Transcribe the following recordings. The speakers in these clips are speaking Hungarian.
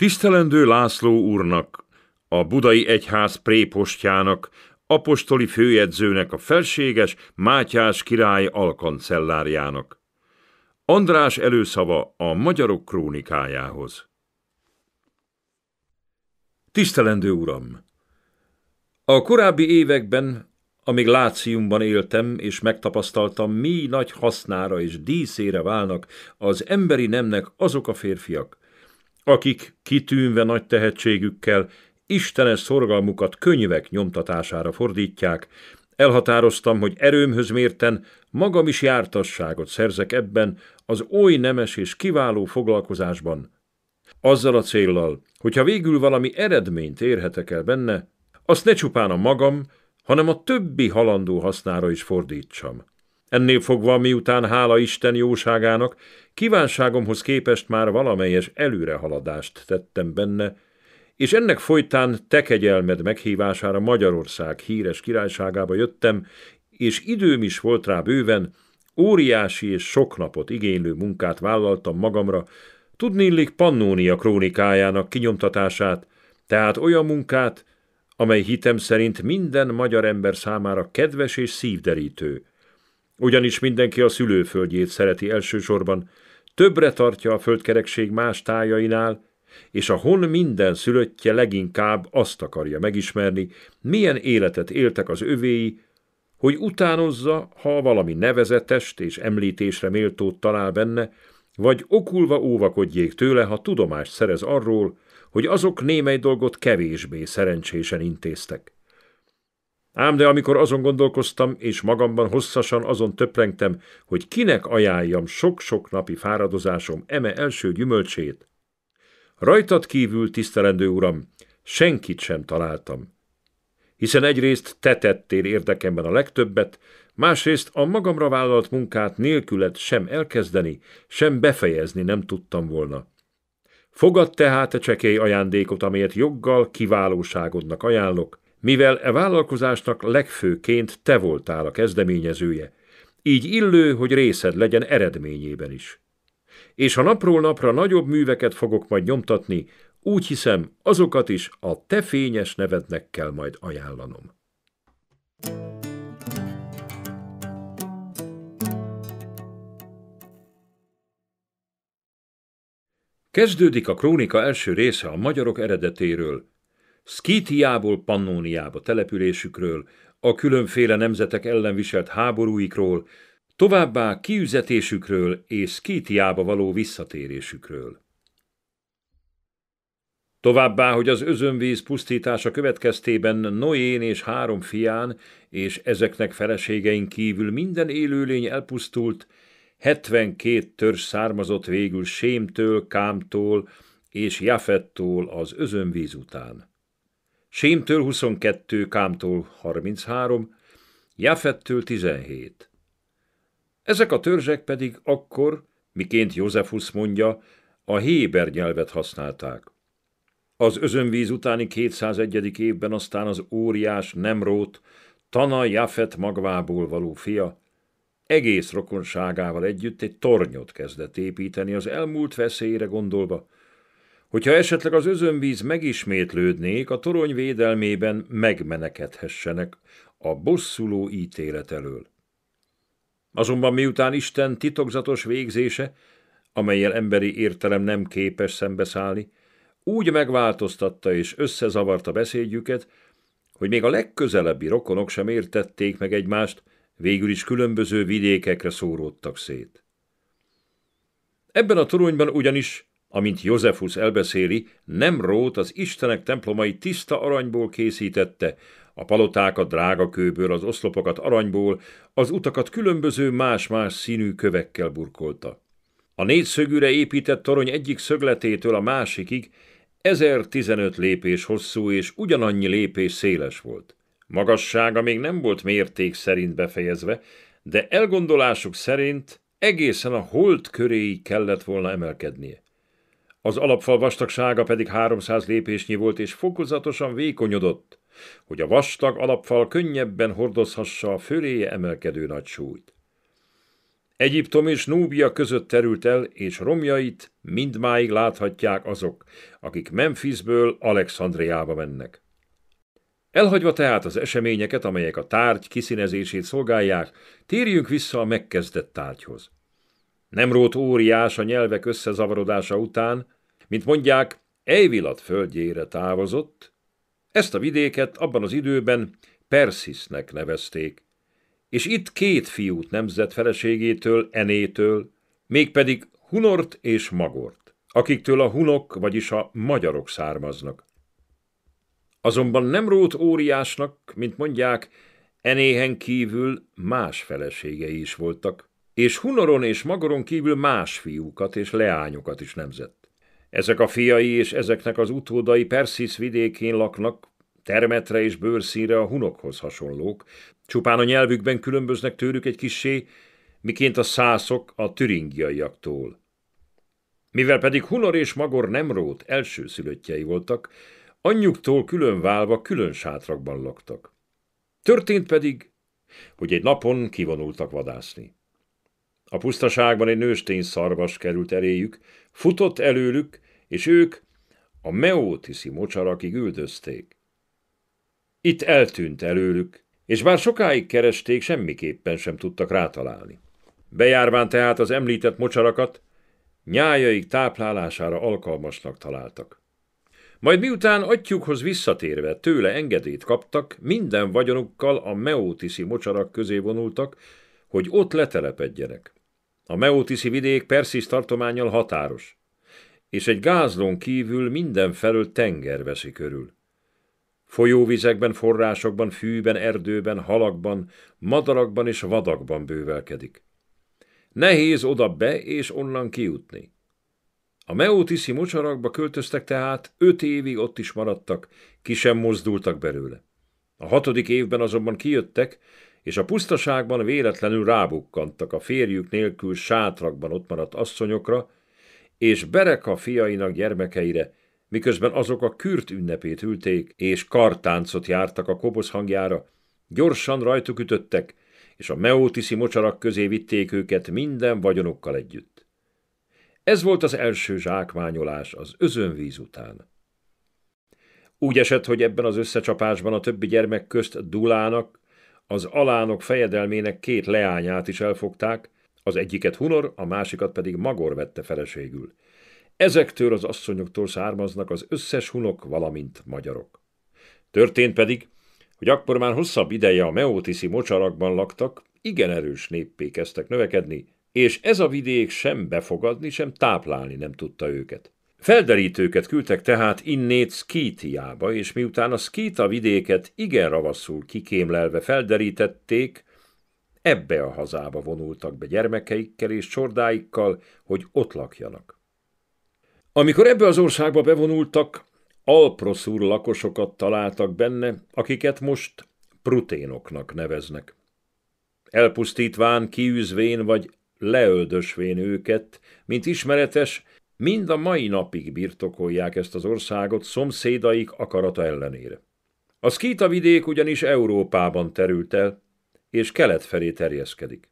Tisztelendő László úrnak, a Budai Egyház prépostjának, apostoli főjegyzőnek a felséges Mátyás király alkancellárjának. András előszava a Magyarok krónikájához. Tisztelendő Uram! A korábbi években, amíg Láciumban éltem és megtapasztaltam, mi nagy hasznára és díszére válnak az emberi nemnek azok a férfiak, akik kitűnve nagy tehetségükkel istenes szorgalmukat könyvek nyomtatására fordítják, elhatároztam, hogy erőmhöz mérten magam is jártasságot szerzek ebben az oly nemes és kiváló foglalkozásban. Azzal a céllal, hogyha végül valami eredményt érhetek el benne, azt ne csupán a magam, hanem a többi halandó hasznára is fordítsam. Ennél fogva, miután hála Isten jóságának, kívánságomhoz képest már valamelyes előrehaladást tettem benne, és ennek folytán te kegyelmed meghívására Magyarország híres királyságába jöttem, és időm is volt rá bőven, óriási és sok napot igénylő munkát vállaltam magamra, tudnélik Pannónia krónikájának kinyomtatását, tehát olyan munkát, amely hitem szerint minden magyar ember számára kedves és szívderítő – ugyanis mindenki a szülőföldjét szereti elsősorban, többre tartja a földkerekség más tájainál, és a hon minden szülöttje leginkább azt akarja megismerni, milyen életet éltek az övéi, hogy utánozza, ha valami nevezetest és említésre méltót talál benne, vagy okulva óvakodjék tőle, ha tudomást szerez arról, hogy azok némely dolgot kevésbé szerencsésen intéztek. Ám de amikor azon gondolkoztam, és magamban hosszasan azon töprengtem, hogy kinek ajánljam sok-sok napi fáradozásom eme első gyümölcsét, rajtad kívül, tisztelendő uram, senkit sem találtam. Hiszen egyrészt te tettél érdekemben a legtöbbet, másrészt a magamra vállalt munkát nélkület sem elkezdeni, sem befejezni nem tudtam volna. Fogad tehát a csekély ajándékot, amelyet joggal kiválóságodnak ajánlok, mivel e vállalkozásnak legfőként te voltál a kezdeményezője, így illő, hogy részed legyen eredményében is. És ha napról napra nagyobb műveket fogok majd nyomtatni, úgy hiszem, azokat is a te fényes nevednek kell majd ajánlanom. Kezdődik a krónika első része a magyarok eredetéről, Szkítiából Pannóniába településükről, a különféle nemzetek ellen viselt háborúikról, továbbá kiüzetésükről és Szkítiába való visszatérésükről. Továbbá, hogy az özönvíz pusztítása következtében Noén és három fián és ezeknek feleségein kívül minden élőlény elpusztult, 72 törzs származott végül Sémtől, Kámtól és Jafettól az özönvíz után. Sémtől 22, Kámtól 33, Jafettől 17. Ezek a törzsek pedig akkor, miként Józefus mondja, a héber nyelvet használták. Az özönvíz utáni 201. évben aztán az óriás Nemrót, Tana Jafet magvából való fia, egész rokonságával együtt egy tornyot kezdett építeni az elmúlt veszélyre gondolva, Hogyha esetleg az özönvíz megismétlődnék, a torony védelmében megmenekedhessenek a bosszuló ítélet elől. Azonban miután Isten titokzatos végzése, amelyel emberi értelem nem képes szembeszállni, úgy megváltoztatta és összezavarta beszédjüket, hogy még a legközelebbi rokonok sem értették meg egymást, végül is különböző vidékekre szóródtak szét. Ebben a toronyban ugyanis amint Józefusz elbeszéli, nem rót az istenek templomai tiszta aranyból készítette, a palotákat drága kőből, az oszlopokat aranyból, az utakat különböző más-más színű kövekkel burkolta. A négyszögűre épített torony egyik szögletétől a másikig 1015 lépés hosszú és ugyanannyi lépés széles volt. Magassága még nem volt mérték szerint befejezve, de elgondolásuk szerint egészen a hold köréig kellett volna emelkednie. Az alapfal vastagsága pedig 300 lépésnyi volt, és fokozatosan vékonyodott, hogy a vastag alapfal könnyebben hordozhassa a föléje emelkedő nagy súlyt. Egyiptom és Núbia között terült el, és romjait mindmáig láthatják azok, akik Memphisből Alexandriába mennek. Elhagyva tehát az eseményeket, amelyek a tárgy kiszínezését szolgálják, térjünk vissza a megkezdett tárgyhoz rót óriás a nyelvek összezavarodása után, mint mondják, Ejvilat földjére távozott, ezt a vidéket abban az időben Perszisnek nevezték, és itt két fiút nemzett feleségétől, Enétől, mégpedig Hunort és Magort, akiktől a hunok, vagyis a magyarok származnak. Azonban nem rót óriásnak, mint mondják, Enéhen kívül más feleségei is voltak és Hunoron és Magoron kívül más fiúkat és leányokat is nemzett. Ezek a fiai és ezeknek az utódai Persis vidékén laknak, termetre és bőrszínre a hunokhoz hasonlók, csupán a nyelvükben különböznek tőlük egy kisé, miként a szászok a türingiaiaktól. Mivel pedig Hunor és Magor nem első szülöttjei voltak, anyjuktól válva külön sátrakban laktak. Történt pedig, hogy egy napon kivonultak vadászni. A pusztaságban egy nőstény szarvas került eléjük, futott előlük, és ők a meótiszi mocsarakig üldözték. Itt eltűnt előlük, és bár sokáig keresték, semmiképpen sem tudtak rátalálni. Bejárván tehát az említett mocsarakat, nyájaik táplálására alkalmasnak találtak. Majd miután atyjukhoz visszatérve tőle engedélyt kaptak, minden vagyonukkal a meótiszi mocsarak közé vonultak, hogy ott letelepedjenek. A Meótiszi vidék Perszis tartományjal határos, és egy gázlón kívül mindenfelől tenger veszi körül. Folyóvizekben, forrásokban, fűben, erdőben, halakban, madarakban és vadakban bővelkedik. Nehéz oda be és onnan kijutni. A meótiszi mocsarakba költöztek tehát, öt évig ott is maradtak, ki sem mozdultak belőle. A hatodik évben azonban kijöttek, és a pusztaságban véletlenül rábukkantak a férjük nélkül sátrakban ott maradt asszonyokra, és berek a fiainak gyermekeire, miközben azok a kürt ünnepét ülték, és kartáncot jártak a kobosz hangjára, gyorsan rajtuk ütöttek, és a meótiszi mocsarak közé vitték őket minden vagyonukkal együtt. Ez volt az első zsákmányolás az özönvíz után. Úgy esett, hogy ebben az összecsapásban a többi gyermek közt Dulának, az alánok fejedelmének két leányát is elfogták, az egyiket Hunor, a másikat pedig Magor vette feleségül. Ezektől az asszonyoktól származnak az összes hunok, valamint magyarok. Történt pedig, hogy akkor már hosszabb ideje a meótiszi mocsarakban laktak, igen erős néppé kezdtek növekedni, és ez a vidék sem befogadni, sem táplálni nem tudta őket. Felderítőket küldtek tehát innét Szkítiába, és miután a Szkíta vidéket igen ravaszul kikémlelve felderítették, ebbe a hazába vonultak be gyermekeikkel és csordáikkal, hogy ott lakjanak. Amikor ebbe az országba bevonultak, alproszúr lakosokat találtak benne, akiket most pruténoknak neveznek. Elpusztítván, kiűzvén vagy leöldösvén őket, mint ismeretes, mind a mai napig birtokolják ezt az országot szomszédaik akarata ellenére. A szkíta vidék ugyanis Európában terült el, és kelet felé terjeszkedik.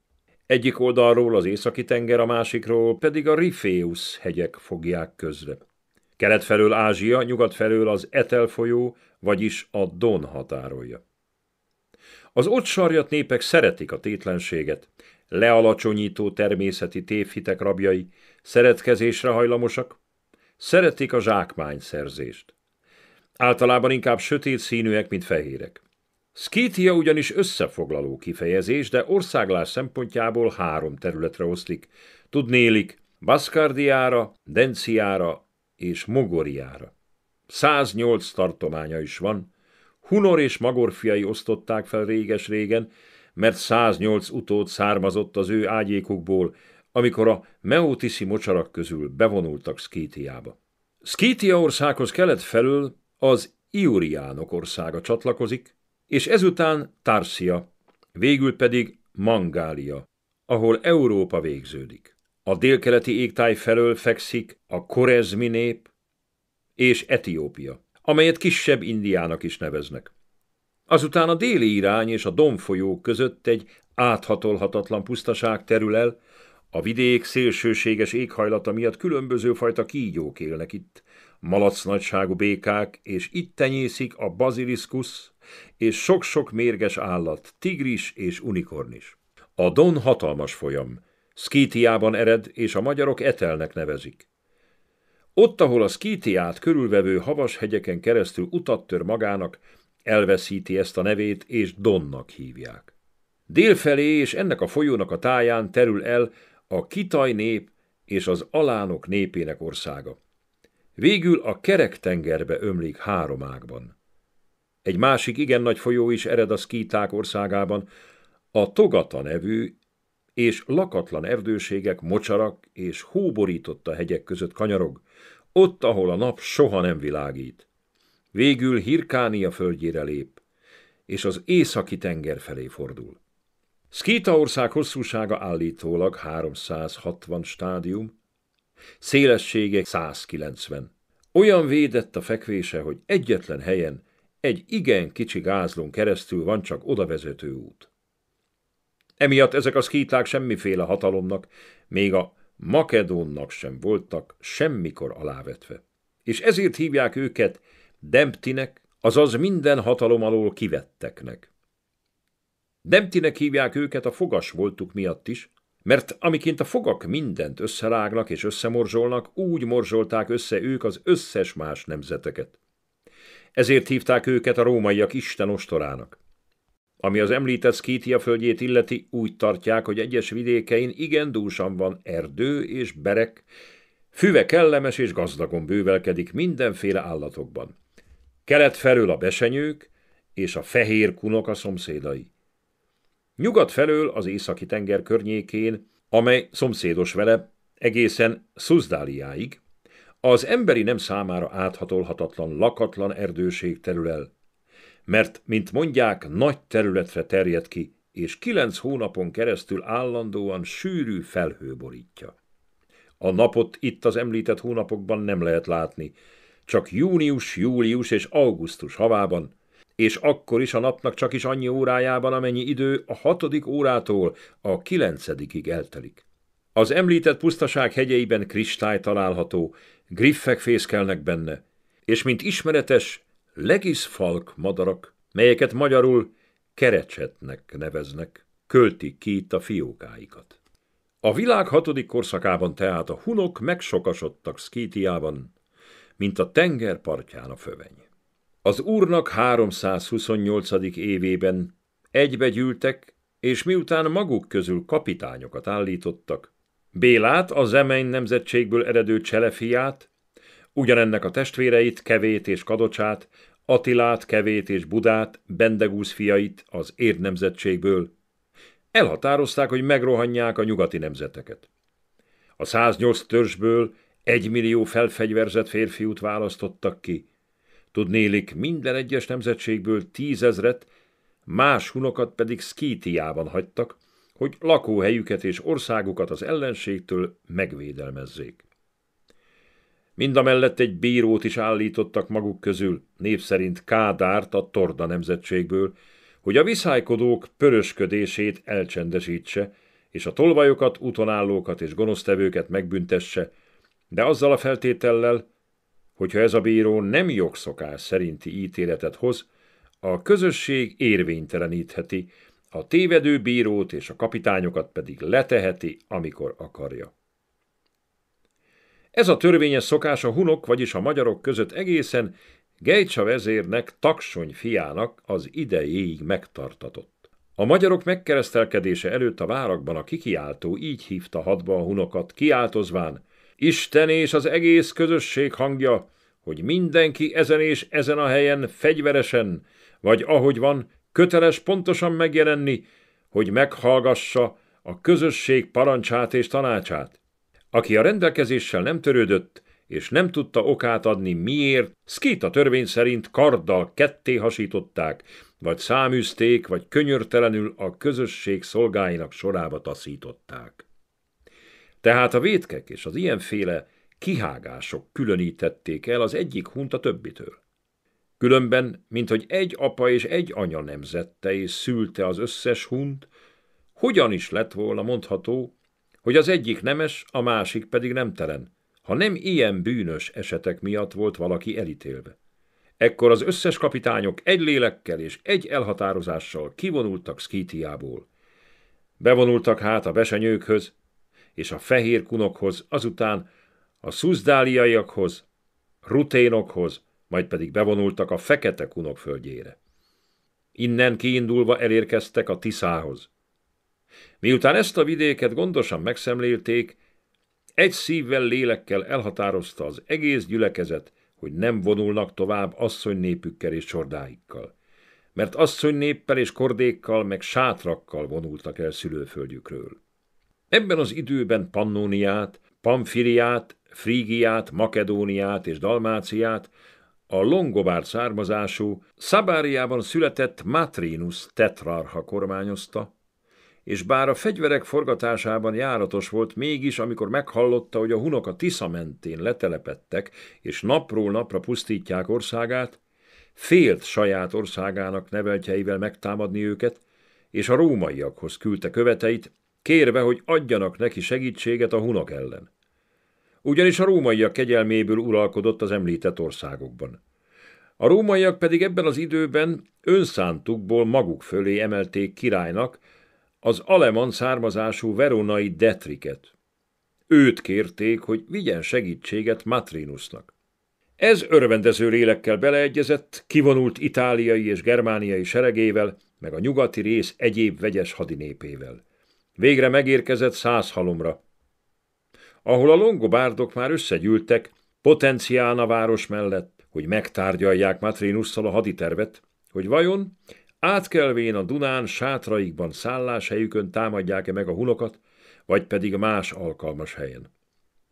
Egyik oldalról az északi tenger, a másikról pedig a Rifeus hegyek fogják közre. Kelet felől Ázsia, nyugat felől az Etel folyó, vagyis a Don határolja. Az ott sarjat népek szeretik a tétlenséget, lealacsonyító természeti tévhitek rabjai, szeretkezésre hajlamosak, szeretik a zsákmányszerzést. Általában inkább sötét színűek, mint fehérek. Szkítia ugyanis összefoglaló kifejezés, de országlás szempontjából három területre oszlik. Tudnélik, Baszkardiára, Denciára és Mogoriára. 108 tartománya is van. Hunor és Magor fiai osztották fel réges-régen, mert 108 utód származott az ő ágyékukból, amikor a meótiszi mocsarak közül bevonultak Szkítiába. Szkítia országhoz kelet felől az Iuriánok országa csatlakozik, és ezután Tarsia, végül pedig Mangália, ahol Európa végződik. A délkeleti égtáj felől fekszik a korezmi nép és Etiópia, amelyet kisebb Indiának is neveznek. Azután a déli irány és a Don folyó között egy áthatolhatatlan pusztaság terül el, a vidék szélsőséges éghajlata miatt különböző fajta kígyók élnek itt, malacnagyságú békák, és itt tenyészik a baziliszkusz és sok-sok mérges állat, tigris és unikornis. A Don hatalmas folyam, Szkítiában ered, és a magyarok etelnek nevezik. Ott, ahol a Szkítiát körülvevő havas hegyeken keresztül utat tör magának, elveszíti ezt a nevét, és Donnak hívják. Délfelé és ennek a folyónak a táján terül el a kitaj nép és az alánok népének országa. Végül a Kerek-tengerbe ömlik három ágban. Egy másik igen nagy folyó is ered a szkíták országában, a Togata nevű és lakatlan erdőségek, mocsarak és hóborította hegyek között kanyarog, ott, ahol a nap soha nem világít. Végül Hirkánia földjére lép, és az északi tenger felé fordul ország hosszúsága állítólag 360 stádium, szélessége 190. Olyan védett a fekvése, hogy egyetlen helyen egy igen kicsi gázlón keresztül van csak odavezető út. Emiatt ezek a szkíták semmiféle hatalomnak, még a makedónnak sem voltak semmikor alávetve. És ezért hívják őket Demptinek, azaz minden hatalom alól kivetteknek. Demtinek hívják őket a fogas voltuk miatt is, mert amiként a fogak mindent összelágnak és összemorzsolnak, úgy morzsolták össze ők az összes más nemzeteket. Ezért hívták őket a rómaiak Isten ostorának. Ami az említett Szkítia földjét illeti, úgy tartják, hogy egyes vidékein igen dúsan van erdő és berek, füve kellemes és gazdagon bővelkedik mindenféle állatokban. Kelet felől a besenyők és a fehér kunok a szomszédai. Nyugat felől az északi tenger környékén, amely szomszédos vele egészen Szuzdáliáig, az emberi nem számára áthatolhatatlan lakatlan erdőség terül el, mert, mint mondják, nagy területre terjed ki, és kilenc hónapon keresztül állandóan sűrű felhő borítja. A napot itt az említett hónapokban nem lehet látni, csak június, július és augusztus havában, és akkor is a napnak csak is annyi órájában, amennyi idő a hatodik órától a kilencedikig eltelik. Az említett pusztaság hegyeiben kristály található, griffek fészkelnek benne, és mint ismeretes, legiszfalk madarak, melyeket magyarul kerecsetnek neveznek, költik ki itt a fiókáikat. A világ hatodik korszakában tehát a hunok megsokasodtak Szkítiában, mint a tenger partján a föveny. Az úrnak 328. évében egybegyűltek, és miután maguk közül kapitányokat állítottak, Bélát, a zemény nemzetségből eredő cselefiát, ugyanennek a testvéreit, Kevét és Kadocsát, Attilát, Kevét és Budát, Bendegúz fiait az érd nemzetségből, elhatározták, hogy megrohanják a nyugati nemzeteket. A 108 törzsből egy millió felfegyverzett férfiút választottak ki, Tudnélik, minden egyes nemzetségből tízezret, más hunokat pedig Szkítiában hagytak, hogy lakóhelyüket és országukat az ellenségtől megvédelmezzék. Mindamellett egy bírót is állítottak maguk közül, név szerint Kádárt a Torda nemzetségből, hogy a viszálykodók pörösködését elcsendesítse, és a tolvajokat, utonállókat és gonosztevőket megbüntesse, de azzal a feltétellel, hogyha ez a bíró nem jogszokás szerinti ítéletet hoz, a közösség érvénytelenítheti, a tévedő bírót és a kapitányokat pedig leteheti, amikor akarja. Ez a törvényes szokás a hunok, vagyis a magyarok között egészen Gejcsa vezérnek, taksony fiának az idejéig megtartatott. A magyarok megkeresztelkedése előtt a várakban a kikiáltó így hívta hadba a hunokat, kiáltozván, Isten és az egész közösség hangja, hogy mindenki ezen és ezen a helyen fegyveresen, vagy ahogy van, köteles pontosan megjelenni, hogy meghallgassa a közösség parancsát és tanácsát. Aki a rendelkezéssel nem törődött, és nem tudta okát adni miért, Skit a törvény szerint karddal ketté hasították, vagy száműzték, vagy könyörtelenül a közösség szolgáinak sorába taszították. Tehát a vétkek és az ilyenféle kihágások különítették el az egyik a többitől. Különben, mint hogy egy apa és egy anya nemzette és szülte az összes hunt, hogyan is lett volna mondható, hogy az egyik nemes, a másik pedig nemtelen, ha nem ilyen bűnös esetek miatt volt valaki elítélve. Ekkor az összes kapitányok egy lélekkel és egy elhatározással kivonultak Skítiából. Bevonultak hát a besenyőkhöz, és a fehér kunokhoz, azután a szuzdáliaiakhoz, ruténokhoz, majd pedig bevonultak a fekete kunok földjére. Innen kiindulva elérkeztek a Tiszához. Miután ezt a vidéket gondosan megszemlélték, egy szívvel lélekkel elhatározta az egész gyülekezet, hogy nem vonulnak tovább népükkel és csordáikkal. Mert néppel és kordékkal meg sátrakkal vonultak el szülőföldjükről. Ebben az időben Pannóniát, Pamfiliát, Frígiát, Makedóniát és Dalmáciát a longobár származású, Szabáriában született Matrinus tetrarha kormányozta, és bár a fegyverek forgatásában járatos volt, mégis, amikor meghallotta, hogy a hunok a Tisza mentén letelepettek, és napról napra pusztítják országát, félt saját országának neveltjeivel megtámadni őket, és a rómaiakhoz küldte követeit, kérve, hogy adjanak neki segítséget a hunok ellen. Ugyanis a rómaiak kegyelméből uralkodott az említett országokban. A rómaiak pedig ebben az időben önszántukból maguk fölé emelték királynak az aleman származású veronai Detriket. Őt kérték, hogy vigyen segítséget Matrinusnak. Ez örvendező lélekkel beleegyezett, kivonult itáliai és germániai seregével, meg a nyugati rész egyéb vegyes hadinépével. Végre megérkezett száz halomra, ahol a longobárdok már összegyűltek potenciálna város mellett, hogy megtárgyalják Matrinusszal a haditervet, hogy vajon átkelvén a Dunán sátraikban szálláshelyükön támadják-e meg a hunokat, vagy pedig más alkalmas helyen.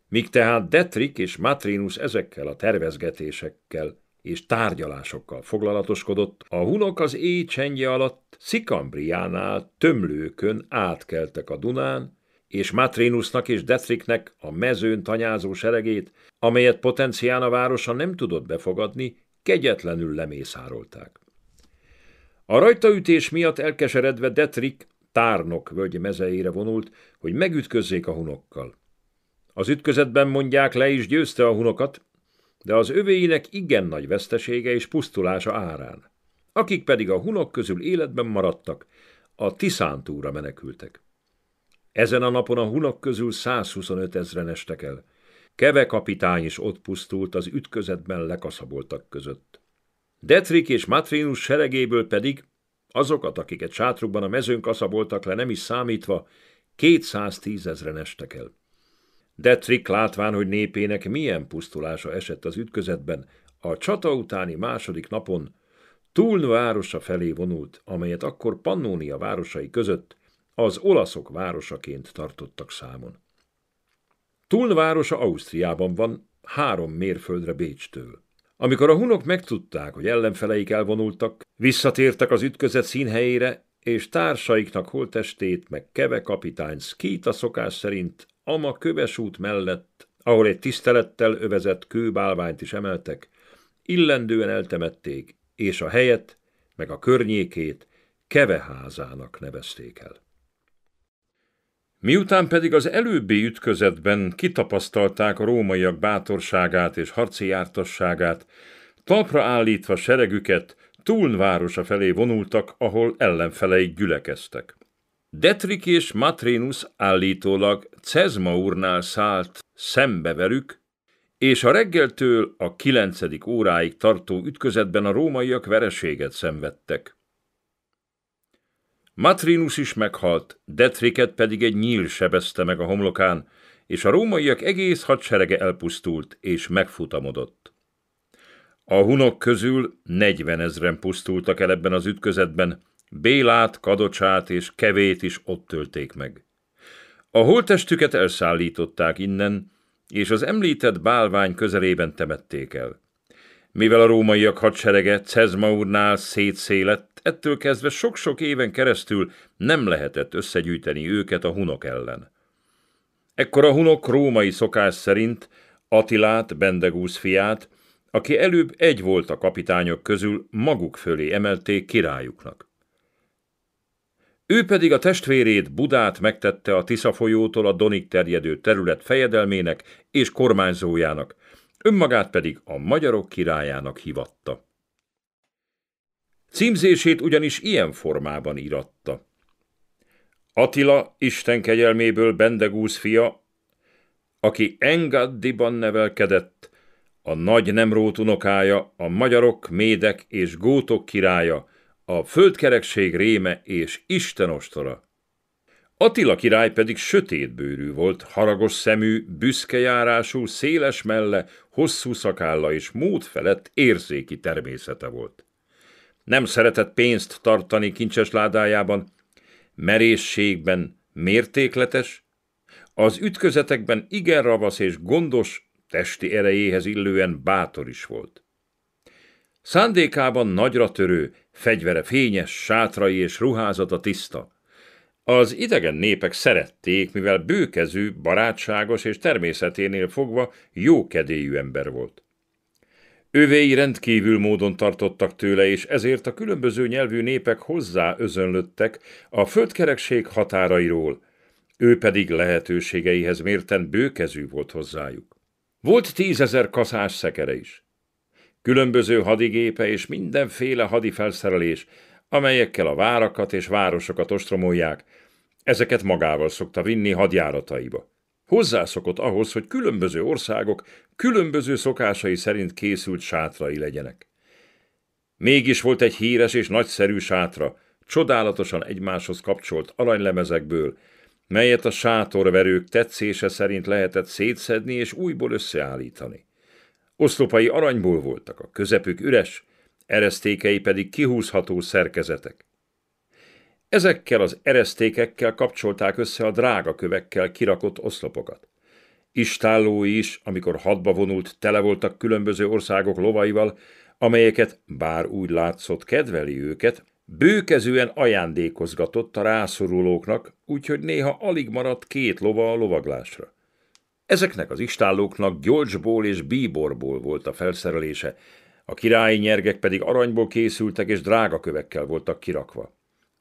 Míg tehát Detrik és Matrinus ezekkel a tervezgetésekkel és tárgyalásokkal foglalatoskodott, a hunok az éj csendje alatt Szikambriánál tömlőkön átkeltek a Dunán, és Matrinusnak és Detriknek a mezőn tanyázó seregét, amelyet a városa nem tudott befogadni, kegyetlenül lemészárolták. A rajtaütés miatt elkeseredve Detrik tárnok völgy mezeire vonult, hogy megütközzék a hunokkal. Az ütközetben mondják le is győzte a hunokat, de az övéinek igen nagy vesztesége és pusztulása árán. Akik pedig a hunok közül életben maradtak, a Tiszántúra menekültek. Ezen a napon a hunok közül 125 ezren estek el. Keve kapitány is ott pusztult az ütközetben lekaszaboltak között. Detrik és Matrinus seregéből pedig, azokat, akiket sátrukban a mezőn kaszaboltak le nem is számítva, 210 ezren estek el. Detrick látván, hogy népének milyen pusztulása esett az ütközetben, a csata utáni második napon Tuln városa felé vonult, amelyet akkor Pannónia városai között az olaszok városaként tartottak számon. Tuln városa Ausztriában van, három mérföldre Bécstől. Amikor a hunok megtudták, hogy ellenfeleik elvonultak, visszatértek az ütközet színhelyére, és társaiknak holtestét meg Keve kapitány Skita szokás szerint ama köves út mellett, ahol egy tisztelettel övezett kőbálványt is emeltek, illendően eltemették, és a helyet, meg a környékét keveházának nevezték el. Miután pedig az előbbi ütközetben kitapasztalták a rómaiak bátorságát és harci jártasságát, talpra állítva seregüket, Tuln városa felé vonultak, ahol ellenfeleik gyülekeztek. Detrik és Matrinus állítólag Cezma úrnál szállt szembe velük, és a reggeltől a kilencedik óráig tartó ütközetben a rómaiak vereséget szenvedtek. Matrinus is meghalt, Detriket pedig egy nyíl sebezte meg a homlokán, és a rómaiak egész hadserege elpusztult és megfutamodott. A hunok közül 40 ezren pusztultak el ebben az ütközetben, Bélát, Kadocsát és Kevét is ott tölték meg. A holtestüket elszállították innen, és az említett bálvány közelében temették el. Mivel a rómaiak hadserege Cezmaurnál szétszélett, ettől kezdve sok-sok éven keresztül nem lehetett összegyűjteni őket a hunok ellen. Ekkor a hunok római szokás szerint Attilát, Bendegúz fiát, aki előbb egy volt a kapitányok közül, maguk fölé emelték királyuknak. Ő pedig a testvérét Budát megtette a Tisza folyótól a Donik terjedő terület fejedelmének és kormányzójának, önmagát pedig a magyarok királyának hivatta. Címzését ugyanis ilyen formában íratta. Attila, Isten kegyelméből Bendegúz fia, aki Engaddiban nevelkedett, a nagy Nemrót unokája, a magyarok, médek és gótok királya, a földkerekség réme és Isten Attila király pedig sötétbőrű volt, haragos szemű, büszke járású, széles melle, hosszú szakálla és mód felett érzéki természete volt. Nem szeretett pénzt tartani kincses ládájában, merészségben mértékletes, az ütközetekben igen ravasz és gondos testi erejéhez illően bátor is volt. Szándékában nagyra törő, fegyvere fényes, sátrai és ruházata tiszta. Az idegen népek szerették, mivel bőkezű, barátságos és természeténél fogva jókedélyű ember volt. Ővéi rendkívül módon tartottak tőle, és ezért a különböző nyelvű népek hozzá özönlöttek a földkerekség határairól, ő pedig lehetőségeihez mérten bőkezű volt hozzájuk. Volt tízezer kaszás szekere is. Különböző hadigépe és mindenféle hadifelszerelés, amelyekkel a várakat és városokat ostromolják, ezeket magával szokta vinni hadjárataiba. Hozzászokott ahhoz, hogy különböző országok különböző szokásai szerint készült sátrai legyenek. Mégis volt egy híres és nagyszerű sátra, csodálatosan egymáshoz kapcsolt aranylemezekből, melyet a sátorverők tetszése szerint lehetett szétszedni és újból összeállítani. Oszlopai aranyból voltak, a közepük üres, eresztékei pedig kihúzható szerkezetek. Ezekkel az eresztékekkel kapcsolták össze a drága kövekkel kirakott oszlopokat. Istállói is, amikor hadba vonult, tele voltak különböző országok lovaival, amelyeket, bár úgy látszott, kedveli őket, Bőkezően ajándékozgatott a rászorulóknak, úgyhogy néha alig maradt két lova a lovaglásra. Ezeknek az istállóknak gyolcsból és bíborból volt a felszerelése, a királyi nyergek pedig aranyból készültek és drága kövekkel voltak kirakva.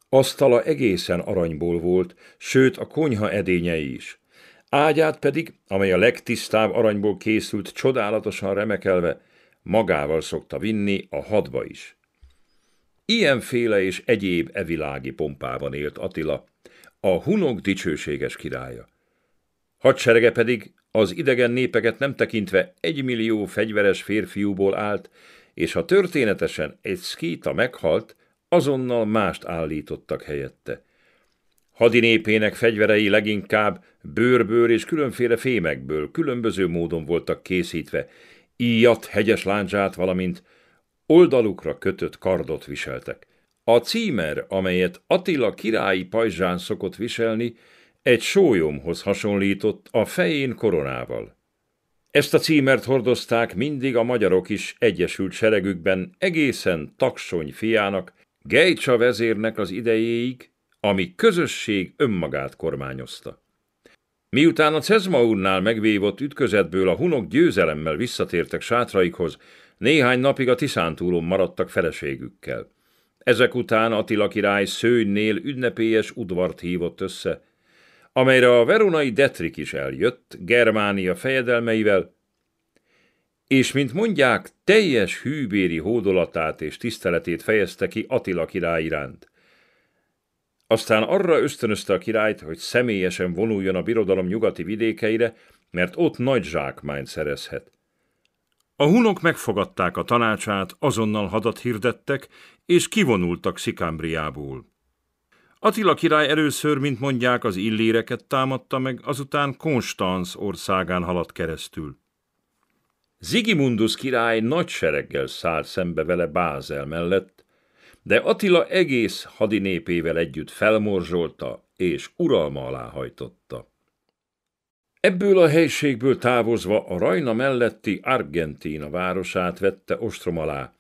Asztala egészen aranyból volt, sőt a konyha edényei is. Ágyát pedig, amely a legtisztább aranyból készült, csodálatosan remekelve, magával szokta vinni a hadba is. Ilyenféle és egyéb evilági pompában élt Attila, a hunok dicsőséges királya. Hadserege pedig az idegen népeket nem tekintve egymillió fegyveres férfiúból állt, és ha történetesen egy szkíta meghalt, azonnal mást állítottak helyette. Hadinépének fegyverei leginkább bőrbőr és különféle fémekből különböző módon voltak készítve, íjat, hegyes láncsát, valamint oldalukra kötött kardot viseltek. A címer, amelyet Attila királyi pajzsán szokott viselni, egy sólyomhoz hasonlított a fején koronával. Ezt a címert hordozták mindig a magyarok is egyesült seregükben egészen taksony fiának, Gejcsa vezérnek az idejéig, ami közösség önmagát kormányozta. Miután a Cezmaurnál megvívott ütközetből a hunok győzelemmel visszatértek sátraikhoz, néhány napig a Tiszántúlon maradtak feleségükkel. Ezek után Attila király szőnynél ünnepélyes udvart hívott össze, amelyre a veronai Detrik is eljött, Germánia fejedelmeivel, és mint mondják, teljes hűbéri hódolatát és tiszteletét fejezte ki Attila király iránt. Aztán arra ösztönözte a királyt, hogy személyesen vonuljon a birodalom nyugati vidékeire, mert ott nagy zsákmányt szerezhet. A hunok megfogadták a tanácsát, azonnal hadat hirdettek, és kivonultak Szikámbriából. Attila király először, mint mondják, az illéreket támadta meg, azután Konstanz országán haladt keresztül. Zigimundus király nagy sereggel szállt szembe vele Bázel mellett, de Attila egész hadinépével együtt felmorzsolta és uralma alá hajtotta. Ebből a helységből távozva a Rajna melletti Argentína városát vette ostrom alá,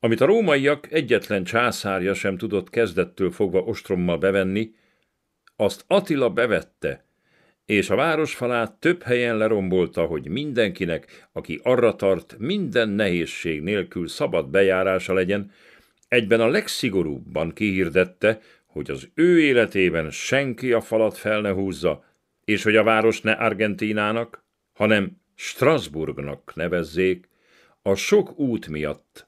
amit a rómaiak egyetlen császárja sem tudott kezdettől fogva ostrommal bevenni, azt Attila bevette, és a városfalát több helyen lerombolta, hogy mindenkinek, aki arra tart, minden nehézség nélkül szabad bejárása legyen, egyben a legszigorúbban kihirdette, hogy az ő életében senki a falat fel ne húzza, és hogy a város ne Argentínának, hanem Strasbourgnak nevezzék, a sok út miatt,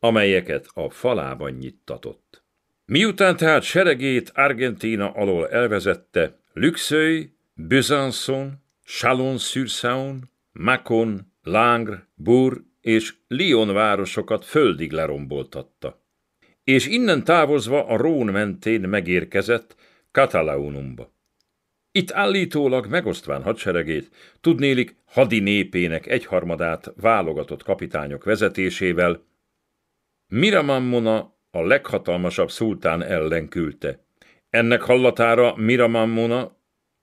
amelyeket a falában nyittatott. Miután tehát seregét Argentína alól elvezette, Luxeuil, Besançon, Chalon-sur-Saône, Macon, Langres, Bur és Lyon városokat földig leromboltatta. És innen távozva a Rón mentén megérkezett Katalaunumba. Itt állítólag megosztván hadseregét, tudnélik hadi népének egyharmadát válogatott kapitányok vezetésével, Miramammona a leghatalmasabb szultán ellen küldte. Ennek hallatára Miramammona,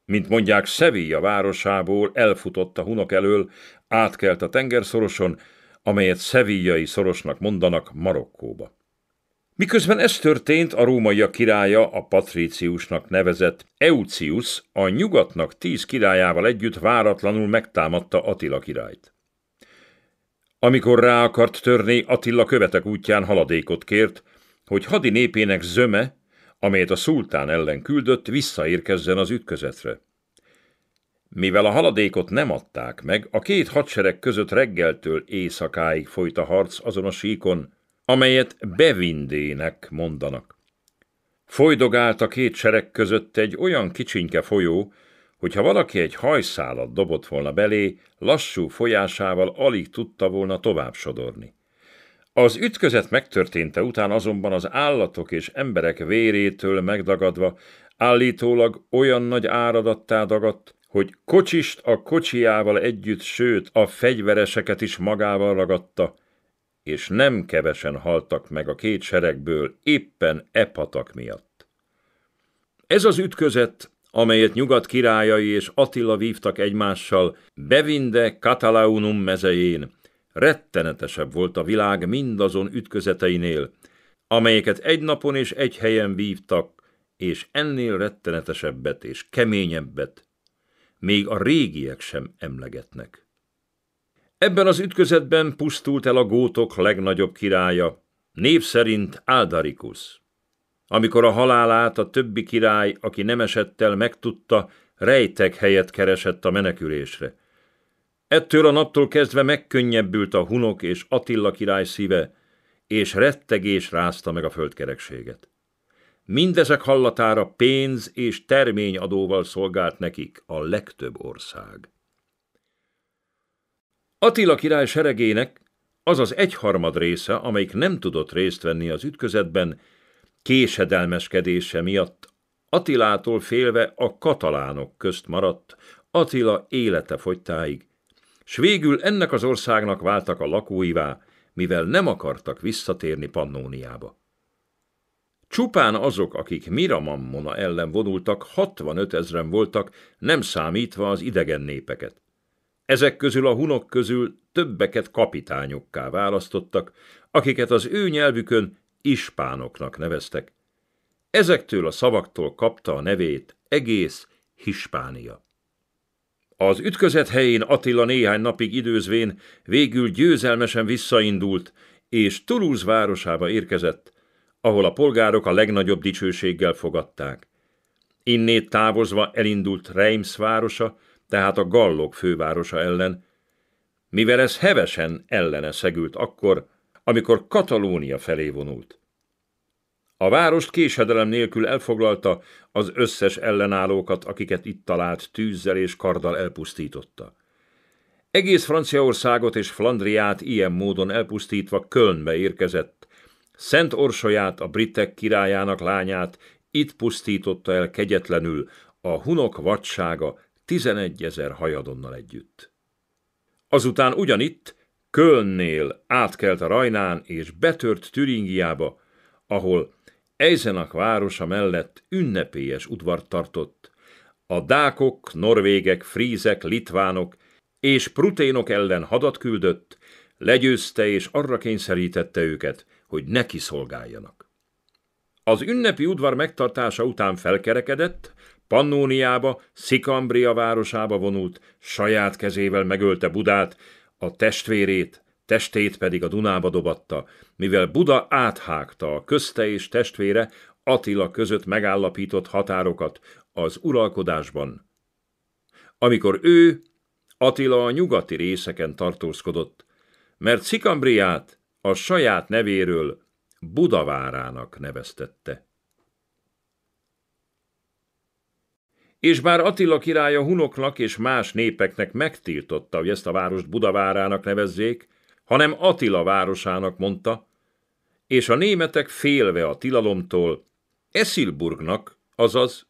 mint mondják Sevilla városából elfutott a hunok elől, átkelt a tengerszoroson, amelyet Sevillai szorosnak mondanak Marokkóba. Miközben ez történt, a rómaiak királya a patríciusnak nevezett Eucius a nyugatnak tíz királyával együtt váratlanul megtámadta Attila királyt. Amikor rá akart törni, Attila követek útján haladékot kért, hogy hadi népének zöme, amelyet a szultán ellen küldött, visszaérkezzen az ütközetre. Mivel a haladékot nem adták meg, a két hadsereg között reggeltől éjszakáig folyt a harc azon a síkon, amelyet bevindének mondanak. Folydogált a két sereg között egy olyan kicsinke folyó, hogyha valaki egy hajszálat dobott volna belé, lassú folyásával alig tudta volna tovább sodorni. Az ütközet megtörténte után azonban az állatok és emberek vérétől megdagadva állítólag olyan nagy áradattá dagadt, hogy kocsist a kocsiával együtt, sőt a fegyvereseket is magával ragadta, és nem kevesen haltak meg a két seregből éppen e patak miatt. Ez az ütközet, amelyet nyugat királyai és Attila vívtak egymással Bevinde Catalaunum mezején, rettenetesebb volt a világ mindazon ütközeteinél, amelyeket egy napon és egy helyen vívtak, és ennél rettenetesebbet és keményebbet még a régiek sem emlegetnek. Ebben az ütközetben pusztult el a gótok legnagyobb királya, név szerint Áldarikusz. Amikor a halálát a többi király, aki nem el, megtudta, rejtek helyet keresett a menekülésre. Ettől a naptól kezdve megkönnyebbült a hunok és Attila király szíve, és rettegés rázta meg a földkerekséget. Mindezek hallatára pénz és terményadóval szolgált nekik a legtöbb ország. Attila király seregének az az egyharmad része, amelyik nem tudott részt venni az ütközetben, késedelmeskedése miatt Attilától félve a katalánok közt maradt, Attila élete fogytáig, s végül ennek az országnak váltak a lakóivá, mivel nem akartak visszatérni Pannóniába. Csupán azok, akik Miramammona ellen vonultak, 65 ezren voltak, nem számítva az idegen népeket. Ezek közül a hunok közül többeket kapitányokká választottak, akiket az ő nyelvükön ispánoknak neveztek. Ezektől a szavaktól kapta a nevét egész Hispánia. Az ütközet helyén Attila néhány napig időzvén végül győzelmesen visszaindult, és Toulouse városába érkezett, ahol a polgárok a legnagyobb dicsőséggel fogadták. Innét távozva elindult Reims városa, tehát a gallok fővárosa ellen, mivel ez hevesen ellene szegült akkor, amikor Katalónia felé vonult. A várost késedelem nélkül elfoglalta, az összes ellenállókat, akiket itt talált, tűzzel és karddal elpusztította. Egész Franciaországot és Flandriát ilyen módon elpusztítva Kölnbe érkezett. Szent Orsolyát, a britek királyának lányát itt pusztította el kegyetlenül a hunok vadsága 11 ezer hajadonnal együtt. Azután ugyanitt, Kölnnél átkelt a Rajnán és betört Türingiába, ahol Eisenach városa mellett ünnepélyes udvart tartott. A dákok, norvégek, frízek, litvánok és pruténok ellen hadat küldött, legyőzte és arra kényszerítette őket, hogy neki szolgáljanak. Az ünnepi udvar megtartása után felkerekedett, Pannóniába, Szikambria városába vonult, saját kezével megölte Budát, a testvérét, testét pedig a Dunába dobatta, mivel Buda áthágta a közte és testvére Attila között megállapított határokat az uralkodásban. Amikor ő, Attila a nyugati részeken tartózkodott, mert Szikambriát a saját nevéről Budavárának neveztette. És bár Attila királya hunoknak és más népeknek megtiltotta, hogy ezt a várost Budavárának nevezzék, hanem Attila városának mondta, és a németek félve a tilalomtól Eszilburgnak, azaz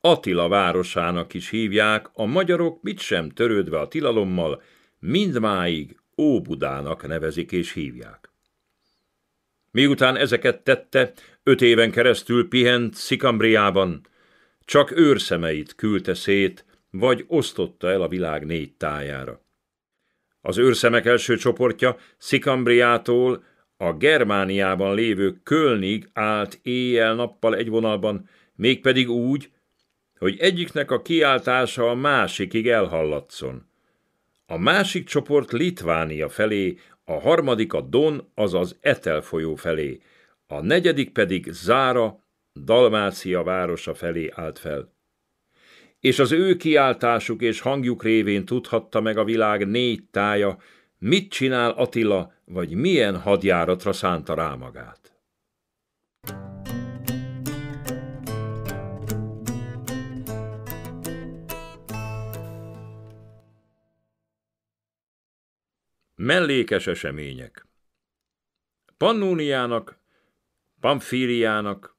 Attila városának is hívják, a magyarok mit sem törődve a tilalommal, mindmáig Óbudának nevezik és hívják. Miután ezeket tette, öt éven keresztül pihent Szikambriában, csak őrszemeit küldte szét, vagy osztotta el a világ négy tájára. Az őrszemek első csoportja Szikambriától a Germániában lévő Kölnig állt éjjel-nappal egy vonalban, mégpedig úgy, hogy egyiknek a kiáltása a másikig elhallatszon. A másik csoport Litvánia felé, a harmadik a Don, azaz Etel folyó felé, a negyedik pedig Zára, Dalmácia városa felé állt fel. És az ő kiáltásuk és hangjuk révén tudhatta meg a világ négy tája, mit csinál Attila, vagy milyen hadjáratra szánta rá magát. Mellékes események Pannóniának, Pamfíliának,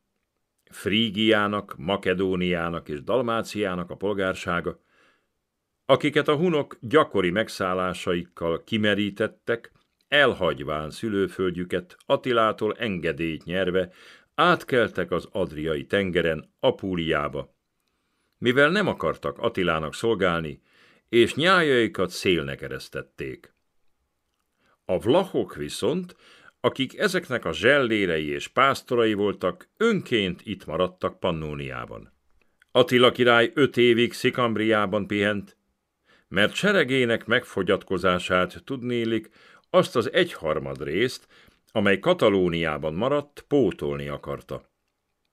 Frígiának, Makedóniának és Dalmáciának a polgársága, akiket a hunok gyakori megszállásaikkal kimerítettek, elhagyván szülőföldjüket Attilától engedélyt nyerve átkeltek az Adriai tengeren Apúliába. Mivel nem akartak Attilának szolgálni, és nyájaikat szélnek eresztették. A vlahok viszont akik ezeknek a zsellérei és pásztorai voltak, önként itt maradtak Pannóniában. Attila király öt évig Szikambriában pihent, mert seregének megfogyatkozását tudnélik, azt az egyharmad részt, amely Katalóniában maradt, pótolni akarta.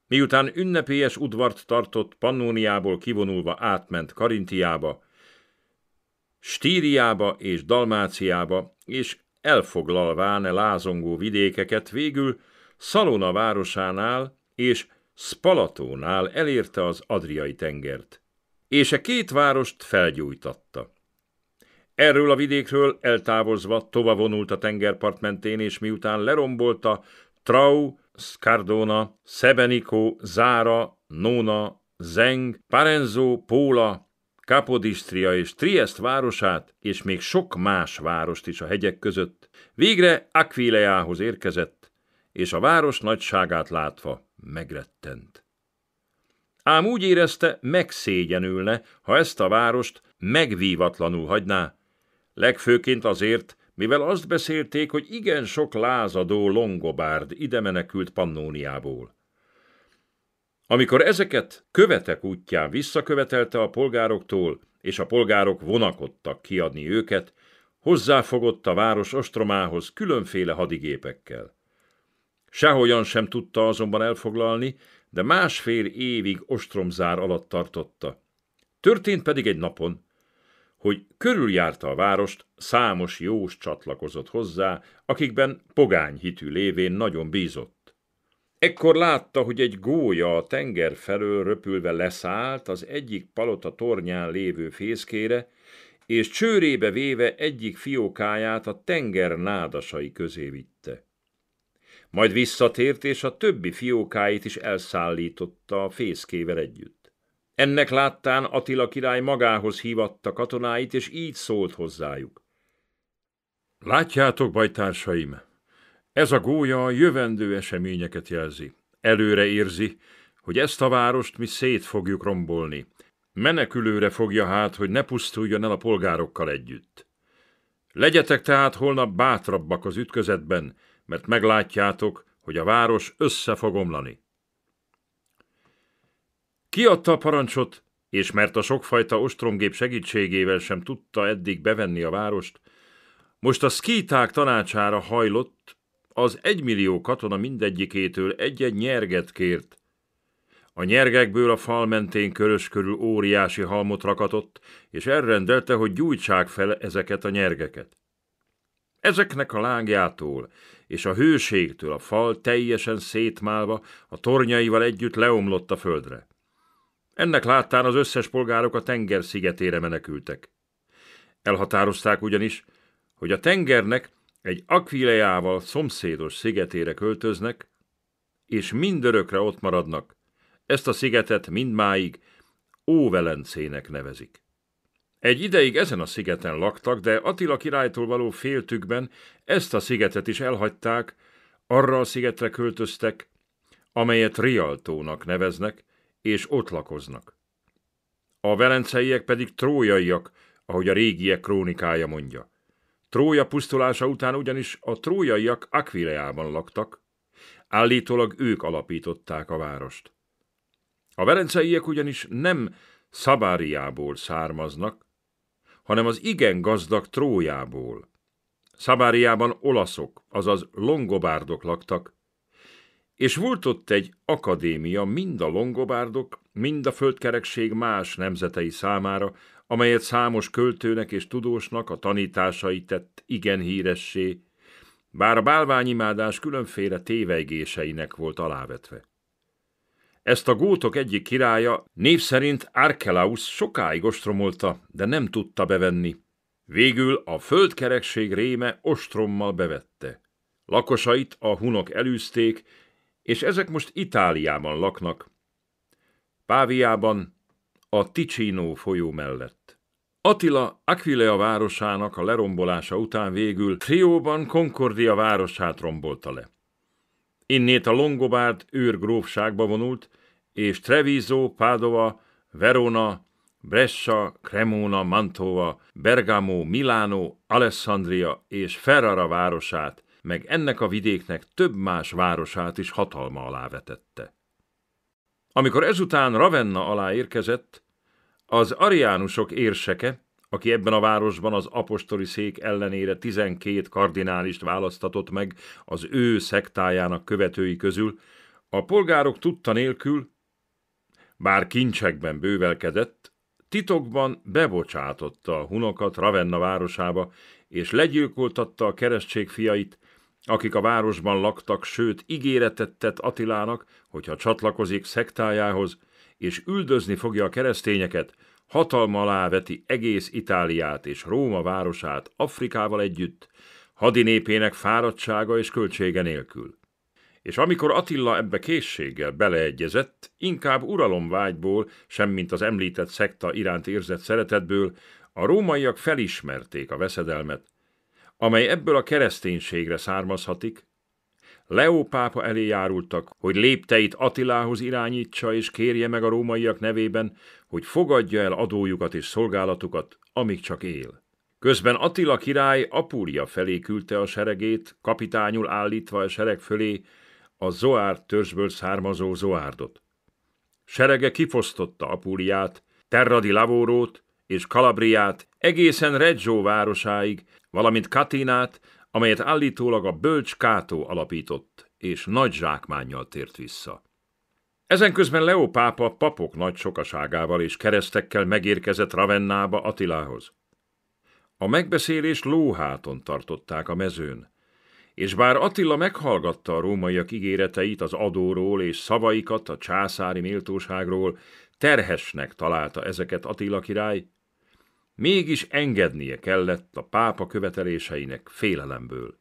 Miután ünnepélyes udvart tartott, Pannóniából kivonulva átment Karintiába, Stíriába és Dalmáciába, és elfoglalván e lázongó vidékeket végül Szalona városánál és Spalatónál elérte az Adriai tengert, és a e két várost felgyújtatta. Erről a vidékről eltávozva tova vonult a tengerpart mentén, és miután lerombolta Trau, Scardona, Szebenikó, Zára, Nóna, Zeng, Parenzo, Póla, Kapodisztria és Triest városát, és még sok más várost is a hegyek között, végre Aquileához érkezett, és a város nagyságát látva megrettent. Ám úgy érezte, megszégyenülne, ha ezt a várost megvívatlanul hagyná, legfőként azért, mivel azt beszélték, hogy igen sok lázadó longobárd ide menekült Pannóniából. Amikor ezeket követek útján visszakövetelte a polgároktól, és a polgárok vonakodtak kiadni őket, hozzáfogott a város ostromához különféle hadigépekkel. Sehogyan sem tudta azonban elfoglalni, de másfél évig ostromzár alatt tartotta. Történt pedig egy napon, hogy körüljárta a várost, számos jós csatlakozott hozzá, akikben pogány hitű lévén nagyon bízott. Ekkor látta, hogy egy gólya a tenger felől röpülve leszállt az egyik palota tornyán lévő fészkére, és csőrébe véve egyik fiókáját a tenger nádasai közé vitte. Majd visszatért, és a többi fiókáit is elszállította a fészkével együtt. Ennek láttán Attila király magához hívatta katonáit, és így szólt hozzájuk. Látjátok, bajtársaim, ez a gólya a jövendő eseményeket jelzi. Előre érzi, hogy ezt a várost mi szét fogjuk rombolni. Menekülőre fogja hát, hogy ne pusztuljon el a polgárokkal együtt. Legyetek tehát holnap bátrabbak az ütközetben, mert meglátjátok, hogy a város össze fog omlani. Kiadta a parancsot, és mert a sokfajta ostromgép segítségével sem tudta eddig bevenni a várost, most a szkíták tanácsára hajlott, az egymillió katona mindegyikétől egy-egy nyerget kért. A nyergekből a fal mentén körös körül óriási halmot rakatott, és elrendelte, hogy gyújtsák fel ezeket a nyergeket. Ezeknek a lángjától és a hőségtől a fal teljesen szétmálva a tornyaival együtt leomlott a földre. Ennek láttán az összes polgárok a tenger szigetére menekültek. Elhatározták ugyanis, hogy a tengernek egy akvileával szomszédos szigetére költöznek, és mindörökre ott maradnak. Ezt a szigetet mindmáig Óvelencének nevezik. Egy ideig ezen a szigeten laktak, de Attila királytól való féltükben ezt a szigetet is elhagyták, arra a szigetre költöztek, amelyet Rialtónak neveznek, és ott lakoznak. A velenceiek pedig trójaiak, ahogy a régiek krónikája mondja. Trója pusztulása után ugyanis a trójaiak Aquileában laktak, állítólag ők alapították a várost. A verenceiek ugyanis nem Szabáriából származnak, hanem az igen gazdag Trójából. Szabáriában olaszok, azaz longobárdok laktak, és volt ott egy akadémia mind a longobárdok, mind a földkerekség más nemzetei számára, amelyet számos költőnek és tudósnak a tanításai tett igen híressé, bár a bálványimádás különféle tévejgéseinek volt alávetve. Ezt a gótok egyik királya név szerint Arkelaus sokáig ostromolta, de nem tudta bevenni. Végül a földkerekség réme ostrommal bevette. Lakosait a hunok elűzték, és ezek most Itáliában laknak. Páviában a Ticino folyó mellett. Attila Aquilea városának a lerombolása után végül Trióban Concordia városát rombolta le. Innét a Longobárd őrgrófságba vonult, és Treviso, Pádova, Verona, Brescia, Cremona, Mantova, Bergamo, Milano, Alessandria és Ferrara városát, meg ennek a vidéknek több más városát is hatalma alá vetette. Amikor ezután Ravenna alá érkezett, az ariánusok érseke, aki ebben a városban az apostoli szék ellenére 12 kardinálist választatott meg az ő szektájának követői közül, a polgárok tudta nélkül, bár kincsekben bővelkedett, titokban bebocsátotta a hunokat Ravenna városába, és legyilkoltatta a keresztség fiait, akik a városban laktak, sőt ígéretet tett Attilának, hogyha csatlakozik szektájához, és üldözni fogja a keresztényeket, hatalma alá veti egész Itáliát és Róma városát Afrikával együtt, népének fáradtsága és költsége nélkül. És amikor Attila ebbe készséggel beleegyezett, inkább uralomvágyból, semmint az említett szekta iránt érzett szeretetből, a rómaiak felismerték a veszedelmet, amely ebből a kereszténységre származhatik, Leó pápa elé járultak, hogy lépteit Attilához irányítsa és kérje meg a rómaiak nevében, hogy fogadja el adójukat és szolgálatukat, amíg csak él. Közben Attila király Apúria felé küldte a seregét, kapitányul állítva a sereg fölé a Zoár törzsből származó Zoárdot. Serege kifosztotta Apúriát, Terradi Lavórót és Kalabriát egészen Reggio városáig, valamint Katinát, amelyet állítólag a bölcs Kátó alapított, és nagy zsákmánnyal tért vissza. Ezen közben Leó pápa papok nagy sokaságával és keresztekkel megérkezett Ravennába Attilához. A megbeszélés lóháton tartották a mezőn, és bár Attila meghallgatta a rómaiak ígéreteit az adóról és szavaikat a császári méltóságról, terhesnek találta ezeket Attila király, Mégis engednie kellett a pápa követeléseinek félelemből.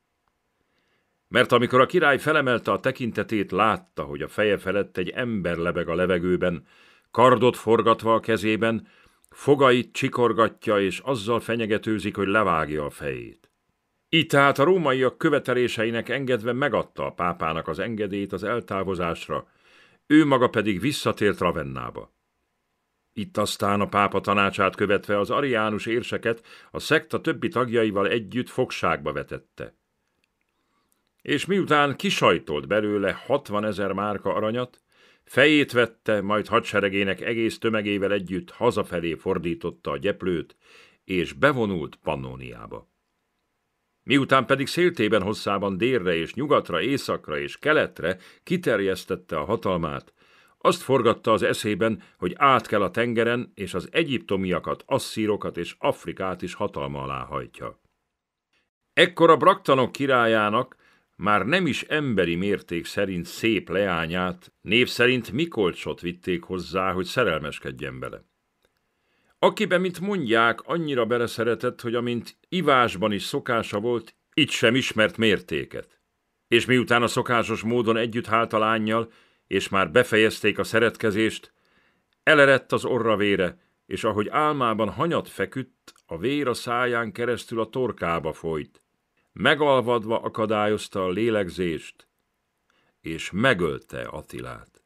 Mert amikor a király felemelte a tekintetét, látta, hogy a feje felett egy ember lebeg a levegőben, kardot forgatva a kezében, fogait csikorgatja és azzal fenyegetőzik, hogy levágja a fejét. Így tehát a rómaiak követeléseinek engedve megadta a pápának az engedélyt az eltávozásra, ő maga pedig visszatért Ravennába. Itt aztán a pápa tanácsát követve az ariánus érseket a szekta többi tagjaival együtt fogságba vetette. És miután kisajtolt belőle 60 ezer márka aranyat, fejét vette, majd hadseregének egész tömegével együtt hazafelé fordította a gyeplőt, és bevonult Pannóniába. Miután pedig széltében hosszában délre és nyugatra, északra és keletre kiterjesztette a hatalmát, azt forgatta az eszében, hogy át kell a tengeren, és az egyiptomiakat, asszírokat és Afrikát is hatalma alá hajtja. Ekkor a braktanok királyának már nem is emberi mérték szerint szép leányát, név szerint Mikolcsot vitték hozzá, hogy szerelmeskedjen bele. Akiben, mint mondják, annyira beleszeretett, hogy amint ivásban is szokása volt, itt sem ismert mértéket. És miután a szokásos módon együtt hált a lányjal, és már befejezték a szeretkezést, elerett az orra vére, és ahogy álmában hanyat feküdt, a vér a száján keresztül a torkába folyt. Megalvadva akadályozta a lélegzést, és megölte Attilát.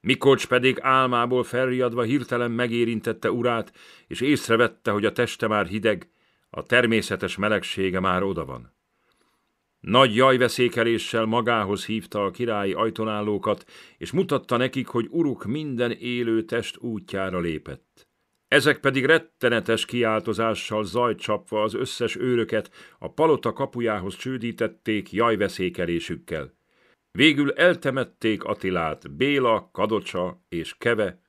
Mikocs pedig álmából felriadva hirtelen megérintette urát, és észrevette, hogy a teste már hideg, a természetes melegsége már oda van. Nagy jajveszékeléssel magához hívta a királyi ajtonállókat, és mutatta nekik, hogy uruk minden élő test útjára lépett. Ezek pedig rettenetes kiáltozással zajcsapva az összes őröket a palota kapujához csődítették jajveszékelésükkel. Végül eltemették Attilát Béla, Kadocsa és Keve,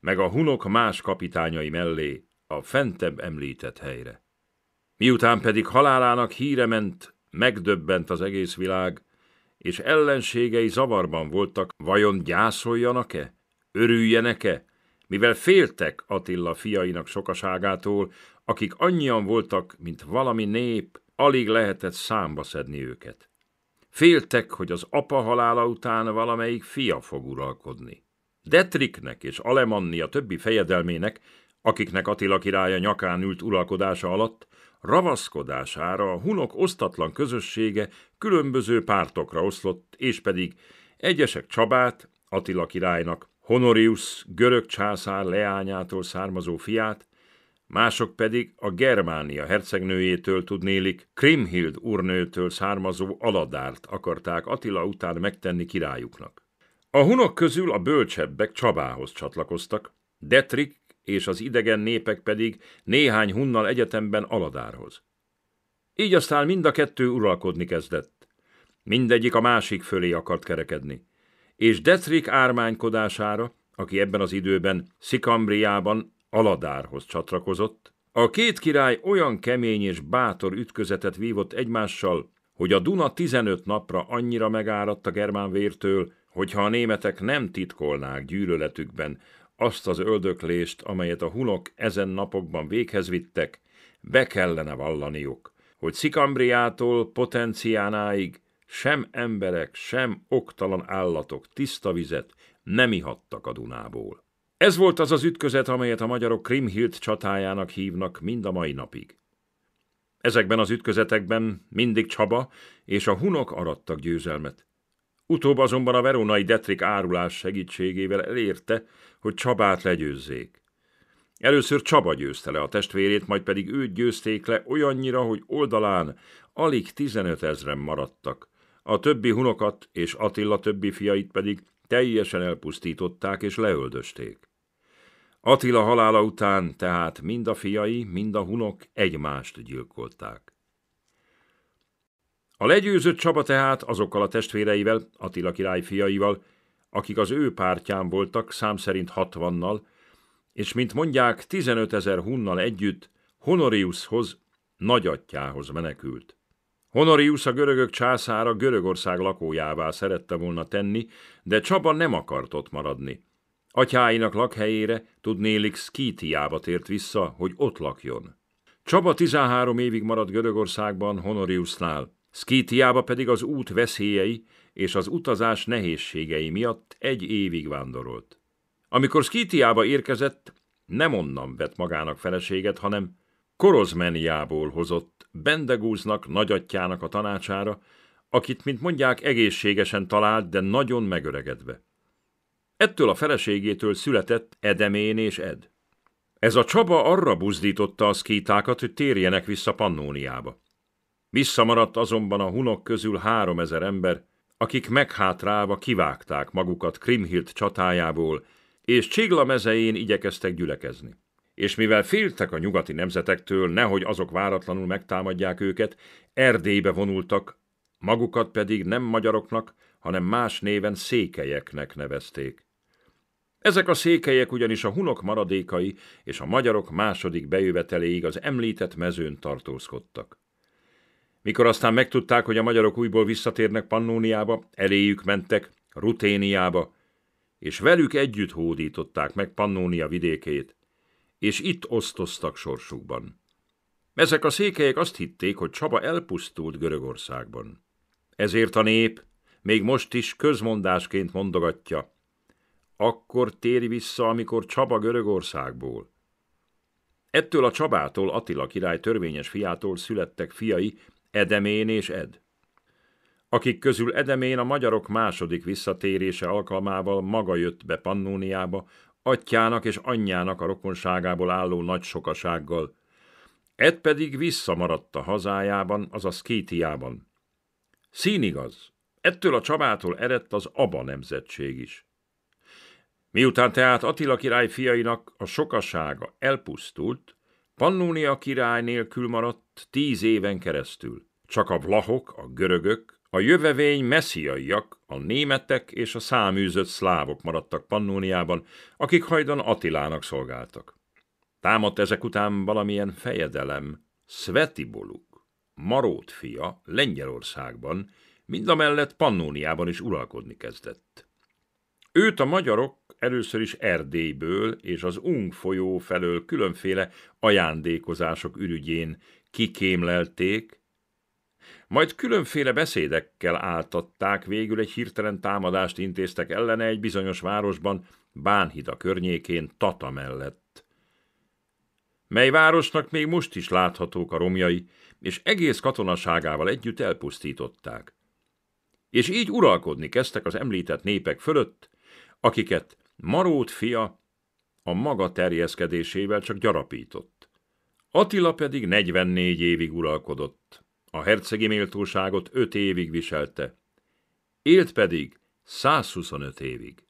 meg a hunok más kapitányai mellé, a fentebb említett helyre. Miután pedig halálának híre ment, Megdöbbent az egész világ, és ellenségei zavarban voltak, vajon gyászoljanak-e? Örüljenek-e? Mivel féltek Attila fiainak sokaságától, akik annyian voltak, mint valami nép, alig lehetett számba szedni őket. Féltek, hogy az apa halála után valamelyik fia fog uralkodni. Detriknek és Alemannia többi fejedelmének, akiknek Attila királya nyakán ült uralkodása alatt, ravaszkodására a hunok osztatlan közössége különböző pártokra oszlott, és pedig egyesek Csabát, Attila királynak, Honorius görög császár leányától származó fiát, mások pedig a Germánia hercegnőjétől tudnélik, Krimhild urnőtől származó Aladárt akarták Attila után megtenni királyuknak. A hunok közül a bölcsebbek Csabához csatlakoztak, Detrik és az idegen népek pedig néhány hunnal egyetemben Aladárhoz. Így aztán mind a kettő uralkodni kezdett. Mindegyik a másik fölé akart kerekedni. És Detrik ármánykodására, aki ebben az időben Szikambriában Aladárhoz csatlakozott, a két király olyan kemény és bátor ütközetet vívott egymással, hogy a Duna 15 napra annyira megáradt a germán vértől, hogyha a németek nem titkolnák gyűlöletükben azt az öldöklést, amelyet a hunok ezen napokban véghez vittek, be kellene vallaniuk, hogy Szikambriától potenciánáig sem emberek, sem oktalan állatok tiszta vizet nem ihattak a Dunából. Ez volt az az ütközet, amelyet a magyarok Krimhild csatájának hívnak mind a mai napig. Ezekben az ütközetekben mindig Csaba és a hunok arattak győzelmet, Utóbb azonban a veronai Detrik árulás segítségével elérte, hogy Csabát legyőzzék. Először Csaba győzte le a testvérét, majd pedig őt győzték le olyannyira, hogy oldalán alig 15 ezren maradtak. A többi hunokat és Attila többi fiait pedig teljesen elpusztították és leöldösték. Attila halála után tehát mind a fiai, mind a hunok egymást gyilkolták. A legyőzött Csaba tehát azokkal a testvéreivel, Attila király fiaival, akik az ő pártján voltak, szám szerint hatvannal, és mint mondják, 15 ezer hunnal együtt Honoriushoz, nagyatjához menekült. Honorius a görögök császára Görögország lakójává szerette volna tenni, de Csaba nem akart ott maradni. Atyáinak lakhelyére, tudnélik Szkítiába tért vissza, hogy ott lakjon. Csaba 13 évig maradt Görögországban Honoriusnál, Szkítiába pedig az út veszélyei és az utazás nehézségei miatt egy évig vándorolt. Amikor Szkítiába érkezett, nem onnan vett magának feleséget, hanem Korozmeniából hozott Bendegúznak, nagyatjának a tanácsára, akit, mint mondják, egészségesen talált, de nagyon megöregedve. Ettől a feleségétől született Edemén és Ed. Ez a Csaba arra buzdította a szkítákat, hogy térjenek vissza Pannóniába. Visszamaradt azonban a hunok közül három ezer ember, akik meghátrálva kivágták magukat Krimhild csatájából, és Csigla mezején igyekeztek gyülekezni. És mivel féltek a nyugati nemzetektől, nehogy azok váratlanul megtámadják őket, Erdélybe vonultak, magukat pedig nem magyaroknak, hanem más néven székelyeknek nevezték. Ezek a székelyek ugyanis a hunok maradékai és a magyarok második bejöveteléig az említett mezőn tartózkodtak. Mikor aztán megtudták, hogy a magyarok újból visszatérnek Pannóniába, eléjük mentek, Ruténiába, és velük együtt hódították meg Pannónia vidékét, és itt osztoztak sorsukban. Ezek a székelyek azt hitték, hogy Csaba elpusztult Görögországban. Ezért a nép még most is közmondásként mondogatja, akkor téri vissza, amikor Csaba Görögországból. Ettől a Csabától, Attila király törvényes fiától születtek fiai Edemén és Ed. Akik közül Edemén a magyarok második visszatérése alkalmával maga jött be Pannóniába, atyának és anyjának a rokonságából álló nagy sokasággal. Ed pedig visszamaradt a hazájában, azaz Kétiában. Színigaz, ettől a Csabától eredt az Aba nemzetség is. Miután tehát Attila király fiainak a sokasága elpusztult, Pannonia király nélkül maradt tíz éven keresztül. Csak a vlahok, a görögök, a jövevény messziaiak, a németek és a száműzött szlávok maradtak Pannóniában, akik hajdan Attilának szolgáltak. Támadt ezek után valamilyen fejedelem, Svetiboluk, Marót fia Lengyelországban, mind a mellett Pannóniában is uralkodni kezdett. Őt a magyarok először is Erdélyből és az Ung folyó felől különféle ajándékozások ürügyén kikémlelték, majd különféle beszédekkel áltatták, végül egy hirtelen támadást intéztek ellene egy bizonyos városban, Bánhida környékén, Tata mellett. Mely városnak még most is láthatók a romjai, és egész katonaságával együtt elpusztították. És így uralkodni kezdtek az említett népek fölött, akiket Marót fia a maga terjeszkedésével csak gyarapított. Attila pedig 44 évig uralkodott. A hercegi méltóságot 5 évig viselte. Élt pedig 125 évig.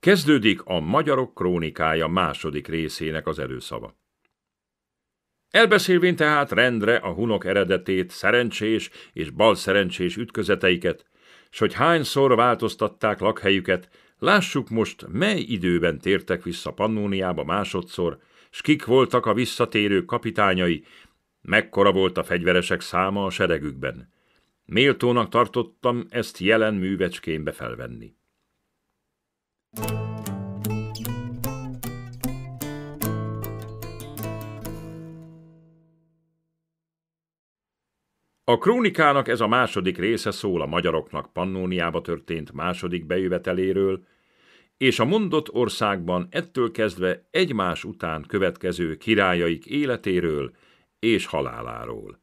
Kezdődik a Magyarok krónikája második részének az előszava. Elbeszélvén tehát rendre a hunok eredetét, szerencsés és balszerencsés ütközeteiket, s hogy hányszor változtatták lakhelyüket, lássuk most, mely időben tértek vissza Pannóniába másodszor, s kik voltak a visszatérő kapitányai, mekkora volt a fegyveresek száma a seregükben. Méltónak tartottam ezt jelen művecskénbe felvenni. thank you A krónikának ez a második része szól a magyaroknak Pannóniába történt második bejöveteléről, és a mondott országban ettől kezdve egymás után következő királyaik életéről és haláláról.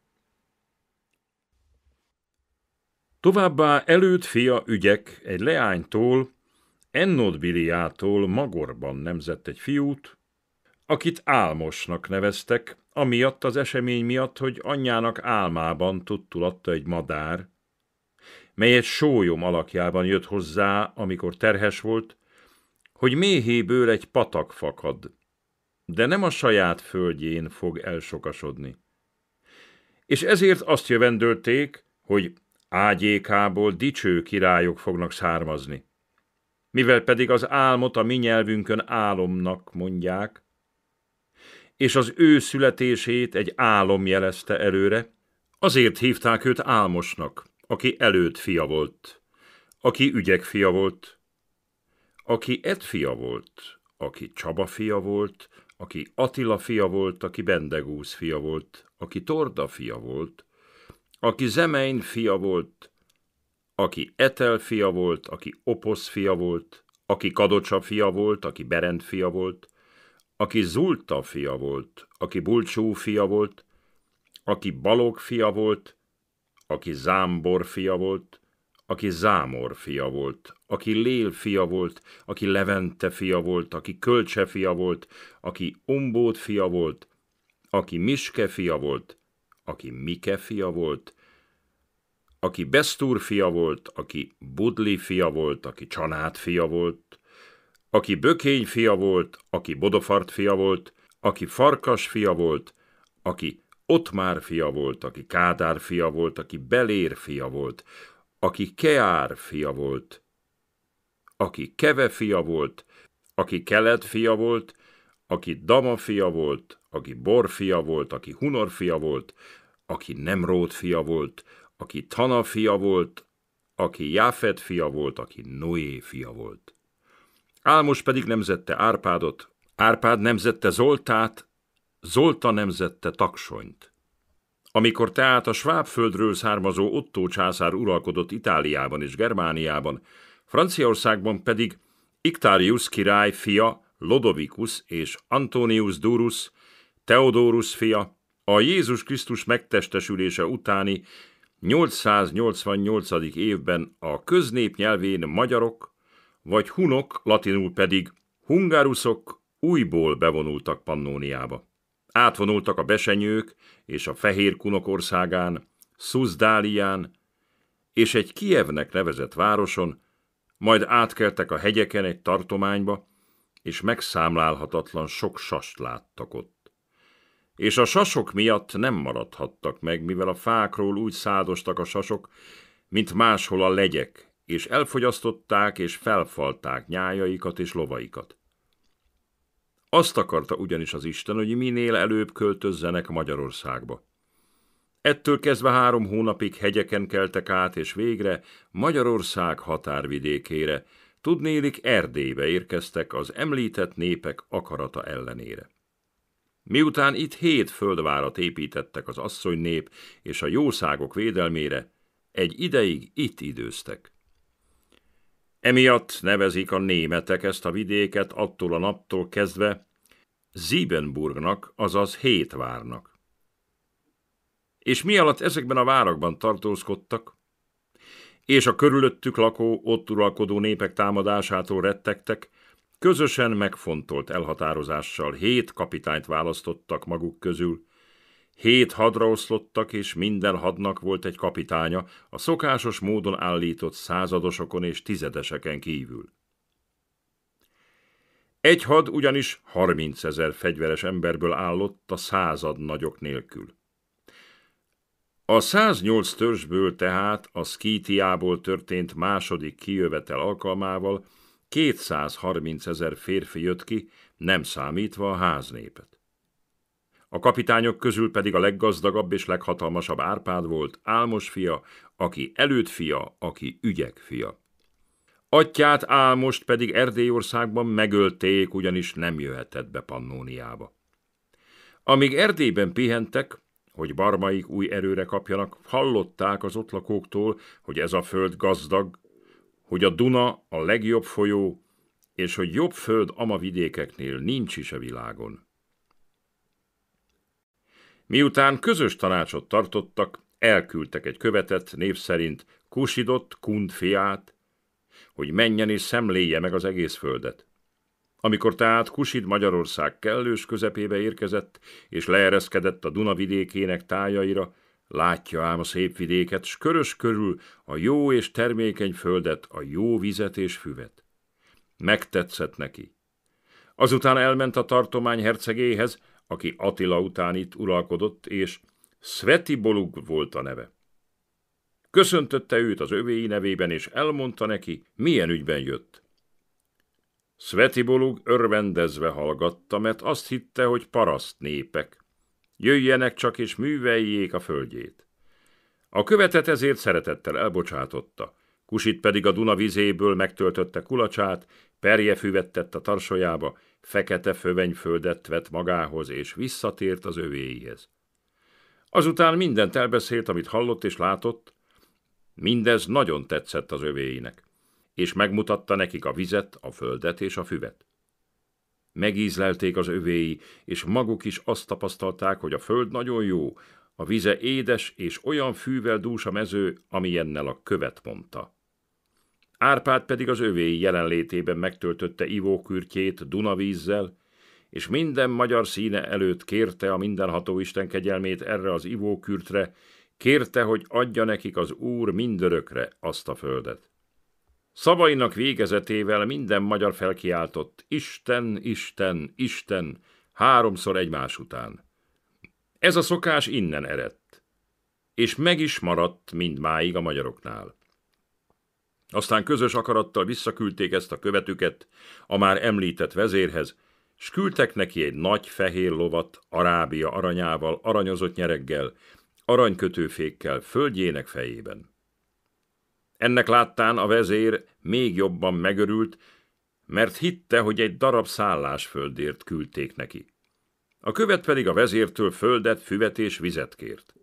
Továbbá előtt fia ügyek egy leánytól, Ennod Biliától Magorban nemzett egy fiút, akit Álmosnak neveztek, amiatt az esemény miatt, hogy anyjának álmában tudtulatta egy madár, melyet sólyom alakjában jött hozzá, amikor terhes volt, hogy méhéből egy patak fakad, de nem a saját földjén fog elsokasodni. És ezért azt jövendőlték, hogy ágyékából dicső királyok fognak származni. Mivel pedig az álmot a mi nyelvünkön álomnak mondják, és az ő születését egy álom jelezte előre, azért hívták őt álmosnak, aki előtt fia volt, aki ügyek fia volt, aki Ed fia volt, aki Csaba fia volt, aki Attila fia volt, aki Bendegúz fia volt, aki Torda fia volt, aki Zemein fia volt, aki Etel fia volt, aki Oposz fia volt, aki Kadocsa fia volt, aki Berend fia volt, aki Zulta fia volt, aki Bulcsú fia volt, aki Balog fia volt, aki Zámbor fia volt, aki Zámor fia volt, aki Lél fia volt, aki Levente fia volt, aki Kölcse fia volt, aki Umbót fia volt, aki Miske fia volt, aki Mike fia volt, aki Bestúr fia volt, aki Budli fia volt, aki Csanát fia volt, aki Bökény fia volt, aki Bodofart fia volt, aki Farkas fia volt, aki Ottmár fia volt, aki Kádár fia volt, aki Belér fia volt, aki Keár fia volt, aki Keve fia volt, aki Kelet fia volt, aki Dama fia volt, aki Bor fia volt, aki Hunor fia volt, aki Nemród fia volt, aki Tana fia volt, aki Jáfet fia volt, aki Noé fia volt. Álmos pedig nemzette Árpádot, Árpád nemzette Zoltát, Zolta nemzette Taksonyt. Amikor tehát a Svábföldről származó Otto császár uralkodott Itáliában és Germániában, Franciaországban pedig Iktárius király fia Lodovikus és Antonius Durus, Theodorus fia, a Jézus Krisztus megtestesülése utáni 888. évben a köznép nyelvén magyarok, vagy hunok, latinul pedig hungáruszok újból bevonultak Pannóniába. Átvonultak a besenyők és a fehér kunok országán, Szuzdálián és egy Kievnek nevezett városon, majd átkeltek a hegyeken egy tartományba, és megszámlálhatatlan sok sast láttak ott. És a sasok miatt nem maradhattak meg, mivel a fákról úgy szádostak a sasok, mint máshol a legyek és elfogyasztották és felfalták nyájaikat és lovaikat. Azt akarta ugyanis az Isten, hogy minél előbb költözzenek Magyarországba. Ettől kezdve három hónapig hegyeken keltek át, és végre Magyarország határvidékére, tudnélik Erdélybe érkeztek az említett népek akarata ellenére. Miután itt hét földvárat építettek az asszony nép és a jószágok védelmére, egy ideig itt időztek. Emiatt nevezik a németek ezt a vidéket attól a naptól kezdve Siebenburgnak, azaz Hétvárnak. És mi alatt ezekben a várakban tartózkodtak, és a körülöttük lakó, ott uralkodó népek támadásától rettegtek, közösen megfontolt elhatározással hét kapitányt választottak maguk közül, Hét hadra oszlottak, és minden hadnak volt egy kapitánya, a szokásos módon állított századosokon és tizedeseken kívül. Egy had ugyanis 30 ezer fegyveres emberből állott a század nagyok nélkül. A 108 törzsből tehát a Skítiából történt második kijövetel alkalmával 230 ezer férfi jött ki, nem számítva a háznépet. A kapitányok közül pedig a leggazdagabb és leghatalmasabb Árpád volt, álmos fia, aki előtt fia, aki ügyek fia. Atyát álmost pedig Erdélyországban megölték, ugyanis nem jöhetett be Pannóniába. Amíg Erdélyben pihentek, hogy barmaik új erőre kapjanak, hallották az ott lakóktól, hogy ez a föld gazdag, hogy a Duna a legjobb folyó, és hogy jobb föld ama vidékeknél nincs is a világon. Miután közös tanácsot tartottak, elküldtek egy követet, név szerint Kusidott Kund fiát, hogy menjen és szemléje meg az egész földet. Amikor tehát Kusid Magyarország kellős közepébe érkezett, és leereszkedett a Duna vidékének tájaira, látja ám a szép vidéket, s körös körül a jó és termékeny földet, a jó vizet és füvet. Megtetszett neki. Azután elment a tartomány hercegéhez, aki Attila után itt uralkodott, és Sveti Bolug volt a neve. Köszöntötte őt az övéi nevében, és elmondta neki, milyen ügyben jött. Bolug örvendezve hallgatta, mert azt hitte, hogy paraszt népek. Jöjjenek csak és műveljék a földjét. A követet ezért szeretettel elbocsátotta. Kusit pedig a Duna vizéből megtöltötte kulacsát, Perjefüvet tett a tarsolyába, fekete fövenyföldet vett magához, és visszatért az övéihez. Azután mindent elbeszélt, amit hallott és látott, mindez nagyon tetszett az övéinek, és megmutatta nekik a vizet, a földet és a füvet. Megízlelték az övéi, és maguk is azt tapasztalták, hogy a föld nagyon jó, a vize édes és olyan fűvel dús a mező, amilyennel a követ mondta. Árpád pedig az övéi jelenlétében megtöltötte ivókürtjét Dunavízzel, és minden magyar színe előtt kérte a mindenható Isten kegyelmét erre az ivókürtre, kérte, hogy adja nekik az Úr mindörökre azt a földet. Szavainak végezetével minden magyar felkiáltott, Isten, Isten, Isten, háromszor egymás után. Ez a szokás innen eredt, és meg is maradt mindmáig a magyaroknál. Aztán közös akarattal visszaküldték ezt a követüket a már említett vezérhez, s küldtek neki egy nagy fehér lovat Arábia aranyával, aranyozott nyereggel, aranykötőfékkel földjének fejében. Ennek láttán a vezér még jobban megörült, mert hitte, hogy egy darab szállásföldért küldték neki. A követ pedig a vezértől földet, füvet és vizet kért.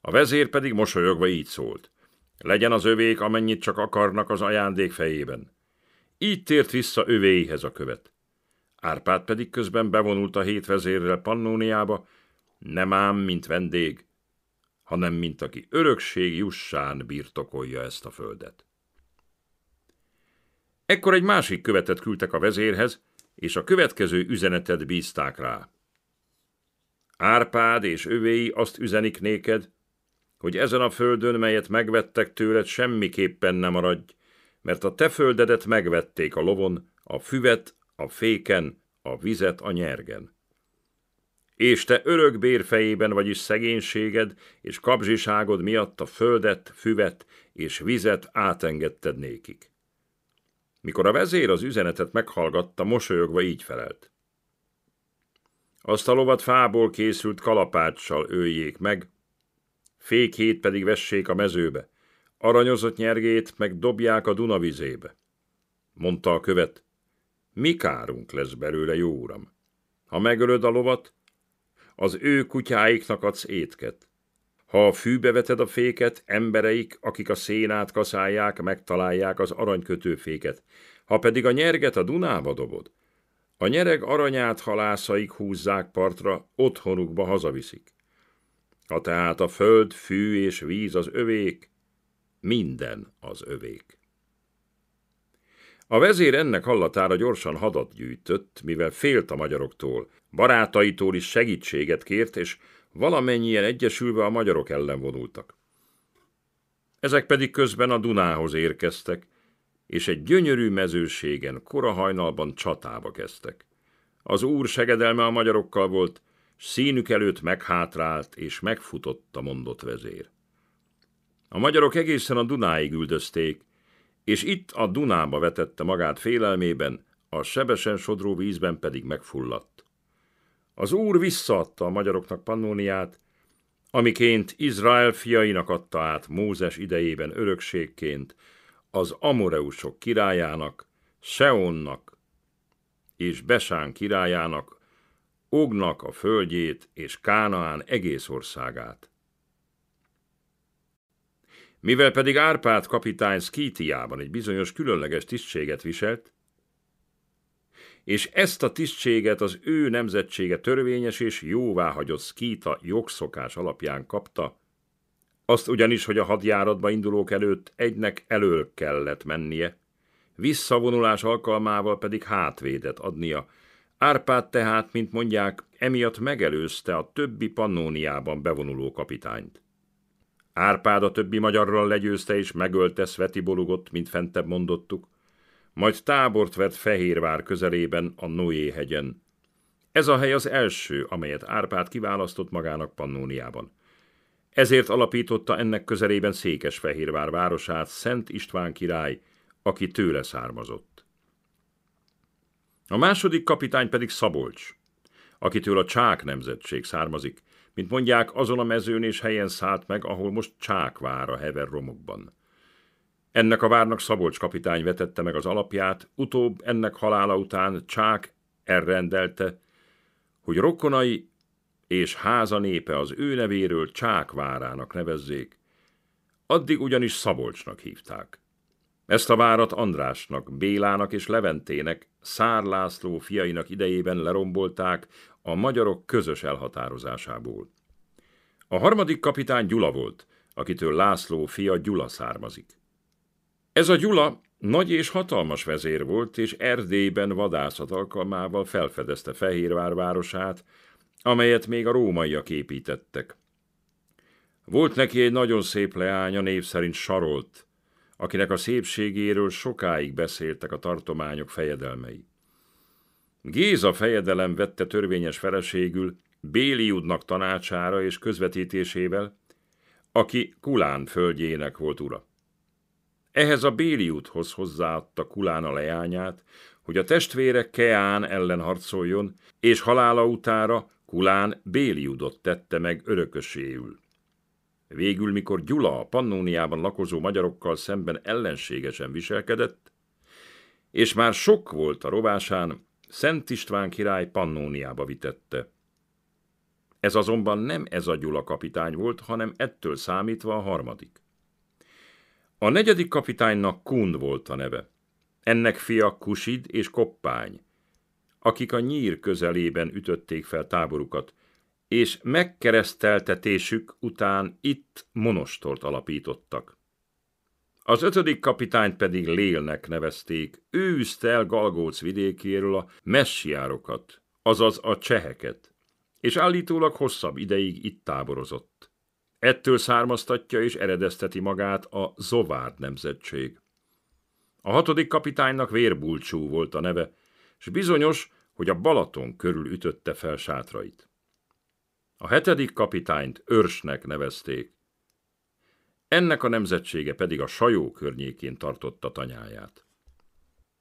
A vezér pedig mosolyogva így szólt – legyen az övék, amennyit csak akarnak az ajándék fejében. Így tért vissza övéihez a követ. Árpád pedig közben bevonult a hétvezérrel Pannóniába, nem ám, mint vendég, hanem mint aki örökség jussán birtokolja ezt a földet. Ekkor egy másik követet küldtek a vezérhez, és a következő üzenetet bízták rá. Árpád és övéi azt üzenik néked, hogy ezen a földön, melyet megvettek tőled, semmiképpen nem maradj, mert a te földedet megvették a lovon, a füvet, a féken, a vizet, a nyergen. És te örök bérfejében, vagyis szegénységed és kapzsiságod miatt a földet, füvet és vizet átengedted nékik. Mikor a vezér az üzenetet meghallgatta, mosolyogva így felelt. Azt a lovat fából készült kalapáccsal öljék meg, hét pedig vessék a mezőbe, aranyozott nyergét meg dobják a Dunavizébe. Mondta a követ, mi kárunk lesz belőle, jó uram? Ha megölöd a lovat, az ő kutyáiknak adsz étket. Ha a fűbe veted a féket, embereik, akik a szénát kaszálják, megtalálják az aranykötőféket. Ha pedig a nyerget a Dunába dobod, a nyereg aranyát halászaik húzzák partra, otthonukba hazaviszik. Ha tehát a föld, fű és víz az övék, minden az övék. A vezér ennek hallatára gyorsan hadat gyűjtött, mivel félt a magyaroktól, barátaitól is segítséget kért, és valamennyien egyesülve a magyarok ellen vonultak. Ezek pedig közben a Dunához érkeztek, és egy gyönyörű mezőségen, korahajnalban csatába kezdtek. Az úr segedelme a magyarokkal volt, színük előtt meghátrált és megfutott a mondott vezér. A magyarok egészen a Dunáig üldözték, és itt a Dunába vetette magát félelmében, a sebesen sodró vízben pedig megfulladt. Az úr visszaadta a magyaroknak Pannóniát, amiként Izrael fiainak adta át Mózes idejében örökségként az Amoreusok királyának, Seonnak és Besán királyának, Ognak a földjét és Kánaán egész országát. Mivel pedig Árpád kapitány Szkítiában egy bizonyos különleges tisztséget viselt, és ezt a tisztséget az ő nemzetsége törvényes és jóváhagyott szkíta jogszokás alapján kapta, azt ugyanis, hogy a hadjáratba indulók előtt egynek elől kellett mennie, visszavonulás alkalmával pedig hátvédet adnia, Árpád tehát, mint mondják, emiatt megelőzte a többi Pannóniában bevonuló kapitányt. Árpád a többi magyarral legyőzte és megölte Bologot, mint fentebb mondottuk, majd tábort vett Fehérvár közelében a Noé-hegyen. Ez a hely az első, amelyet Árpád kiválasztott magának Pannóniában. Ezért alapította ennek közelében Székesfehérvár városát Szent István király, aki tőle származott. A második kapitány pedig Szabolcs, akitől a Csák nemzetség származik, mint mondják, azon a mezőn és helyen szállt meg, ahol most a hever romokban. Ennek a várnak Szabolcs kapitány vetette meg az alapját, utóbb ennek halála után Csák elrendelte, hogy rokonai és háza népe az ő nevéről Csákvárának nevezzék, addig ugyanis Szabolcsnak hívták. Ezt a várat Andrásnak, Bélának és Leventének, Szár László fiainak idejében lerombolták a magyarok közös elhatározásából. A harmadik kapitány Gyula volt, akitől László fia Gyula származik. Ez a Gyula nagy és hatalmas vezér volt, és Erdélyben vadászat alkalmával felfedezte Fehérvár városát, amelyet még a rómaiak építettek. Volt neki egy nagyon szép leánya, név szerint Sarolt – akinek a szépségéről sokáig beszéltek a tartományok fejedelmei. Géza fejedelem vette törvényes feleségül Béliudnak tanácsára és közvetítésével, aki Kulán földjének volt ura. Ehhez a Béliudhoz hozzáadta Kulán a leányát, hogy a testvére Keán ellen harcoljon, és halála utára Kulán Béliudot tette meg örököséül. Végül, mikor Gyula a Pannóniában lakozó magyarokkal szemben ellenségesen viselkedett, és már sok volt a rovásán, Szent István király Pannóniába vitette. Ez azonban nem ez a Gyula kapitány volt, hanem ettől számítva a harmadik. A negyedik kapitánynak Kund volt a neve. Ennek fia Kusid és Koppány, akik a nyír közelében ütötték fel táborukat, és megkereszteltetésük után itt monostort alapítottak. Az ötödik kapitányt pedig Lélnek nevezték, ő üzte el Galgóc vidékéről a messiárokat, azaz a cseheket, és állítólag hosszabb ideig itt táborozott. Ettől származtatja és eredezteti magát a Zovárd nemzetség. A hatodik kapitánynak vérbulcsú volt a neve, és bizonyos, hogy a Balaton körül ütötte fel sátrait. A hetedik kapitányt őrsnek nevezték. Ennek a nemzetsége pedig a sajó környékén tartotta tanyáját.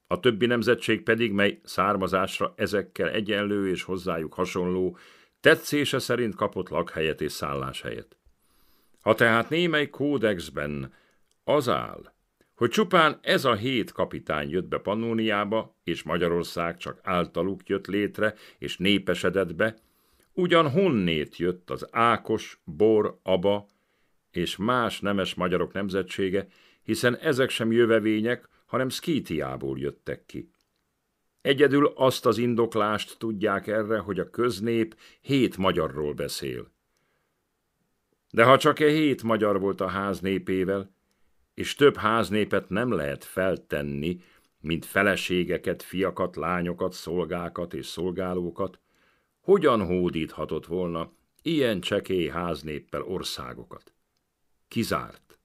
A többi nemzetség pedig, mely származásra ezekkel egyenlő és hozzájuk hasonló, tetszése szerint kapott lakhelyet és szálláshelyet. Ha tehát némely kódexben az áll, hogy csupán ez a hét kapitány jött be Pannóniába, és Magyarország csak általuk jött létre és népesedett be, Ugyan honnét jött az Ákos, Bor, Aba és más nemes magyarok nemzetsége, hiszen ezek sem jövevények, hanem Szkítiából jöttek ki. Egyedül azt az indoklást tudják erre, hogy a köznép hét magyarról beszél. De ha csak e hét magyar volt a háznépével, és több háznépet nem lehet feltenni, mint feleségeket, fiakat, lányokat, szolgákat és szolgálókat, hogyan hódíthatott volna ilyen csekély háznéppel országokat? Kizárt.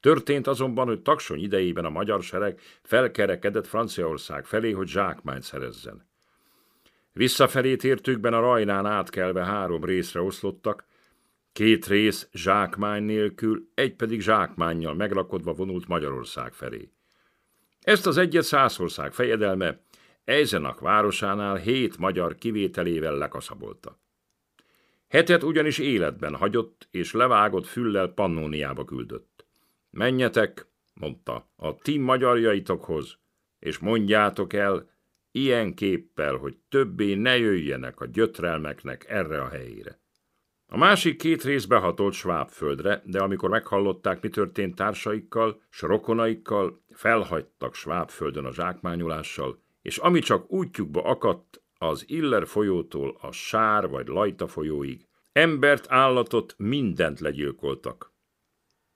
Történt azonban, hogy Taksony idejében a magyar sereg felkerekedett Franciaország felé, hogy zsákmányt szerezzen. Visszafelé tértükben a rajnán átkelve három részre oszlottak, két rész zsákmány nélkül, egy pedig zsákmánnyal megrakodva vonult Magyarország felé. Ezt az egyet százország fejedelme Ezenak városánál hét magyar kivételével lekaszabolta. Hetet ugyanis életben hagyott, és levágott füllel Pannóniába küldött. Menjetek, mondta, a ti magyarjaitokhoz, és mondjátok el, ilyen képpel, hogy többé ne jöjjenek a gyötrelmeknek erre a helyére. A másik két rész behatolt Svábföldre, de amikor meghallották, mi történt társaikkal, s rokonaikkal, felhagytak Svábföldön a zsákmányolással, és ami csak útjukba akadt, az Iller folyótól a Sár vagy Lajta folyóig, embert, állatot, mindent legyilkoltak.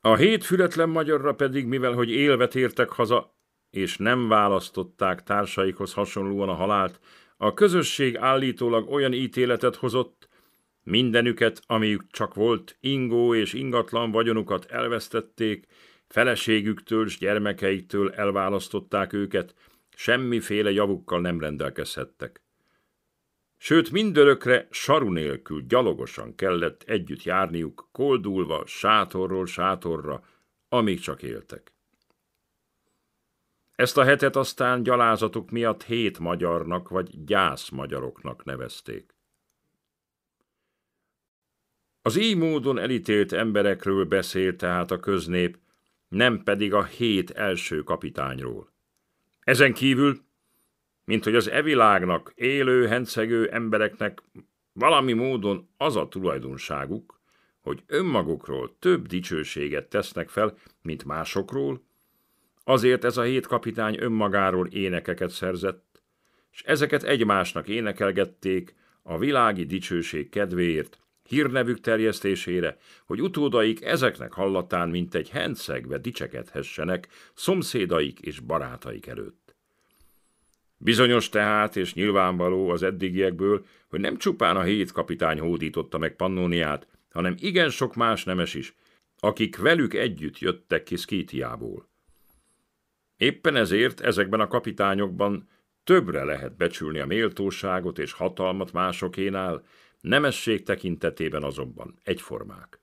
A hét fületlen magyarra pedig, mivel hogy élve tértek haza, és nem választották társaikhoz hasonlóan a halált, a közösség állítólag olyan ítéletet hozott, mindenüket, amiük csak volt, ingó és ingatlan vagyonukat elvesztették, feleségüktől és gyermekeiktől elválasztották őket, semmiféle javukkal nem rendelkezhettek. Sőt, mindörökre saru nélkül gyalogosan kellett együtt járniuk, koldulva sátorról sátorra, amíg csak éltek. Ezt a hetet aztán gyalázatuk miatt hét magyarnak vagy gyász magyaroknak nevezték. Az így módon elítélt emberekről beszélt tehát a köznép, nem pedig a hét első kapitányról. Ezen kívül, mint hogy az evilágnak, élő, hencegő embereknek valami módon az a tulajdonságuk, hogy önmagukról több dicsőséget tesznek fel, mint másokról, azért ez a hét kapitány önmagáról énekeket szerzett, és ezeket egymásnak énekelgették a világi dicsőség kedvéért, hírnevük terjesztésére, hogy utódaik ezeknek hallatán mint egy hencegve dicsekedhessenek szomszédaik és barátaik előtt. Bizonyos tehát és nyilvánvaló az eddigiekből, hogy nem csupán a hét kapitány hódította meg Pannoniát, hanem igen sok más nemes is, akik velük együtt jöttek ki Szkítiából. Éppen ezért ezekben a kapitányokban többre lehet becsülni a méltóságot és hatalmat másokénál, nemesség tekintetében azonban egyformák.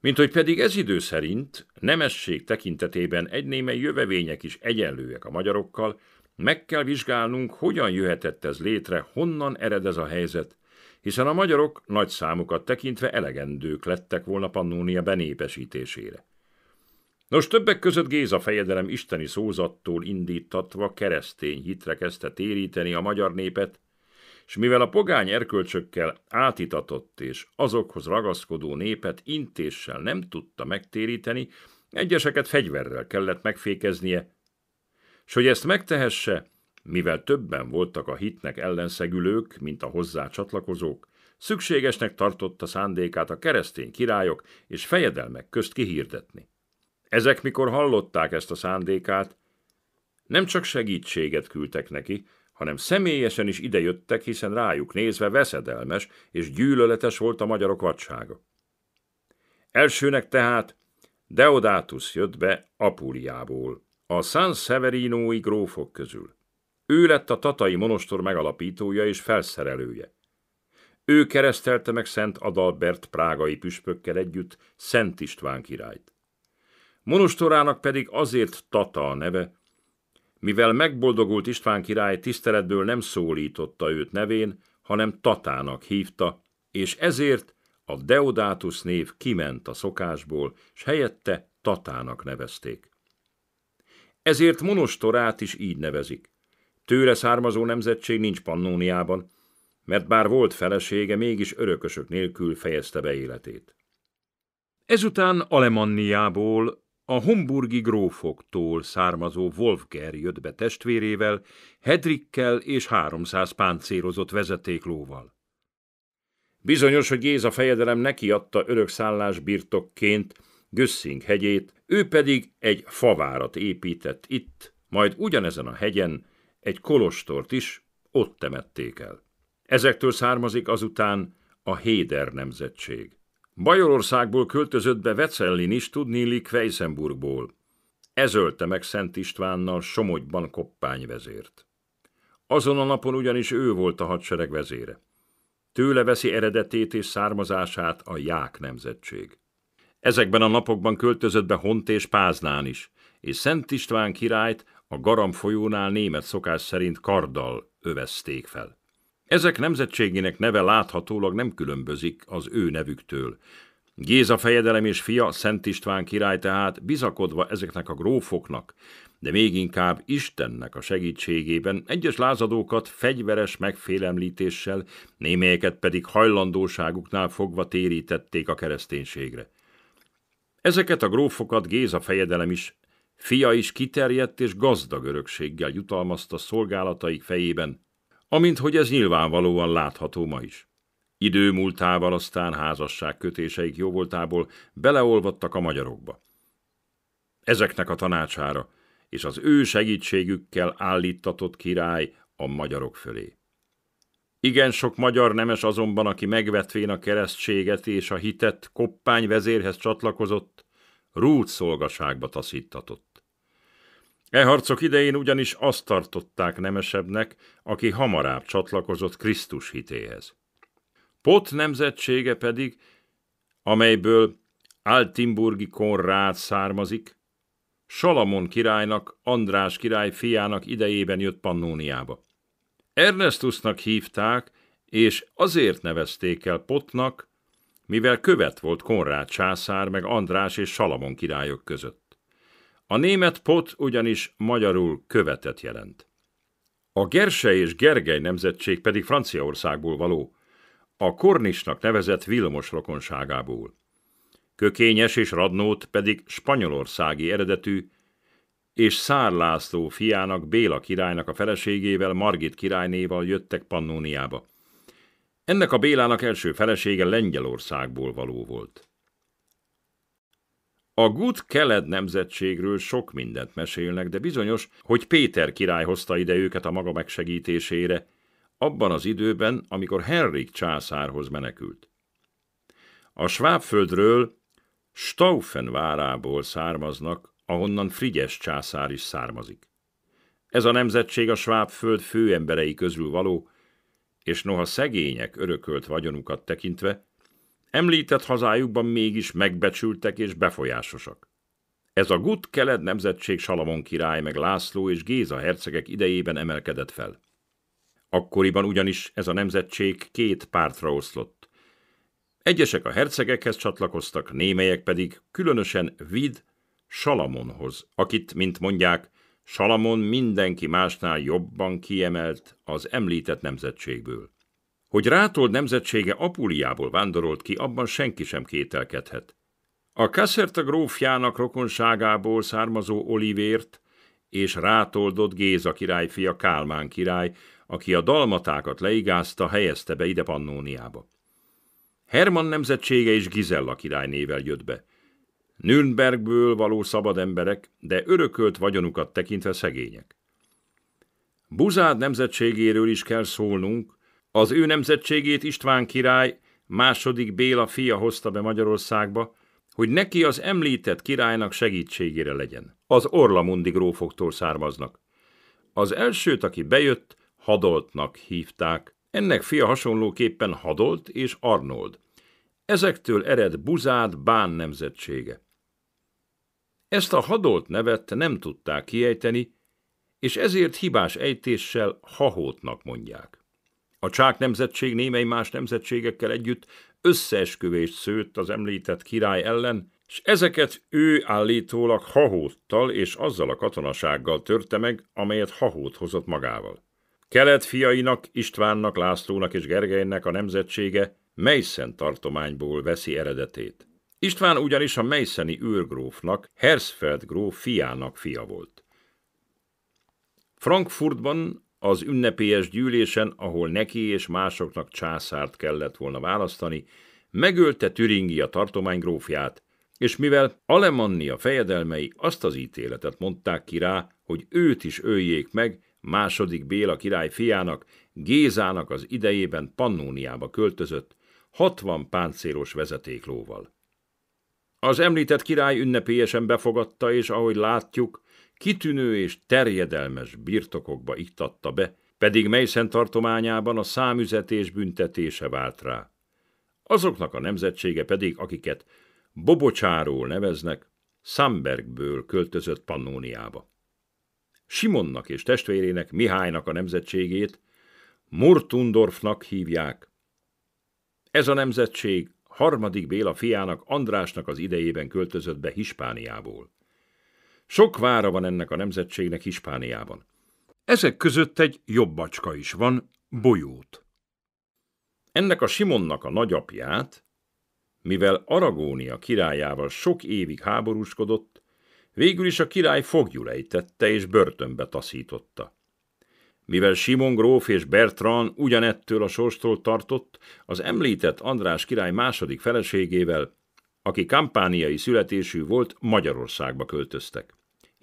Mint hogy pedig ez idő szerint nemesség tekintetében egy némely jövevények is egyenlőek a magyarokkal, meg kell vizsgálnunk, hogyan jöhetett ez létre, honnan ered ez a helyzet, hiszen a magyarok nagy számukat tekintve elegendők lettek volna Pannónia benépesítésére. Nos, többek között Géza fejedelem isteni szózattól indítatva keresztény hitre kezdte téríteni a magyar népet, és mivel a pogány erkölcsökkel átitatott és azokhoz ragaszkodó népet intéssel nem tudta megtéríteni, egyeseket fegyverrel kellett megfékeznie, s hogy ezt megtehesse, mivel többen voltak a hitnek ellenszegülők, mint a hozzá csatlakozók, szükségesnek tartotta szándékát a keresztény királyok és fejedelmek közt kihirdetni. Ezek, mikor hallották ezt a szándékát, nem csak segítséget küldtek neki, hanem személyesen is idejöttek, hiszen rájuk nézve veszedelmes és gyűlöletes volt a magyarok vadsága. Elsőnek tehát Deodatus jött be Apuliából, a San Severinoi grófok közül. Ő lett a tatai monostor megalapítója és felszerelője. Ő keresztelte meg Szent Adalbert prágai püspökkel együtt Szent István királyt. Monostorának pedig azért Tata a neve, mivel megboldogult István király tiszteletből nem szólította őt nevén, hanem Tatának hívta, és ezért a Deodátus név kiment a szokásból, s helyette Tatának nevezték. Ezért Monostorát is így nevezik. Tőle származó nemzetség nincs Pannóniában, mert bár volt felesége, mégis örökösök nélkül fejezte be életét. Ezután Alemanniából a homburgi grófoktól származó Wolfger jött be testvérével, Hedrikkel és 300 páncélozott vezetéklóval. Bizonyos, hogy Géza fejedelem örök örökszállás birtokként Gösszing hegyét, ő pedig egy favárat épített itt, majd ugyanezen a hegyen egy kolostort is ott temették el. Ezektől származik azután a Héder nemzetség. Bajorországból költözött be Vecellin is tudnélik Weisenburgból. Ezölte meg Szent Istvánnal Somogyban koppányvezért. Azon a napon ugyanis ő volt a hadsereg vezére. Tőle veszi eredetét és származását a ják nemzetség. Ezekben a napokban költözött be Hont és Páznán is, és Szent István királyt a Garam folyónál német szokás szerint karddal övezték fel. Ezek nemzetségének neve láthatólag nem különbözik az ő nevüktől. Géza fejedelem és fia Szent István király tehát bizakodva ezeknek a grófoknak, de még inkább Istennek a segítségében egyes lázadókat fegyveres megfélemlítéssel, némelyeket pedig hajlandóságuknál fogva térítették a kereszténységre. Ezeket a grófokat Géza fejedelem is, fia is kiterjedt és gazdag örökséggel jutalmazta szolgálataik fejében amint hogy ez nyilvánvalóan látható ma is. Idő múltával aztán házasság kötéseik jóvoltából beleolvadtak a magyarokba. Ezeknek a tanácsára és az ő segítségükkel állítatott király a magyarok fölé. Igen sok magyar nemes azonban, aki megvetvén a keresztséget és a hitet koppány vezérhez csatlakozott, rút szolgaságba taszítatott. E harcok idején ugyanis azt tartották nemesebbnek, aki hamarabb csatlakozott Krisztus hitéhez. Pot nemzetsége pedig, amelyből Altimburgi Konrád származik, Salamon királynak, András király fiának idejében jött Pannóniába. Ernestusnak hívták, és azért nevezték el Potnak, mivel követ volt Konrád császár meg András és Salamon királyok között. A német pot ugyanis magyarul követet jelent. A Gerse és Gergely nemzetség pedig Franciaországból való, a Kornisnak nevezett Vilmos rokonságából. Kökényes és Radnót pedig spanyolországi eredetű, és Szár László fiának Béla királynak a feleségével, Margit királynéval jöttek Pannóniába. Ennek a Bélának első felesége Lengyelországból való volt. A gut keled nemzetségről sok mindent mesélnek, de bizonyos, hogy Péter király hozta ide őket a maga megsegítésére, abban az időben, amikor Henrik császárhoz menekült. A Svábföldről Staufen várából származnak, ahonnan Frigyes császár is származik. Ez a nemzetség a Svábföld főemberei közül való, és noha szegények örökölt vagyonukat tekintve, Említett hazájukban mégis megbecsültek és befolyásosak. Ez a gut keled nemzetség Salamon király meg László és Géza hercegek idejében emelkedett fel. Akkoriban ugyanis ez a nemzetség két pártra oszlott. Egyesek a hercegekhez csatlakoztak, némelyek pedig különösen Vid Salamonhoz, akit, mint mondják, Salamon mindenki másnál jobban kiemelt az említett nemzetségből. Hogy rától nemzetsége Apuliából vándorolt ki, abban senki sem kételkedhet. A Kasserta grófjának rokonságából származó Olivért és rátoldott Géza királyfia Kálmán király, aki a dalmatákat leigázta, helyezte be ide Pannóniába. Herman nemzetsége és Gizella királynével jött be. Nürnbergből való szabad emberek, de örökölt vagyonukat tekintve szegények. Buzád nemzetségéről is kell szólnunk, az ő nemzetségét István király, második Béla fia hozta be Magyarországba, hogy neki az említett királynak segítségére legyen. Az Orlamundi grófoktól származnak. Az elsőt, aki bejött, Hadoltnak hívták. Ennek fia hasonlóképpen Hadolt és Arnold. Ezektől ered Buzád Bán nemzetsége. Ezt a Hadolt nevet nem tudták kiejteni, és ezért hibás ejtéssel Hahótnak mondják. A csák nemzetség némely más nemzetségekkel együtt összeesküvést szőtt az említett király ellen, és ezeket ő állítólag hahóttal és azzal a katonasággal törte meg, amelyet hahót hozott magával. Kelet fiainak, Istvánnak, Lászlónak és Gergelynek a nemzetsége Meissen tartományból veszi eredetét. István ugyanis a Meisseni őrgrófnak, Hersfeld gróf fiának fia volt. Frankfurtban az ünnepélyes gyűlésen, ahol neki és másoknak császárt kellett volna választani, megölte Türingia tartománygrófját, és mivel Alemannia fejedelmei azt az ítéletet mondták ki rá, hogy őt is öljék meg, második Béla király fiának, Gézának az idejében Pannóniába költözött, 60 páncélos vezetéklóval. Az említett király ünnepélyesen befogadta, és ahogy látjuk, kitűnő és terjedelmes birtokokba iktatta be, pedig mely tartományában a számüzetés büntetése vált rá. Azoknak a nemzetsége pedig, akiket Bobocsáról neveznek, Szambergből költözött Pannóniába. Simonnak és testvérének, Mihálynak a nemzetségét Murtundorfnak hívják. Ez a nemzetség harmadik Béla fiának, Andrásnak az idejében költözött be Hispániából. Sok vára van ennek a nemzetségnek Hispániában. Ezek között egy jobbacska is van, bolyót. Ennek a Simonnak a nagyapját, mivel Aragónia királyával sok évig háborúskodott, végül is a király fogjulejtette és börtönbe taszította. Mivel Simon gróf és Bertrand ugyanettől a sorstól tartott, az említett András király második feleségével, aki kampániai születésű volt, Magyarországba költöztek.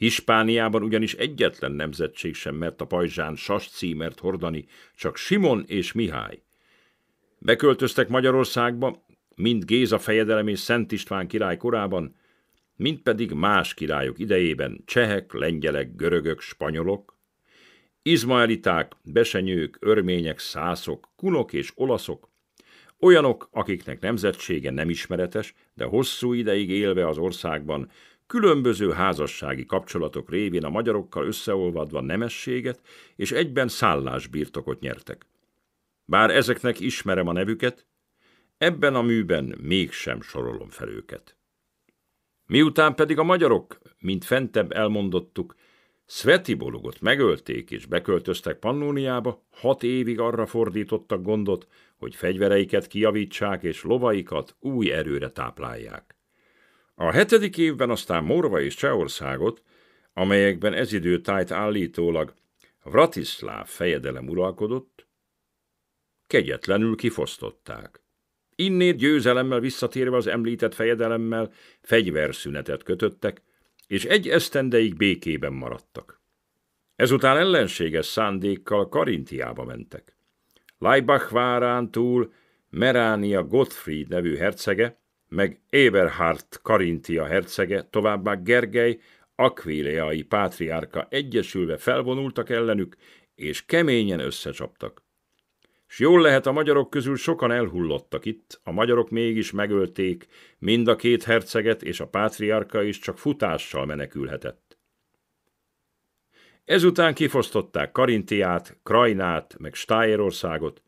Hispániában ugyanis egyetlen nemzetség sem mert a pajzsán sas címert hordani, csak Simon és Mihály. Beköltöztek Magyarországba, mint Géza fejedelem és Szent István király korában, mint pedig más királyok idejében csehek, lengyelek, görögök, spanyolok, izmaeliták, besenyők, örmények, szászok, kunok és olaszok, olyanok, akiknek nemzetsége nem ismeretes, de hosszú ideig élve az országban különböző házassági kapcsolatok révén a magyarokkal összeolvadva nemességet és egyben szállásbirtokot nyertek. Bár ezeknek ismerem a nevüket, ebben a műben mégsem sorolom fel őket. Miután pedig a magyarok, mint fentebb elmondottuk, Svetibologot megölték és beköltöztek Pannóniába, hat évig arra fordítottak gondot, hogy fegyvereiket kiavítsák és lovaikat új erőre táplálják. A hetedik évben aztán Morva és Csehországot, amelyekben ez idő tájt állítólag Vratislav fejedelem uralkodott, kegyetlenül kifosztották. Innét győzelemmel visszatérve az említett fejedelemmel fegyverszünetet kötöttek, és egy esztendeig békében maradtak. Ezután ellenséges szándékkal Karintiába mentek. Leibach várán túl Meránia Gottfried nevű hercege meg Eberhard Karintia hercege, továbbá Gergely, akvéleai pátriárka egyesülve felvonultak ellenük, és keményen összecsaptak. S jól lehet, a magyarok közül sokan elhullottak itt, a magyarok mégis megölték, mind a két herceget és a pátriárka is csak futással menekülhetett. Ezután kifosztották Karintiát, Krajnát, meg Stájerországot,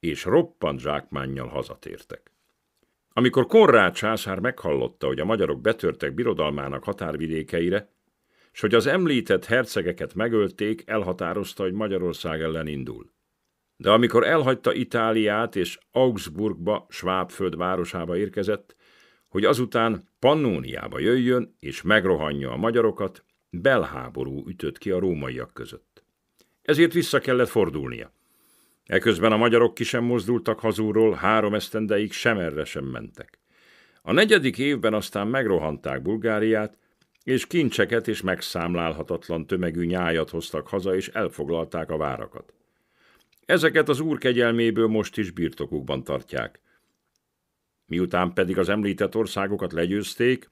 és roppant zsákmánnyal hazatértek. Amikor Konrád császár meghallotta, hogy a magyarok betörtek birodalmának határvidékeire, és hogy az említett hercegeket megölték, elhatározta, hogy Magyarország ellen indul. De amikor elhagyta Itáliát és Augsburgba, Svábföld városába érkezett, hogy azután Pannóniába jöjjön és megrohanja a magyarokat, belháború ütött ki a rómaiak között. Ezért vissza kellett fordulnia. Eközben a magyarok ki sem mozdultak hazúról, három esztendeig sem erre sem mentek. A negyedik évben aztán megrohanták Bulgáriát, és kincseket és megszámlálhatatlan tömegű nyájat hoztak haza, és elfoglalták a várakat. Ezeket az úr kegyelméből most is birtokukban tartják. Miután pedig az említett országokat legyőzték,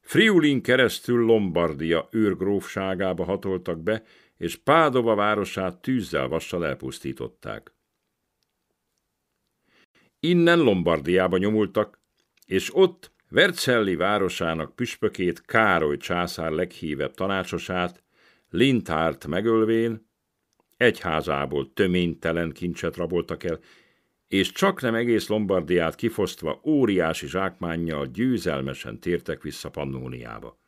Friulin keresztül Lombardia őrgrófságába hatoltak be, és Pádova városát tűzzel vassal elpusztították. Innen Lombardiába nyomultak, és ott Vercelli városának püspökét Károly császár leghívebb tanácsosát, Lintárt megölvén, egyházából töménytelen kincset raboltak el, és csak nem egész Lombardiát kifosztva óriási zsákmánnyal győzelmesen tértek vissza Pannóniába.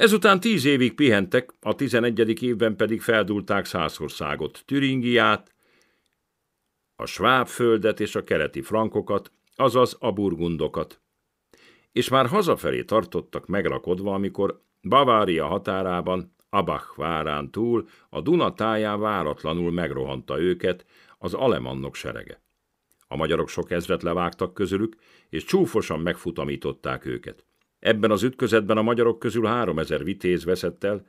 Ezután tíz évig pihentek, a tizenegyedik évben pedig feldulták Szászországot, Türingiát, a sváb földet és a keleti frankokat, azaz a burgundokat. És már hazafelé tartottak megrakodva, amikor Bavária határában, Abach várán túl, a Duna táján váratlanul megrohanta őket az alemannok serege. A magyarok sok ezret levágtak közülük, és csúfosan megfutamították őket. Ebben az ütközetben a magyarok közül háromezer vitéz veszett el,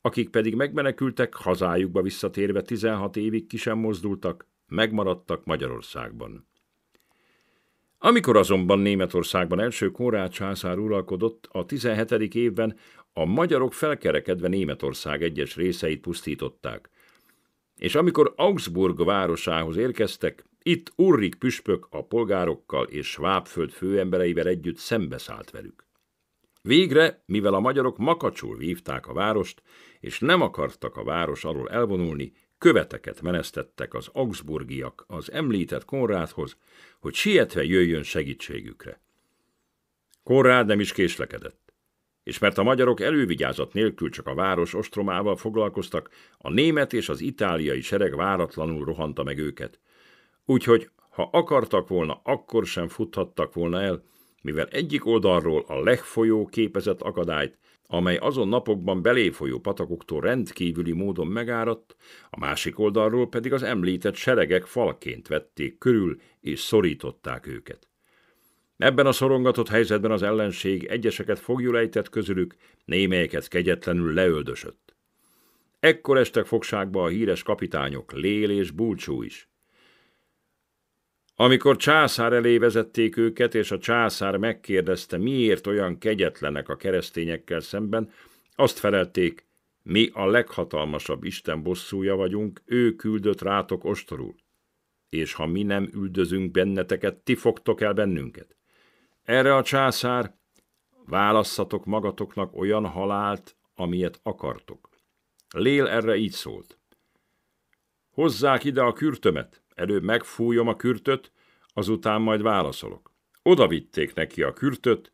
akik pedig megmenekültek, hazájukba visszatérve 16 évig ki sem mozdultak, megmaradtak Magyarországban. Amikor azonban Németországban első korát császár uralkodott, a 17. évben a magyarok felkerekedve Németország egyes részeit pusztították. És amikor Augsburg városához érkeztek, itt Urrik püspök a polgárokkal és Svábföld főembereivel együtt szembeszállt velük. Végre, mivel a magyarok makacsul vívták a várost, és nem akartak a város alól elvonulni, követeket menesztettek az augsburgiak az említett Konrádhoz, hogy sietve jöjjön segítségükre. Konrád nem is késlekedett, és mert a magyarok elővigyázat nélkül csak a város ostromával foglalkoztak, a német és az itáliai sereg váratlanul rohanta meg őket. Úgyhogy, ha akartak volna, akkor sem futhattak volna el, mivel egyik oldalról a legfolyó képezett akadályt, amely azon napokban beléfolyó patakoktól rendkívüli módon megáradt, a másik oldalról pedig az említett seregek falként vették körül és szorították őket. Ebben a szorongatott helyzetben az ellenség egyeseket fogjul ejtett közülük, némelyeket kegyetlenül leöldösött. Ekkor estek fogságba a híres kapitányok Lél és Búcsú is. Amikor császár elé vezették őket, és a császár megkérdezte, miért olyan kegyetlenek a keresztényekkel szemben, azt felelték, mi a leghatalmasabb Isten bosszúja vagyunk, ő küldött rátok ostorul. És ha mi nem üldözünk benneteket, ti fogtok el bennünket. Erre a császár, válasszatok magatoknak olyan halált, amilyet akartok. Lél erre így szólt. Hozzák ide a kürtömet, Előbb megfújom a kürtöt, azután majd válaszolok. Oda vitték neki a kürtöt,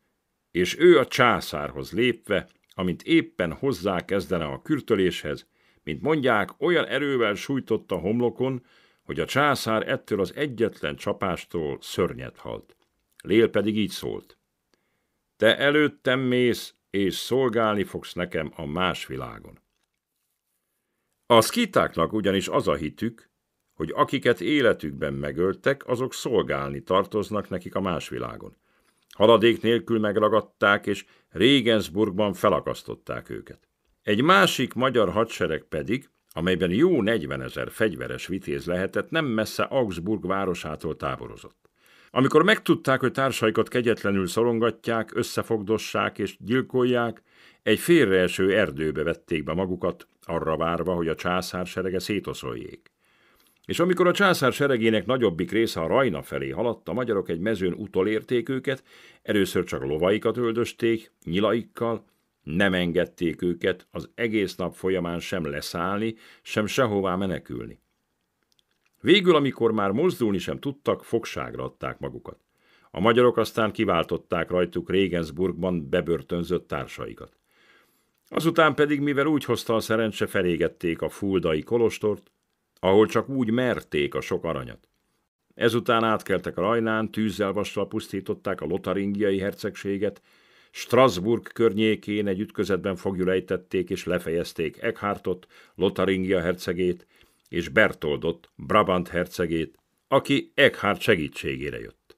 és ő a császárhoz lépve, amint éppen hozzá kezdene a kürtöléshez, mint mondják, olyan erővel sújtotta homlokon, hogy a császár ettől az egyetlen csapástól szörnyet halt. Lél pedig így szólt. Te előttem mész, és szolgálni fogsz nekem a más világon. A szkitáknak ugyanis az a hitük, hogy akiket életükben megöltek, azok szolgálni tartoznak nekik a másvilágon. Haladék nélkül megragadták, és Regensburgban felakasztották őket. Egy másik magyar hadsereg pedig, amelyben jó 40 ezer fegyveres vitéz lehetett, nem messze Augsburg városától táborozott. Amikor megtudták, hogy társaikat kegyetlenül szorongatják, összefogdossák és gyilkolják, egy félreeső erdőbe vették be magukat, arra várva, hogy a császár serege szétoszoljék. És amikor a császár seregének nagyobbik része a Rajna felé haladt, a magyarok egy mezőn utolérték őket, először csak lovaikat öldösték, nyilaikkal, nem engedték őket az egész nap folyamán sem leszállni, sem sehová menekülni. Végül, amikor már mozdulni sem tudtak, fogságra adták magukat. A magyarok aztán kiváltották rajtuk Regensburgban bebörtönzött társaikat. Azután pedig, mivel úgy hozta a szerencse, felégették a fuldai kolostort, ahol csak úgy merték a sok aranyat. Ezután átkeltek a Rajnán, tűzzel vassal pusztították a lotaringiai hercegséget, Strasbourg környékén egy ütközetben fogjulejtették és lefejezték Eckhartot, Lotaringia hercegét, és Bertoldot, Brabant hercegét, aki Eckhart segítségére jött.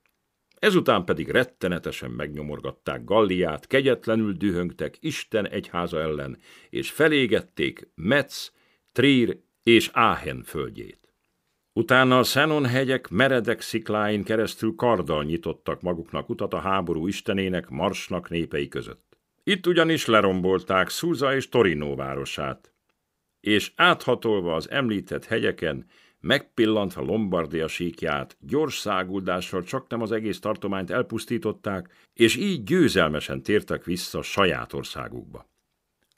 Ezután pedig rettenetesen megnyomorgatták Galliát, kegyetlenül dühöngtek Isten egyháza ellen, és felégették Metz, Trier és Áhen földjét. Utána a Szenon hegyek meredek szikláin keresztül karddal nyitottak maguknak utat a háború istenének, Marsnak népei között. Itt ugyanis lerombolták Szúza és Torino városát, és áthatolva az említett hegyeken, megpillantva Lombardia síkját, gyors száguldással csak nem az egész tartományt elpusztították, és így győzelmesen tértek vissza saját országukba.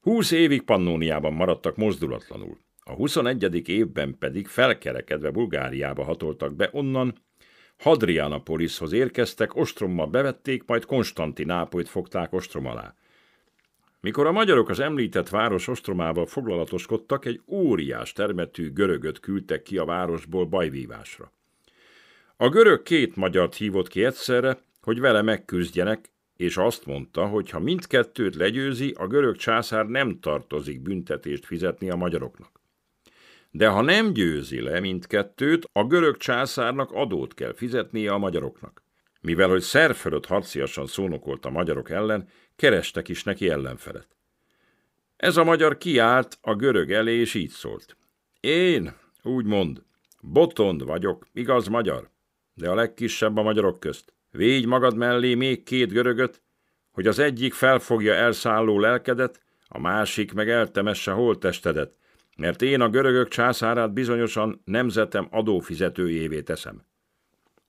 Húsz évig Pannóniában maradtak mozdulatlanul. A 21. évben pedig felkerekedve Bulgáriába hatoltak be onnan, Hadrianapolishoz érkeztek, ostrommal bevették, majd Konstantinápolyt fogták ostrom alá. Mikor a magyarok az említett város ostromával foglalatoskodtak, egy óriás termetű görögöt küldtek ki a városból bajvívásra. A görög két magyart hívott ki egyszerre, hogy vele megküzdjenek, és azt mondta, hogy ha mindkettőt legyőzi, a görög császár nem tartozik büntetést fizetni a magyaroknak de ha nem győzi le mindkettőt, a görög császárnak adót kell fizetnie a magyaroknak. Mivel, hogy szerb fölött harciasan szónokolt a magyarok ellen, kerestek is neki ellenfelet. Ez a magyar kiállt a görög elé, és így szólt. Én, úgy mond, botond vagyok, igaz magyar, de a legkisebb a magyarok közt. Végy magad mellé még két görögöt, hogy az egyik felfogja elszálló lelkedet, a másik meg eltemesse holtestedet, mert én a görögök császárát bizonyosan nemzetem adófizetőjévé teszem.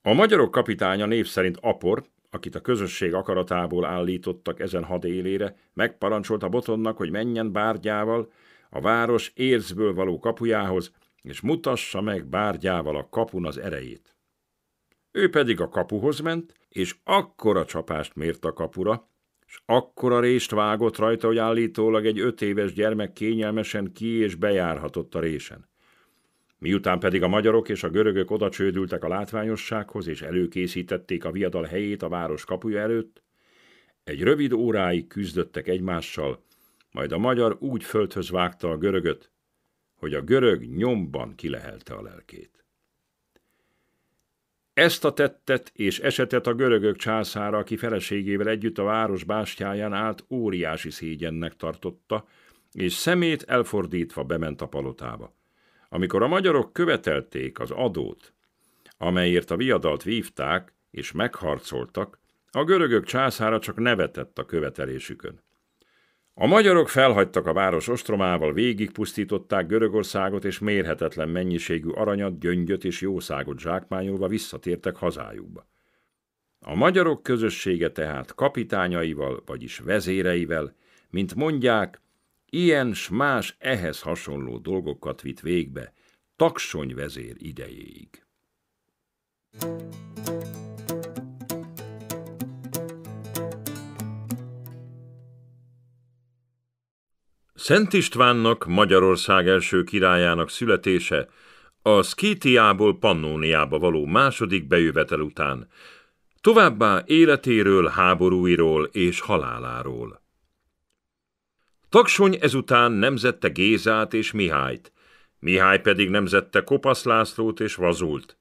A magyarok kapitánya név szerint Apor, akit a közösség akaratából állítottak ezen had élére, megparancsolta Botonnak, hogy menjen bárgyával a város érzből való kapujához, és mutassa meg bárgyával a kapun az erejét. Ő pedig a kapuhoz ment, és akkora csapást mért a kapura, és akkora rést vágott rajta, hogy állítólag egy öt éves gyermek kényelmesen ki és bejárhatott a résen. Miután pedig a magyarok és a görögök csődültek a látványossághoz, és előkészítették a viadal helyét a város kapuja előtt, egy rövid óráig küzdöttek egymással, majd a magyar úgy földhöz vágta a görögöt, hogy a görög nyomban kilehelte a lelkét. Ezt a tettet és esetet a görögök császára, aki feleségével együtt a város bástyáján állt, óriási szégyennek tartotta, és szemét elfordítva bement a palotába. Amikor a magyarok követelték az adót, amelyért a viadalt vívták és megharcoltak, a görögök császára csak nevetett a követelésükön. A magyarok felhagytak a város ostromával, végigpusztították Görögországot, és mérhetetlen mennyiségű aranyat, gyöngyöt és jószágot zsákmányolva visszatértek hazájukba. A magyarok közössége tehát kapitányaival, vagyis vezéreivel, mint mondják, ilyen s más ehhez hasonló dolgokat vitt végbe, taksony vezér idejéig. Thank you. Szent Istvánnak, Magyarország első királyának születése a Szkítiából Pannóniába való második bejövetel után, továbbá életéről, háborúiról és haláláról. Taksony ezután nemzette Gézát és Mihályt, Mihály pedig nemzette Kopasz Lászlót és Vazult.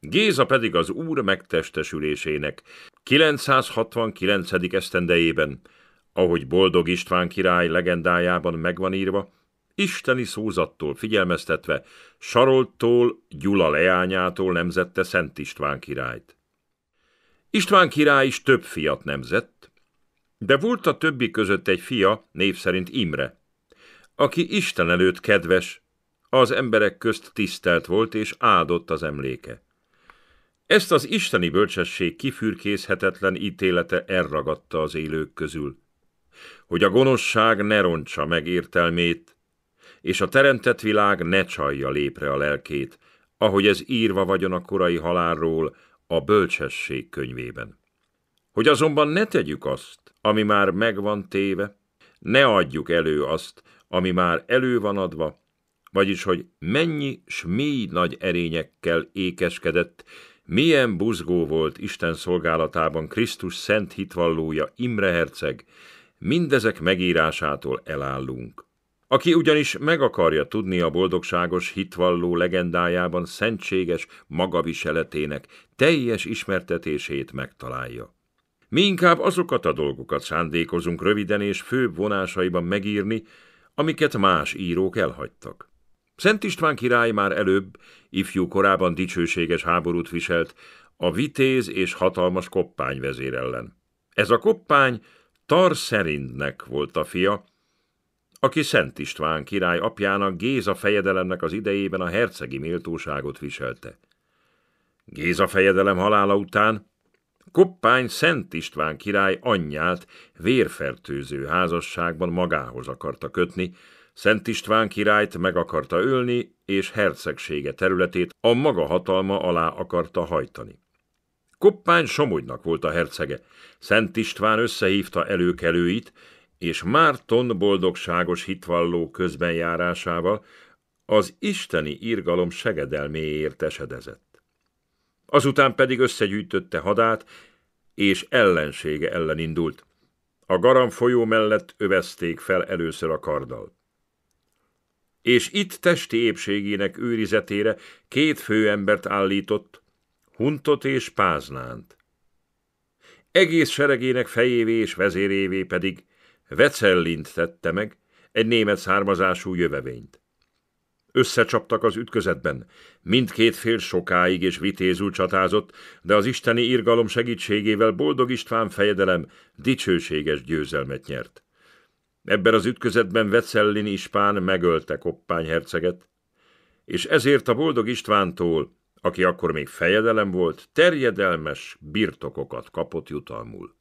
Géza pedig az úr megtestesülésének 969. esztendejében, ahogy boldog István király legendájában megvan írva, isteni szózattól figyelmeztetve Saroltól, Gyula leányától nemzette Szent István királyt. István király is több fiat nemzett, de volt a többi között egy fia, név szerint Imre, aki Isten előtt kedves, az emberek közt tisztelt volt és áldott az emléke. Ezt az isteni bölcsesség kifürkészhetetlen ítélete elragadta az élők közül hogy a gonoszság ne rontsa meg értelmét, és a teremtett világ ne csalja lépre a lelkét, ahogy ez írva vagyon a korai halálról a bölcsesség könyvében. Hogy azonban ne tegyük azt, ami már megvan téve, ne adjuk elő azt, ami már elő van adva, vagyis hogy mennyi s mi nagy erényekkel ékeskedett, milyen buzgó volt Isten szolgálatában Krisztus szent hitvallója Imre Herceg, mindezek megírásától elállunk. Aki ugyanis meg akarja tudni a boldogságos hitvalló legendájában szentséges magaviseletének teljes ismertetését megtalálja. Mi inkább azokat a dolgokat szándékozunk röviden és főbb vonásaiban megírni, amiket más írók elhagytak. Szent István király már előbb, ifjú korában dicsőséges háborút viselt, a vitéz és hatalmas koppány vezér ellen. Ez a koppány Tar Szerintnek volt a fia, aki Szent István király apjának Géza fejedelemnek az idejében a hercegi méltóságot viselte. Géza fejedelem halála után Koppány Szent István király anyját vérfertőző házasságban magához akarta kötni, Szent István királyt meg akarta ölni, és hercegsége területét a maga hatalma alá akarta hajtani. Koppány Somogynak volt a hercege. Szent István összehívta előkelőit, és Márton boldogságos hitvalló közbenjárásával az isteni írgalom segedelméért esedezett. Azután pedig összegyűjtötte hadát, és ellensége ellen indult. A Garam folyó mellett övezték fel először a karddal. És itt testi épségének őrizetére két főembert állított, Huntot és Páznánt. Egész seregének fejévé és vezérévé pedig Vecellint tette meg, egy német származású jövevényt. Összecsaptak az ütközetben, mindkét fél sokáig és vitézú csatázott, de az isteni irgalom segítségével boldog István fejedelem dicsőséges győzelmet nyert. Ebben az ütközetben Vecellin Ispán megölte Koppány herceget, és ezért a boldog Istvántól aki akkor még fejedelem volt, terjedelmes birtokokat kapott jutalmul.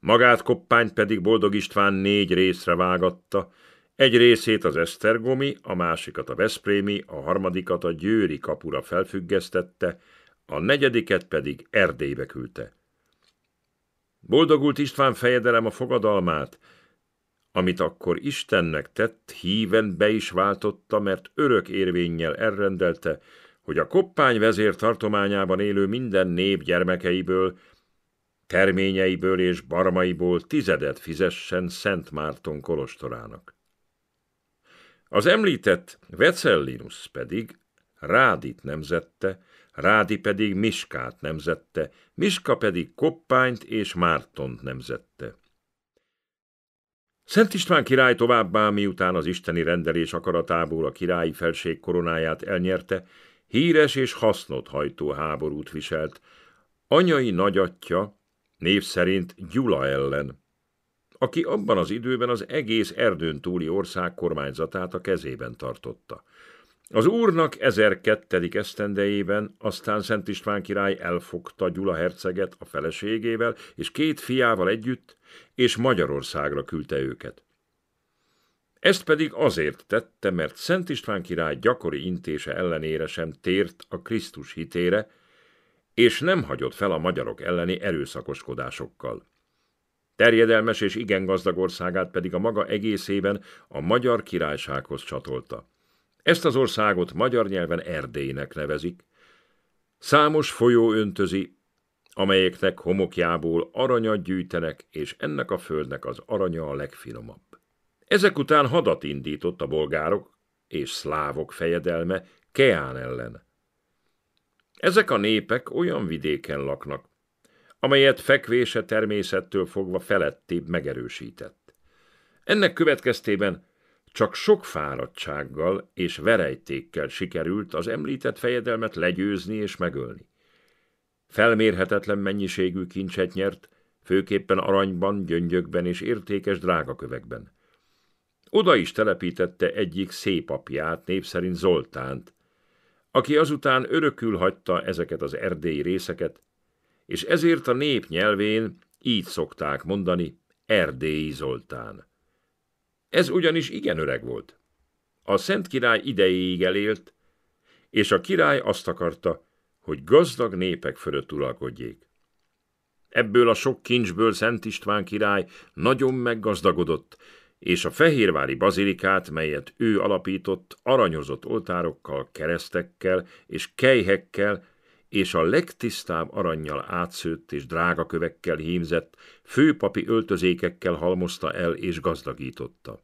Magát koppányt pedig Boldog István négy részre vágatta, egy részét az Esztergomi, a másikat a Veszprémi, a harmadikat a Győri kapura felfüggesztette, a negyediket pedig Erdélybe küldte. Boldogult István fejedelem a fogadalmát, amit akkor Istennek tett, híven be is váltotta, mert örök érvénnyel elrendelte, hogy a koppány vezér tartományában élő minden nép gyermekeiből, terményeiből és barmaiból tizedet fizessen Szent Márton kolostorának. Az említett Vecellinus pedig Rádit nemzette, Rádi pedig Miskát nemzette, Miska pedig Koppányt és Mártont nemzette. Szent István király továbbá, miután az isteni rendelés akaratából a királyi felség koronáját elnyerte, híres és hasznot hajtó háborút viselt, anyai nagyatja név szerint Gyula ellen, aki abban az időben az egész erdőn túli ország kormányzatát a kezében tartotta. Az úrnak 1002. esztendejében aztán Szent István király elfogta Gyula herceget a feleségével és két fiával együtt, és Magyarországra küldte őket. Ezt pedig azért tette, mert Szent István király gyakori intése ellenére sem tért a Krisztus hitére, és nem hagyott fel a magyarok elleni erőszakoskodásokkal. Terjedelmes és igen gazdag országát pedig a maga egészében a magyar királysághoz csatolta. Ezt az országot magyar nyelven Erdélynek nevezik. Számos folyó öntözi, amelyeknek homokjából aranyat gyűjtenek, és ennek a földnek az aranya a legfinomabb. Ezek után hadat indított a bolgárok és szlávok fejedelme Keán ellen. Ezek a népek olyan vidéken laknak, amelyet fekvése természettől fogva felettébb megerősített. Ennek következtében csak sok fáradtsággal és verejtékkel sikerült az említett fejedelmet legyőzni és megölni. Felmérhetetlen mennyiségű kincset nyert, főképpen aranyban, gyöngyökben és értékes drágakövekben. Oda is telepítette egyik szépapját, név szerint Zoltánt, aki azután örökül hagyta ezeket az erdélyi részeket, és ezért a nép nyelvén így szokták mondani Erdélyi Zoltán. Ez ugyanis igen öreg volt. A Szent Király idejéig elélt, és a király azt akarta, hogy gazdag népek fölött uralkodjék. Ebből a sok kincsből Szent István király nagyon meggazdagodott, és a fehérvári bazilikát, melyet ő alapított aranyozott oltárokkal, keresztekkel és kejhekkel, és a legtisztább aranyjal átszőtt és drága kövekkel hímzett, főpapi öltözékekkel halmozta el és gazdagította.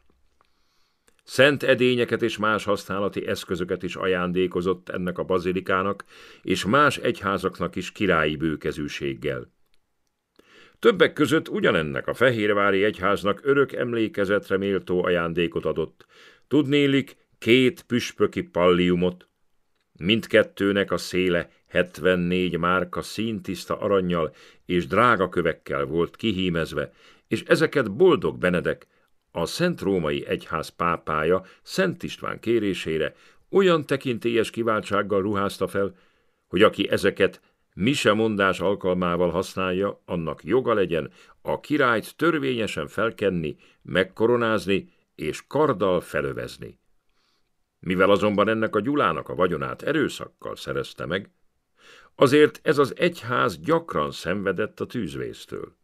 Szent edényeket és más használati eszközöket is ajándékozott ennek a bazilikának, és más egyházaknak is királyi bőkezűséggel. Többek között ugyanennek a Fehérvári Egyháznak örök emlékezetre méltó ajándékot adott. Tudnélik két püspöki palliumot. Mindkettőnek a széle 74 márka színtiszta aranyjal és drága kövekkel volt kihímezve, és ezeket boldog Benedek, a Szent Római Egyház pápája Szent István kérésére olyan tekintélyes kiváltsággal ruházta fel, hogy aki ezeket mise mondás alkalmával használja, annak joga legyen a királyt törvényesen felkenni, megkoronázni és karddal felövezni. Mivel azonban ennek a gyulának a vagyonát erőszakkal szerezte meg, azért ez az egyház gyakran szenvedett a tűzvésztől.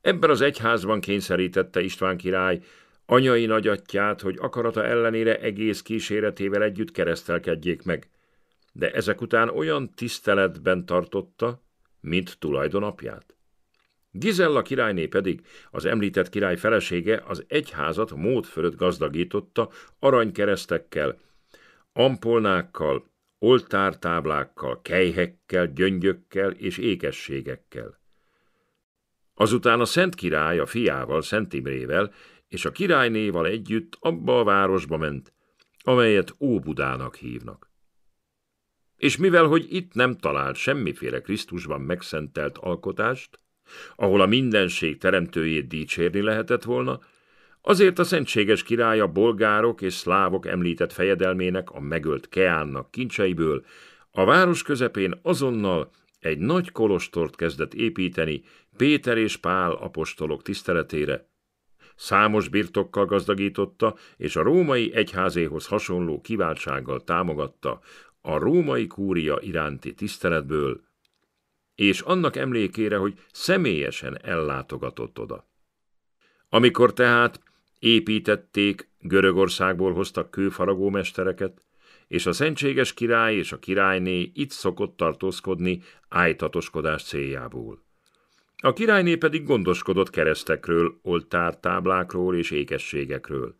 Ebben az egyházban kényszerítette István király anyai nagyatját, hogy akarata ellenére egész kíséretével együtt keresztelkedjék meg de ezek után olyan tiszteletben tartotta, mint tulajdonapját. Gizella királyné pedig, az említett király felesége az egyházat mód fölött gazdagította aranykeresztekkel, ampolnákkal, oltártáblákkal, kejhekkel, gyöngyökkel és ékességekkel. Azután a Szent Király a fiával, Szent Imrével és a királynéval együtt abba a városba ment, amelyet Óbudának hívnak. És mivel, hogy itt nem talált semmiféle Krisztusban megszentelt alkotást, ahol a mindenség teremtőjét dicsérni lehetett volna, azért a szentséges király a bolgárok és szlávok említett fejedelmének a megölt Keánnak kincseiből a város közepén azonnal egy nagy kolostort kezdett építeni Péter és Pál apostolok tiszteletére. Számos birtokkal gazdagította, és a római egyházéhoz hasonló kiváltsággal támogatta a római kúria iránti tiszteletből, és annak emlékére, hogy személyesen ellátogatott oda. Amikor tehát építették, Görögországból hoztak kőfaragó mestereket, és a szentséges király és a királyné itt szokott tartózkodni ájtatoskodás céljából. A királyné pedig gondoskodott keresztekről, oltártáblákról és ékességekről.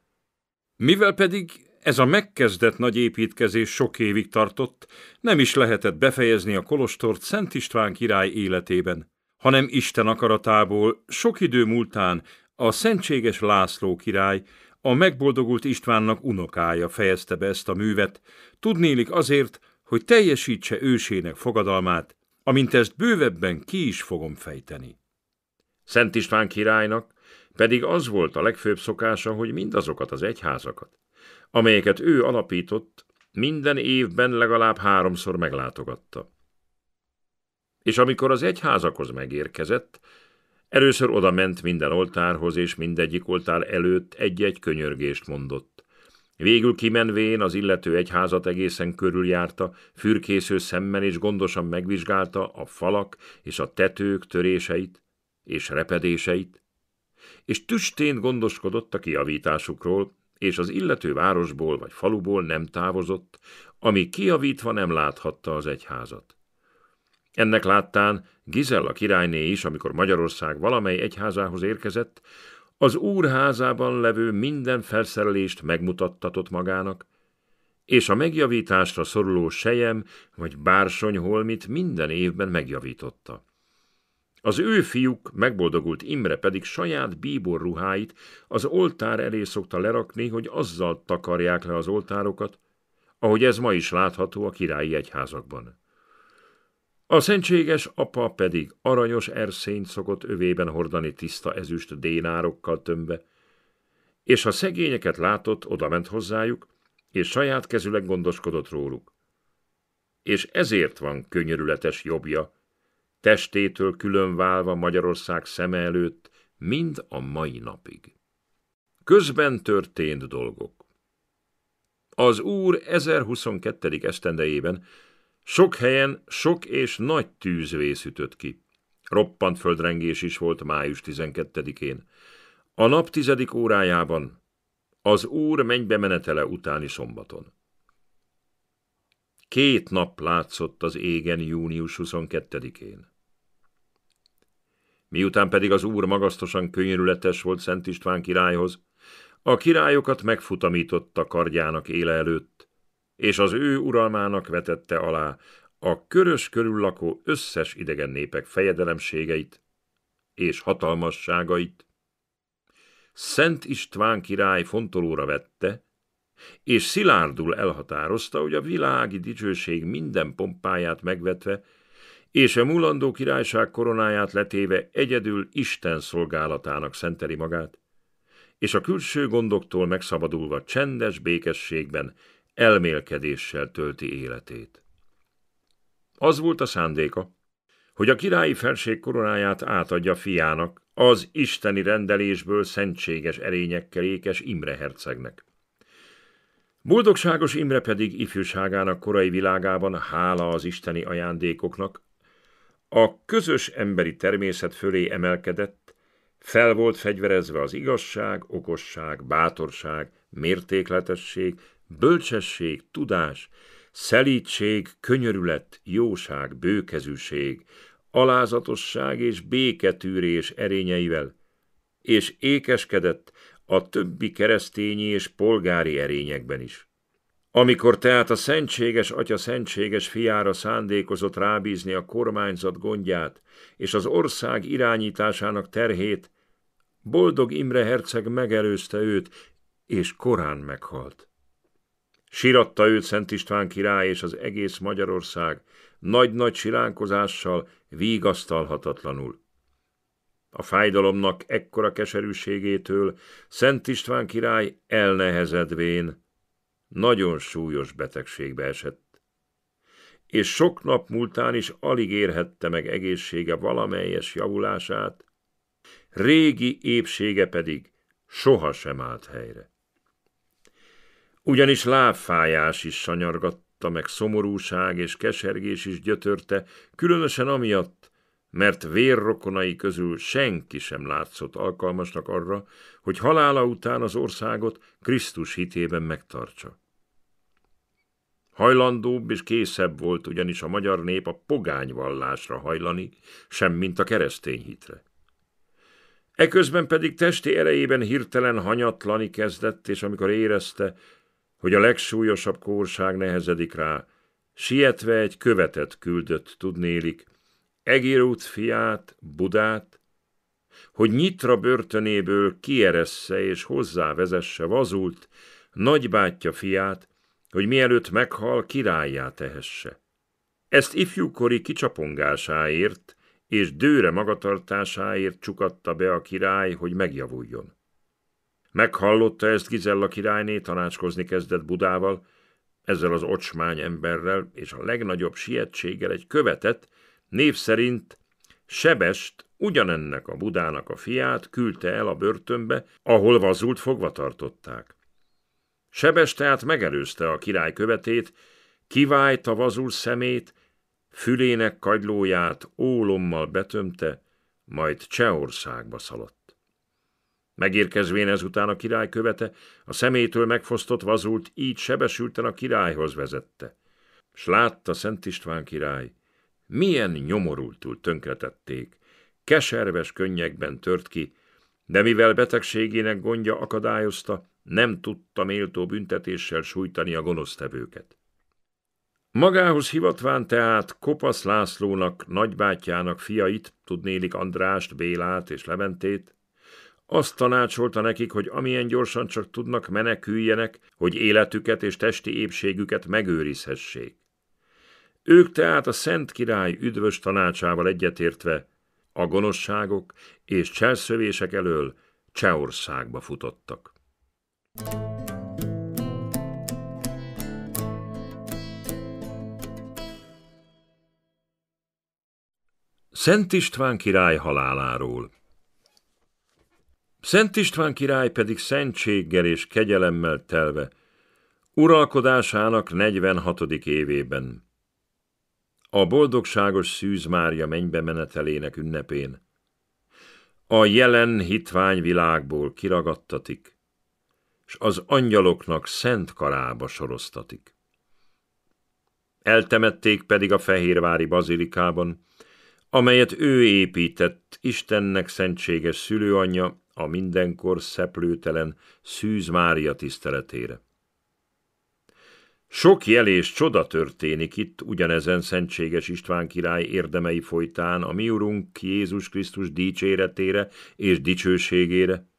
Mivel pedig ez a megkezdett nagy építkezés sok évig tartott, nem is lehetett befejezni a kolostort Szent István király életében, hanem Isten akaratából sok idő múltán a szentséges László király, a megboldogult Istvánnak unokája fejezte be ezt a művet, tudnélik azért, hogy teljesítse ősének fogadalmát, amint ezt bővebben ki is fogom fejteni. Szent István királynak pedig az volt a legfőbb szokása, hogy mindazokat az egyházakat, amelyeket ő alapított, minden évben legalább háromszor meglátogatta. És amikor az egyházakhoz megérkezett, először oda ment minden oltárhoz, és mindegyik oltár előtt egy-egy könyörgést mondott. Végül kimenvén az illető egyházat egészen körüljárta, fürkésző szemmel és gondosan megvizsgálta a falak és a tetők töréseit és repedéseit, és tüstént gondoskodott a kiavításukról, és az illető városból vagy faluból nem távozott, ami kiavítva nem láthatta az egyházat. Ennek láttán Gizella királyné is, amikor Magyarország valamely egyházához érkezett, az úrházában levő minden felszerelést megmutattatott magának, és a megjavításra szoruló sejem vagy bársony holmit minden évben megjavította. Az ő fiúk, megboldogult Imre pedig saját bíbor ruháit az oltár elé szokta lerakni, hogy azzal takarják le az oltárokat, ahogy ez ma is látható a királyi egyházakban. A szentséges apa pedig aranyos erszényt szokott övében hordani tiszta ezüst dénárokkal tömve, és ha szegényeket látott, odament hozzájuk, és saját kezüleg gondoskodott róluk. És ezért van könyörületes jobbja, testétől különválva Magyarország szeme előtt, mind a mai napig. Közben történt dolgok. Az úr 1022. esztendejében sok helyen sok és nagy tűzvész ütött ki. Roppant földrengés is volt május 12-én. A nap tizedik órájában, az úr mennybe menetele utáni szombaton. Két nap látszott az égen június 22-én miután pedig az úr magasztosan könyörületes volt Szent István királyhoz, a királyokat megfutamította kardjának éle előtt, és az ő uralmának vetette alá a körös körül lakó összes idegen népek fejedelemségeit és hatalmasságait. Szent István király fontolóra vette, és szilárdul elhatározta, hogy a világi dicsőség minden pompáját megvetve és a mulandó királyság koronáját letéve egyedül Isten szolgálatának szenteli magát, és a külső gondoktól megszabadulva csendes békességben, elmélkedéssel tölti életét. Az volt a szándéka, hogy a királyi felség koronáját átadja fiának, az isteni rendelésből szentséges erényekkel ékes Imre hercegnek. Boldogságos Imre pedig ifjúságának korai világában hála az isteni ajándékoknak, a közös emberi természet fölé emelkedett, fel volt fegyverezve az igazság, okosság, bátorság, mértékletesség, bölcsesség, tudás, szelítség, könyörület, jóság, bőkezűség, alázatosság és béketűrés erényeivel, és ékeskedett a többi keresztényi és polgári erényekben is. Amikor tehát a Szentséges Atya Szentséges fiára szándékozott rábízni a kormányzat gondját és az ország irányításának terhét, Boldog Imre herceg megelőzte őt, és korán meghalt. Siratta őt Szent István király és az egész Magyarország, nagy-nagy siránkozással, vígasztalhatatlanul. A fájdalomnak ekkora keserűségétől Szent István király elnehezedvén nagyon súlyos betegségbe esett. És sok nap múltán is alig érhette meg egészsége valamelyes javulását, régi épsége pedig soha sem állt helyre. Ugyanis lábfájás is sanyargatta, meg szomorúság és kesergés is gyötörte, különösen amiatt, mert vérrokonai közül senki sem látszott alkalmasnak arra, hogy halála után az országot Krisztus hitében megtartsa. Hajlandóbb és készebb volt ugyanis a magyar nép a vallásra hajlani, semmint a keresztény hitre. Eközben pedig testi erejében hirtelen hanyatlani kezdett, és amikor érezte, hogy a legsúlyosabb kórság nehezedik rá, sietve egy követet küldött tudnélik, Egirút fiát, Budát, hogy nyitra börtönéből kieresse és hozzávezesse vazult nagybátyja fiát, hogy mielőtt meghal, királyjá tehesse. Ezt ifjúkori kicsapongásáért és dőre magatartásáért csukatta be a király, hogy megjavuljon. Meghallotta ezt Gizella királyné, tanácskozni kezdett Budával, ezzel az ocsmány emberrel, és a legnagyobb sietséggel egy követet, név szerint Sebest, ugyanennek a Budának a fiát küldte el a börtönbe, ahol vazult fogva tartották. Sebes tehát megelőzte a király követét, a vazul szemét, fülének kagylóját ólommal betömte, majd Csehországba szaladt. Megérkezvén ezután a király követe, a szemétől megfosztott vazult így sebesülten a királyhoz vezette. S látta Szent István király, milyen nyomorultul tönkretették, keserves könnyekben tört ki, de mivel betegségének gondja akadályozta, nem tudta méltó büntetéssel sújtani a gonosztevőket. Magához hivatván tehát Kopasz Lászlónak, nagybátyjának fiait, tudnélik Andrást, Bélát és Leventét, azt tanácsolta nekik, hogy amilyen gyorsan csak tudnak meneküljenek, hogy életüket és testi épségüket megőrizhessék. Ők tehát a Szent Király üdvös tanácsával egyetértve a gonoszságok és cselszövések elől Csehországba futottak. Szent István király haláláról Szent István király pedig szentséggel és kegyelemmel telve, uralkodásának 46. évében. A boldogságos Szűz Mária mennybe menetelének ünnepén. A jelen hitvány világból kiragadtatik, s az angyaloknak szent karába soroztatik. Eltemették pedig a fehérvári bazilikában, amelyet ő épített Istennek szentséges szülőanyja a mindenkor szeplőtelen Szűz Mária tiszteletére. Sok jel és csoda történik itt ugyanezen szentséges István király érdemei folytán a mi urunk Jézus Krisztus dicséretére és dicsőségére,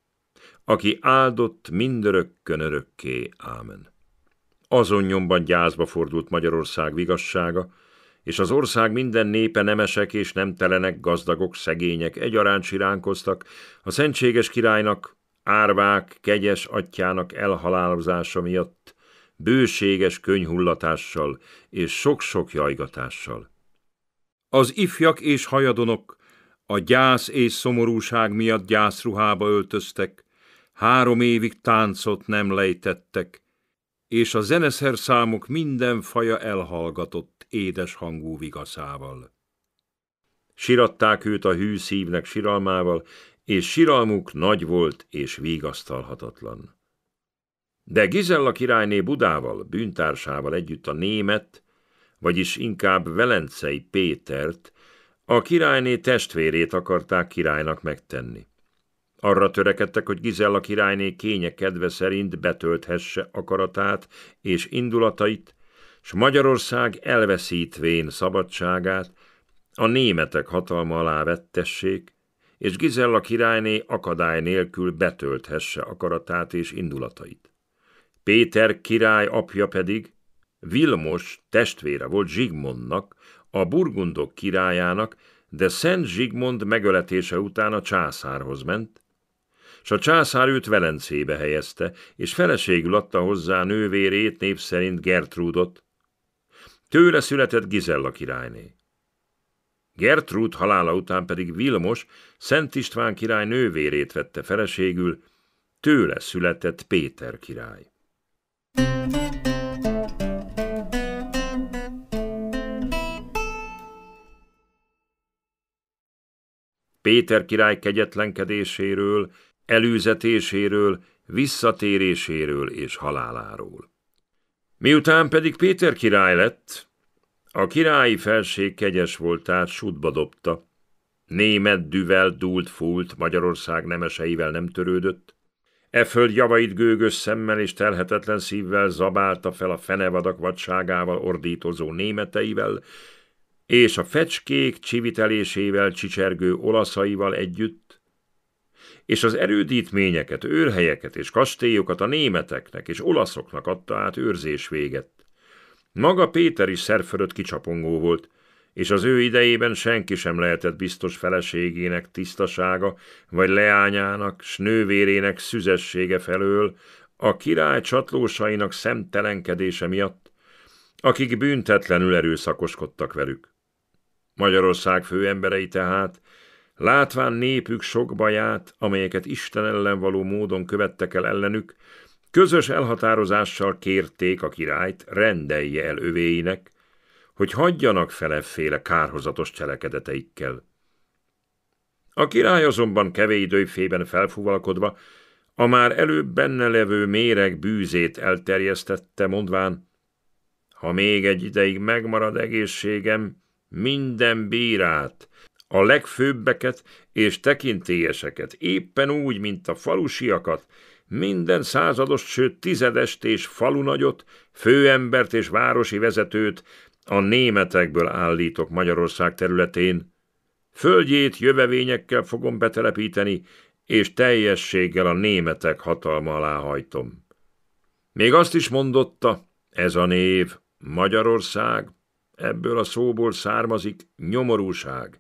aki áldott mindörökkön örökké. Ámen. Azon nyomban gyászba fordult Magyarország vigassága, és az ország minden népe nemesek és nemtelenek, gazdagok, szegények egyaránt siránkoztak, a szentséges királynak, árvák, kegyes atyának elhalálozása miatt, bőséges könyhullatással és sok-sok jajgatással. Az ifjak és hajadonok a gyász és szomorúság miatt gyászruhába öltöztek, három évig táncot nem lejtettek, és a zeneszerszámok minden faja elhallgatott édes hangú vigaszával. Siratták őt a hű szívnek siralmával, és siralmuk nagy volt és vigasztalhatatlan. De Gizella királyné Budával, bűntársával együtt a német, vagyis inkább Velencei Pétert, a királyné testvérét akarták királynak megtenni. Arra törekedtek, hogy Gizella királyné kénye kedve szerint betölthesse akaratát és indulatait, s Magyarország elveszítvén szabadságát a németek hatalma alá vettessék, és Gizella királyné akadály nélkül betölthesse akaratát és indulatait. Péter király apja pedig, Vilmos testvére volt Zsigmondnak, a burgundok királyának, de Szent Zsigmond megöletése után a császárhoz ment, s a császár őt Velencébe helyezte, és feleségül adta hozzá nővérét, név szerint Gertrúdot. Tőle született Gizella királyné. Gertrúd halála után pedig Vilmos, Szent István király nővérét vette feleségül, tőle született Péter király. Péter király kegyetlenkedéséről előzetéséről, visszatéréséről és haláláról. Miután pedig Péter király lett, a királyi felség kegyes voltát sútba dobta, német düvel dúlt fúlt, Magyarország nemeseivel nem törődött, e föld javait gőgös szemmel és telhetetlen szívvel zabálta fel a fenevadak vadságával ordítozó németeivel, és a fecskék csivitelésével csicsergő olaszaival együtt és az erődítményeket, őrhelyeket és kastélyokat a németeknek és olaszoknak adta át őrzés véget. Maga Péter is szerfölött kicsapongó volt, és az ő idejében senki sem lehetett biztos feleségének tisztasága, vagy leányának, s nővérének szüzessége felől, a király csatlósainak szemtelenkedése miatt, akik büntetlenül erőszakoskodtak velük. Magyarország főemberei tehát Látván népük sok baját, amelyeket Isten ellen való módon követtek el ellenük, közös elhatározással kérték a királyt, rendelje el övéinek, hogy hagyjanak feleféle kárhozatos cselekedeteikkel. A király azonban kevés időfében felfúvalkodva, a már előbb benne levő méreg bűzét elterjesztette, mondván, ha még egy ideig megmarad egészségem, minden bírát, a legfőbbeket és tekintélyeseket, éppen úgy, mint a falusiakat, minden százados sőt tizedest és falunagyot, főembert és városi vezetőt a németekből állítok Magyarország területén. Földjét jövevényekkel fogom betelepíteni, és teljességgel a németek hatalma alá hajtom. Még azt is mondotta, ez a név, Magyarország, ebből a szóból származik nyomorúság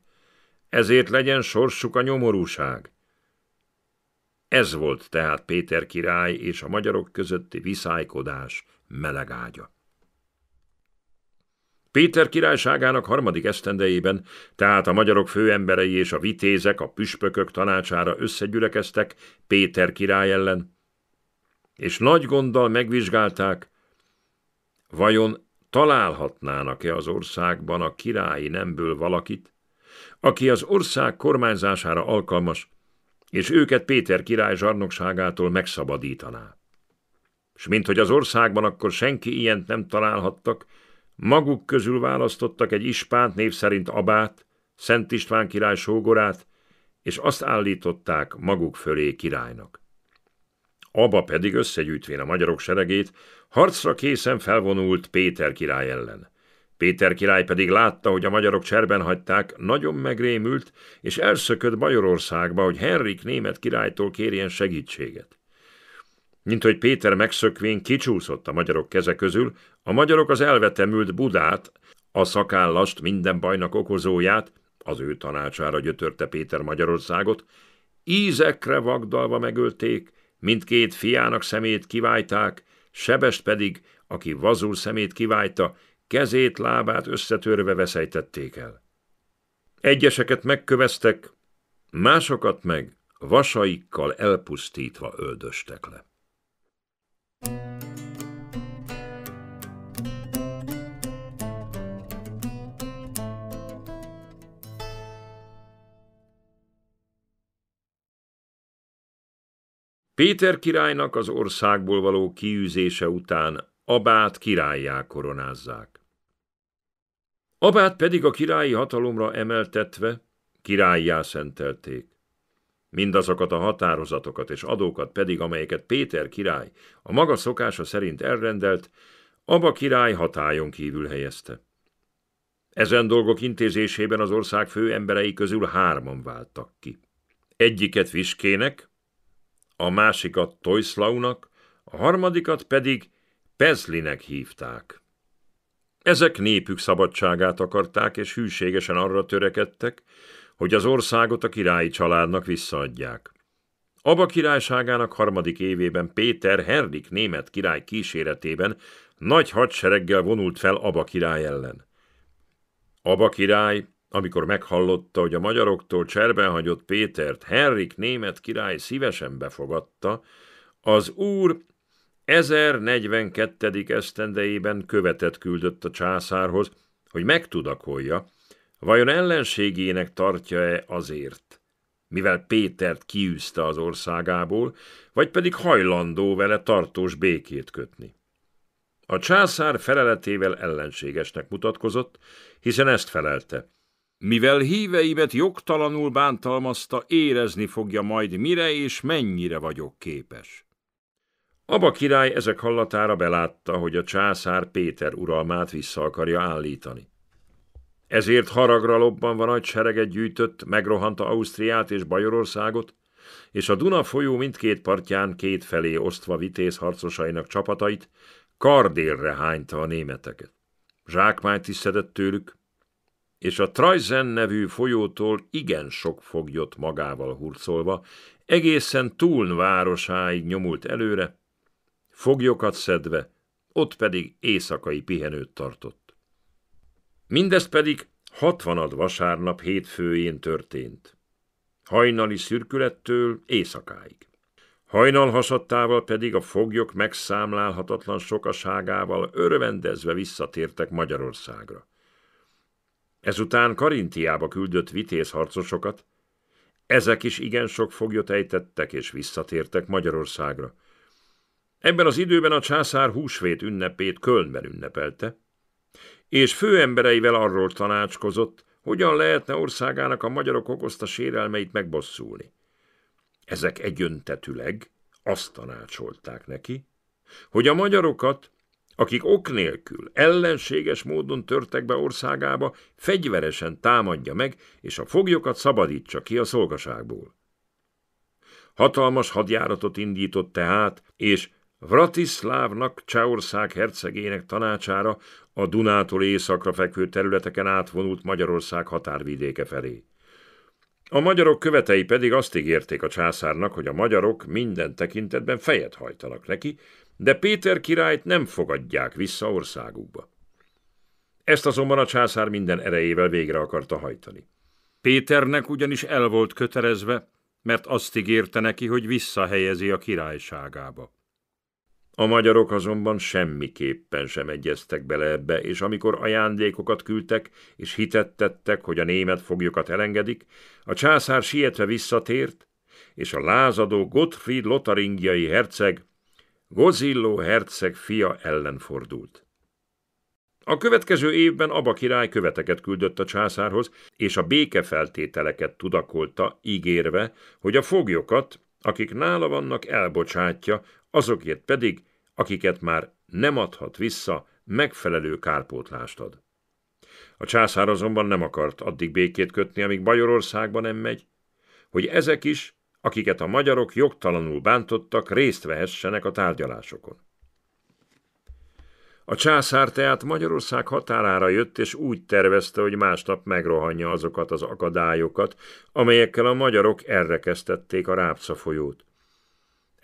ezért legyen sorsuk a nyomorúság. Ez volt tehát Péter király és a magyarok közötti viszálykodás melegágya. Péter királyságának harmadik esztendejében, tehát a magyarok főemberei és a vitézek a püspökök tanácsára összegyülekeztek Péter király ellen, és nagy gonddal megvizsgálták, vajon találhatnának-e az országban a királyi nemből valakit, aki az ország kormányzására alkalmas, és őket Péter király zsarnokságától megszabadítaná. És mint hogy az országban akkor senki ilyent nem találhattak, maguk közül választottak egy ispánt név szerint Abát, Szent István király sógorát, és azt állították maguk fölé királynak. Aba pedig összegyűjtvén a magyarok seregét, harcra készen felvonult Péter király ellen. Péter király pedig látta, hogy a magyarok cserben hagyták, nagyon megrémült, és elszökött Bajorországba, hogy Henrik német királytól kérjen segítséget. Mint hogy Péter megszökvén kicsúszott a magyarok keze közül, a magyarok az elvetemült Budát, a szakállast minden bajnak okozóját, az ő tanácsára gyötörte Péter Magyarországot, ízekre vagdalva megölték, mindkét fiának szemét kiválták, sebest pedig, aki vazul szemét kiválta, kezét, lábát összetörve veszejtették el. Egyeseket megköveztek, másokat meg vasaikkal elpusztítva öldöstek le. Péter királynak az országból való kiűzése után Abát királyá koronázzák. Abát pedig a királyi hatalomra emeltetve királyjá szentelték. Mindazokat a határozatokat és adókat pedig, amelyeket Péter király a maga szokása szerint elrendelt, Aba király hatájon kívül helyezte. Ezen dolgok intézésében az ország fő emberei közül hárman váltak ki. Egyiket Viskének, a másikat Tojszlaunak, a harmadikat pedig Pezlinek hívták. Ezek népük szabadságát akarták, és hűségesen arra törekedtek, hogy az országot a királyi családnak visszaadják. Aba királyságának harmadik évében Péter Henrik német király kíséretében nagy hadsereggel vonult fel Aba király ellen. Aba király, amikor meghallotta, hogy a magyaroktól cserben hagyott Pétert Henrik német király szívesen befogadta, az úr 1042. esztendejében követet küldött a császárhoz, hogy megtudakolja, vajon ellenségének tartja-e azért, mivel Pétert kiűzte az országából, vagy pedig hajlandó vele tartós békét kötni. A császár feleletével ellenségesnek mutatkozott, hiszen ezt felelte. Mivel híveimet jogtalanul bántalmazta, érezni fogja majd mire és mennyire vagyok képes. Aba király ezek hallatára belátta, hogy a császár Péter uralmát vissza akarja állítani. Ezért haragra lobbanva nagy sereget gyűjtött, megrohanta Ausztriát és Bajorországot, és a Duna folyó mindkét partján két felé osztva vitéz harcosainak csapatait, kardélre hányta a németeket. Zsákmányt is szedett tőlük, és a Trajzen nevű folyótól igen sok foglyot magával hurcolva, egészen Túln városáig nyomult előre, foglyokat szedve, ott pedig éjszakai pihenőt tartott. Mindezt pedig hatvanad vasárnap hétfőjén történt. Hajnali szürkülettől éjszakáig. Hajnal hasadtával pedig a foglyok megszámlálhatatlan sokaságával örvendezve visszatértek Magyarországra. Ezután Karintiába küldött vitézharcosokat, ezek is igen sok foglyot ejtettek és visszatértek Magyarországra. Ebben az időben a császár húsvét ünnepét Kölnben ünnepelte, és főembereivel arról tanácskozott, hogyan lehetne országának a magyarok okozta sérelmeit megbosszulni. Ezek egyöntetüleg azt tanácsolták neki, hogy a magyarokat, akik ok nélkül ellenséges módon törtek be országába, fegyveresen támadja meg, és a foglyokat szabadítsa ki a szolgaságból. Hatalmas hadjáratot indított tehát, és Vratislávnak, Csehország hercegének tanácsára a Dunától északra fekvő területeken átvonult Magyarország határvidéke felé. A magyarok követei pedig azt ígérték a császárnak, hogy a magyarok minden tekintetben fejet hajtanak neki, de Péter királyt nem fogadják vissza országukba. Ezt azonban a császár minden erejével végre akarta hajtani. Péternek ugyanis el volt kötelezve, mert azt ígérte neki, hogy visszahelyezi a királyságába. A magyarok azonban semmiképpen sem egyeztek bele ebbe, és amikor ajándékokat küldtek, és hitet tettek, hogy a német foglyokat elengedik, a császár sietve visszatért, és a lázadó Gottfried Lotaringiai herceg, Gozilló herceg fia ellen fordult. A következő évben Aba király követeket küldött a császárhoz, és a békefeltételeket tudakolta, ígérve, hogy a foglyokat, akik nála vannak, elbocsátja, azokért pedig, akiket már nem adhat vissza, megfelelő kárpótlást ad. A császár azonban nem akart addig békét kötni, amíg Bajorországba nem megy, hogy ezek is, akiket a magyarok jogtalanul bántottak, részt vehessenek a tárgyalásokon. A császár tehát Magyarország határára jött, és úgy tervezte, hogy másnap megrohanja azokat az akadályokat, amelyekkel a magyarok errekesztették a rápca folyót.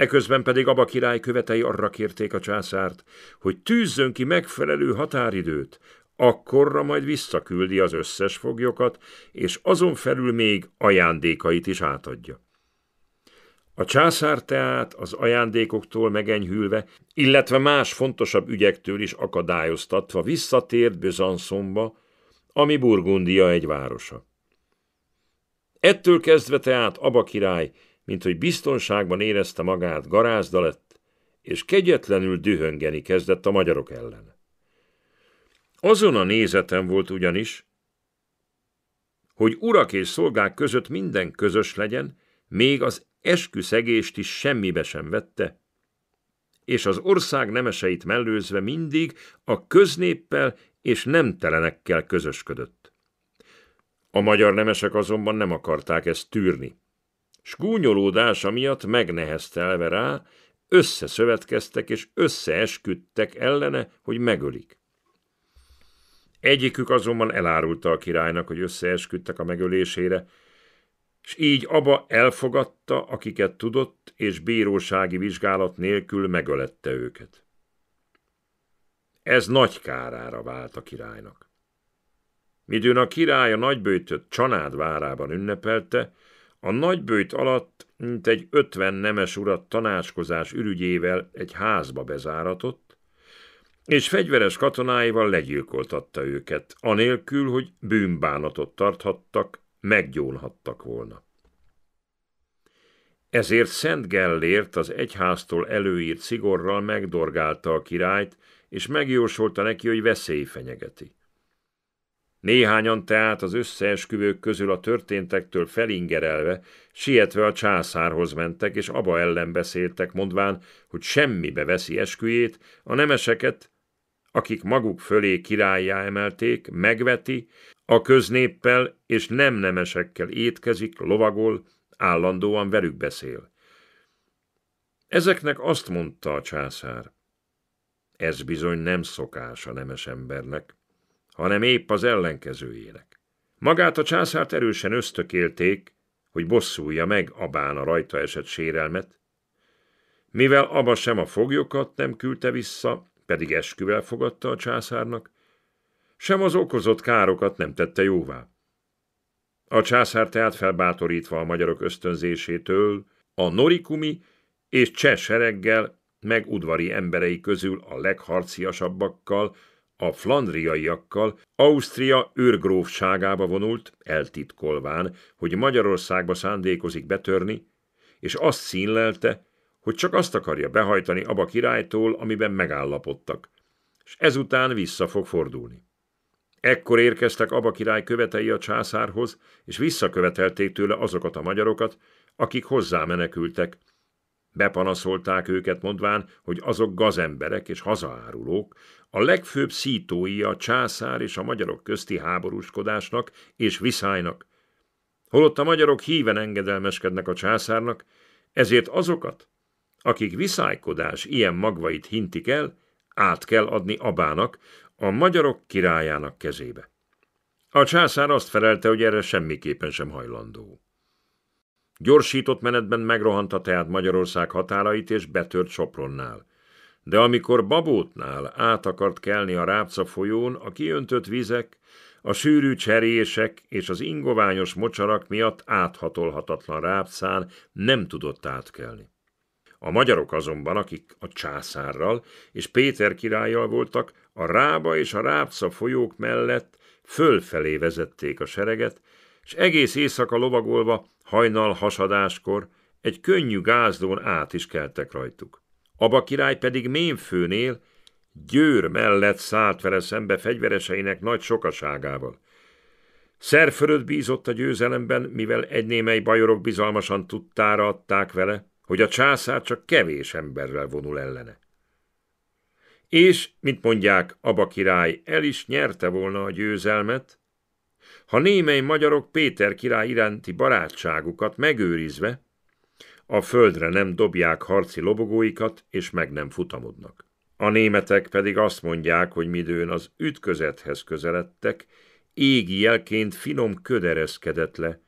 Eközben pedig Aba király követei arra kérték a császárt, hogy tűzzön ki megfelelő határidőt, akkorra majd visszaküldi az összes foglyokat, és azon felül még ajándékait is átadja. A császár tehát az ajándékoktól megenyhülve, illetve más fontosabb ügyektől is akadályoztatva visszatért Bözanszomba, ami Burgundia egy városa. Ettől kezdve tehát Aba király mint hogy biztonságban érezte magát, garázda lett, és kegyetlenül dühöngeni kezdett a magyarok ellen. Azon a nézetem volt ugyanis, hogy urak és szolgák között minden közös legyen, még az esküszegést is semmibe sem vette, és az ország nemeseit mellőzve mindig a köznéppel és nemtelenekkel közösködött. A magyar nemesek azonban nem akarták ezt tűrni. S gúnyolódása miatt megneheztelve rá, összeszövetkeztek és összeesküdtek ellene, hogy megölik. Egyikük azonban elárulta a királynak, hogy összeesküdtek a megölésére, és így Aba elfogadta, akiket tudott, és bírósági vizsgálat nélkül megölette őket. Ez nagy kárára vált a királynak. Midőn a király a nagybőtött csanád várában ünnepelte, a nagybőjt alatt mint egy ötven nemes urat tanácskozás ürügyével egy házba bezáratott, és fegyveres katonáival legyilkoltatta őket, anélkül, hogy bűnbánatot tarthattak, meggyónhattak volna. Ezért Szent Gellért az egyháztól előírt szigorral megdorgálta a királyt, és megjósolta neki, hogy veszély fenyegeti. Néhányan tehát az összeesküvők közül a történtektől felingerelve, sietve a császárhoz mentek, és aba ellen beszéltek, mondván, hogy semmibe veszi esküjét, a nemeseket, akik maguk fölé királyjá emelték, megveti, a köznéppel és nem nemesekkel étkezik, lovagol, állandóan velük beszél. Ezeknek azt mondta a császár, ez bizony nem szokás a nemes embernek hanem épp az ellenkezőjének. Magát a császárt erősen ösztökélték, hogy bosszulja meg Abán a rajta esett sérelmet, mivel Aba sem a foglyokat nem küldte vissza, pedig esküvel fogadta a császárnak, sem az okozott károkat nem tette jóvá. A császár tehát felbátorítva a magyarok ösztönzésétől, a norikumi és cseh sereggel, meg udvari emberei közül a legharciasabbakkal a flandriaiakkal Ausztria őrgrófságába vonult, eltitkolván, hogy Magyarországba szándékozik betörni, és azt színlelte, hogy csak azt akarja behajtani abba királytól, amiben megállapodtak, és ezután vissza fog fordulni. Ekkor érkeztek abba király követei a császárhoz, és visszakövetelték tőle azokat a magyarokat, akik hozzá menekültek. Bepanaszolták őket mondván, hogy azok gazemberek és hazaárulók, a legfőbb szítói a császár és a magyarok közti háborúskodásnak és viszálynak. Holott a magyarok híven engedelmeskednek a császárnak, ezért azokat, akik viszálykodás ilyen magvait hintik el, át kell adni Abának, a magyarok királyának kezébe. A császár azt felelte, hogy erre semmiképpen sem hajlandó. Gyorsított menetben megrohanta tehát Magyarország határait és betört Sopronnál de amikor Babótnál át akart kelni a rápca folyón, a kiöntött vizek, a sűrű cserések és az ingoványos mocsarak miatt áthatolhatatlan rápcán nem tudott átkelni. A magyarok azonban, akik a császárral és Péter királlyal voltak, a Rába és a rápca folyók mellett fölfelé vezették a sereget, és egész éjszaka lovagolva, hajnal hasadáskor, egy könnyű gázdón át is keltek rajtuk. Aba király pedig Ménfőnél, Győr mellett szállt vele szembe fegyvereseinek nagy sokaságával. Szerfölött bízott a győzelemben, mivel némely bajorok bizalmasan tudtára adták vele, hogy a császár csak kevés emberrel vonul ellene. És, mint mondják, Aba király el is nyerte volna a győzelmet, ha némely magyarok Péter király iránti barátságukat megőrizve, a földre nem dobják harci lobogóikat, és meg nem futamodnak. A németek pedig azt mondják, hogy midőn az ütközethez közeledtek, égi jelként finom köderezkedett le,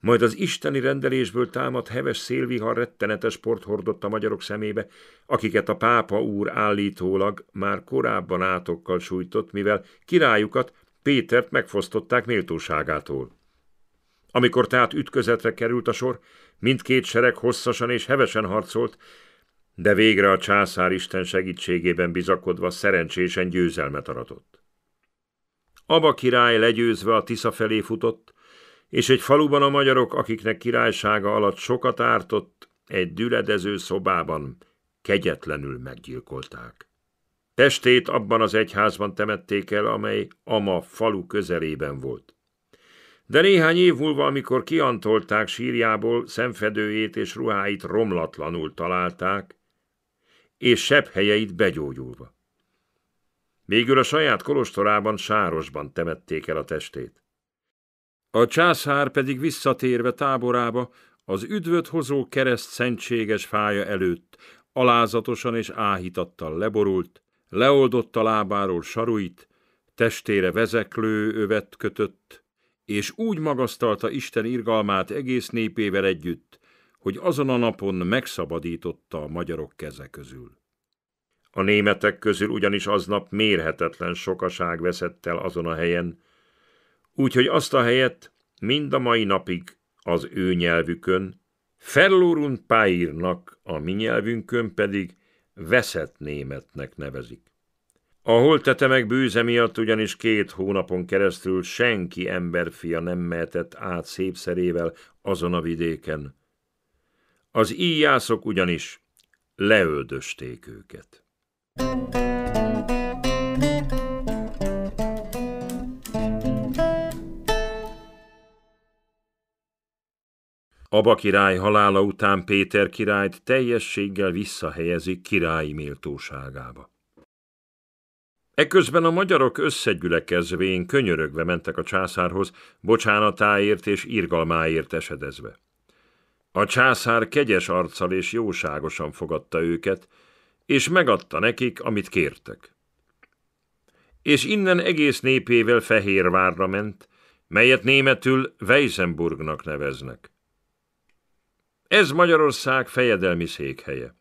majd az isteni rendelésből támadt heves szélvihar rettenetes port hordott a magyarok szemébe, akiket a pápa úr állítólag már korábban átokkal sújtott, mivel királyukat, Pétert megfosztották méltóságától. Amikor tehát ütközetre került a sor, Mindkét sereg hosszasan és hevesen harcolt, de végre a császár Isten segítségében bizakodva szerencsésen győzelmet aratott. Aba király legyőzve a Tisza felé futott, és egy faluban a magyarok, akiknek királysága alatt sokat ártott, egy düledező szobában kegyetlenül meggyilkolták. Testét abban az egyházban temették el, amely Ama falu közelében volt. De néhány év múlva, amikor kiantolták sírjából szemfedőjét és ruháit romlatlanul találták, és sebb helyeit begyógyulva. Végül a saját kolostorában sárosban temették el a testét. A császár pedig visszatérve táborába, az üdvöt hozó kereszt szentséges fája előtt, alázatosan és áhítattal leborult, leoldotta lábáról saruit, testére vezeklő övet kötött, és úgy magasztalta Isten irgalmát egész népével együtt, hogy azon a napon megszabadította a magyarok keze közül. A németek közül ugyanis aznap mérhetetlen sokaság veszett el azon a helyen, úgyhogy azt a helyet mind a mai napig az ő nyelvükön, Fellurunt Páírnak, a mi nyelvünkön pedig veszett németnek nevezik. A meg bűze miatt ugyanis két hónapon keresztül senki emberfia nem mehetett át szépszerével azon a vidéken. Az íjászok ugyanis leöldösték őket. Aba király halála után Péter királyt teljességgel visszahelyezik királyi méltóságába. Ekközben a magyarok összegyülekezvén könyörögve mentek a császárhoz, bocsánatáért és irgalmáért esedezve. A császár kegyes arccal és jóságosan fogadta őket, és megadta nekik, amit kértek. És innen egész népével Fehérvárra ment, melyet németül Weisenburgnak neveznek. Ez Magyarország fejedelmi székhelye.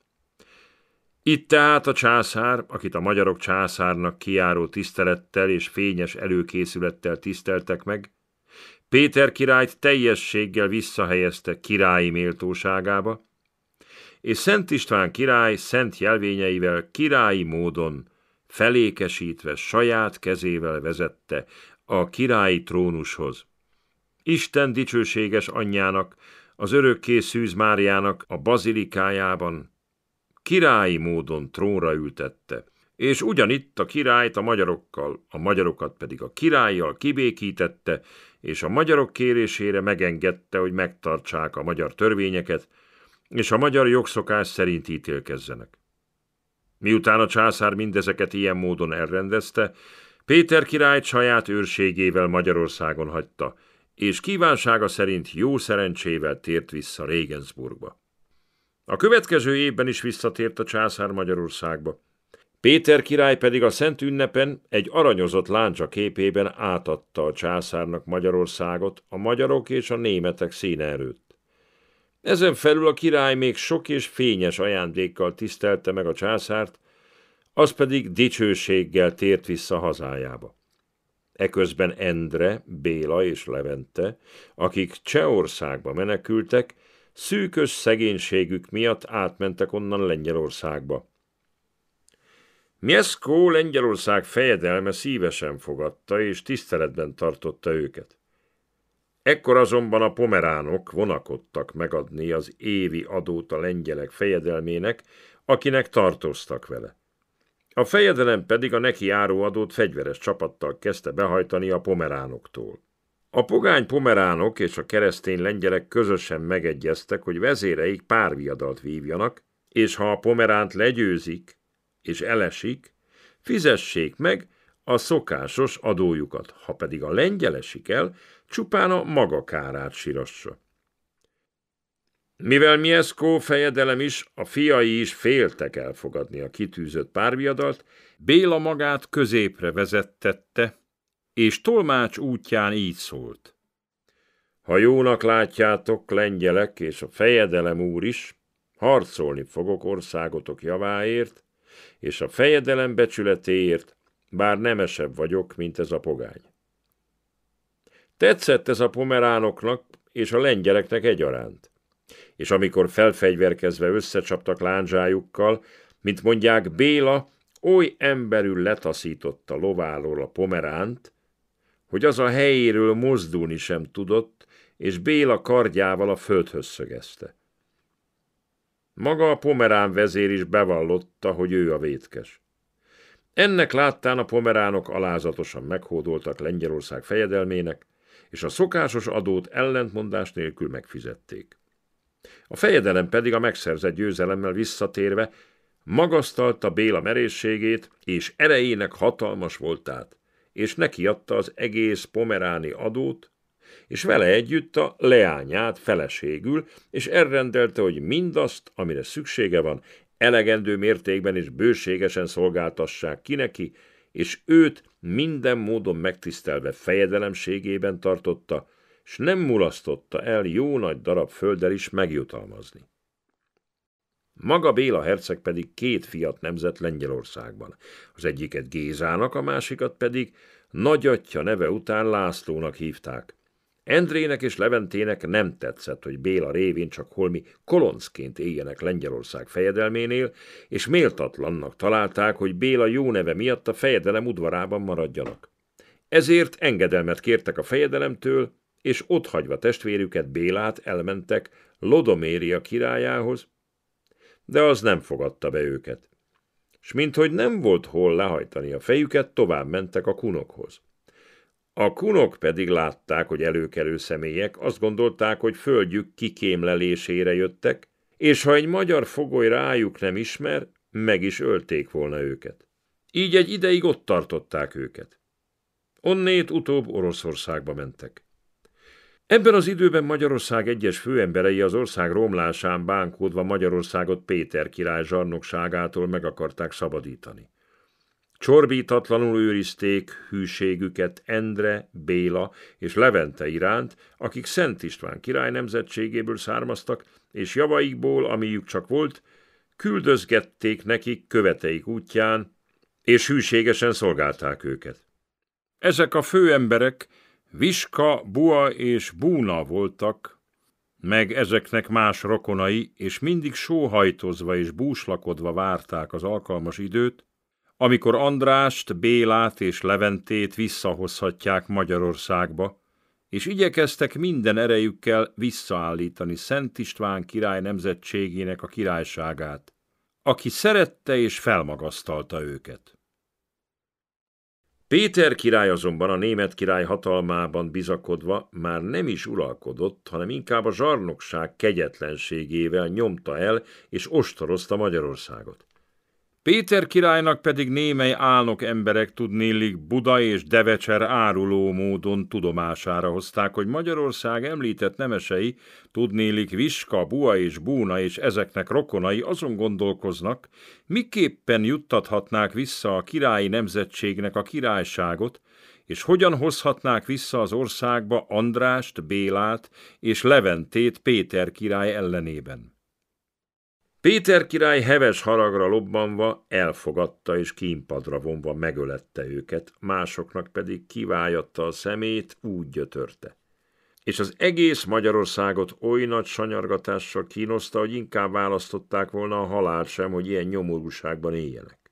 Itt tehát a császár, akit a magyarok császárnak kiáró tisztelettel és fényes előkészülettel tiszteltek meg, Péter királyt teljességgel visszahelyezte királyi méltóságába, és Szent István király szent jelvényeivel királyi módon felékesítve saját kezével vezette a királyi trónushoz. Isten dicsőséges anyjának, az örökké Szűz Máriának a bazilikájában királyi módon trónra ültette, és ugyanitt a királyt a magyarokkal, a magyarokat pedig a királlyal kibékítette, és a magyarok kérésére megengedte, hogy megtartsák a magyar törvényeket, és a magyar jogszokás szerint ítélkezzenek. Miután a császár mindezeket ilyen módon elrendezte, Péter király saját őrségével Magyarországon hagyta, és kívánsága szerint jó szerencsével tért vissza Regensburgba. A következő évben is visszatért a császár Magyarországba. Péter király pedig a szent ünnepen egy aranyozott láncsa képében átadta a császárnak Magyarországot a magyarok és a németek színe előtt. Ezen felül a király még sok és fényes ajándékkal tisztelte meg a császárt, az pedig dicsőséggel tért vissza hazájába. Eközben Endre, Béla és Levente, akik Csehországba menekültek, szűkös szegénységük miatt átmentek onnan Lengyelországba. Mieszkó Lengyelország fejedelme szívesen fogadta és tiszteletben tartotta őket. Ekkor azonban a pomeránok vonakodtak megadni az évi adót a lengyelek fejedelmének, akinek tartoztak vele. A fejedelem pedig a neki járó adót fegyveres csapattal kezdte behajtani a pomeránoktól. A pogány pomeránok és a keresztény lengyelek közösen megegyeztek, hogy vezéreik párviadalt vívjanak, és ha a pomeránt legyőzik és elesik, fizessék meg a szokásos adójukat, ha pedig a lengyel esik el, csupán a maga kárát sirassa. Mivel Mieszkó fejedelem is, a fiai is féltek elfogadni a kitűzött párviadalt, Béla magát középre vezettette, és tolmács útján így szólt. Ha jónak látjátok, lengyelek és a fejedelem úr is, harcolni fogok országotok javáért, és a fejedelem becsületéért, bár nemesebb vagyok, mint ez a pogány. Tetszett ez a pomeránoknak és a lengyeleknek egyaránt. És amikor felfegyverkezve összecsaptak lándzsájukkal, mint mondják Béla, oly emberül letaszította lováról a pomeránt, hogy az a helyéről mozdulni sem tudott, és Béla kardjával a földhöz szögezte. Maga a pomerán vezér is bevallotta, hogy ő a vétkes. Ennek láttán a pomeránok alázatosan meghódoltak Lengyelország fejedelmének, és a szokásos adót ellentmondás nélkül megfizették. A fejedelem pedig a megszerzett győzelemmel visszatérve magasztalta Béla merészségét, és erejének hatalmas voltát és neki adta az egész pomeráni adót, és vele együtt a leányát feleségül, és elrendelte, hogy mindazt, amire szüksége van, elegendő mértékben és bőségesen szolgáltassák ki neki, és őt minden módon megtisztelve fejedelemségében tartotta, s nem mulasztotta el jó nagy darab földdel is megjutalmazni. Maga Béla herceg pedig két fiat nemzett Lengyelországban, az egyiket Gézának, a másikat pedig nagyatja neve után Lászlónak hívták. Endrének és Leventének nem tetszett, hogy Béla révén csak holmi koloncként éljenek Lengyelország fejedelménél, és méltatlannak találták, hogy Béla jó neve miatt a fejedelem udvarában maradjanak. Ezért engedelmet kértek a fejedelemtől, és otthagyva testvérüket Bélát elmentek Lodoméria királyához, de az nem fogadta be őket. S minthogy nem volt hol lehajtani a fejüket, tovább mentek a kunokhoz. A kunok pedig látták, hogy előkelő személyek, azt gondolták, hogy földjük kikémlelésére jöttek, és ha egy magyar fogoly rájuk nem ismer, meg is ölték volna őket. Így egy ideig ott tartották őket. Onnét utóbb Oroszországba mentek. Ebben az időben Magyarország egyes főemberei az ország romlásán bánkódva Magyarországot Péter király zsarnokságától meg akarták szabadítani. Csorbítatlanul őrizték hűségüket Endre, Béla és Levente iránt, akik Szent István király nemzetségéből származtak, és javaikból, amiük csak volt, küldözgették nekik követeik útján, és hűségesen szolgálták őket. Ezek a főemberek Viska, Bua és Búna voltak, meg ezeknek más rokonai, és mindig sóhajtozva és búslakodva várták az alkalmas időt, amikor Andrást, Bélát és Leventét visszahozhatják Magyarországba, és igyekeztek minden erejükkel visszaállítani Szent István király nemzetségének a királyságát, aki szerette és felmagasztalta őket. Péter király azonban a német király hatalmában bizakodva már nem is uralkodott, hanem inkább a zsarnokság kegyetlenségével nyomta el és ostorozta Magyarországot. Péter királynak pedig némely álnok emberek tudnélik Buda és Devecser áruló módon tudomására hozták, hogy Magyarország említett nemesei tudnélik Viska, Bua és Búna és ezeknek rokonai azon gondolkoznak, miképpen juttathatnák vissza a királyi nemzetségnek a királyságot, és hogyan hozhatnák vissza az országba Andrást, Bélát és Leventét Péter király ellenében. Péter király heves haragra lobbanva elfogadta és kínpadra vonva megölette őket, másoknak pedig kiváljatta a szemét, úgy gyötörte. És az egész Magyarországot oly nagy sanyargatással kínoszta, hogy inkább választották volna a halál sem, hogy ilyen nyomorúságban éljenek.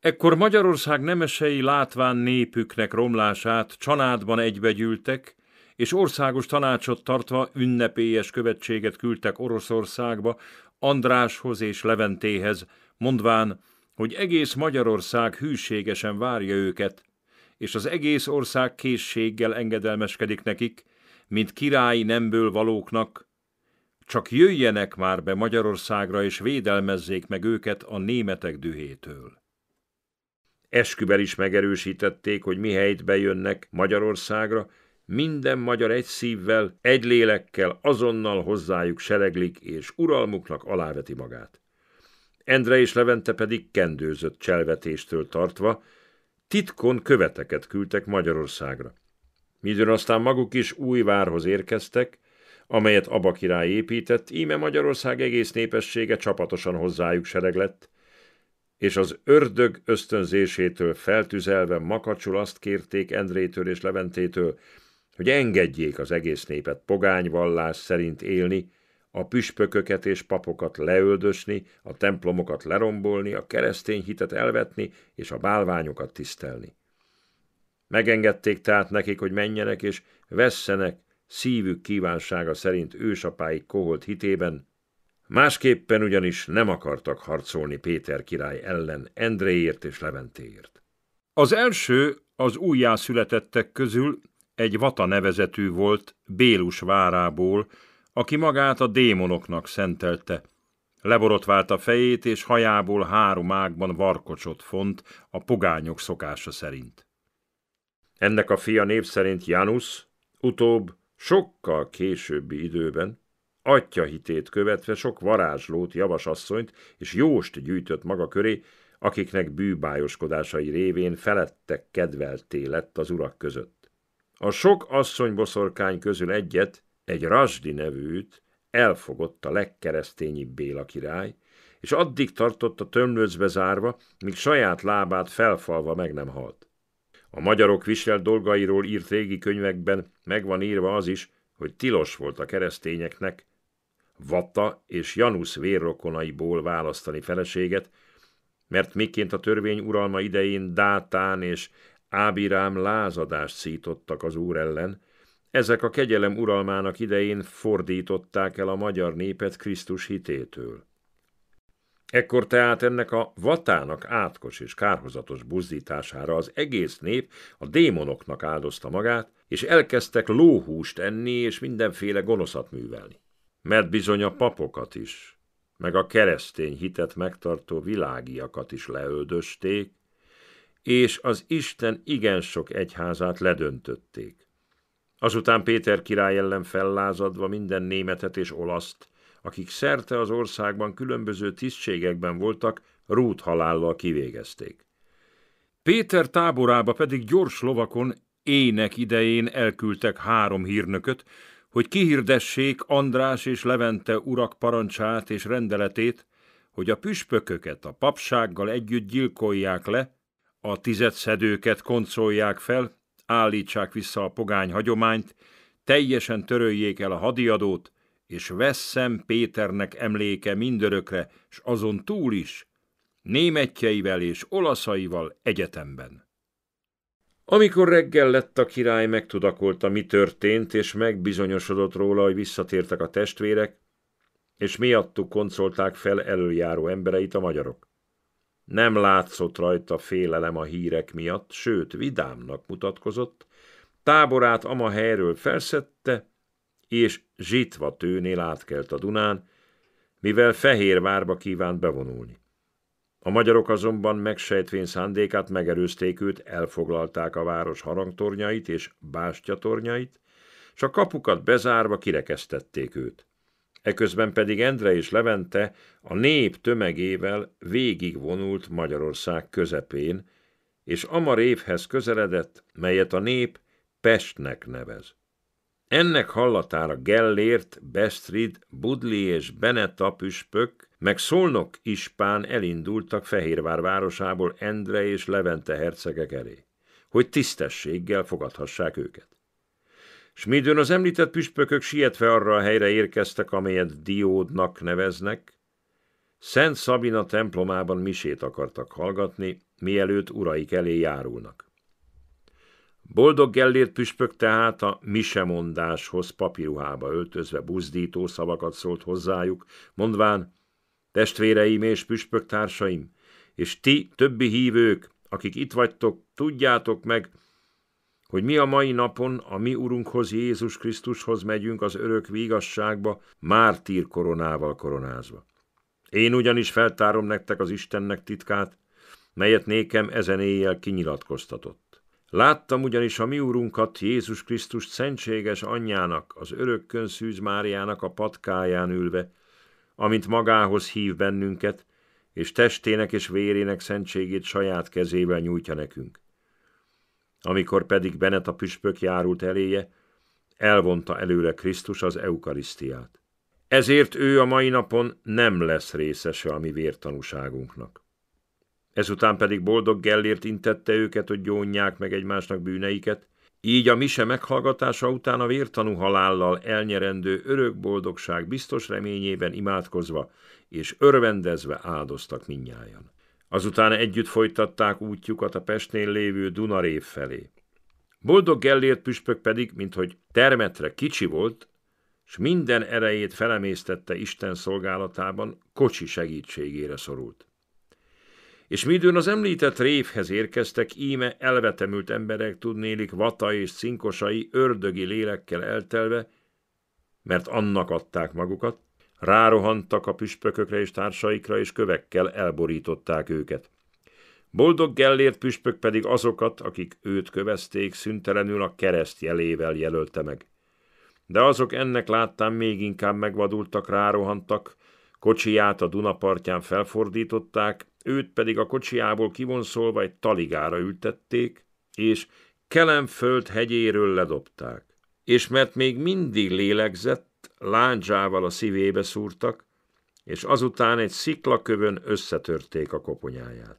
Ekkor Magyarország nemesei látván népüknek romlását csanádban egybegyűltek, és országos tanácsot tartva ünnepélyes követséget küldtek Oroszországba, Andráshoz és Leventéhez, mondván, hogy egész Magyarország hűségesen várja őket, és az egész ország készséggel engedelmeskedik nekik, mint királyi nemből valóknak, csak jöjjenek már be Magyarországra, és védelmezzék meg őket a németek dühétől. Esküvel is megerősítették, hogy mihelyt bejönnek Magyarországra, minden magyar egy szívvel, egy lélekkel azonnal hozzájuk sereglik, és uralmuknak aláveti magát. Endre és Levente pedig kendőzött cselvetéstől tartva, titkon követeket küldtek Magyarországra. Midőn aztán maguk is új várhoz érkeztek, amelyet Aba király épített, íme Magyarország egész népessége csapatosan hozzájuk sereglett, és az ördög ösztönzésétől feltüzelve makacsul azt kérték Endrétől és Leventétől, hogy engedjék az egész népet pogányvallás szerint élni, a püspököket és papokat leöldösni, a templomokat lerombolni, a keresztény hitet elvetni és a bálványokat tisztelni. Megengedték tehát nekik, hogy menjenek és vesszenek szívük kívánsága szerint ősapáik koholt hitében, másképpen ugyanis nem akartak harcolni Péter király ellen Endréért és Leventéért. Az első az újjászületettek közül egy Vata nevezetű volt Bélus várából, aki magát a démonoknak szentelte. Leborotvált a fejét, és hajából három ágban varkocsot font a pogányok szokása szerint. Ennek a fia név szerint Janus, utóbb sokkal későbbi időben, atya hitét követve sok varázslót, javasasszonyt és jóst gyűjtött maga köré, akiknek bűbájoskodásai révén felettek kedvelté lett az urak között. A sok asszonyboszorkány közül egyet, egy Rasdi nevűt, elfogott a legkeresztényibb Béla király, és addig tartott a tömlőcbe zárva, míg saját lábát felfalva meg nem halt. A magyarok visel dolgairól írt régi könyvekben meg van írva az is, hogy tilos volt a keresztényeknek Vatta és Janusz vérrokonaiból választani feleséget, mert miként a törvény uralma idején Dátán és Ábirám lázadást szítottak az úr ellen, ezek a kegyelem uralmának idején fordították el a magyar népet Krisztus hitétől. Ekkor tehát ennek a vatának átkos és kárhozatos buzdítására az egész nép a démonoknak áldozta magát, és elkezdtek lóhúst enni és mindenféle gonoszat művelni. Mert bizony a papokat is, meg a keresztény hitet megtartó világiakat is leöldösték, és az Isten igen sok egyházát ledöntötték. Azután Péter király ellen fellázadva minden németet és olaszt, akik szerte az országban különböző tisztségekben voltak, rút halállal kivégezték. Péter táborába pedig gyors lovakon ének idején elküldtek három hírnököt, hogy kihirdessék András és Levente urak parancsát és rendeletét, hogy a püspököket a papsággal együtt gyilkolják le, a tizedszedőket koncolják fel, állítsák vissza a pogány hagyományt, teljesen töröljék el a hadiadót, és vesszem Péternek emléke mindörökre, s azon túl is, németjeivel és olaszaival egyetemben. Amikor reggel lett a király, megtudakolta, mi történt, és megbizonyosodott róla, hogy visszatértek a testvérek, és miattuk koncolták fel előjáró embereit a magyarok. Nem látszott rajta félelem a hírek miatt, sőt, vidámnak mutatkozott, táborát ama helyről felszette, és zsitva tőnél átkelt a Dunán, mivel Fehérvárba kívánt bevonulni. A magyarok azonban megsejtvén szándékát megerőzték őt, elfoglalták a város harangtornyait és bástyatornyait, s a kapukat bezárva kirekesztették őt. Eközben pedig Endre és Levente a nép tömegével végigvonult Magyarország közepén, és amar évhez közeledett, melyet a nép Pestnek nevez. Ennek hallatára Gellért, Bestrid, Budli és Beneta püspök, meg Szolnok ispán elindultak Fehérvár városából Endre és Levente hercegek elé, hogy tisztességgel fogadhassák őket midőn az említett püspökök sietve arra a helyre érkeztek, amelyet diódnak neveznek. Szent Szabina templomában misét akartak hallgatni, mielőtt uraik elé járulnak. Boldog Gellért püspök tehát a misemondáshoz papíruhába öltözve buzdító szavakat szólt hozzájuk, mondván, testvéreim és püspök társaim, és ti, többi hívők, akik itt vagytok, tudjátok meg, hogy mi a mai napon a mi Urunkhoz Jézus Krisztushoz megyünk az örök vigasságba, mártír koronával koronázva. Én ugyanis feltárom nektek az Istennek titkát, melyet nékem ezen éjjel kinyilatkoztatott. Láttam ugyanis a mi úrunkat, Jézus Krisztust szentséges anyjának, az örökkön szűz Máriának a patkáján ülve, amint magához hív bennünket, és testének és vérének szentségét saját kezével nyújtja nekünk. Amikor pedig Benet a püspök járult eléje, elvonta előle Krisztus az eukarisztiát. Ezért ő a mai napon nem lesz részese a mi vértanúságunknak. Ezután pedig boldog Gellért intette őket, hogy gyónják meg egymásnak bűneiket, így a mise meghallgatása után a vértanú halállal elnyerendő örök boldogság biztos reményében imádkozva és örvendezve áldoztak minnyájan. Azután együtt folytatták útjukat a Pestnél lévő Dunarév felé. Boldog Gellért püspök pedig, minthogy termetre kicsi volt, s minden erejét felemésztette Isten szolgálatában, kocsi segítségére szorult. És midőn az említett révhez érkeztek, íme elvetemült emberek tudnélik vata és cinkosai ördögi lélekkel eltelve, mert annak adták magukat, Rárohantak a püspökökre és társaikra, és kövekkel elborították őket. Boldog Gellért püspök pedig azokat, akik őt kövezték, szüntelenül a kereszt jelével jelölte meg. De azok ennek láttán még inkább megvadultak, rárohantak, kocsiját a Dunapartján felfordították, őt pedig a kocsiából kivonszolva egy taligára ültették, és Kelemföld hegyéről ledobták. És mert még mindig lélegzett, lándzsával a szívébe szúrtak, és azután egy sziklakövön összetörték a koponyáját.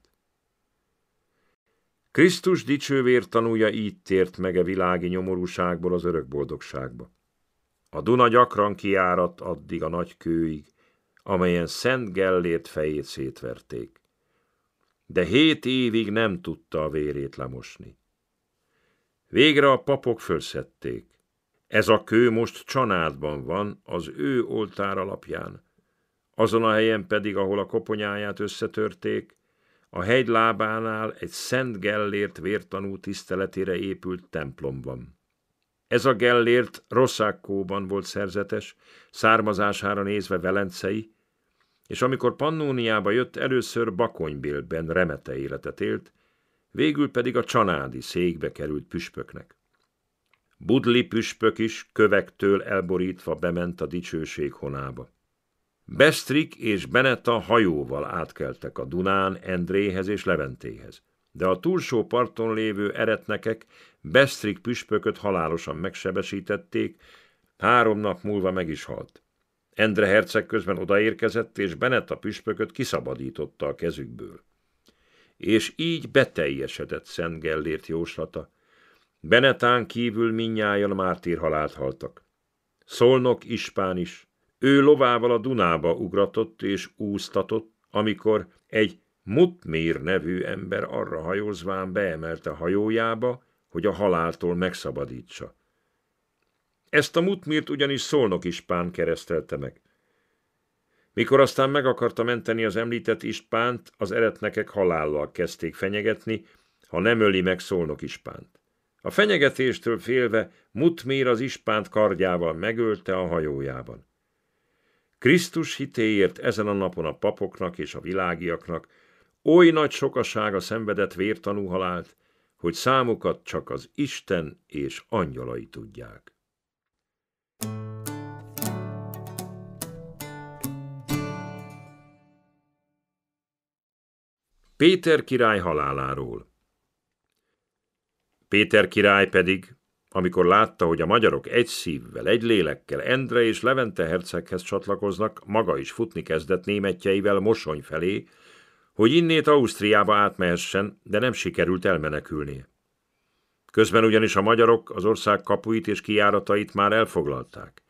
Krisztus dicsővér tanúja így tért meg a e világi nyomorúságból az örök boldogságba. A Duna gyakran kiáradt addig a nagy kőig, amelyen Szent Gellért fejét szétverték. De hét évig nem tudta a vérét lemosni. Végre a papok fölszedték. Ez a kő most csanádban van, az ő oltár alapján. Azon a helyen pedig, ahol a koponyáját összetörték, a hegy lábánál egy Szent Gellért vértanú tiszteletére épült templom van. Ez a Gellért Rosszákkóban volt szerzetes, származására nézve velencei, és amikor Pannóniába jött, először Bakonybélben remete életet élt, végül pedig a csanádi székbe került püspöknek. Budli püspök is kövektől elborítva bement a dicsőség honába. Bestrik és Beneta hajóval átkeltek a Dunán Endréhez és Leventéhez, de a túlsó parton lévő eretnekek Bestrik püspököt halálosan megsebesítették, három nap múlva meg is halt. Endre herceg közben odaérkezett, és Beneta püspököt kiszabadította a kezükből. És így beteljesedett Szent Gellért jóslata, Benetán kívül minnyájan mártír halált haltak. Szolnok ispán is. Ő lovával a Dunába ugratott és úsztatott, amikor egy Mutmér nevű ember arra hajózván beemelte hajójába, hogy a haláltól megszabadítsa. Ezt a Mutmírt ugyanis Szolnok ispán keresztelte meg. Mikor aztán meg akarta menteni az említett ispánt, az eretnekek halállal kezdték fenyegetni, ha nem öli meg Szolnok ispánt. A fenyegetéstől félve Mutmér az ispánt kardjával megölte a hajójában. Krisztus hitéért ezen a napon a papoknak és a világiaknak oly nagy sokasága szenvedett vértanú halált, hogy számukat csak az Isten és angyalai tudják. Péter király haláláról Péter király pedig, amikor látta, hogy a magyarok egy szívvel, egy lélekkel Endre és Levente herceghez csatlakoznak, maga is futni kezdett németjeivel Mosony felé, hogy innét Ausztriába átmehessen, de nem sikerült elmenekülnie. Közben ugyanis a magyarok az ország kapuit és kiáratait már elfoglalták.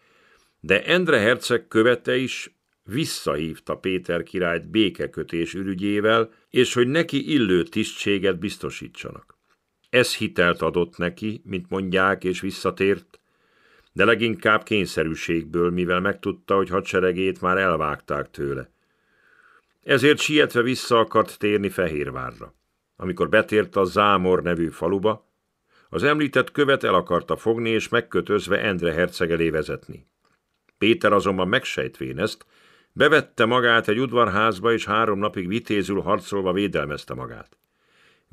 De Endre herceg követe is visszahívta Péter királyt békekötés ürügyével, és hogy neki illő tisztséget biztosítsanak. Ez hitelt adott neki, mint mondják, és visszatért, de leginkább kényszerűségből, mivel megtudta, hogy hadseregét már elvágták tőle. Ezért sietve vissza akart térni Fehérvárra. Amikor betért a Zámor nevű faluba, az említett követ el akarta fogni és megkötözve Endre herceg elé vezetni. Péter azonban megsejtvén ezt, bevette magát egy udvarházba, és három napig vitézül harcolva védelmezte magát.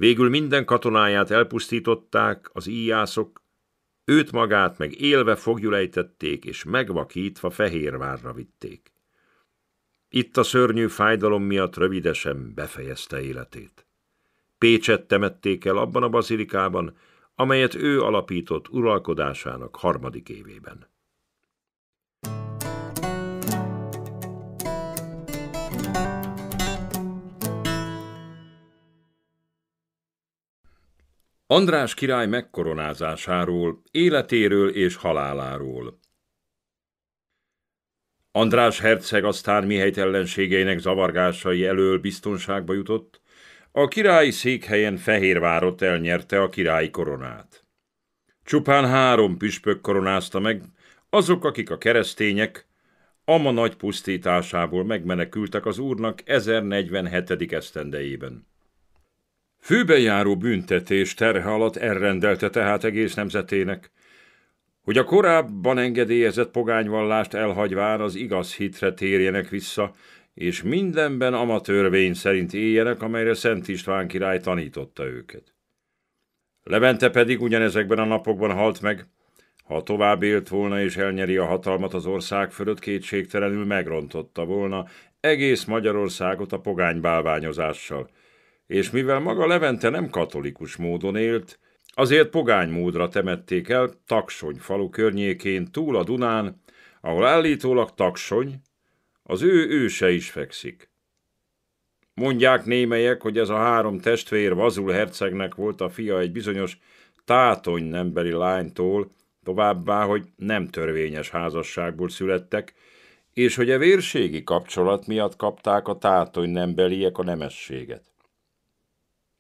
Végül minden katonáját elpusztították az íjászok, őt magát meg élve fogjulejtették, és megvakítva Fehérvárra vitték. Itt a szörnyű fájdalom miatt rövidesen befejezte életét. Pécset temették el abban a bazilikában, amelyet ő alapított uralkodásának harmadik évében. András király megkoronázásáról, életéről és haláláról. András herceg aztán mihelyt ellenségeinek zavargásai elől biztonságba jutott, a királyi székhelyen Fehérvárot elnyerte a királyi koronát. Csupán három püspök koronázta meg, azok, akik a keresztények, Ama nagy pusztításából megmenekültek az úrnak 1047. esztendejében. Főbejáró büntetés terhe alatt elrendelte tehát egész nemzetének, hogy a korábban engedélyezett pogányvallást elhagyván az igaz hitre térjenek vissza, és mindenben amatőrvény szerint éljenek, amelyre Szent István király tanította őket. Levente pedig ugyanezekben a napokban halt meg, ha tovább élt volna és elnyeri a hatalmat az ország fölött, kétségtelenül megrontotta volna egész Magyarországot a pogánybálványozással – és mivel maga Levente nem katolikus módon élt, azért pogány módra temették el Taksony falu környékén túl a Dunán, ahol állítólag Taksony, az ő őse is fekszik. Mondják némelyek, hogy ez a három testvér Vazul hercegnek volt a fia egy bizonyos tátony nembeli lánytól, továbbá, hogy nem törvényes házasságból születtek, és hogy a vérségi kapcsolat miatt kapták a tátony nembeliek a nemességet.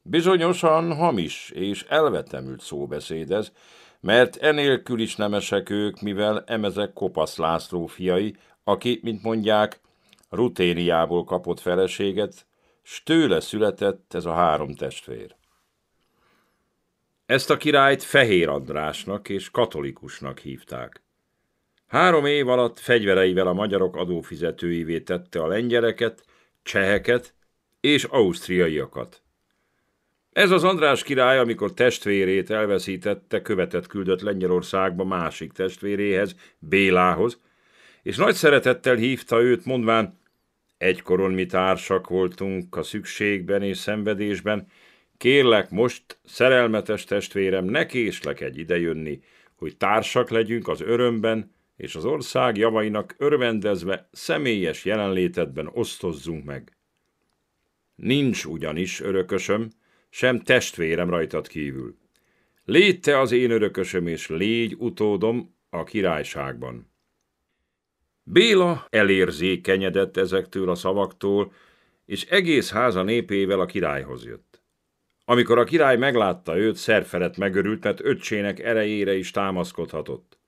Bizonyosan hamis és elvetemült szóbeszéd ez, mert enélkül is nemesek ők, mivel emezek kopasz László fiai, aki, mint mondják, ruténiából kapott feleséget, s tőle született ez a három testvér. Ezt a királyt Fehér Andrásnak és katolikusnak hívták. Három év alatt fegyvereivel a magyarok adófizetőivé tette a lengyeleket, cseheket és ausztriaiakat. Ez az András király, amikor testvérét elveszítette, követet küldött Lengyelországba másik testvéréhez, Bélához, és nagy szeretettel hívta őt, mondván, egykoron mi társak voltunk a szükségben és szenvedésben, kérlek most, szerelmetes testvérem, ne egy idejönni, hogy társak legyünk az örömben, és az ország javainak örvendezve személyes jelenlétedben osztozzunk meg. Nincs ugyanis örökösöm, sem testvérem rajtad kívül. Légy te az én örökösöm, és légy utódom a királyságban. Béla elérzékenyedett ezektől a szavaktól, és egész háza népével a királyhoz jött. Amikor a király meglátta őt, szerfelett megörült, mert öcsének erejére is támaszkodhatott.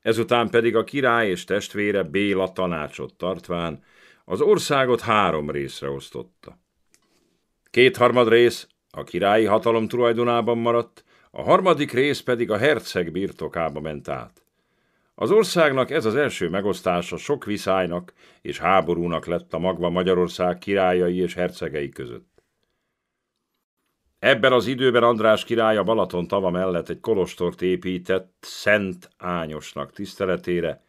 Ezután pedig a király és testvére Béla tanácsot tartván az országot három részre osztotta. Kétharmad rész a királyi hatalom tulajdonában maradt, a harmadik rész pedig a herceg birtokába ment át. Az országnak ez az első megosztása sok viszálynak és háborúnak lett a magva Magyarország királyai és hercegei között. Ebben az időben András király a Balaton tava mellett egy kolostort épített Szent Ányosnak tiszteletére,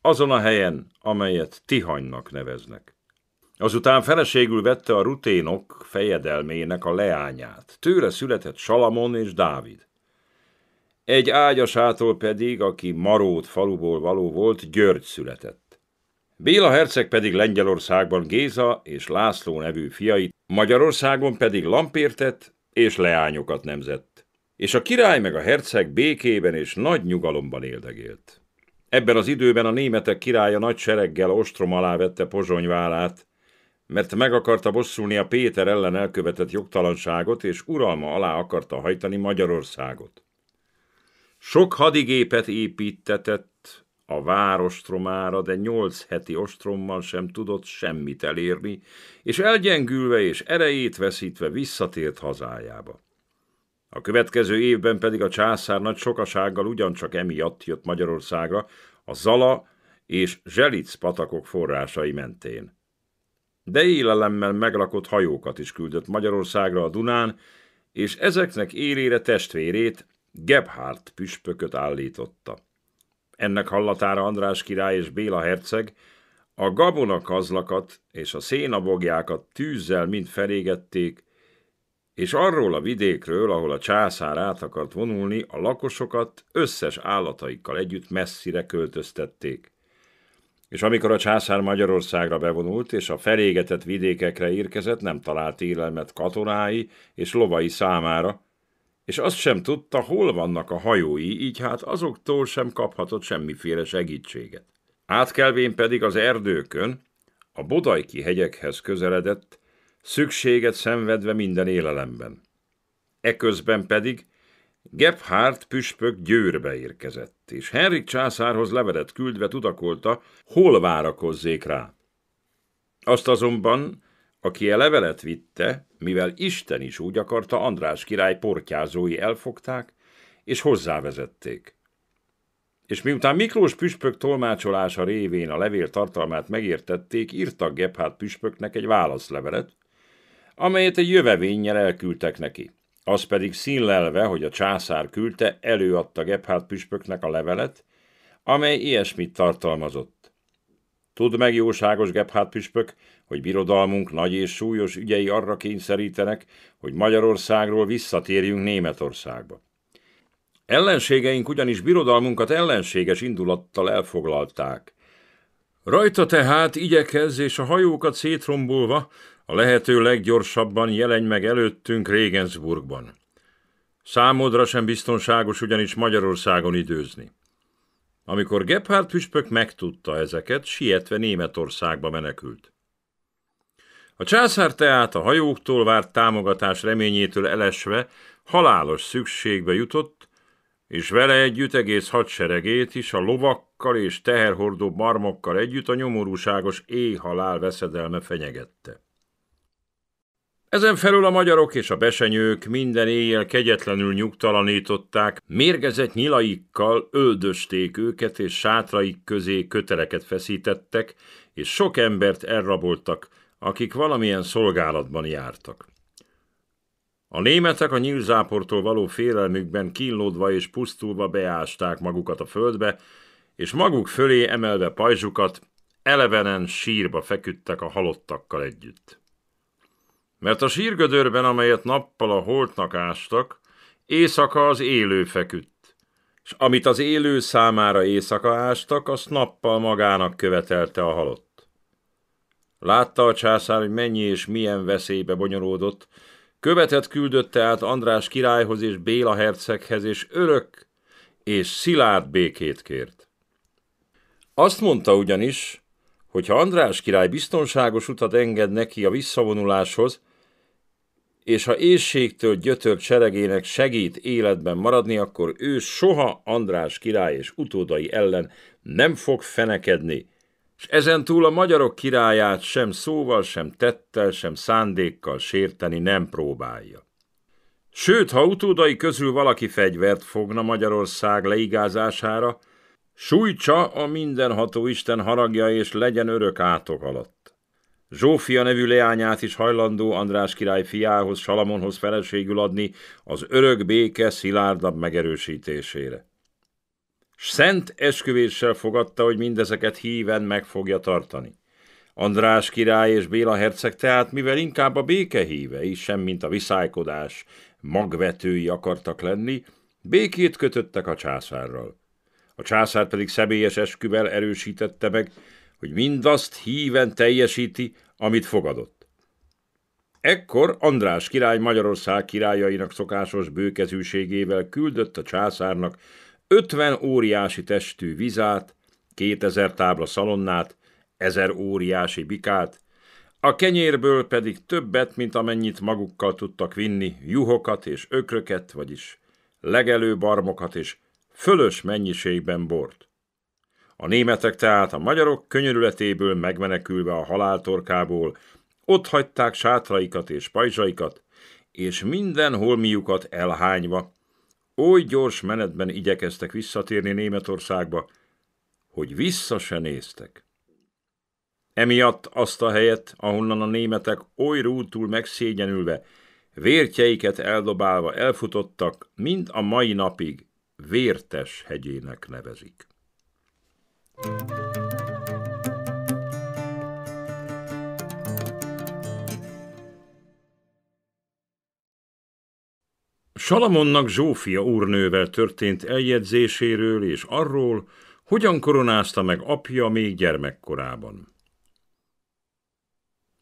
azon a helyen, amelyet Tihanynak neveznek. Azután feleségül vette a ruténok fejedelmének a leányát. Tőle született Salamon és Dávid. Egy ágyasától pedig, aki Marót faluból való volt, György született. Béla herceg pedig Lengyelországban Géza és László nevű fiait, Magyarországon pedig Lampértet és leányokat nemzett. És a király meg a herceg békében és nagy nyugalomban éldegélt. Ebben az időben a németek királya nagy sereggel ostrom alá vette Pozsonyvárát, mert meg akarta bosszulni a Péter ellen elkövetett jogtalanságot, és uralma alá akarta hajtani Magyarországot. Sok hadigépet építetett a várostromára, de nyolc heti ostrommal sem tudott semmit elérni, és elgyengülve és erejét veszítve visszatért hazájába. A következő évben pedig a császár nagy sokasággal ugyancsak emiatt jött Magyarországra, a Zala és Zselic patakok forrásai mentén de élelemmel meglakott hajókat is küldött Magyarországra a Dunán, és ezeknek élére testvérét, Gebhardt püspököt állította. Ennek hallatára András király és Béla herceg a Gabona kazlakat és a szénabogjákat tűzzel mind felégették, és arról a vidékről, ahol a császár át akart vonulni, a lakosokat összes állataikkal együtt messzire költöztették. És amikor a császár Magyarországra bevonult és a felégetett vidékekre érkezett, nem talált élelmet katonái és lovai számára, és azt sem tudta, hol vannak a hajói, így hát azoktól sem kaphatott semmiféle segítséget. Átkelvén pedig az erdőkön, a bodajki hegyekhez közeledett, szükséget szenvedve minden élelemben. Eközben pedig Gebhardt püspök Győrbe érkezett, és Henrik császárhoz levelet küldve tudakolta, hol várakozzék rá. Azt azonban, aki a e levelet vitte, mivel Isten is úgy akarta, András király portyázói elfogták, és hozzávezették. És miután Miklós püspök tolmácsolása révén a levél tartalmát megértették, írtak Gebhardt püspöknek egy válaszlevelet, amelyet egy jövevénnyel elküldtek neki. Az pedig színlelve, hogy a császár küldte, előadta Gebhard püspöknek a levelet, amely ilyesmit tartalmazott. Tudd meg, jóságos Gebhard püspök, hogy birodalmunk nagy és súlyos ügyei arra kényszerítenek, hogy Magyarországról visszatérjünk Németországba. Ellenségeink ugyanis birodalmunkat ellenséges indulattal elfoglalták. Rajta tehát igyekezz, és a hajókat szétrombolva a lehető leggyorsabban jelenj meg előttünk Regensburgban. Számodra sem biztonságos ugyanis Magyarországon időzni. Amikor Gebhardt püspök megtudta ezeket, sietve Németországba menekült. A császár teát a hajóktól várt támogatás reményétől elesve halálos szükségbe jutott, és vele együtt egész hadseregét is a lovakkal és teherhordó marmokkal együtt a nyomorúságos éjhalál veszedelme fenyegette. Ezen felül a magyarok és a besenyők minden éjjel kegyetlenül nyugtalanították, mérgezett nyilaikkal öldösték őket, és sátraik közé köteleket feszítettek, és sok embert elraboltak, akik valamilyen szolgálatban jártak. A németek a nyílzáportól való félelmükben kínlódva és pusztulva beásták magukat a földbe, és maguk fölé emelve pajzsukat, elevenen sírba feküdtek a halottakkal együtt. Mert a sírgödörben, amelyet nappal a holtnak ástak, éjszaka az élő feküdt, és amit az élő számára éjszaka ástak, azt nappal magának követelte a halott. Látta a császár, hogy mennyi és milyen veszélybe bonyolódott, követet küldötte át András királyhoz és Béla herceghez, és örök és szilárd békét kért. Azt mondta ugyanis, hogy ha András király biztonságos utat enged neki a visszavonuláshoz, és ha éjségtől gyötört seregének segít életben maradni, akkor ő soha András király és utódai ellen nem fog fenekedni, és ezen túl a magyarok királyát sem szóval, sem tettel, sem szándékkal sérteni nem próbálja. Sőt, ha utódai közül valaki fegyvert fogna Magyarország leigázására, sújtsa a mindenható Isten haragja és legyen örök átok alatt. Zsófia nevű leányát is hajlandó András király fiához, Salamonhoz feleségül adni az örök béke szilárdabb megerősítésére. Szent esküvéssel fogadta, hogy mindezeket híven meg fogja tartani. András király és Béla herceg tehát, mivel inkább a béke sem, semmint a viszálykodás magvetői akartak lenni, békét kötöttek a császárral. A császár pedig személyes esküvel erősítette meg, hogy mindazt híven teljesíti, amit fogadott. Ekkor András király Magyarország királyainak szokásos bőkezűségével küldött a császárnak 50 óriási testű vizát, 2000 tábla szalonnát, 1000 óriási bikát, a kenyérből pedig többet, mint amennyit magukkal tudtak vinni, juhokat és ökröket, vagyis legelő barmokat és fölös mennyiségben bort. A németek tehát a magyarok könyörületéből megmenekülve a haláltorkából, ott hagyták sátraikat és pajzsaikat, és minden holmiukat elhányva. Oly gyors menetben igyekeztek visszatérni Németországba, hogy vissza se néztek. Emiatt azt a helyet, ahonnan a németek oly rútul megszégyenülve, vértjeiket eldobálva elfutottak, mind a mai napig vértes hegyének nevezik. Salamonnak Zsófia úrnővel történt eljegyzéséről és arról, hogyan koronázta meg apja még gyermekkorában.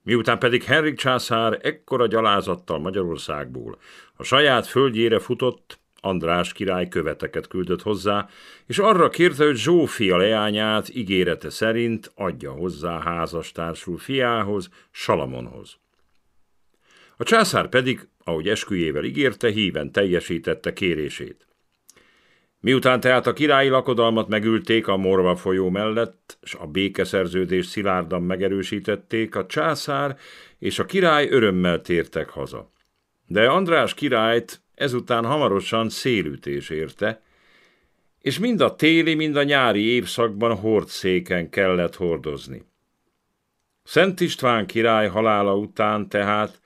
Miután pedig Henrik császár ekkora gyalázattal Magyarországból a saját földjére futott, András király követeket küldött hozzá, és arra kérte, hogy Zsófia leányát ígérete szerint adja hozzá házastársul fiához, Salamonhoz. A császár pedig, ahogy esküjével ígérte, híven teljesítette kérését. Miután tehát a királyi lakodalmat megülték a Morva folyó mellett, és a békeszerződést szilárdan megerősítették, a császár és a király örömmel tértek haza. De András királyt ezután hamarosan szélütés érte, és mind a téli, mind a nyári évszakban hordszéken kellett hordozni. Szent István király halála után tehát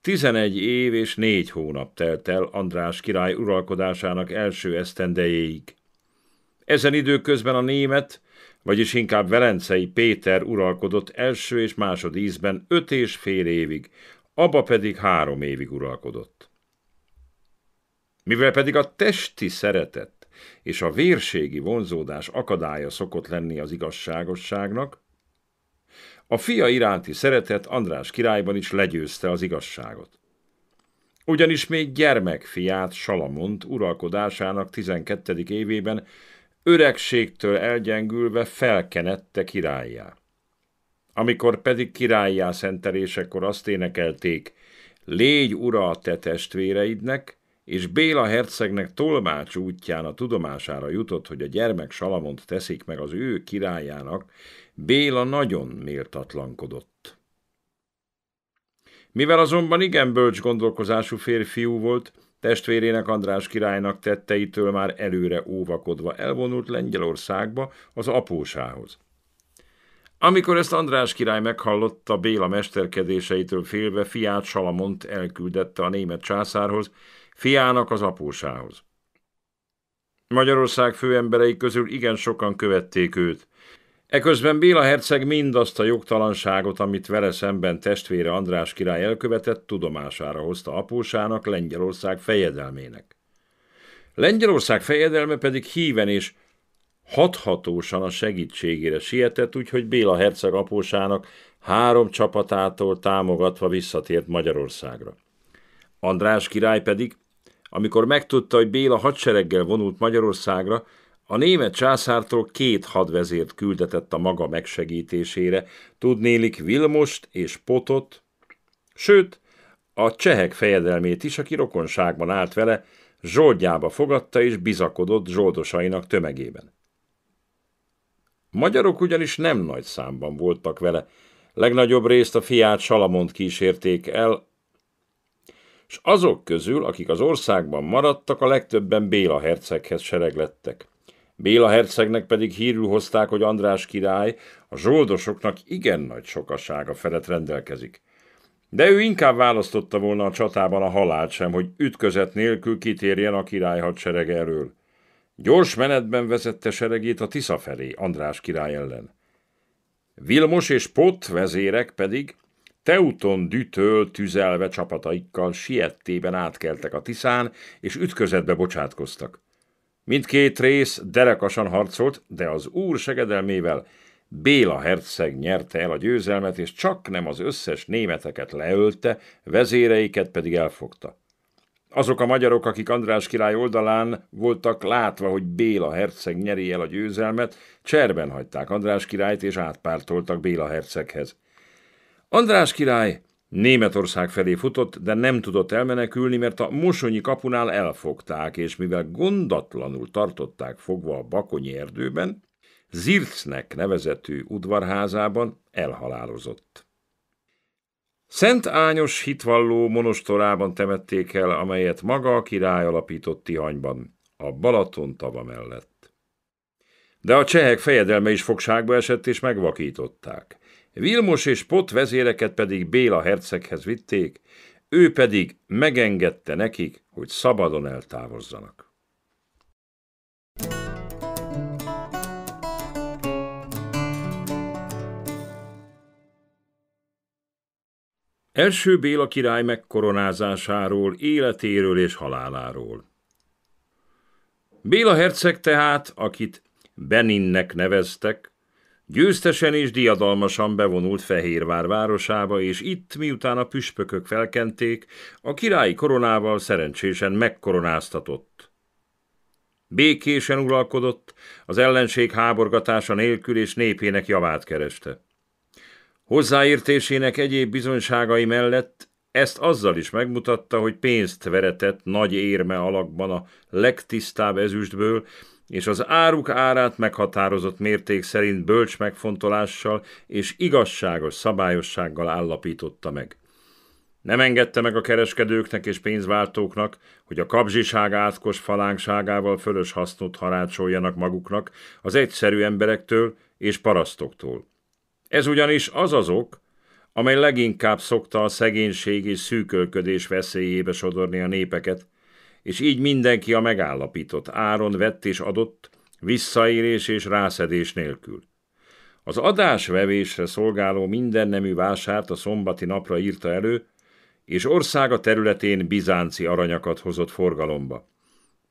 11 év és négy hónap telt el András király uralkodásának első esztendejéig. Ezen időközben a német, vagyis inkább Velencei Péter uralkodott első és másodízben öt és fél évig, abba pedig három évig uralkodott. Mivel pedig a testi szeretet és a vérségi vonzódás akadálya szokott lenni az igazságosságnak, a fia iránti szeretet András királyban is legyőzte az igazságot. Ugyanis még gyermekfiát Salamont uralkodásának 12. évében öregségtől elgyengülve felkenette királyjá. Amikor pedig királyjá szentelésekor azt énekelték, légy ura a te testvéreidnek, és Béla hercegnek tolmács útján a tudomására jutott, hogy a gyermek Salamont teszik meg az ő királyának, Béla nagyon méltatlankodott. Mivel azonban igen bölcs gondolkozású férfiú volt, testvérének András királynak tetteitől már előre óvakodva elvonult Lengyelországba az apósához. Amikor ezt András király meghallotta Béla mesterkedéseitől félve, fiát Salamont elküldette a német császárhoz, fiának az apósához. Magyarország főemberei közül igen sokan követték őt. Eközben Béla herceg mindazt a jogtalanságot, amit vele szemben testvére András király elkövetett, tudomására hozta apósának, Lengyelország fejedelmének. Lengyelország fejedelme pedig híven és hathatósan a segítségére sietett, úgyhogy Béla herceg apósának három csapatától támogatva visszatért Magyarországra. András király pedig amikor megtudta, hogy Béla hadsereggel vonult Magyarországra, a német császártól két hadvezért küldetett a maga megsegítésére, tudnélik Vilmost és Potot, sőt, a csehek fejedelmét is, aki rokonságban állt vele, zsoldjába fogadta és bizakodott zsoldosainak tömegében. Magyarok ugyanis nem nagy számban voltak vele, legnagyobb részt a fiát Salamont kísérték el, és azok közül, akik az országban maradtak, a legtöbben Béla herceghez sereglettek. Béla hercegnek pedig hírül hozták, hogy András király a zsoldosoknak igen nagy sokasága felett rendelkezik. De ő inkább választotta volna a csatában a halált sem, hogy ütközet nélkül kitérjen a király hadsereg elől. Gyors menetben vezette seregét a Tisza felé, András király ellen. Vilmos és Pott vezérek pedig Teuton dütől tüzelve csapataikkal siettében átkeltek a Tiszán, és ütközetbe bocsátkoztak. Mindkét rész derekasan harcolt, de az úr segedelmével Béla herceg nyerte el a győzelmet, és csak nem az összes németeket leölte, vezéreiket pedig elfogta. Azok a magyarok, akik András király oldalán voltak látva, hogy Béla herceg nyeri el a győzelmet, cserben hagyták András királyt, és átpártoltak Béla herceghez. András király Németország felé futott, de nem tudott elmenekülni, mert a mosonyi kapunál elfogták, és mivel gondatlanul tartották fogva a bakonyi erdőben, Zircnek nevezetű udvarházában elhalálozott. Szent Ányos hitvalló monostorában temették el, amelyet maga a király alapított Tihanyban, a Balaton tava mellett. De a csehek fejedelme is fogságba esett és megvakították – Vilmos és Pot vezéreket pedig Béla herceghez vitték, ő pedig megengedte nekik, hogy szabadon eltávozzanak. Első Béla király megkoronázásáról, életéről és haláláról. Béla herceg tehát, akit Beninnek neveztek, Győztesen és diadalmasan bevonult Fehérvár városába, és itt, miután a püspökök felkenték, a királyi koronával szerencsésen megkoronáztatott. Békésen uralkodott, az ellenség háborgatása nélkül és népének javát kereste. Hozzáértésének egyéb bizonyságai mellett ezt azzal is megmutatta, hogy pénzt veretett nagy érme alakban a legtisztább ezüstből, és az áruk árát meghatározott mérték szerint bölcs megfontolással és igazságos szabályossággal állapította meg. Nem engedte meg a kereskedőknek és pénzváltóknak, hogy a kapzsiság átkos falánkságával fölös hasznot harácsoljanak maguknak az egyszerű emberektől és parasztoktól. Ez ugyanis az azok, amely leginkább szokta a szegénység és szűkölködés veszélyébe sodorni a népeket, és így mindenki a megállapított áron vett és adott, visszaérés és rászedés nélkül. Az adásvevésre szolgáló mindennemű vásárt a szombati napra írta elő, és országa területén bizánci aranyakat hozott forgalomba.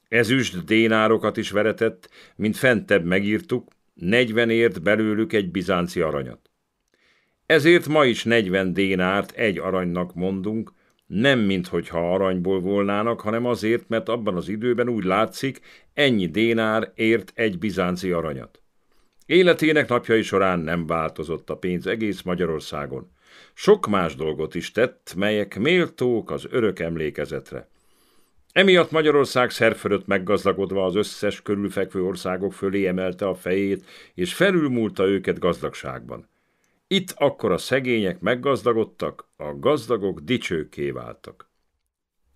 Ezüst dénárokat is veretett, mint fentebb megírtuk, negyvenért belőlük egy bizánci aranyat. Ezért ma is negyven dénárt egy aranynak mondunk, nem minthogyha aranyból volnának, hanem azért, mert abban az időben úgy látszik, ennyi dénár ért egy bizánci aranyat. Életének napjai során nem változott a pénz egész Magyarországon. Sok más dolgot is tett, melyek méltók az örök emlékezetre. Emiatt Magyarország szerfölött meggazdagodva az összes körülfekvő országok fölé emelte a fejét, és felülmúlta őket gazdagságban. Itt akkor a szegények meggazdagodtak, a gazdagok dicsőké váltak.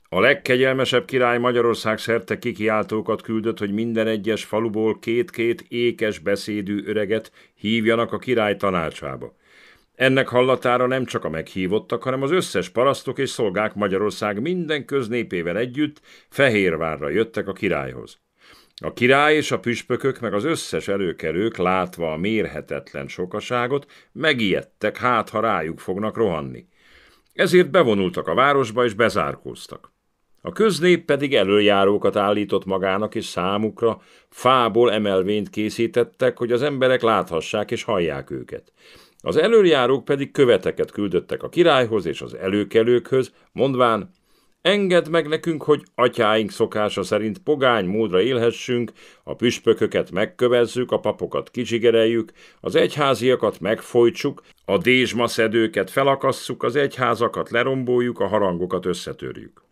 A legkegyelmesebb király Magyarország szerte kikiáltókat küldött, hogy minden egyes faluból két-két ékes beszédű öreget hívjanak a király tanácsába. Ennek hallatára nem csak a meghívottak, hanem az összes parasztok és szolgák Magyarország minden köznépével együtt Fehérvárra jöttek a királyhoz. A király és a püspökök meg az összes előkerők látva a mérhetetlen sokaságot megijedtek, hát ha rájuk fognak rohanni. Ezért bevonultak a városba és bezárkóztak. A köznép pedig előjárókat állított magának, és számukra fából emelvényt készítettek, hogy az emberek láthassák és hallják őket. Az előjárók pedig követeket küldöttek a királyhoz és az előkelőkhöz, mondván, Engedd meg nekünk, hogy atyáink szokása szerint pogány módra élhessünk, a püspököket megkövezzük, a papokat kicsigereljük, az egyháziakat megfojtsuk, a dézsmaszedőket felakasszuk, az egyházakat leromboljuk, a harangokat összetörjük.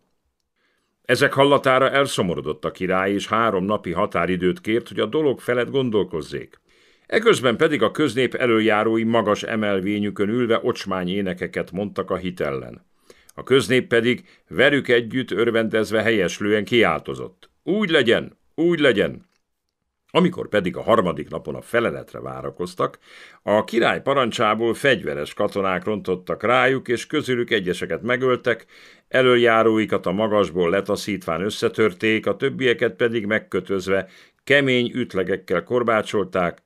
Ezek hallatára elszomorodott a király, és három napi határidőt kért, hogy a dolog felett gondolkozzék. Eközben pedig a köznép előjárói magas emelvényükön ülve ocsmány énekeket mondtak a hitellen. A köznép pedig velük együtt örvendezve helyeslően kiáltozott. Úgy legyen, úgy legyen! Amikor pedig a harmadik napon a feleletre várakoztak, a király parancsából fegyveres katonák rontottak rájuk, és közülük egyeseket megöltek, elöljáróikat a magasból letaszítván összetörték, a többieket pedig megkötözve kemény ütlegekkel korbácsolták,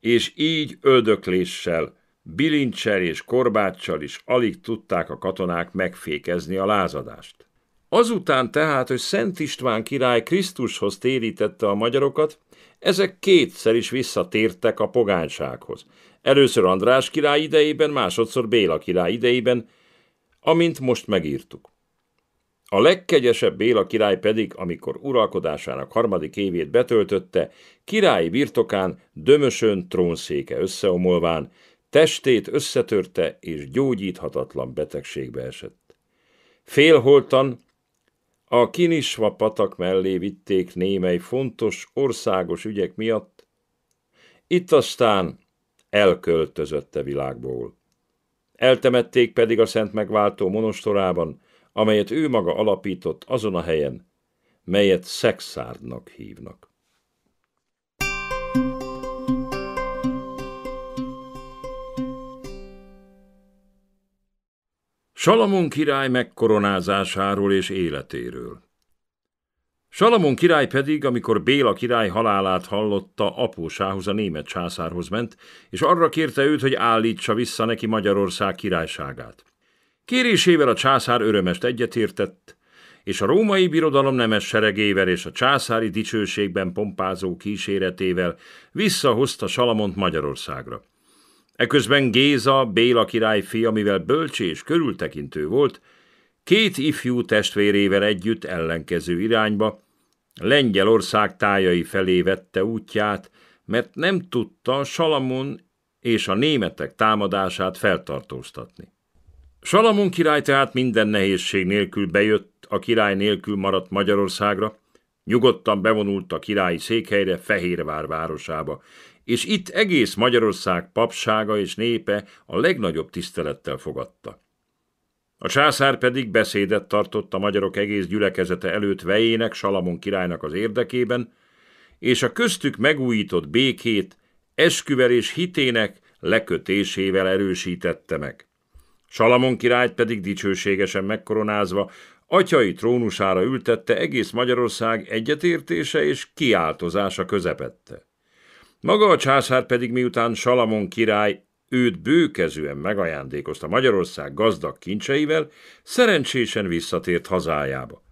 és így öldökléssel bilincsel és korbáccsal is alig tudták a katonák megfékezni a lázadást. Azután tehát, hogy Szent István király Krisztushoz térítette a magyarokat, ezek kétszer is visszatértek a pogánysághoz. Először András király idejében, másodszor Béla király idejében, amint most megírtuk. A legkegyesebb Béla király pedig, amikor uralkodásának harmadik évét betöltötte, királyi birtokán dömösön trónszéke összeomolván, Testét összetörte, és gyógyíthatatlan betegségbe esett. Félholtan a Kinisva patak mellé vitték némely fontos országos ügyek miatt, itt aztán elköltözött a világból. Eltemették pedig a Szent Megváltó monostorában, amelyet ő maga alapított azon a helyen, melyet Szexárdnak hívnak. Salamon király megkoronázásáról és életéről. Salamon király pedig, amikor Béla király halálát hallotta, apósához, a német császárhoz ment, és arra kérte őt, hogy állítsa vissza neki Magyarország királyságát. Kérésével a császár örömest egyetértett, és a római birodalom nemes seregével és a császári dicsőségben pompázó kíséretével visszahozta Salamont Magyarországra. Eközben Géza, Béla király fia, mivel bölcs és körültekintő volt, két ifjú testvérével együtt ellenkező irányba, Lengyelország tájai felé vette útját, mert nem tudta Salamon és a németek támadását feltartóztatni. Salamon király tehát minden nehézség nélkül bejött a király nélkül maradt Magyarországra, nyugodtan bevonult a királyi székhelyre Fehérvár városába, és itt egész Magyarország papsága és népe a legnagyobb tisztelettel fogadta. A császár pedig beszédet tartott a magyarok egész gyülekezete előtt vejének, Salamon királynak az érdekében, és a köztük megújított békét és hitének lekötésével erősítette meg. Salamon király pedig dicsőségesen megkoronázva atyai trónusára ültette egész Magyarország egyetértése és kiáltozása közepette. Maga a császár pedig miután Salamon király őt bőkezően megajándékozta Magyarország gazdag kincseivel, szerencsésen visszatért hazájába.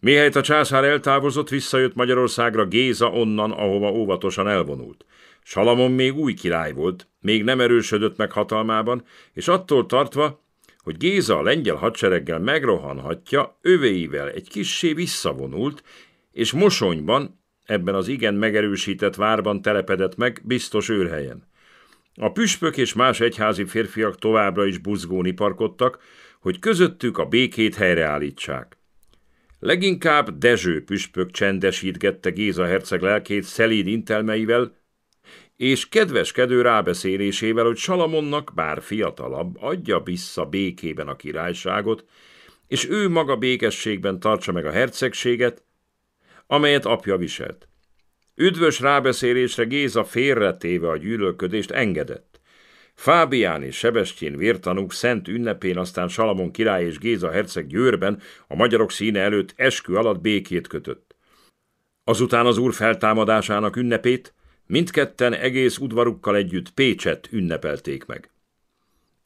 Mihelyt a császár eltávozott, visszajött Magyarországra Géza onnan, ahova óvatosan elvonult. Salamon még új király volt, még nem erősödött meg hatalmában, és attól tartva, hogy Géza a lengyel hadsereggel megrohanhatja, övéivel egy kissé visszavonult, és Mosonyban ebben az igen megerősített várban telepedett meg, biztos őrhelyen. A püspök és más egyházi férfiak továbbra is buzgóni parkottak, hogy közöttük a békét helyreállítsák. Leginkább Dezső püspök csendesítgette Géza herceg lelkét szelíd intelmeivel, és kedveskedő rábeszélésével, hogy Salamonnak, bár fiatalabb, adja vissza békében a királyságot, és ő maga békességben tartsa meg a hercegséget, amelyet apja viselt. Üdvös rábeszélésre Géza félretéve a gyűlölködést engedett. Fábián és Sebestyén vértanúk szent ünnepén aztán Salamon király és Géza herceg Győrben a magyarok színe előtt eskü alatt békét kötött. Azután az úr feltámadásának ünnepét mindketten egész udvarukkal együtt Pécset ünnepelték meg.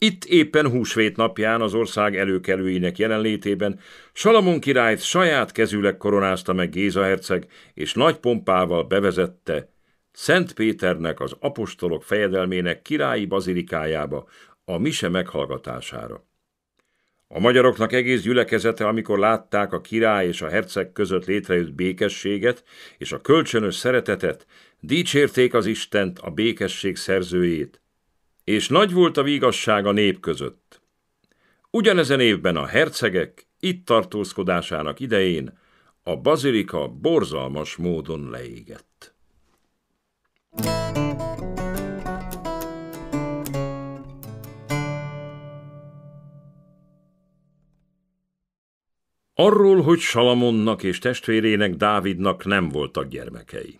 Itt éppen húsvét napján az ország előkelőinek jelenlétében Salamon királyt saját kezűleg koronázta meg Géza herceg, és nagy pompával bevezette Szent Péternek az apostolok fejedelmének királyi bazilikájába a mise meghallgatására. A magyaroknak egész gyülekezete, amikor látták a király és a herceg között létrejött békességet és a kölcsönös szeretetet, dicsérték az Istent, a békesség szerzőjét, és nagy volt a vígasság a nép között. Ugyanezen évben a hercegek itt tartózkodásának idején a bazilika borzalmas módon leégett. Arról, hogy Salamonnak és testvérének Dávidnak nem voltak gyermekei.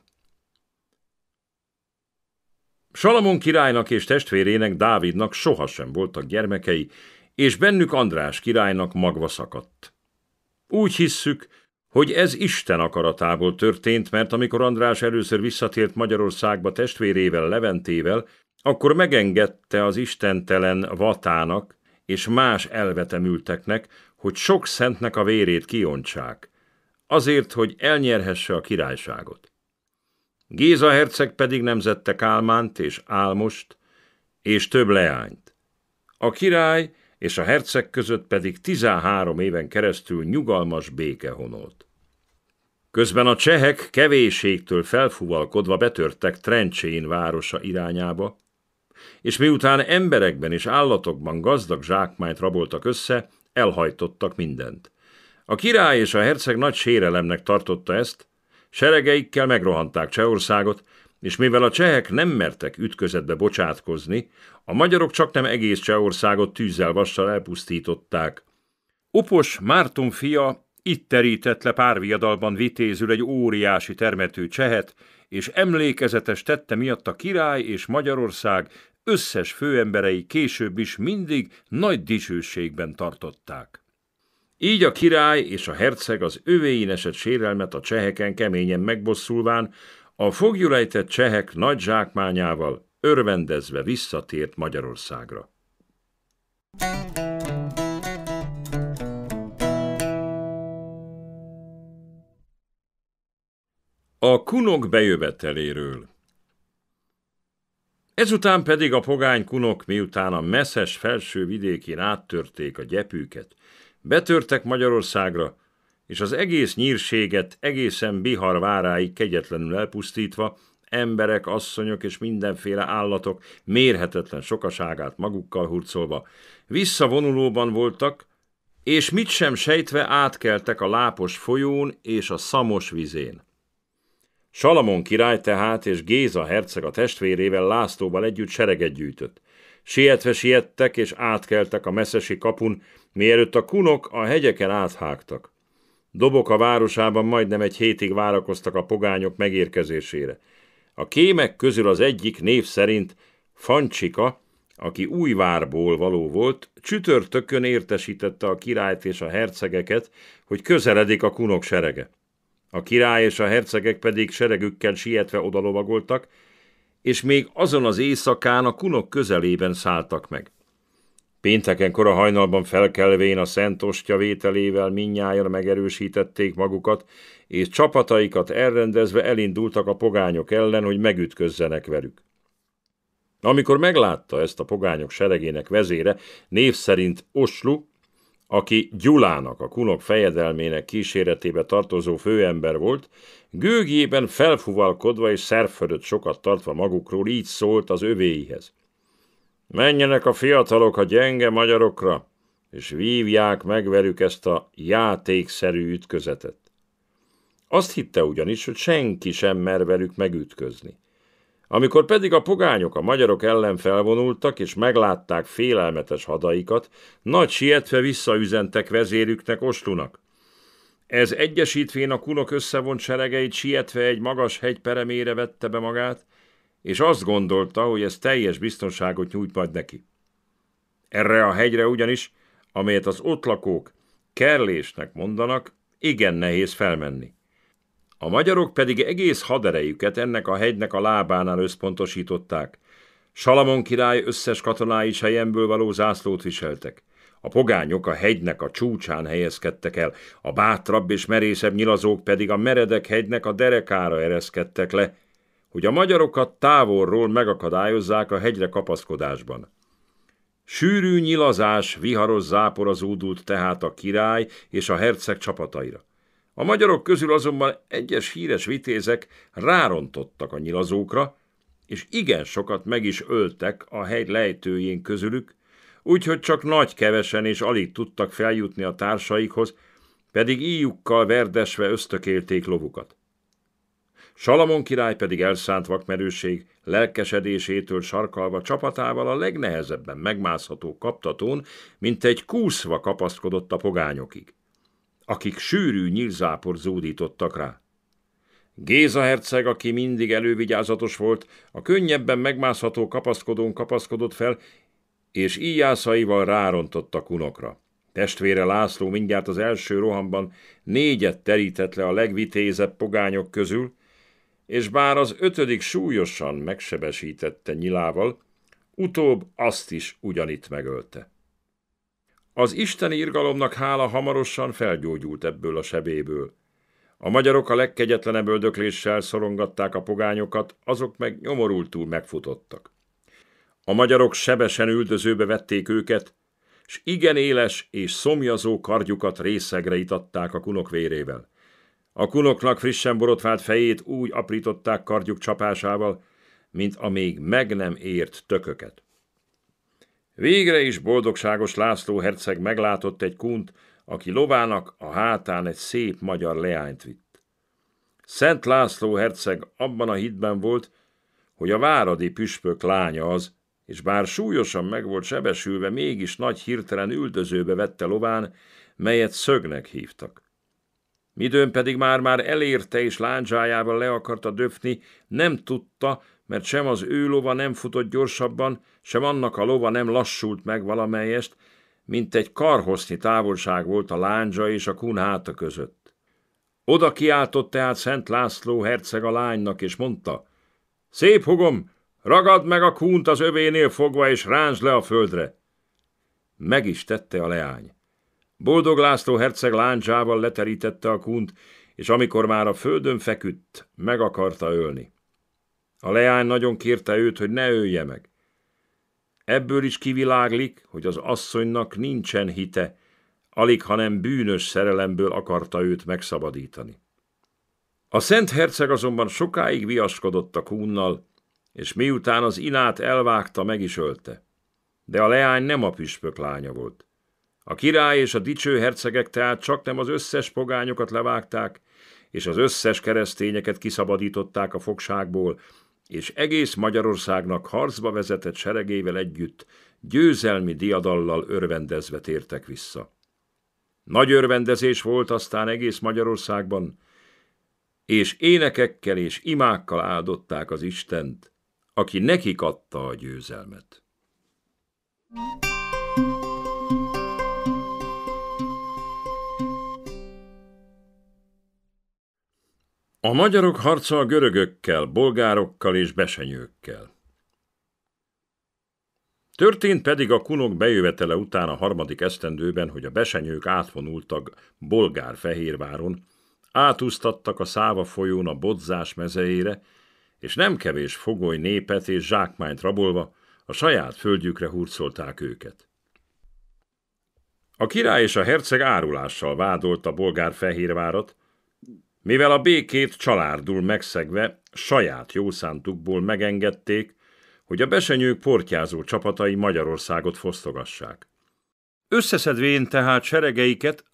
Salamon királynak és testvérének Dávidnak sohasem voltak gyermekei, és bennük András királynak magva szakadt. Úgy hisszük, hogy ez Isten akaratából történt, mert amikor András először visszatért Magyarországba testvérével, Leventével, akkor megengedte az istentelen vatának és más elvetemülteknek, hogy sok szentnek a vérét kiontsák, azért, hogy elnyerhesse a királyságot. Géza herceg pedig nemzette Kálmánt és Álmost, és több leányt. A király és a herceg között pedig 13 éven keresztül nyugalmas béke honolt. Közben a csehek kevéségtől felfúvalkodva betörtek Trencsén városa irányába, és miután emberekben és állatokban gazdag zsákmányt raboltak össze, elhajtottak mindent. A király és a herceg nagy sérelemnek tartotta ezt, Seregeikkel megrohanták Csehországot, és mivel a csehek nem mertek ütközetbe bocsátkozni, a magyarok csak nem egész Csehországot tűzzel vassal elpusztították. Upos Márton fia itt terített le párviadalban vitézül egy óriási termető csehet, és emlékezetes tette miatt a király és Magyarország összes főemberei később is mindig nagy dicsőségben tartották. Így a király és a herceg az övéin esett sérelmet a cseheken keményen megbosszulván, a fogjulejtett csehek nagy zsákmányával örvendezve visszatért Magyarországra. A kunok bejöveteléről Ezután pedig a pogány kunok miután a messzes felső vidékén áttörték a gyepüket, Betörtek Magyarországra, és az egész nyírséget egészen Bihar váráig kegyetlenül elpusztítva, emberek, asszonyok és mindenféle állatok mérhetetlen sokaságát magukkal hurcolva, visszavonulóban voltak, és mit sem sejtve átkeltek a lápos folyón és a szamos vizén. Salamon király tehát és Géza herceg a testvérével Lászlóval együtt sereget gyűjtött. Sietve siettek és átkeltek a messzesi kapun, mielőtt a kunok a hegyeken áthágtak. Dobok a városában majdnem egy hétig várakoztak a pogányok megérkezésére. A kémek közül az egyik név szerint Fancsika, aki Újvárból való volt, csütörtökön értesítette a királyt és a hercegeket, hogy közeledik a kunok serege. A király és a hercegek pedig seregükkel sietve odalovagoltak, és még azon az éjszakán a kunok közelében szálltak meg. Pénteken kora hajnalban felkelvén a Szent Ostya vételével minnyáján megerősítették magukat, és csapataikat elrendezve elindultak a pogányok ellen, hogy megütközzenek velük. Amikor meglátta ezt a pogányok seregének vezére, név szerint Oslu, aki Gyulának, a kunok fejedelmének kíséretébe tartozó főember volt, gőgében felfuvalkodva és szerfödött sokat tartva magukról így szólt az övéihez. Menjenek a fiatalok a gyenge magyarokra, és vívják meg velük ezt a játékszerű ütközetet. Azt hitte ugyanis, hogy senki sem mer velük megütközni. Amikor pedig a pogányok a magyarok ellen felvonultak, és meglátták félelmetes hadaikat, nagy sietve visszaüzentek vezérüknek Ostunak. Ez egyesítvén a kunok összevont seregeit sietve egy magas hegy peremére vette be magát, és azt gondolta, hogy ez teljes biztonságot nyújt majd neki. Erre a hegyre ugyanis, amelyet az ott lakók kerlésnek mondanak, igen nehéz felmenni. A magyarok pedig egész haderejüket ennek a hegynek a lábánál összpontosították. Salamon király összes katonái is helyemből való zászlót viseltek. A pogányok a hegynek a csúcsán helyezkedtek el, a bátrabb és merészebb nyilazók pedig a meredek hegynek a derekára ereszkedtek le, hogy a magyarokat távolról megakadályozzák a hegyre kapaszkodásban. Sűrű nyilazás, viharos zápor az údult tehát a király és a herceg csapataira. A magyarok közül azonban egyes híres vitézek rárontottak a nyilazókra, és igen sokat meg is öltek a hegy lejtőjén közülük, úgyhogy csak nagy kevesen és alig tudtak feljutni a társaikhoz, pedig íjukkal verdesve ösztökélték lovukat. Salamon király pedig elszánt vakmerőség lelkesedésétől sarkalva csapatával a legnehezebben megmászható kaptatón, mint egy kúszva kapaszkodott a pogányokig, akik sűrű nyilzápor zúdítottak rá. Géza herceg, aki mindig elővigyázatos volt, a könnyebben megmászható kapaszkodón kapaszkodott fel, és íjászaival rárontott a kunokra. Testvére László mindjárt az első rohamban négyet terített le a legvitézebb pogányok közül, és bár az ötödik súlyosan megsebesítette nyilával, utóbb azt is ugyanitt megölte. Az isteni irgalomnak hála hamarosan felgyógyult ebből a sebéből. A magyarok a legkegyetlenebb öldökléssel szorongatták a pogányokat, azok meg nyomorultul megfutottak. A magyarok sebesen üldözőbe vették őket, s igen éles és szomjazó kardjukat részegre itatták a kunok vérével. A kunoknak frissen borotvált fejét úgy aprították kardjuk csapásával, mint a még meg nem ért tököket. Végre is boldogságos László herceg meglátott egy kunt, aki lovának a hátán egy szép magyar leányt vitt. Szent László herceg abban a hitben volt, hogy a váradi püspök lánya az, és bár súlyosan meg volt sebesülve, mégis nagy hirtelen üldözőbe vette lován, melyet szögnek hívtak. Midőn pedig már-már elérte és lándzsájával le akarta döfni, nem tudta, mert sem az ő lova nem futott gyorsabban, sem annak a lova nem lassult meg valamelyest, mint egy karhosznyi távolság volt a lándzsa és a kun háta között. Oda kiáltott tehát Szent László herceg a lánynak, és mondta, Szép hugom, ragad meg a kunt az övénél fogva, és ránzs le a földre. Meg is tette a leány. Boldog László herceg láncsával leterítette a kunt, és amikor már a földön feküdt, meg akarta ölni. A leány nagyon kérte őt, hogy ne ölje meg. Ebből is kiviláglik, hogy az asszonynak nincsen hite, alig hanem bűnös szerelemből akarta őt megszabadítani. A szent herceg azonban sokáig viaskodott a kúnnal, és miután az inát elvágta, meg is ölte. De a leány nem a püspök lánya volt. A király és a dicső hercegek tehát csak nem az összes pogányokat levágták, és az összes keresztényeket kiszabadították a fogságból, és egész Magyarországnak harcba vezetett seregével együtt győzelmi diadallal örvendezve tértek vissza. Nagy örvendezés volt aztán egész Magyarországban, és énekekkel és imákkal áldották az Istent, aki nekik adta a győzelmet. Mm. A magyarok harca a görögökkel, bolgárokkal és besenyőkkel. Történt pedig a kunok bejövetele után a harmadik esztendőben, hogy a besenyők átvonultak bolgár fehérváron, átúztattak a száva folyón a bodzás mezeére, és nem kevés fogoly népet és zsákmányt rabolva a saját földjükre hurcolták őket. A király és a herceg árulással vádolta bolgár fehérvárat, mivel a békét csalárdul megszegve, saját jószántukból megengedték, hogy a besenyők portyázó csapatai Magyarországot fosztogassák. Összeszedvén tehát seregeiket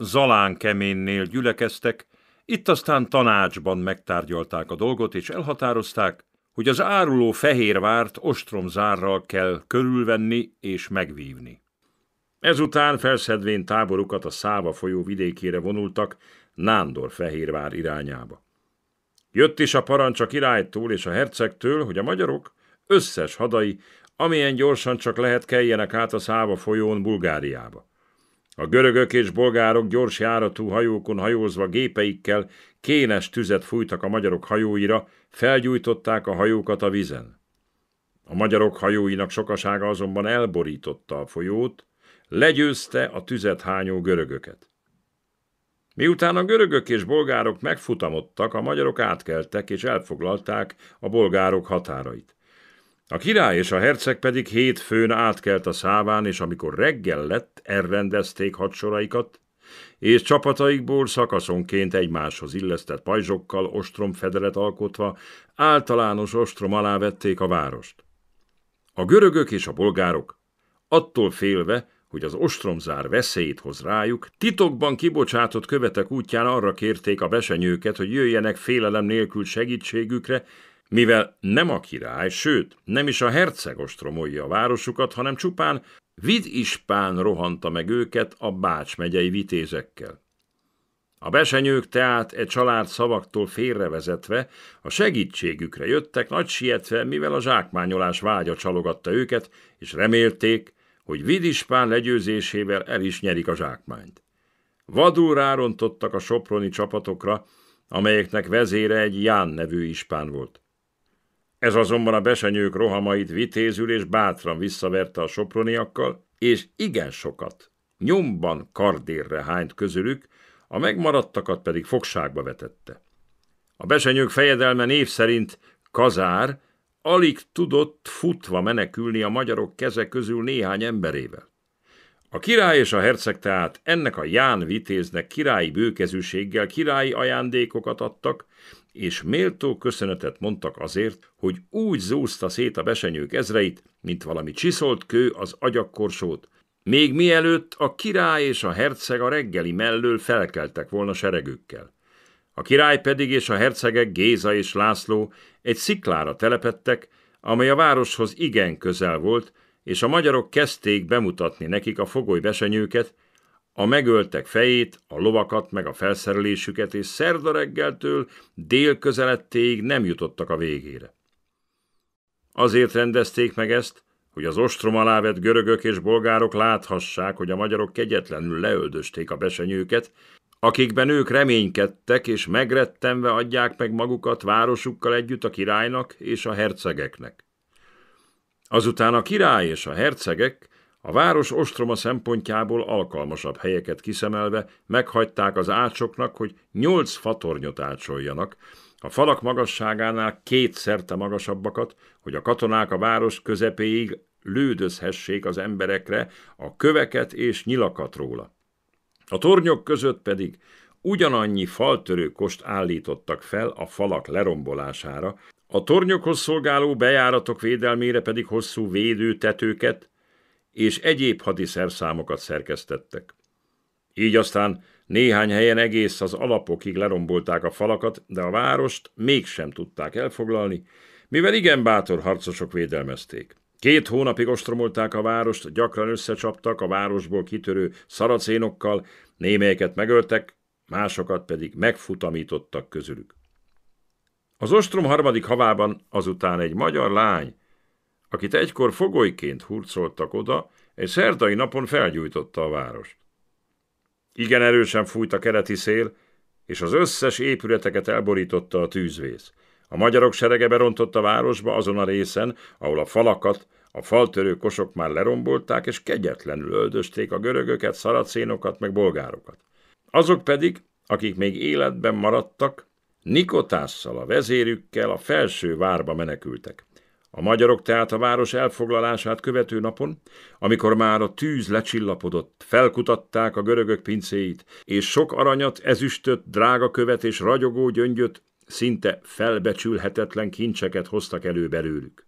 keménnél gyülekeztek, itt aztán tanácsban megtárgyalták a dolgot, és elhatározták, hogy az áruló fehérvárt ostromzárral kell körülvenni és megvívni. Ezután felszedvén táborukat a Száva folyó vidékére vonultak, Nándor-Fehérvár irányába. Jött is a parancs a királytól és a hercegtől, hogy a magyarok, összes hadai, amilyen gyorsan csak lehet keljenek át a Száva folyón Bulgáriába. A görögök és bolgárok gyors járatú hajókon hajózva gépeikkel kénes tüzet fújtak a magyarok hajóira, felgyújtották a hajókat a vizen. A magyarok hajóinak sokasága azonban elborította a folyót, legyőzte a tüzet hányó görögöket. Miután a görögök és bolgárok megfutamodtak, a magyarok átkeltek és elfoglalták a bolgárok határait. A király és a herceg pedig hétfőn átkelt a száván, és amikor reggel lett, elrendezték hadsoraikat, és csapataikból szakaszonként egymáshoz illesztett pajzsokkal ostromfedelet alkotva általános ostrom alá vették a várost. A görögök és a bolgárok, attól félve, hogy az ostromzár veszélyt hoz rájuk, titokban kibocsátott követek útján arra kérték a besenyőket, hogy jöjjenek félelem nélkül segítségükre, mivel nem a király, sőt, nem is a herceg ostromolja a városukat, hanem csupán Vid Ispán rohanta meg őket a Bács megyei vitézekkel. A besenyők tehát egy család szavaktól félrevezetve a segítségükre jöttek nagy sietve, mivel a zsákmányolás vágya csalogatta őket, és remélték, hogy Vidispán legyőzésével el is nyerik a zsákmányt. Vadul rárontottak a soproni csapatokra, amelyeknek vezére egy Ján nevű ispán volt. Ez azonban a besenyők rohamait vitézül és bátran visszaverte a soproniakkal, és igen sokat, nyomban kardérre hányt közülük, a megmaradtakat pedig fogságba vetette. A besenyők fejedelme név szerint Kazár, alig tudott futva menekülni a magyarok keze közül néhány emberével. A király és a herceg tehát ennek a Ján vitéznek királyi bőkezűséggel királyi ajándékokat adtak, és méltó köszönetet mondtak azért, hogy úgy zúzta szét a besenyők ezreit, mint valami csiszolt kő az agyakkorsót, még mielőtt a király és a herceg a reggeli mellől felkeltek volna seregükkel. A király pedig és a hercegek Géza és László egy sziklára telepettek, amely a városhoz igen közel volt, és a magyarok kezdték bemutatni nekik a fogoly besenyőket, a megöltek fejét, a lovakat, meg a felszerelésüket, és szerda reggeltől dél közelettéig nem jutottak a végére. Azért rendezték meg ezt, hogy az ostrom alá vett görögök és bolgárok láthassák, hogy a magyarok kegyetlenül leöldösték a besenyőket, akikben ők reménykedtek, és megrettenve adják meg magukat városukkal együtt a királynak és a hercegeknek. Azután a király és a hercegek a város ostroma szempontjából alkalmasabb helyeket kiszemelve meghagyták az ácsoknak, hogy nyolc fatornyot ácsoljanak, a falak magasságánál kétszerte magasabbakat, hogy a katonák a város közepéig lődözhessék az emberekre a köveket és nyilakat róla. A tornyok között pedig ugyanannyi faltörő kost állítottak fel a falak lerombolására, a tornyokhoz szolgáló bejáratok védelmére pedig hosszú védőtetőket és egyéb hadiszerszámokat szerkesztettek. Így aztán néhány helyen egész az alapokig lerombolták a falakat, de a várost mégsem tudták elfoglalni, mivel igen bátor harcosok védelmezték. Két hónapig ostromolták a várost, gyakran összecsaptak a városból kitörő szaracénokkal, némelyeket megöltek, másokat pedig megfutamítottak közülük. Az ostrom harmadik havában azután egy magyar lány, akit egykor fogolyként hurcoltak oda, egy szerdai napon felgyújtotta a várost. Igen erősen fújt a keleti szél, és az összes épületeket elborította a tűzvész. A magyarok serege berontott a városba azon a részen, ahol a falakat, a faltörő kosok már lerombolták, és kegyetlenül öldözték a görögöket, szaracénokat, meg bolgárokat. Azok pedig, akik még életben maradtak, Nikotásszal, a vezérükkel a felső várba menekültek. A magyarok tehát a város elfoglalását követő napon, amikor már a tűz lecsillapodott, felkutatták a görögök pincéit, és sok aranyat, ezüstöt, drága követ és ragyogó gyöngyöt, szinte felbecsülhetetlen kincseket hoztak elő belőlük.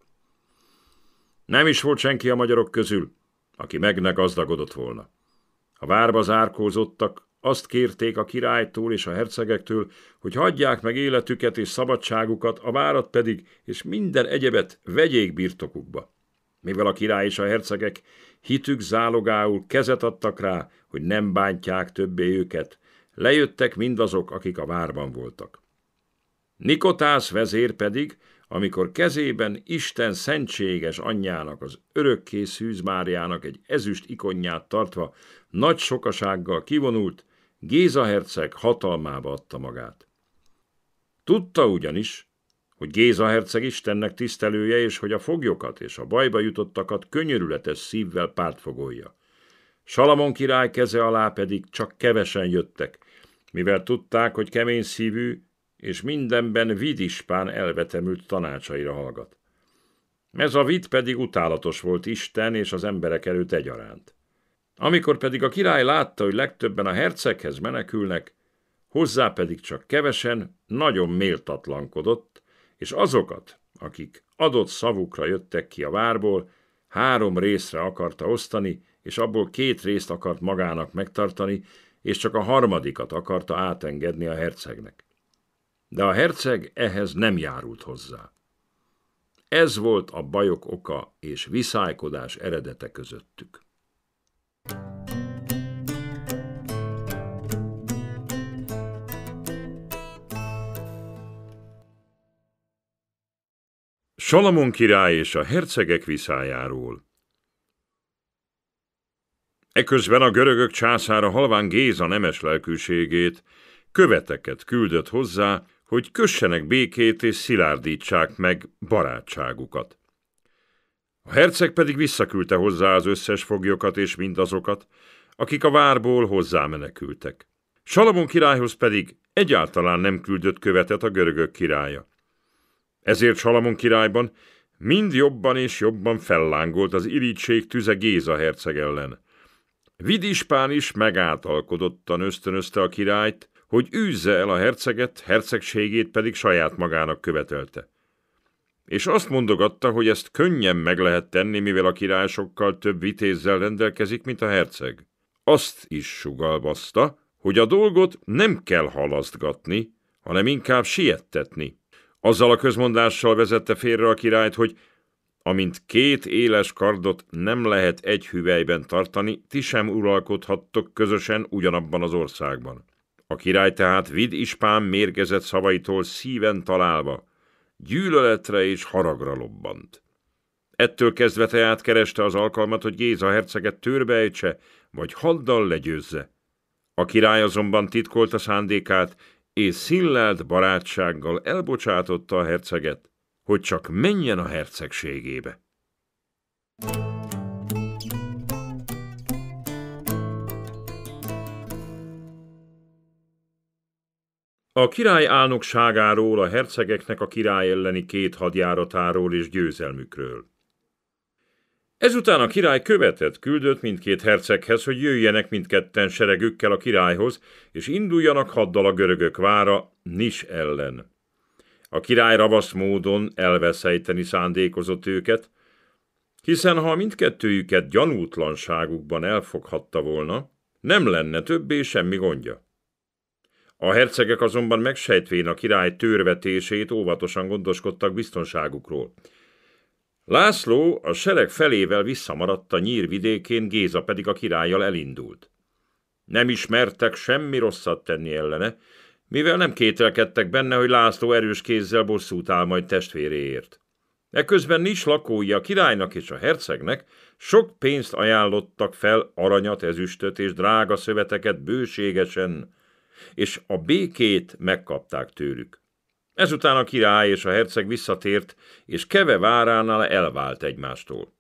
Nem is volt senki a magyarok közül, aki meg ne gazdagodott volna. A várba zárkózottak, azt kérték a királytól és a hercegektől, hogy hagyják meg életüket és szabadságukat, a várat pedig és minden egyebet vegyék birtokukba. Mivel a király és a hercegek hitük zálogául kezet adtak rá, hogy nem bántják többé őket, lejöttek mindazok, akik a várban voltak. Nikotász vezér pedig, amikor kezében Isten szentséges anyjának, az örökké Szűz Máriának egy ezüst ikonját tartva nagy sokasággal kivonult, Géza herceg hatalmába adta magát. Tudta ugyanis, hogy Géza herceg Istennek tisztelője, és hogy a foglyokat és a bajba jutottakat könyörületes szívvel pártfogolja. Salamon király keze alá pedig csak kevesen jöttek, mivel tudták, hogy kemény szívű, és mindenben vidispán elvetemült tanácsaira hallgat. Ez a vid pedig utálatos volt Isten és az emberek előtt egyaránt. Amikor pedig a király látta, hogy legtöbben a herceghez menekülnek, hozzá pedig csak kevesen, nagyon méltatlankodott, és azokat, akik adott szavukra jöttek ki a várból, három részre akarta osztani, és abból két részt akart magának megtartani, és csak a harmadikat akarta átengedni a hercegnek de a herceg ehhez nem járult hozzá. Ez volt a bajok oka és viszálykodás eredete közöttük. Salamon király és a hercegek viszájáról Eközben a görögök császára halván Géza nemes lelkűségét, követeket küldött hozzá, hogy kössenek békét és szilárdítsák meg barátságukat. A herceg pedig visszaküldte hozzá az összes foglyokat és mindazokat, akik a várból menekültek. Salamon királyhoz pedig egyáltalán nem küldött követet a görögök királya. Ezért Salamon királyban mind jobban és jobban fellángolt az irítség tüze Géza herceg ellen. Vidispán is megáltalkodottan ösztönözte a királyt, hogy űzze el a herceget, hercegségét pedig saját magának követelte. És azt mondogatta, hogy ezt könnyen meg lehet tenni, mivel a király sokkal több vitézzel rendelkezik, mint a herceg. Azt is sugalmazta, hogy a dolgot nem kell halasztgatni, hanem inkább siettetni. Azzal a közmondással vezette félre a királyt, hogy amint két éles kardot nem lehet egy hüvelyben tartani, ti sem uralkodhattok közösen ugyanabban az országban. A király tehát vid ispán mérgezett szavaitól szíven találva, gyűlöletre és haragra lobbant. Ettől kezdve teát kereste az alkalmat, hogy Géza herceget törbejtse, vagy haddal legyőzze. A király azonban titkolta szándékát, és szillelt barátsággal elbocsátotta a herceget, hogy csak menjen a hercegségébe. Thank you. A király álnokságáról, a hercegeknek a király elleni két hadjáratáról és győzelmükről. Ezután a király követet küldött mindkét herceghez, hogy jöjjenek mindketten seregükkel a királyhoz, és induljanak haddal a görögök vára Nis ellen. A király ravasz módon elveszejteni szándékozott őket, hiszen ha mindkettőjüket gyanútlanságukban elfoghatta volna, nem lenne többé semmi gondja. A hercegek azonban megsejtvén a király törvetését óvatosan gondoskodtak biztonságukról. László a sereg felével visszamaradt a nyír vidékén, Géza pedig a királlyal elindult. Nem ismertek semmi rosszat tenni ellene, mivel nem kételkedtek benne, hogy László erős kézzel bosszút áll majd testvéréért. Ekközben nincs lakói a királynak és a hercegnek, sok pénzt ajánlottak fel, aranyat, ezüstöt és drága szöveteket bőségesen, és a békét megkapták tőlük. Ezután a király és a herceg visszatért, és keve váránál elvált egymástól.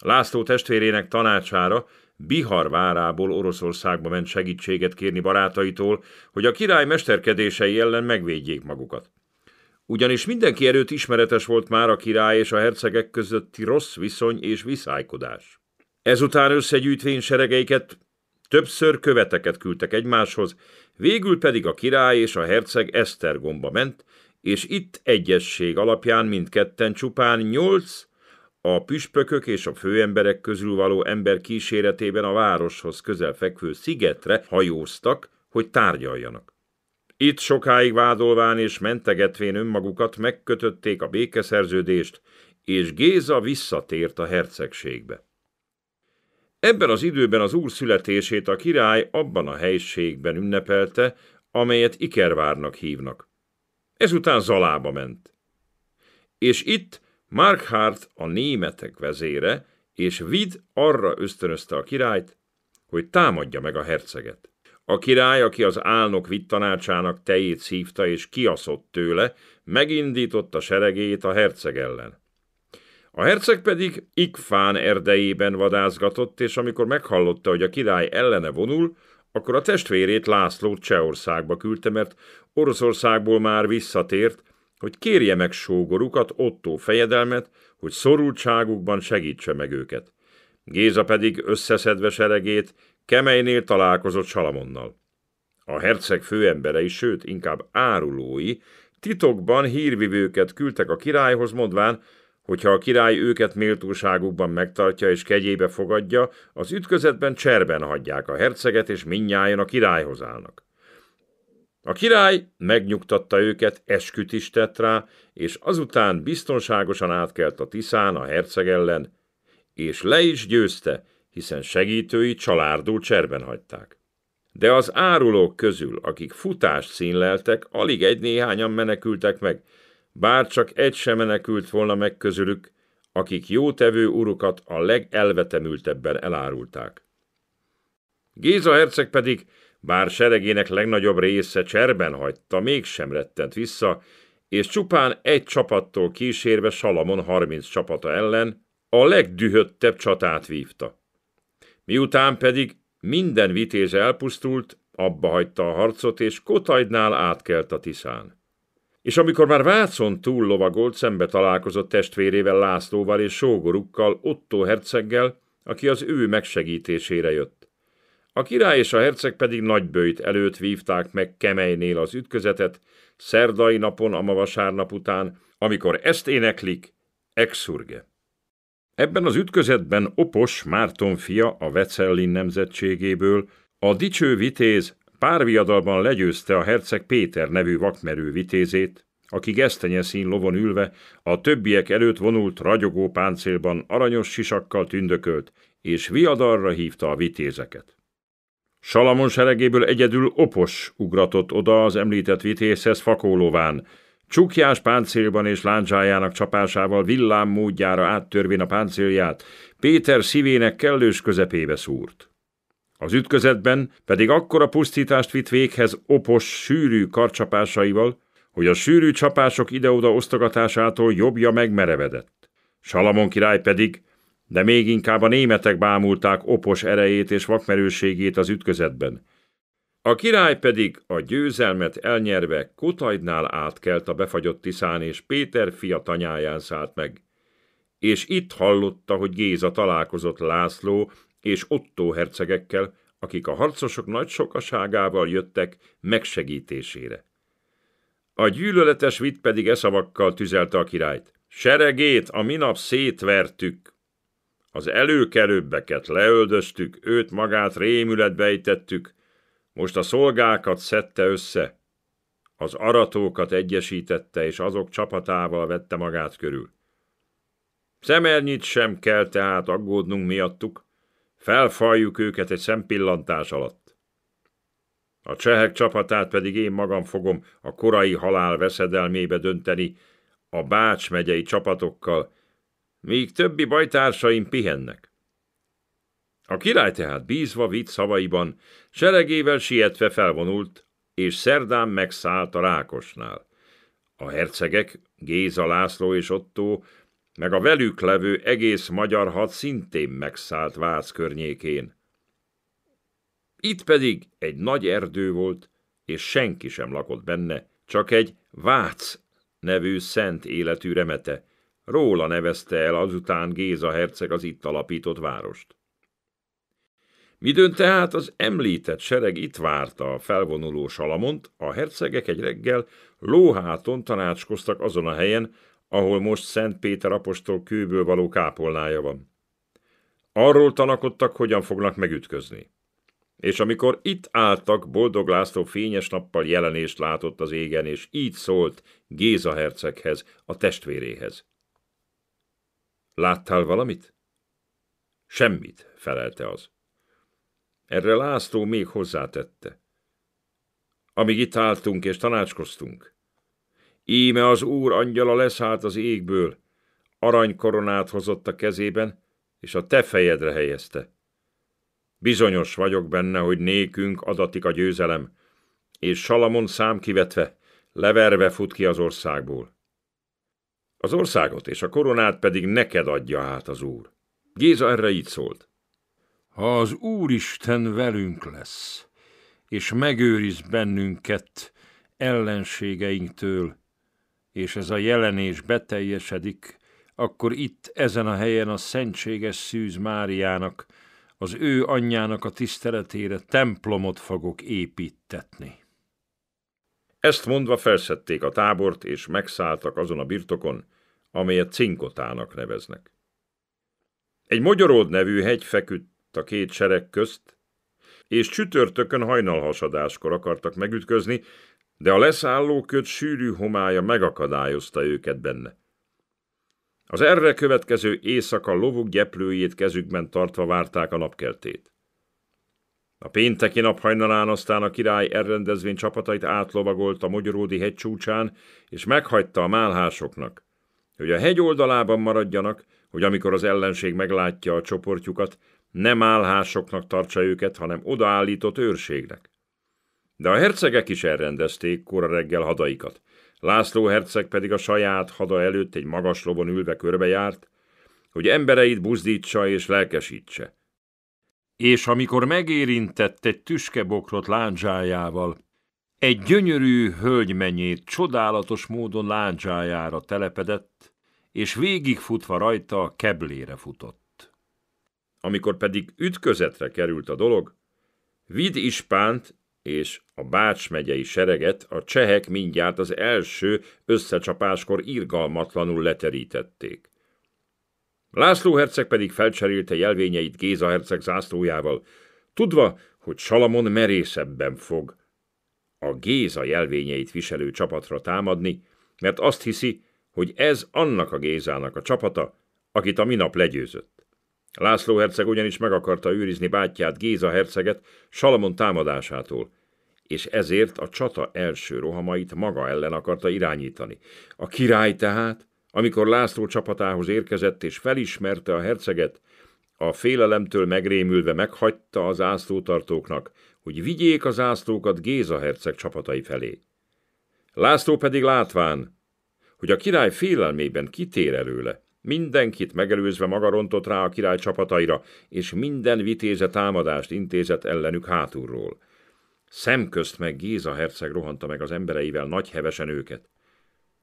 László testvérének tanácsára Bihar várából Oroszországba ment segítséget kérni barátaitól, hogy a király mesterkedései ellen megvédjék magukat. Ugyanis mindenki előtt ismeretes volt már a király és a hercegek közötti rossz viszony és viszálykodás. Ezután összegyűjtvény seregeiket többször követeket küldtek egymáshoz, Végül pedig a király és a herceg Esztergomba ment, és itt egyesség alapján mindketten csupán nyolc a püspökök és a főemberek közül való ember kíséretében a városhoz közel fekvő szigetre hajóztak, hogy tárgyaljanak. Itt sokáig vádolván és mentegetvén önmagukat megkötötték a békeszerződést, és Géza visszatért a hercegségbe. Ebben az időben az úr születését a király abban a helységben ünnepelte, amelyet Ikervárnak hívnak. Ezután Zalába ment. És itt Markhart a németek vezére, és Vid arra ösztönözte a királyt, hogy támadja meg a herceget. A király, aki az álnok Vid tanácsának tejét szívta és kiaszott tőle, megindította seregét a herceg ellen. A herceg pedig Ikfán erdejében vadászgatott, és amikor meghallotta, hogy a király ellene vonul, akkor a testvérét László Csehországba küldte, mert Oroszországból már visszatért, hogy kérje meg sógorukat, Ottó fejedelmet, hogy szorultságukban segítse meg őket. Géza pedig összeszedve seregét Kemeinél találkozott Salamonnal. A herceg főemberei, sőt, inkább árulói, titokban hírvivőket küldtek a királyhoz, mondván, Hogyha a király őket méltóságukban megtartja és kegyébe fogadja, az ütközetben cserben hagyják a herceget, és minnyáján a királyhoz állnak. A király megnyugtatta őket, esküt is tett rá, és azután biztonságosan átkelt a Tiszán a herceg ellen, és le is győzte, hiszen segítői csalárdul cserben hagyták. De az árulók közül, akik futást színleltek, alig egy-néhányan menekültek meg, bár csak egy sem menekült volna meg közülük, akik jótevő urukat a legelvetemültebben elárulták. Géza herceg pedig, bár seregének legnagyobb része cserben hagyta, mégsem rettent vissza, és csupán egy csapattól kísérve Salamon 30 csapata ellen a legdühöttebb csatát vívta. Miután pedig minden vitéz elpusztult, abba hagyta a harcot, és Kotajdnál átkelt a Tiszán és amikor már Vácon lovagolt, szembe találkozott testvérével Lászlóval és sógorukkal, Otto herceggel, aki az ő megsegítésére jött. A király és a herceg pedig nagybőjt előtt vívták meg Kemejnél az ütközetet, szerdai napon, ama vasárnap után, amikor ezt éneklik, exurge. Ebben az ütközetben Opos Márton fia a Vecellin nemzetségéből, a dicső vitéz viadalban legyőzte a herceg Péter nevű vakmerő vitézét, aki szín lovon ülve a többiek előtt vonult ragyogó páncélban aranyos sisakkal tündökölt, és viadalra hívta a vitézeket. Salamon seregéből egyedül opos ugratott oda az említett vitézhez fakólován, Csukjás páncélban és lándzsájának csapásával villám módjára áttörvén a páncélját, Péter szívének kellős közepébe szúrt. Az ütközetben pedig akkora pusztítást vitt véghez opos, sűrű karcsapásaival, hogy a sűrű csapások ide-oda osztogatásától jobbja megmerevedett. Salamon király pedig, de még inkább a németek bámulták opos erejét és vakmerőségét az ütközetben. A király pedig a győzelmet elnyerve Kutajdnál átkelt a befagyott Tiszán, és Péter fia tanyáján szállt meg. És itt hallotta, hogy Géza találkozott László és Otto hercegekkel, akik a harcosok nagy sokaságával jöttek megsegítésére. A gyűlöletes vitt pedig e szavakkal tüzelte a királyt. Seregét a minap szétvertük, az előkelőbbeket leöldöztük, őt magát rémületbe ejtettük, most a szolgákat szedte össze, az aratókat egyesítette, és azok csapatával vette magát körül. Szemernyit sem kell tehát aggódnunk miattuk, Felfaljuk őket egy szempillantás alatt. A csehek csapatát pedig én magam fogom a korai halál veszedelmébe dönteni a Bács megyei csapatokkal, míg többi bajtársaim pihennek. A király tehát bízva vitt szavaiban, seregével sietve felvonult, és szerdán megszállt a Rákosnál. A hercegek, Géza László és Ottó meg a velük levő egész magyar had szintén megszállt Vác környékén. Itt pedig egy nagy erdő volt, és senki sem lakott benne, csak egy Vác nevű szent életű remete. Róla nevezte el azután Géza herceg az itt alapított várost. Midőn tehát az említett sereg itt várta a felvonuló Salamont, a hercegek egy reggel lóháton tanácskoztak azon a helyen, ahol most Szent Péter apostol kőből való kápolnája van. Arról tanakodtak, hogyan fognak megütközni. És amikor itt álltak, Boldog László fényes nappal jelenést látott az égen, és így szólt Géza herceghez, a testvéréhez. Láttál valamit? Semmit, felelte az. Erre László még hozzátette. Amíg itt álltunk és tanácskoztunk, Íme az úr angyala leszállt az égből, aranykoronát hozott a kezében, és a te fejedre helyezte. Bizonyos vagyok benne, hogy nékünk adatik a győzelem, és Salamon szám kivetve, leverve fut ki az országból. Az országot és a koronát pedig neked adja át az Úr. Géza erre így szólt. Ha az Úristen velünk lesz, és megőriz bennünket ellenségeinktől, és ez a jelenés beteljesedik, akkor itt ezen a helyen a Szentséges Szűz Máriának, az ő anyjának a tiszteletére templomot fogok építetni. Ezt mondva felszedték a tábort, és megszálltak azon a birtokon, amelyet Cinkotának neveznek. Egy magyaród nevű hegy feküdt a két sereg közt, és csütörtökön hajnalhasadáskor akartak megütközni, de a leszálló köt sűrű homája megakadályozta őket benne. Az erre következő éjszaka lovuk gyeplőjét kezükben tartva várták a napkeltét. A pénteki nap hajnalán aztán a király elrendezvény csapatait átlovagolt a Magyaródi hegy csúcsán, és meghagyta a málhásoknak, hogy a hegy oldalában maradjanak, hogy amikor az ellenség meglátja a csoportjukat, nem málhásoknak tartsa őket, hanem odaállított őrségnek. De a hercegek is elrendezték kora reggel hadaikat. László herceg pedig a saját hada előtt egy magas lovon ülve körbejárt, hogy embereit buzdítsa és lelkesítse. És amikor megérintett egy tüskebokrot lándzsájával, egy gyönyörű hölgymenyét csodálatos módon lándzsájára telepedett, és végigfutva rajta a keblére futott. Amikor pedig ütközetre került a dolog, Vid Ispánt és a Bács megyei sereget a csehek mindjárt az első összecsapáskor irgalmatlanul leterítették. László herceg pedig felcserélte jelvényeit Géza herceg zászlójával, tudva, hogy Salamon merészebben fog a Géza jelvényeit viselő csapatra támadni, mert azt hiszi, hogy ez annak a Gézának a csapata, akit a minap legyőzött. László herceg ugyanis meg akarta őrizni bátyját Géza herceget Salamon támadásától, és ezért a csata első rohamait maga ellen akarta irányítani. A király tehát, amikor László csapatához érkezett és felismerte a herceget, a félelemtől megrémülve meghagyta az ászlótartóknak, hogy vigyék az ászlókat Géza herceg csapatai felé. László pedig látván, hogy a király félelmében kitér előle, Mindenkit megelőzve maga rontott rá a király csapataira, és minden vitéze támadást intézett ellenük hátulról. Szemközt meg Géza herceg rohanta meg az embereivel nagy hevesen őket.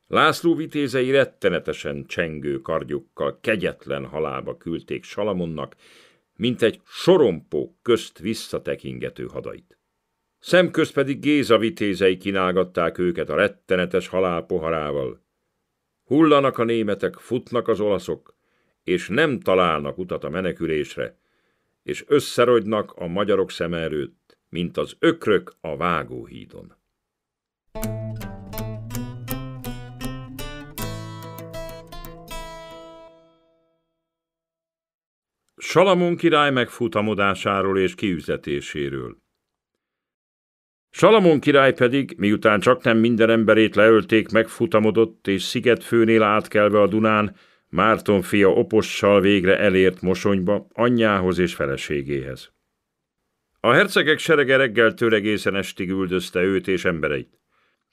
László vitézei rettenetesen csengő kardjukkal kegyetlen halába küldték Salamonnak, mint egy sorompó közt visszatekingető hadait. Szemközt pedig Géza vitézei kínálgatták őket a rettenetes halál poharával. Hullanak a németek, futnak az olaszok, és nem találnak utat a menekülésre, és összerodnak a magyarok szeme előtt, mint az ökrök a vágóhídon. Salamon király megfutamodásáról és kiüzetéséről. Salamon király pedig, miután csak nem minden emberét leölték, megfutamodott és szigetfőnél átkelve a Dunán, Márton fia opossal végre elért Mosonyba, anyjához és feleségéhez. A hercegek serege reggel egészen estig üldözte őt és embereit.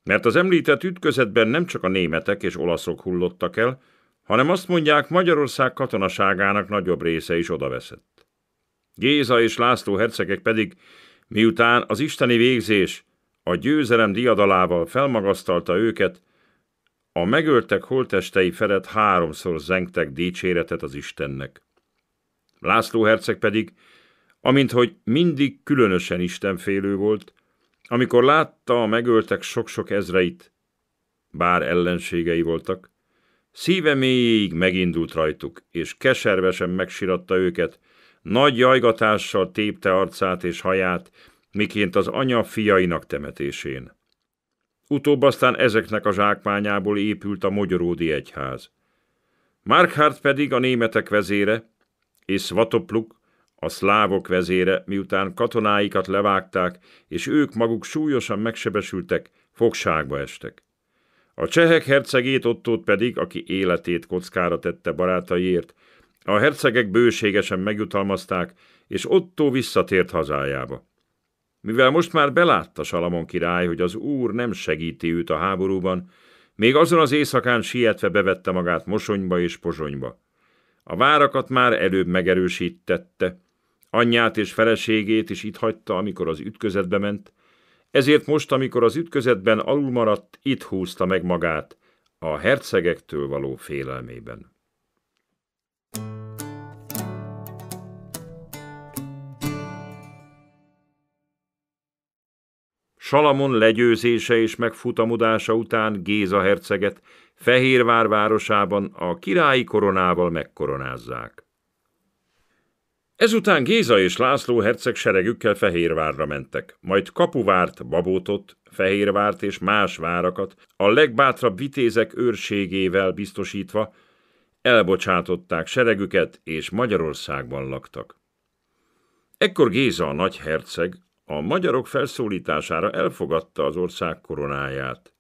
Mert az említett ütközetben nem csak a németek és olaszok hullottak el, hanem azt mondják, Magyarország katonaságának nagyobb része is odaveszett. Géza és László hercegek pedig Miután az isteni végzés a győzelem diadalával felmagasztalta őket, a megöltek holtestei felett háromszor zengtek dicséretet az Istennek. László herceg pedig, amint hogy mindig különösen istenfélő volt, amikor látta a megöltek sok-sok ezreit, bár ellenségei voltak, szíve mélyéig megindult rajtuk, és keservesen megsiratta őket, nagy jajgatással tépte arcát és haját, miként az anya fiainak temetésén. Utóbb aztán ezeknek a zsákmányából épült a Mogyoródi Egyház. Markhart pedig a németek vezére, és Svatopluk, a szlávok vezére, miután katonáikat levágták, és ők maguk súlyosan megsebesültek, fogságba estek. A csehek hercegét Ottót pedig, aki életét kockára tette barátaiért, a hercegek bőségesen megjutalmazták, és Otto visszatért hazájába. Mivel most már belátta Salamon király, hogy az úr nem segíti őt a háborúban, még azon az éjszakán sietve bevette magát Mosonyba és Pozsonyba. A várakat már előbb megerősítette. Anyját és feleségét is itt hagyta, amikor az ütközetbe ment, ezért most, amikor az ütközetben alul maradt, itt húzta meg magát, a hercegektől való félelmében. Salamon legyőzése és megfutamodása után Géza herceget Fehérvár városában a királyi koronával megkoronázzák. Ezután Géza és László herceg seregükkel Fehérvárra mentek, majd Kapuvárt, Babótot, Fehérvárt és más várakat a legbátrabb vitézek őrségével biztosítva, elbocsátották seregüket, és Magyarországban laktak. Ekkor Géza a nagyherceg a magyarok felszólítására elfogadta az ország koronáját.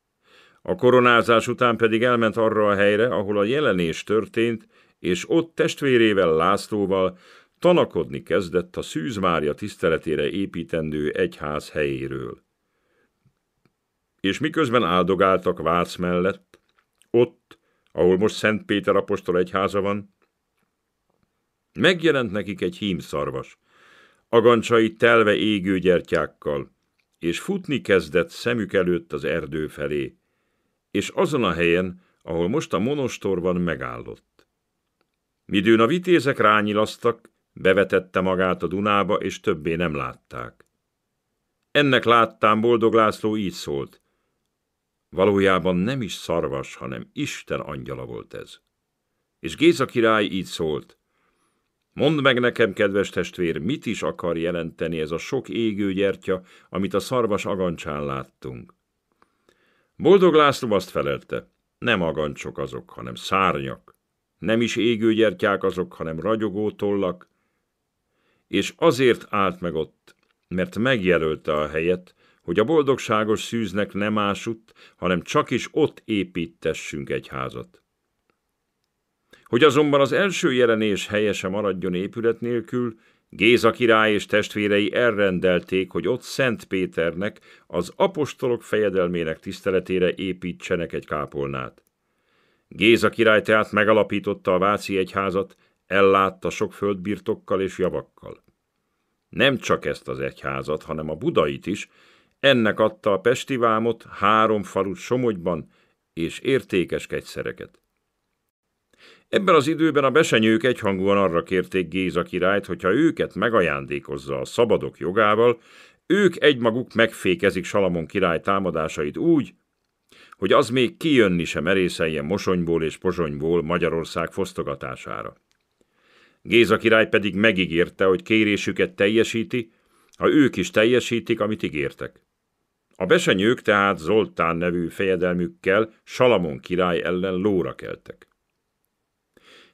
A koronázás után pedig elment arra a helyre, ahol a jelenés történt, és ott testvérével Lászlóval tanakodni kezdett a Szűz Mária tiszteletére építendő egyház helyéről. És miközben áldogáltak Vác mellett, ott ahol most Szent Péter apostol egyháza van, megjelent nekik egy hímszarvas, agancsai telve égő gyertyákkal, és futni kezdett szemük előtt az erdő felé, és azon a helyen, ahol most a monostor van, megállott. Midőn a vitézek rányilasztak, bevetette magát a Dunába, és többé nem látták. Ennek láttán Boldog László így szólt. Valójában nem is szarvas, hanem Isten angyala volt ez. És Géza király így szólt, Mondd meg nekem, kedves testvér, mit is akar jelenteni ez a sok égő gyertya, amit a szarvas agancsán láttunk. Boldog László azt felelte, nem agancsok azok, hanem szárnyak, nem is égő gyertyák azok, hanem ragyogó tollak, és azért állt meg ott, mert megjelölte a helyet, hogy a boldogságos szűznek nem másutt, hanem csak is ott építessünk egy házat. Hogy azonban az első jelenés helyese maradjon épület nélkül, Géza király és testvérei elrendelték, hogy ott Szent Péternek, az apostolok fejedelmének tiszteletére építsenek egy kápolnát. Géza király tehát megalapította a Váci egyházat, ellátta sok földbirtokkal és javakkal. Nem csak ezt az egyházat, hanem a budait is, ennek adta a pestivámot három falut Somogyban és értékes kegyszereket. Ebben az időben a besenyők egyhangúan arra kérték Géza királyt, hogyha őket megajándékozza a szabadok jogával, ők egymaguk megfékezik Salamon király támadásait úgy, hogy az még kijönni sem merészeljen Mosonyból és Pozsonyból Magyarország fosztogatására. Géza király pedig megígérte, hogy kérésüket teljesíti, ha ők is teljesítik, amit ígértek. A besenyők tehát Zoltán nevű fejedelmükkel Salamon király ellen lóra keltek.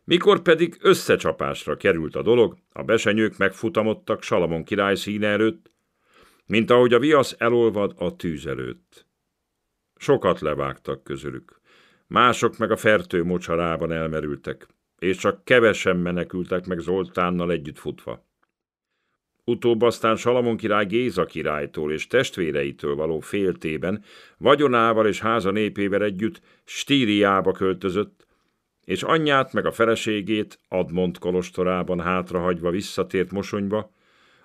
Mikor pedig összecsapásra került a dolog, a besenyők megfutamodtak Salamon király színe előtt, mint ahogy a viasz elolvad a tűz előtt. Sokat levágtak közülük, mások meg a fertő mocsarában elmerültek, és csak kevesen menekültek meg Zoltánnal együtt futva. Utóbb aztán Salamon király Géza királytól és testvéreitől való féltében, vagyonával és háza népével együtt Stíriába költözött, és anyját meg a feleségét Admont kolostorában hátrahagyva visszatért Mosonyba,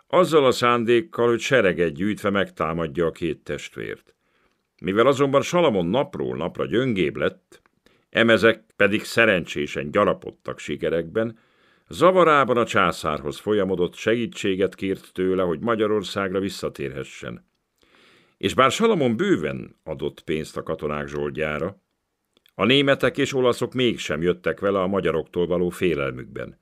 azzal a szándékkal, hogy sereget gyűjtve megtámadja a két testvért. Mivel azonban Salamon napról napra gyöngébb lett, emezek pedig szerencsésen gyarapodtak sikerekben, Zavarában a császárhoz folyamodott, segítséget kért tőle, hogy Magyarországra visszatérhessen. És bár Salamon bőven adott pénzt a katonák zsoldjára, a németek és olaszok mégsem jöttek vele a magyaroktól való félelmükben.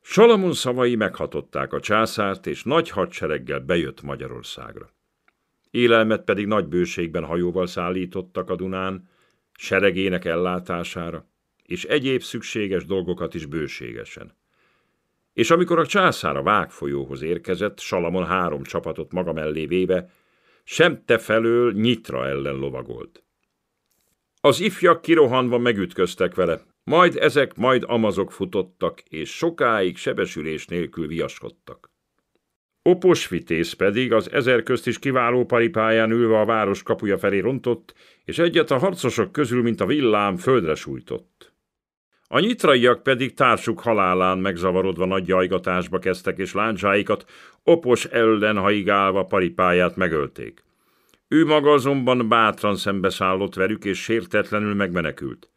Salamon szavai meghatották a császárt, és nagy hadsereggel bejött Magyarországra. Élelmet pedig nagy bőségben hajóval szállítottak a Dunán, seregének ellátására és egyéb szükséges dolgokat is bőségesen. És amikor a császár a vágfolyóhoz érkezett, Salamon három csapatot maga mellé véve, sem te felől nyitra ellen lovagolt. Az ifjak kirohanva megütköztek vele, majd ezek, majd amazok futottak, és sokáig sebesülés nélkül viaskodtak. Opos vitéz pedig az ezer közt is kiváló paripáján ülve a város kapuja felé rontott, és egyet a harcosok közül, mint a villám, földre sújtott. A nyitraiak pedig társuk halálán megzavarodva nagy jajgatásba kezdtek, és láncsáikat opos ellen haigálva paripáját megölték. Ő maga azonban bátran szembeszállott velük, és sértetlenül megmenekült.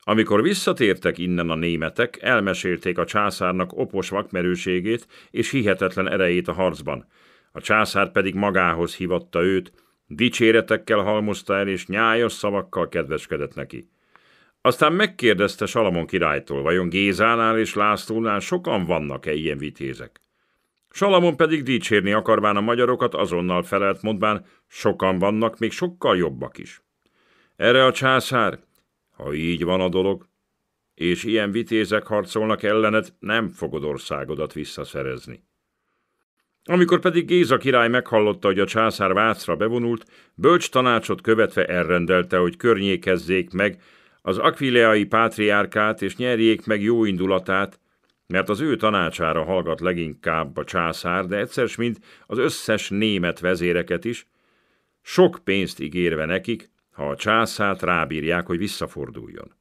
Amikor visszatértek innen a németek, elmesélték a császárnak opos vakmerőségét és hihetetlen erejét a harcban. A császár pedig magához hívatta őt, dicséretekkel halmozta el, és nyájas szavakkal kedveskedett neki. Aztán megkérdezte Salamon királytól, vajon Gézánál és Lászlónál sokan vannak-e ilyen vitézek. Salamon pedig dicsérni akarván a magyarokat azonnal felelt, mondván, sokan vannak, még sokkal jobbak is. Erre a császár, ha így van a dolog, és ilyen vitézek harcolnak ellenet, nem fogod országodat visszaszerezni. Amikor pedig Géza király meghallotta, hogy a császár Vácra bevonult, bölcs tanácsot követve elrendelte, hogy környékezzék meg, az akvileai pátriárkát és nyerjék meg jó indulatát, mert az ő tanácsára hallgat leginkább a császár, de egyszer mind az összes német vezéreket is, sok pénzt ígérve nekik, ha a császát rábírják, hogy visszaforduljon.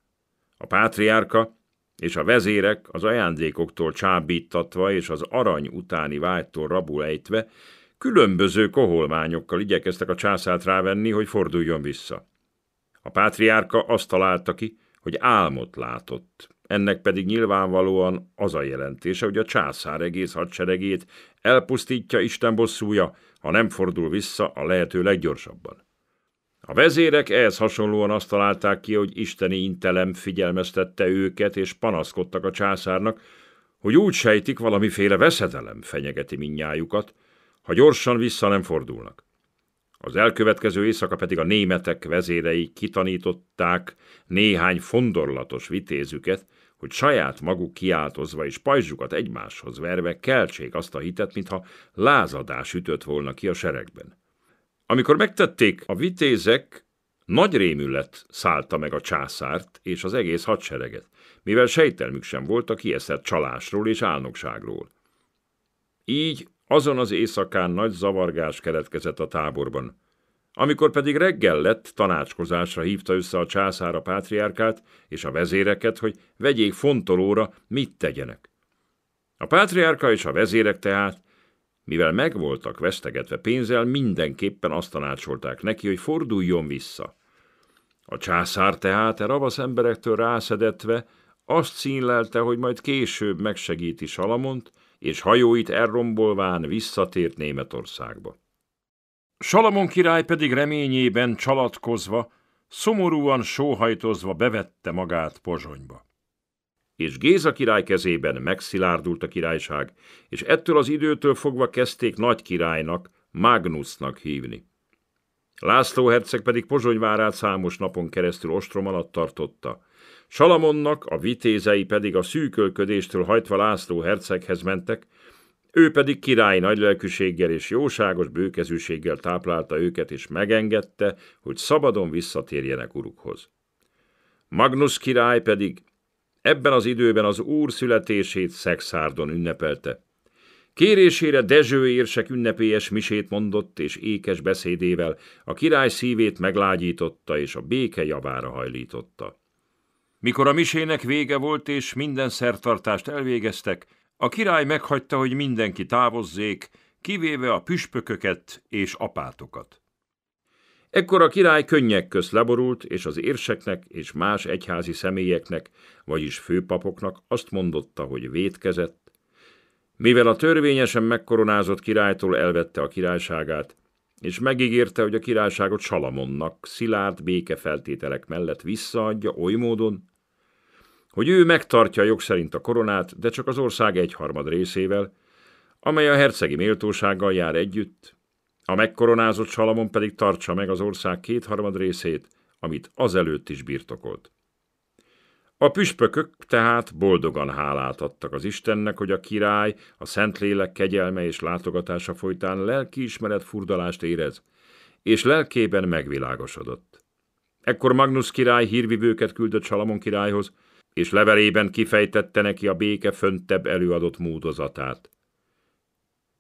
A pátriárka és a vezérek az ajándékoktól csábítatva és az arany utáni vágytól rabul ejtve különböző koholmányokkal igyekeztek a császát rávenni, hogy forduljon vissza. A pátriárka azt találta ki, hogy álmot látott, ennek pedig nyilvánvalóan az a jelentése, hogy a császár egész hadseregét elpusztítja Isten bosszúja, ha nem fordul vissza a lehető leggyorsabban. A vezérek ehhez hasonlóan azt találták ki, hogy isteni intelem figyelmeztette őket, és panaszkodtak a császárnak, hogy úgy sejtik, valamiféle veszedelem fenyegeti minnyájukat, ha gyorsan vissza nem fordulnak. Az elkövetkező éjszaka pedig a németek vezérei kitanították néhány fondorlatos vitézüket, hogy saját maguk kiáltozva és pajzsukat egymáshoz verve keltsék azt a hitet, mintha lázadás ütött volna ki a seregben. Amikor megtették, a vitézek nagy rémület szállta meg a császárt és az egész hadsereget, mivel sejtelmük sem volt a kieszett csalásról és álnokságról. Így azon az éjszakán nagy zavargás keletkezett a táborban. Amikor pedig reggel lett, tanácskozásra hívta össze a császára pátriárkát és a vezéreket, hogy vegyék fontolóra, mit tegyenek. A pátriárka és a vezérek tehát, mivel megvoltak vesztegetve pénzzel, mindenképpen azt tanácsolták neki, hogy forduljon vissza. A császár tehát a e ravasz emberektől rászedetve azt színlelte, hogy majd később megsegíti Salamont, és hajóit elrombolván visszatért Németországba. Salamon király pedig reményében csalatkozva, szomorúan sóhajtozva bevette magát Pozsonyba. És Géza király kezében megszilárdult a királyság, és ettől az időtől fogva kezdték nagy királynak, Magnusnak hívni. László herceg pedig Pozsonyvárát számos napon keresztül ostrom alatt tartotta, Salamonnak, a vitézei pedig a szűkölködéstől hajtva László herceghez mentek, ő pedig király nagylelkűséggel és jóságos bőkezűséggel táplálta őket, és megengedte, hogy szabadon visszatérjenek urukhoz. Magnus király pedig ebben az időben az úr születését Szexárdon ünnepelte. Kérésére Dezső érsek ünnepélyes misét mondott, és ékes beszédével a király szívét meglágyította, és a béke javára hajlította. Mikor a misének vége volt és minden szertartást elvégeztek, a király meghagyta, hogy mindenki távozzék, kivéve a püspököket és apátokat. Ekkor a király könnyek közt leborult, és az érseknek és más egyházi személyeknek, vagyis főpapoknak azt mondotta, hogy vétkezett, mivel a törvényesen megkoronázott királytól elvette a királyságát, és megígérte, hogy a királyságot Salamonnak szilárd békefeltételek mellett visszaadja oly módon, hogy ő megtartja jog szerint a koronát, de csak az ország egyharmad részével, amely a hercegi méltósággal jár együtt, a megkoronázott Salamon pedig tartsa meg az ország kétharmad részét, amit azelőtt is birtokolt. A püspökök tehát boldogan hálát adtak az Istennek, hogy a király a Szentlélek kegyelme és látogatása folytán lelkiismeret furdalást érez, és lelkében megvilágosodott. Ekkor Magnus király hírvivőket küldött Salamon királyhoz, és levelében kifejtette neki a béke föntebb előadott módozatát.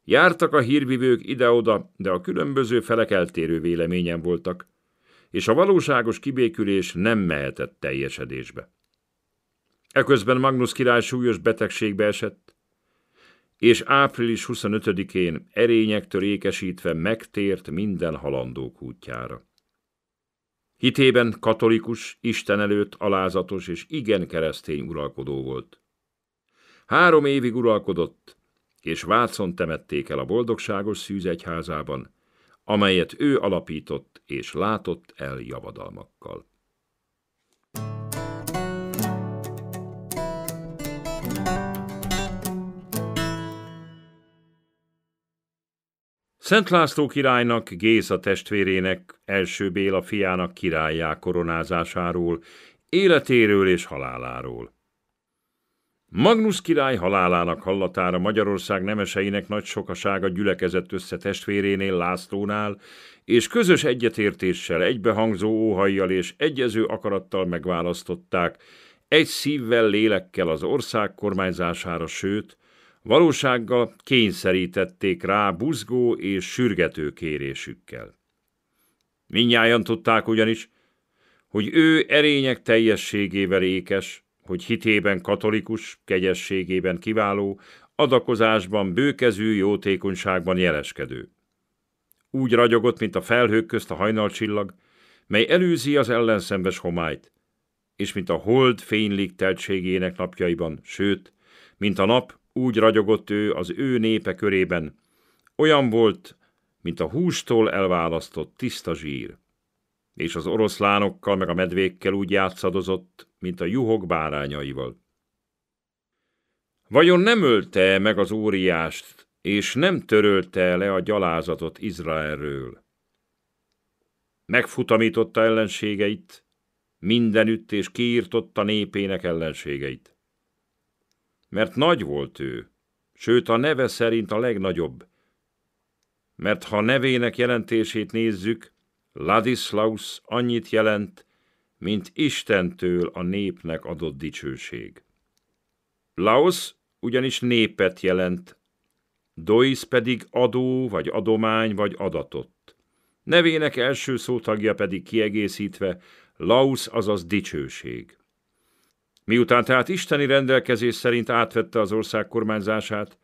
Jártak a hírvivők ide-oda, de a különböző felek eltérő véleményen voltak, és a valóságos kibékülés nem mehetett teljesedésbe. Eközben Magnus király súlyos betegségbe esett, és április 25-én erényektől ékesítve megtért minden halandók útjára. Hitében katolikus, Isten előtt alázatos és igen keresztény uralkodó volt. Három évig uralkodott, és Vácon temették el a boldogságos szűzegyházában, amelyet ő alapított és látott el javadalmakkal. Szent László királynak, Géza testvérének, első Béla fiának királyá koronázásáról, életéről és haláláról. Magnus király halálának hallatára Magyarország nemeseinek nagy sokasága gyülekezett össze testvérénél Lászlónál, és közös egyetértéssel, egybehangzó óhajjal és egyező akarattal megválasztották, egy szívvel, lélekkel az ország kormányzására, sőt, Valósággal kényszerítették rá buzgó és sürgető kérésükkel. Mindnyájan tudták ugyanis, hogy ő erények teljességével ékes, hogy hitében katolikus, kegyességében kiváló, adakozásban bőkezű, jótékonyságban jeleskedő. Úgy ragyogott, mint a felhők közt a hajnalcsillag, mely előzi az ellenszembes homályt, és mint a hold fénylik teltségének napjaiban, sőt, mint a nap úgy ragyogott ő az ő népe körében. Olyan volt, mint a hústól elválasztott tiszta zsír. És az oroszlánokkal meg a medvékkel úgy játszadozott, mint a juhok bárányaival. Vajon nem ölte meg az óriást, és nem törölte le a gyalázatot Izraelről? Megfutamította ellenségeit, mindenütt és kiirtotta népének ellenségeit mert nagy volt ő, sőt a neve szerint a legnagyobb. Mert ha nevének jelentését nézzük, Ladislaus annyit jelent, mint Istentől a népnek adott dicsőség. Laos ugyanis népet jelent, Dois pedig adó, vagy adomány, vagy adatot. Nevének első szótagja pedig kiegészítve, Laus, azaz dicsőség. Miután tehát isteni rendelkezés szerint átvette az ország kormányzását,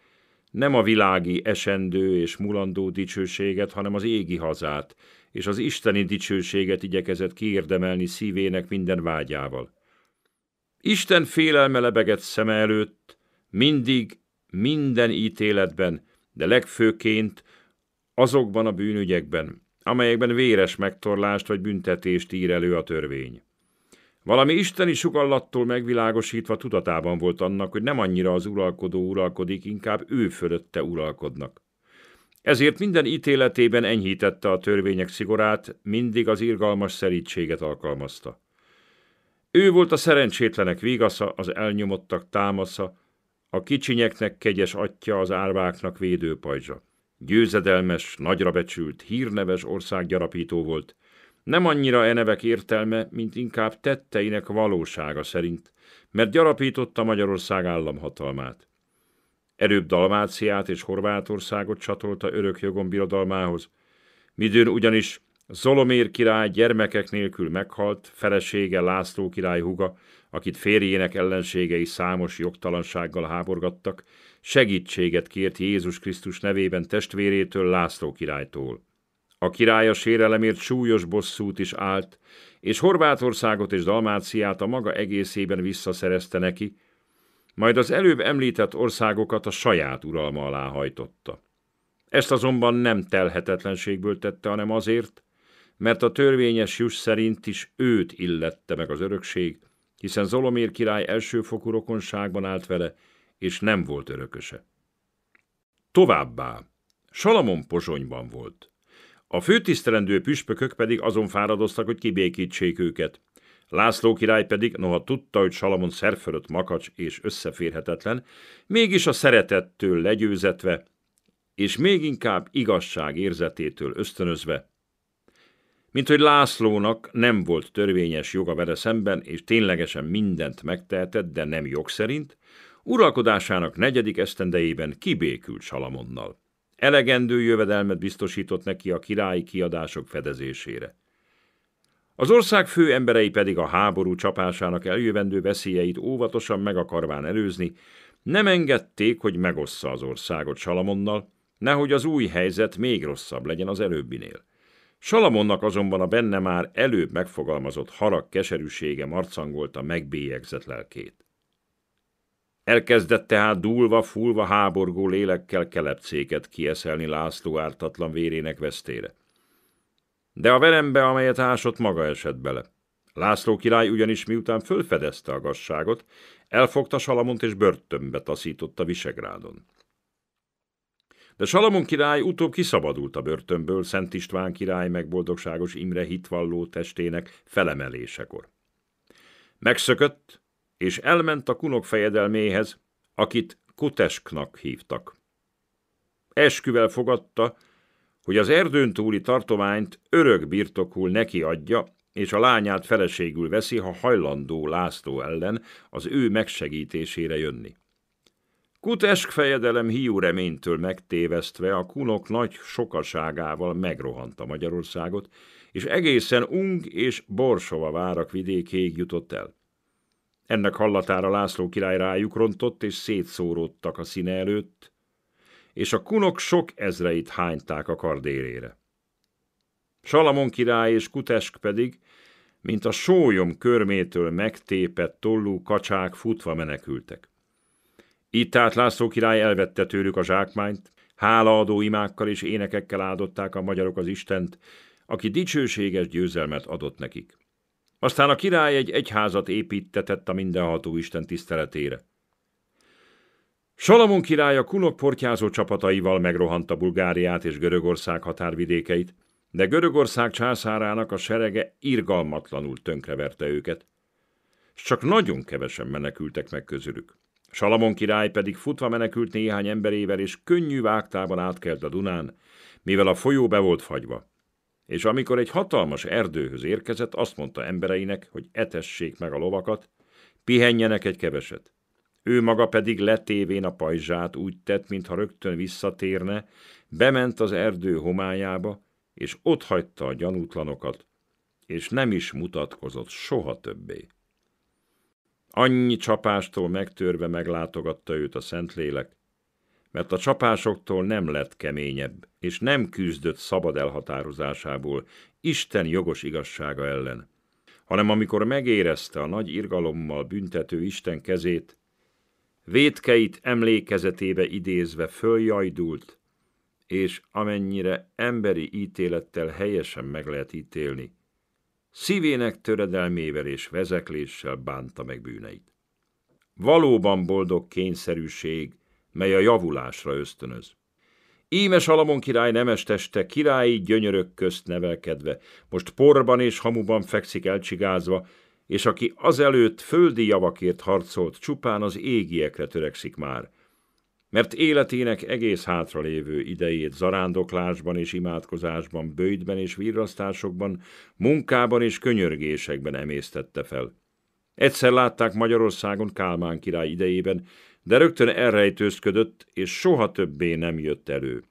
nem a világi esendő és mulandó dicsőséget, hanem az égi hazát és az isteni dicsőséget igyekezett kiérdemelni szívének minden vágyával. Isten félelme lebegett szeme előtt, mindig, minden ítéletben, de legfőként azokban a bűnügyekben, amelyekben véres megtorlást vagy büntetést ír elő a törvény. Valami isteni sugallattól megvilágosítva tudatában volt annak, hogy nem annyira az uralkodó uralkodik, inkább ő fölötte uralkodnak. Ezért minden ítéletében enyhítette a törvények szigorát, mindig az irgalmas szerítséget alkalmazta. Ő volt a szerencsétlenek vigasza, az elnyomottak támasza, a kicsinyeknek kegyes atya, az árváknak védőpajzsa. Győzedelmes, nagyra becsült, hírneves országgyarapító volt – nem annyira e nevek értelme, mint inkább tetteinek valósága szerint, mert gyarapította Magyarország államhatalmát. Előbb Dalmáciát és Horvátországot csatolta örök jogon birodalmához, midőn ugyanis Zolomér király gyermekek nélkül meghalt, felesége László király huga, akit férjének ellenségei számos jogtalansággal háborgattak, segítséget kért Jézus Krisztus nevében testvérétől László királytól. A királya sérelemért súlyos bosszút is állt, és Horvátországot és Dalmáciát a maga egészében visszaszerezte neki, majd az előbb említett országokat a saját uralma alá hajtotta. Ezt azonban nem telhetetlenségből tette, hanem azért, mert a törvényes jus szerint is őt illette meg az örökség, hiszen Zolomér király elsőfokú rokonságban állt vele, és nem volt örököse. Továbbá, Salamon pozsonyban volt. A főtisztelendő püspökök pedig azon fáradoztak, hogy kibékítsék őket. László király pedig, noha tudta, hogy Salamon szerfölött makacs és összeférhetetlen, mégis a szeretettől legyőzetve, és még inkább igazság érzetétől ösztönözve, mint hogy Lászlónak nem volt törvényes joga vele szemben, és ténylegesen mindent megtehetett, de nem jog szerint, uralkodásának negyedik esztendejében kibékült Salamonnal. Elegendő jövedelmet biztosított neki a királyi kiadások fedezésére. Az ország fő emberei pedig a háború csapásának eljövendő veszélyeit óvatosan meg akarván előzni, nem engedték, hogy megossza az országot Salamonnal, nehogy az új helyzet még rosszabb legyen az előbbinél. Salamonnak azonban a benne már előbb megfogalmazott harag keserűsége marcangolta megbélyegzett lelkét. Elkezdett tehát dúlva, fúlva háborgó lélekkel kelepcéket kieszelni László ártatlan vérének vesztére. De a verembe, amelyet ásott, maga esett bele. László király ugyanis miután fölfedezte a gazságot, elfogta Salamont és börtönbe taszította Visegrádon. De Salamon király utóbb kiszabadult a börtönből Szent István király megboldogságos Imre hitvalló testének felemelésekor. Megszökött, és elment a kunok fejedelméhez, akit Kutesknak hívtak. Esküvel fogadta, hogy az erdőn túli tartományt örök birtokul neki adja, és a lányát feleségül veszi, ha hajlandó László ellen az ő megsegítésére jönni. Kutesk fejedelem hiú reménytől megtévesztve a kunok nagy sokaságával megrohanta Magyarországot, és egészen Ung és Borsova várak vidékéig jutott el. Ennek hallatára László király rájuk rontott, és szétszóródtak a színe előtt, és a kunok sok ezreit hányták a kardérére. Salamon király és Kutesk pedig, mint a sólyom körmétől megtépett tollú kacsák futva menekültek. Itt át László király elvette tőlük a zsákmányt, hálaadó imákkal és énekekkel áldották a magyarok az Istent, aki dicsőséges győzelmet adott nekik. Aztán a király egy egyházat építetett a mindenható Isten tiszteletére. Salamon király a kunok portyázó csapataival megrohanta Bulgáriát és Görögország határvidékeit, de Görögország császárának a serege irgalmatlanul tönkreverte őket. S csak nagyon kevesen menekültek meg közülük. Salamon király pedig futva menekült néhány emberével, és könnyű vágtában átkelt a Dunán, mivel a folyó be volt fagyva és amikor egy hatalmas erdőhöz érkezett, azt mondta embereinek, hogy etessék meg a lovakat, pihenjenek egy keveset. Ő maga pedig letévén a pajzsát úgy tett, mintha rögtön visszatérne, bement az erdő homályába, és ott hagyta a gyanútlanokat, és nem is mutatkozott soha többé. Annyi csapástól megtörve meglátogatta őt a Szentlélek, mert a csapásoktól nem lett keményebb, és nem küzdött szabad elhatározásából, Isten jogos igazsága ellen, hanem amikor megérezte a nagy irgalommal büntető Isten kezét, védkeit emlékezetébe idézve följajdult, és amennyire emberi ítélettel helyesen meg lehet ítélni, szívének töredelmével és vezekléssel bánta meg bűneit. Valóban boldog kényszerűség, mely a javulásra ösztönöz. Íme Salamon király nemes teste, királyi gyönyörök közt nevelkedve, most porban és hamuban fekszik elcsigázva, és aki azelőtt földi javakért harcolt, csupán az égiekre törekszik már. Mert életének egész hátralévő idejét zarándoklásban és imádkozásban, bőjtben és virrasztásokban, munkában és könyörgésekben emésztette fel. Egyszer látták Magyarországon Kálmán király idejében, de rögtön elrejtőzködött, és soha többé nem jött elő.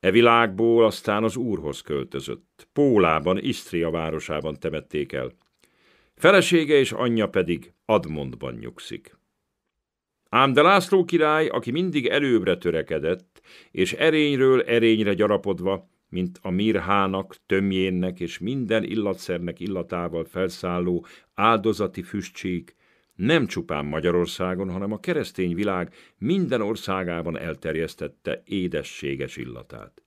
E világból aztán az úrhoz költözött. Pólában, Isztria városában temették el. Felesége és anyja pedig Admondban nyugszik. Ám de László király, aki mindig előbbre törekedett, és erényről erényre gyarapodva, mint a mirhának, tömjénnek és minden illatszernek illatával felszálló áldozati füstcsík, nem csupán Magyarországon, hanem a keresztény világ minden országában elterjesztette édességes illatát.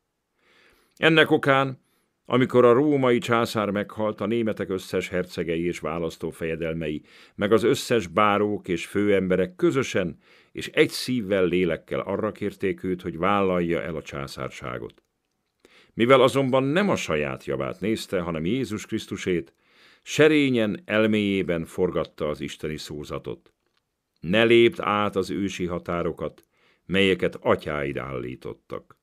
Ennek okán, amikor a római császár meghalt, a németek összes hercegei és választófejedelmei, meg az összes bárók és főemberek közösen és egy szívvel lélekkel arra kérték őt, hogy vállalja el a császárságot. Mivel azonban nem a saját javát nézte, hanem Jézus Krisztusét, serényen elméjében forgatta az isteni szózatot. Ne lépt át az ősi határokat, melyeket atyáid állítottak.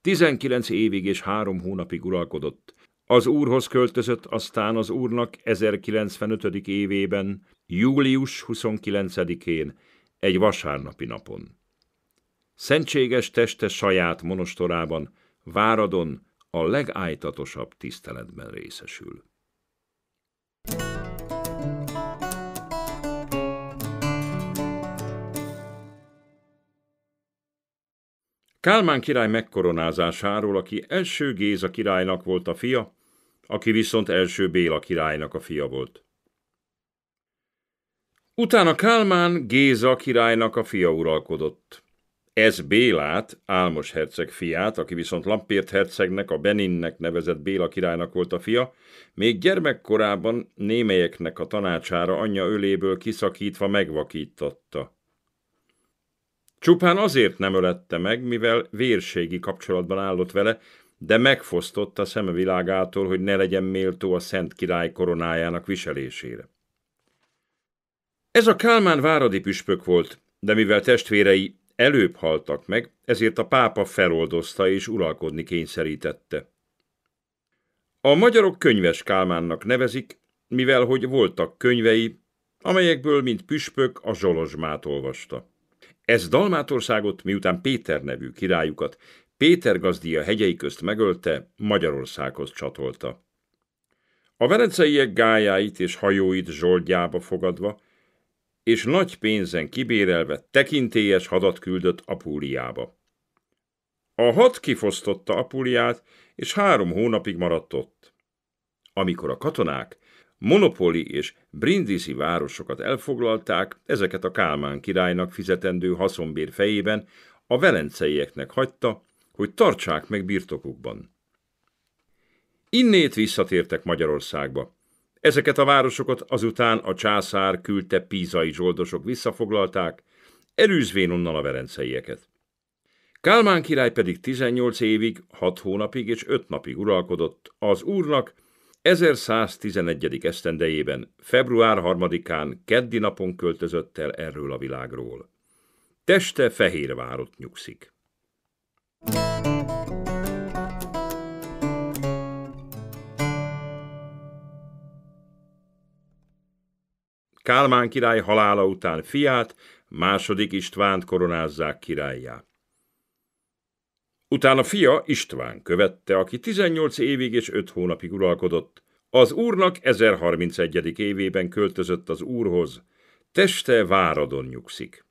Tizenkilenc évig és három hónapig uralkodott, az úrhoz költözött aztán az úrnak 1095. évében, július 29-én, egy vasárnapi napon. Szentséges teste saját monostorában, Váradon a legájtatosabb tiszteletben részesül. Kálmán király megkoronázásáról, aki első Géza királynak volt a fia, aki viszont első Béla királynak a fia volt. Utána Kálmán Géza királynak a fia uralkodott. Ez Bélát, Álmos herceg fiát, aki viszont Lampért hercegnek, a Beninnek nevezett Béla királynak volt a fia, még gyermekkorában némelyeknek a tanácsára anyja öléből kiszakítva megvakítatta. Csupán azért nem ölette meg, mivel vérségi kapcsolatban állott vele, de megfosztotta a szemevilágától, hogy ne legyen méltó a Szent Király koronájának viselésére. Ez a Kálmán váradi püspök volt, de mivel testvérei előbb haltak meg, ezért a pápa feloldozta és uralkodni kényszerítette. A magyarok könyves Kálmánnak nevezik, mivel hogy voltak könyvei, amelyekből mint püspök a Zsolozsmát olvasta. Ez Dalmátországot, miután Péter nevű királyukat Péter gazdia hegyei közt megölte, Magyarországhoz csatolta. A verenceiek gályáit és hajóit zsoldjába fogadva, és nagy pénzen kibérelve tekintélyes hadat küldött Apúliába. A hat kifosztotta Apuliát, és három hónapig maradt ott. Amikor a katonák Monopoli és Brindisi városokat elfoglalták, ezeket a Kálmán királynak fizetendő haszonbér fejében a velenceieknek hagyta, hogy tartsák meg birtokukban. Innét visszatértek Magyarországba. Ezeket a városokat azután a császár küldte pízai zsoldosok visszafoglalták, elűzvén onnan a verenceieket. Kálmán király pedig 18 évig, 6 hónapig és 5 napig uralkodott, az úrnak 1111. esztendejében, február 3-án, keddi napon költözött el erről a világról. Teste Fehérvárot nyugszik. Kálmán király halála után fiát, második Istvánt koronázzák királyjá. Utána fia István követte, aki 18 évig és 5 hónapig uralkodott. Az úrnak 1031. évében költözött az úrhoz, teste váradon nyugszik.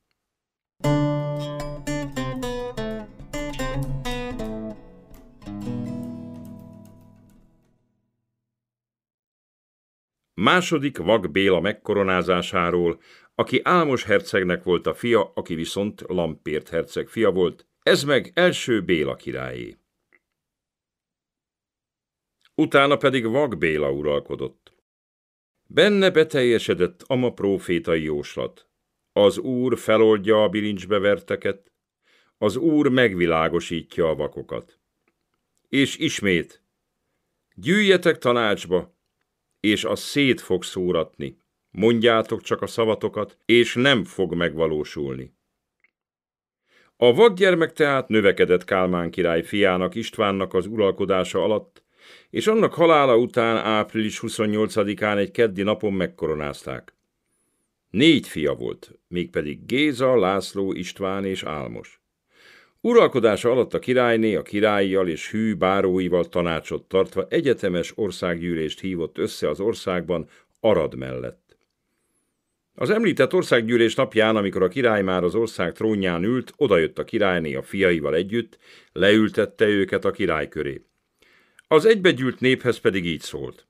Második Vak Béla megkoronázásáról, aki Álmos hercegnek volt a fia, aki viszont Lampért herceg fia volt, ez meg első Béla királyé. Utána pedig Vak Béla uralkodott. Benne beteljesedett ama prófétai jóslat. Az Úr feloldja a bilincsbe verteket, az Úr megvilágosítja a vakokat. És ismét, gyűjjetek tanácsba, és a szét fog szóratni. Mondjátok csak a szavatokat, és nem fog megvalósulni. A vakgyermek tehát növekedett Kálmán király fiának Istvánnak az uralkodása alatt, és annak halála után április 28-án egy keddi napon megkoronázták. Négy fia volt, mégpedig Géza, László, István és Álmos. Uralkodása alatt a királyné a királyjal és hű báróival tanácsot tartva egyetemes országgyűlést hívott össze az országban Arad mellett. Az említett országgyűlés napján, amikor a király már az ország trónján ült, odajött a királyné a fiaival együtt, leültette őket a király köré. Az egybegyűlt néphez pedig így szólt.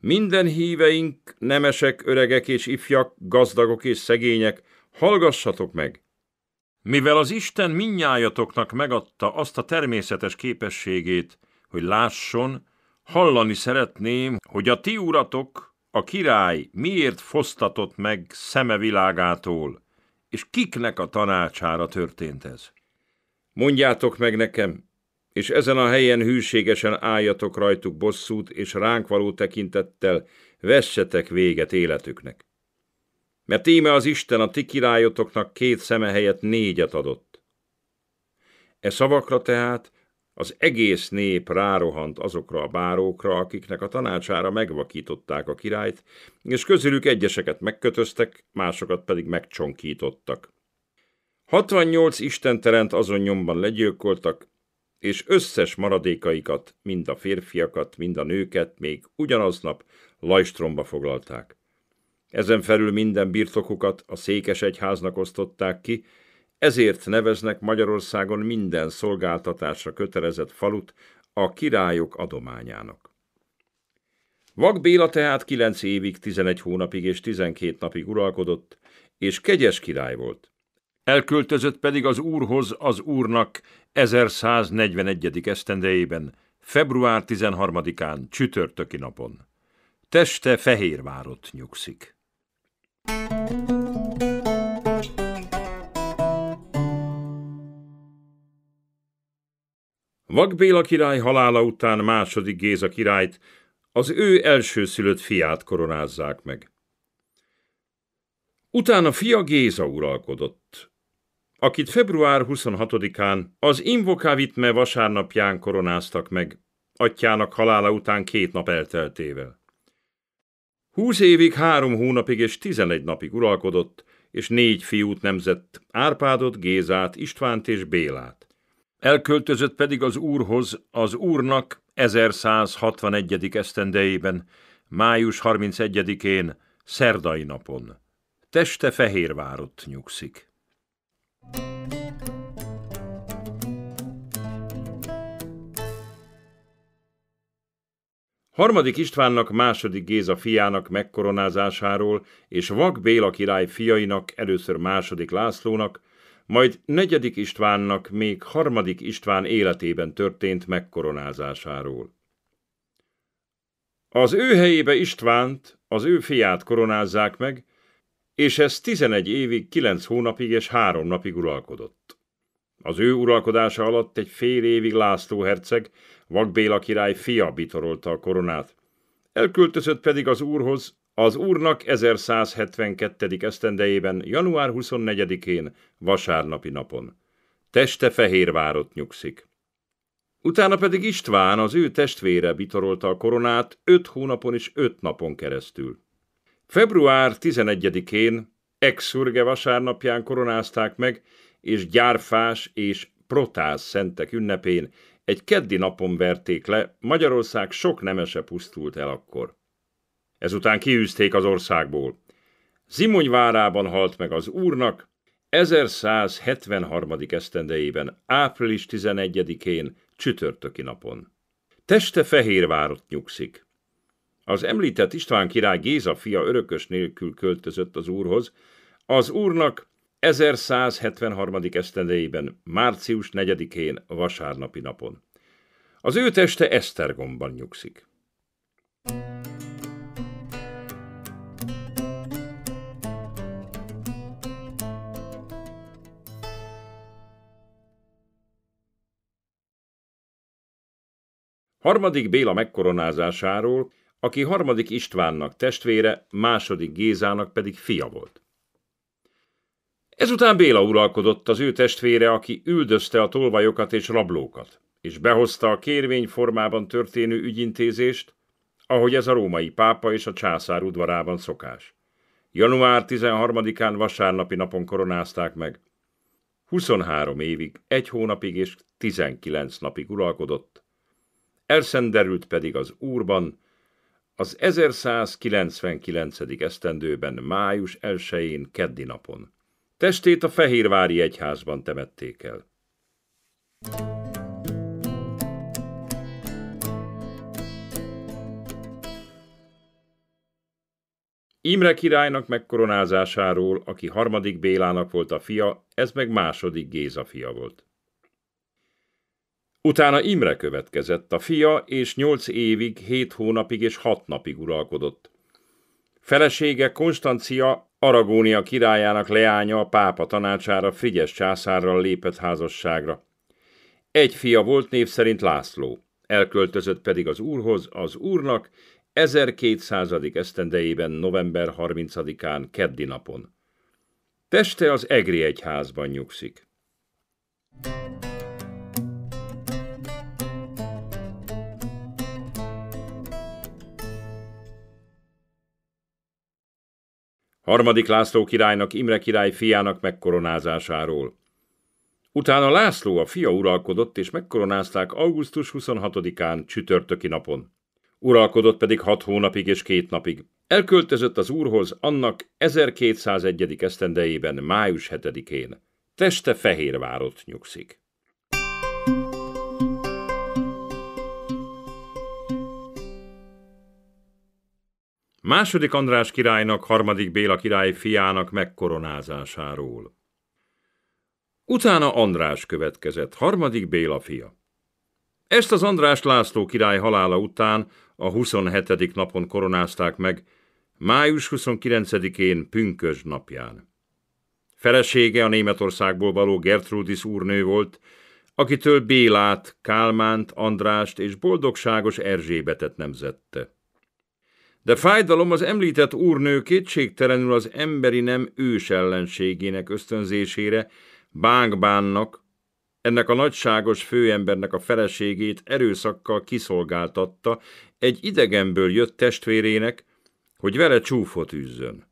Minden híveink, nemesek, öregek és ifjak, gazdagok és szegények, hallgassatok meg! Mivel az Isten minnyájatoknak megadta azt a természetes képességét, hogy lásson, hallani szeretném, hogy a ti uratok, a király miért fosztatott meg szeme világától, és kiknek a tanácsára történt ez? Mondjátok meg nekem, és ezen a helyen hűségesen álljatok rajtuk bosszút, és ránk való tekintettel vessetek véget életüknek. Mert íme az Isten a ti királyotoknak két szeme helyett négyet adott. E szavakra tehát az egész nép rárohant azokra a bárókra, akiknek a tanácsára megvakították a királyt, és közülük egyeseket megkötöztek, másokat pedig megcsonkítottak. 68 istenterent azon nyomban legyilkoltak, és összes maradékaikat, mind a férfiakat, mind a nőket még ugyanaznap Lajstromba foglalták. Ezen felül minden birtokukat a székes egyháznak osztották ki, ezért neveznek Magyarországon minden szolgáltatásra kötelezett falut a királyok adományának. Vak Béla tehát kilenc évig, tizenegy hónapig és tizenkét napig uralkodott, és kegyes király volt. Elköltözött pedig az úrhoz az úrnak 1141. esztendejében, február 13-án, csütörtöki napon. Teste Fehérvárot nyugszik. Thank you. Vagbéla király halála után második Géza királyt, az ő elsőszülött fiát koronázzák meg. Utána fia Géza uralkodott, akit február 26-án az Invokavitme vasárnapján koronáztak meg, atyának halála után két nap elteltével. Húsz évig, három hónapig és tizenegy napig uralkodott, és négy fiút nemzett, Árpádot, Gézát, Istvánt és Bélát elköltözött pedig az úrhoz az úrnak 1161. esztendejében, május 31-én, szerdai napon. Teste Fehérvárott nyugszik. Harmadik Istvánnak második Géza fiának megkoronázásáról és Vak Béla király fiainak először második Lászlónak, majd negyedik Istvánnak még harmadik István életében történt megkoronázásáról. Az ő helyébe Istvánt, az ő fiát koronázzák meg, és ez 11 évig, 9 hónapig és 3 napig uralkodott. Az ő uralkodása alatt egy fél évig László herceg, Vagbéla király fia bitorolta a koronát. Elköltözött pedig az úrhoz, az úrnak 1172. esztendejében, január 24-én, vasárnapi napon. Teste Fehérvárot nyugszik. Utána pedig István, az ő testvére vitorolta a koronát öt hónapon és öt napon keresztül. Február 11-én, Exurge vasárnapján koronázták meg, és Gyárfás és protás szentek ünnepén egy keddi napon verték le, Magyarország sok nemese pusztult el akkor. Ezután kiűzték az országból. Zimonyvárában halt meg az úrnak, 1173. esztendejében, április 11-én, csütörtöki napon. Teste várat nyugszik. Az említett István király Géza fia örökös nélkül költözött az úrhoz, az úrnak 1173. esztendejében, március 4-én, vasárnapi napon. Az ő teste Esztergomban nyugszik. Harmadik Béla megkoronázásáról, aki harmadik Istvánnak testvére, második Gézának pedig fia volt. Ezután Béla uralkodott az ő testvére, aki üldözte a tolvajokat és rablókat, és behozta a kérvény formában történő ügyintézést, ahogy ez a római pápa és a császár udvarában szokás. Január 13-án vasárnapi napon koronázták meg. 23 évig, egy hónapig és 19 napig uralkodott, elszenderült pedig az Úrban, az 1199. esztendőben május 1-én keddi napon. Testét a Fehérvári Egyházban temették el. Imre királynak megkoronázásáról, aki harmadik Bélának volt a fia, ez meg második Géza fia volt. Utána Imre következett, a fia, és nyolc évig, hét hónapig és hat napig uralkodott. Felesége Konstancia, Aragónia királyának leánya a pápa tanácsára Frigyes császárral lépett házasságra. Egy fia volt név szerint László, elköltözött pedig az úrhoz, az úrnak 1200. esztendejében november 30-án, keddi napon. Teste az Egri egyházban nyugszik. Thank you. harmadik László királynak Imre király fiának megkoronázásáról. Utána László a fia uralkodott, és megkoronázták augusztus 26-án csütörtöki napon. Uralkodott pedig hat hónapig és két napig. Elköltözött az úrhoz annak 1201. esztendejében, május 7-én. Teste várott nyugszik. Második András királynak, harmadik Béla király fiának megkoronázásáról. Utána András következett, harmadik Béla fia. Ezt az András László király halála után a 27. napon koronázták meg, május 29-én pünkös napján. Felesége a Németországból való Gertrudis úrnő volt, akitől Bélát, Kálmánt, Andrást és boldogságos Erzsébetet nemzette. De fájdalom az említett úrnő kétségtelenül az emberi nem ős ellenségének ösztönzésére, bánkbánnak, ennek a nagyságos főembernek a feleségét erőszakkal kiszolgáltatta egy idegenből jött testvérének, hogy vele csúfot üzzön.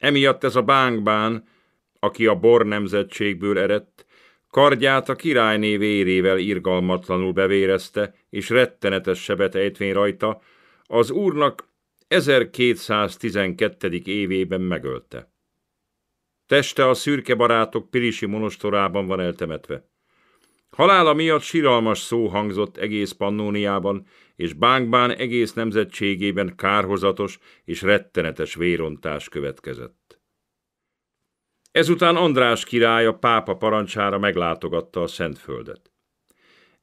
Emiatt ez a bánkbán, aki a bor nemzetségből eredt, kardját a királyné vérével irgalmatlanul bevérezte, és rettenetes sebet ejtvén rajta, az úrnak 1212. évében megölte. Teste a szürke barátok Pirisi monostorában van eltemetve. Halála miatt siralmas szó hangzott egész Pannóniában, és Bánkbán egész nemzetségében kárhozatos és rettenetes vérontás következett. Ezután András király a pápa parancsára meglátogatta a Szentföldet.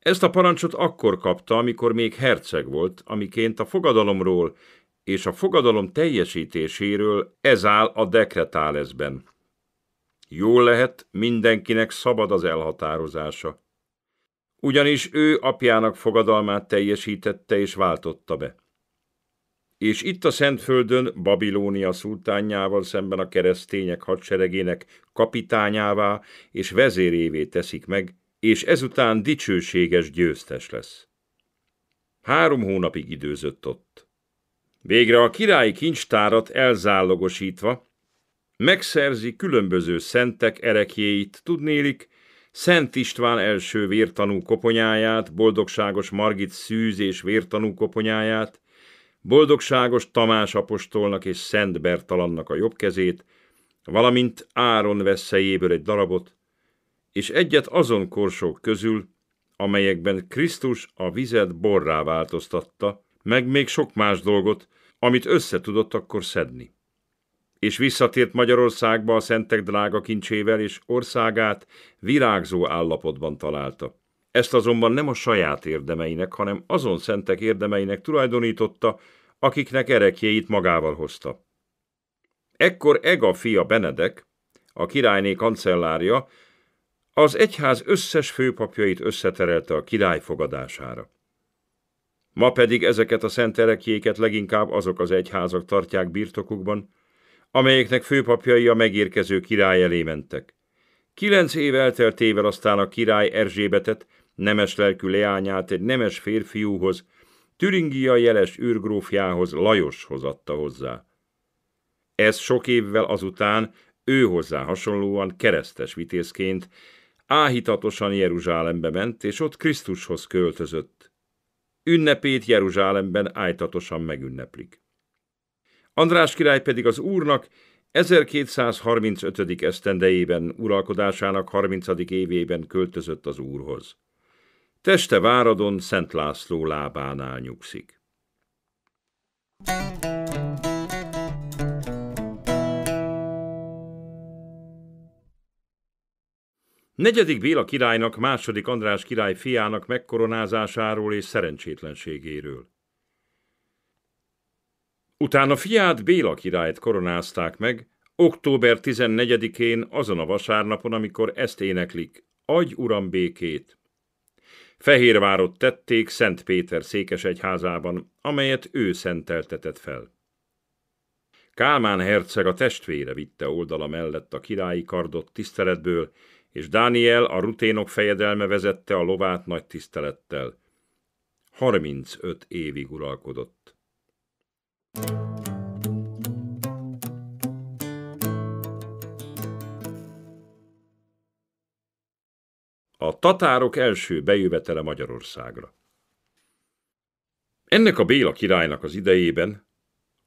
Ezt a parancsot akkor kapta, amikor még herceg volt, amiként a fogadalomról és a fogadalom teljesítéséről ez áll a dekretálezben. Jól lehet, mindenkinek szabad az elhatározása. Ugyanis ő apjának fogadalmát teljesítette és váltotta be. És itt a Szentföldön Babilónia szultánjával szemben a keresztények hadseregének kapitányává és vezérévé teszik meg, és ezután dicsőséges győztes lesz. Három hónapig időzött ott. Végre a királyi kincstárat elzállogosítva, megszerzi különböző szentek erekjéit, tudnélik, Szent István első vértanú koponyáját, boldogságos Margit szűz és vértanú koponyáját, boldogságos Tamás apostolnak és Szent Bertalannak a jobb kezét, valamint Áron veszélyéből egy darabot, és egyet azon korsók közül, amelyekben Krisztus a vizet borrá változtatta, meg még sok más dolgot, amit össze tudott akkor szedni. És visszatért Magyarországba a szentek drága kincsével, és országát virágzó állapotban találta. Ezt azonban nem a saját érdemeinek, hanem azon szentek érdemeinek tulajdonította, akiknek erekjeit magával hozta. Ekkor Ega fia Benedek, a királyné kancellárja, az egyház összes főpapjait összeterelte a király fogadására. Ma pedig ezeket a szent erekjéket leginkább azok az egyházak tartják birtokukban, amelyeknek főpapjai a megérkező király elé mentek. Kilenc év elteltével aztán a király Erzsébetet, nemes lelkű leányát egy nemes férfiúhoz, Türingia jeles űrgrófjához, Lajoshoz adta hozzá. Ez sok évvel azután ő hozzá hasonlóan keresztes vitézként áhítatosan Jeruzsálembe ment, és ott Krisztushoz költözött. Ünnepét Jeruzsálemben ájtatosan megünneplik. András király pedig az úrnak 1235. esztendejében, uralkodásának 30. évében költözött az úrhoz. Teste váradon Szent László lábánál nyugszik. Thank you. Negyedik Béla királynak, második András király fiának megkoronázásáról és szerencsétlenségéről. Utána fiát Béla királyt koronázták meg, október 14-én azon a vasárnapon, amikor ezt éneklik, adj uram békét. Fehérvárot tették Szent Péter székesegyházában, amelyet ő szenteltetett fel. Kálmán herceg a testvére vitte oldala mellett a királyi kardot tiszteletből, és Dániel a ruténok fejedelme vezette a lovát nagy tisztelettel. 35 évig uralkodott. A tatárok első bejövetele Magyarországra. Ennek a Béla királynak az idejében,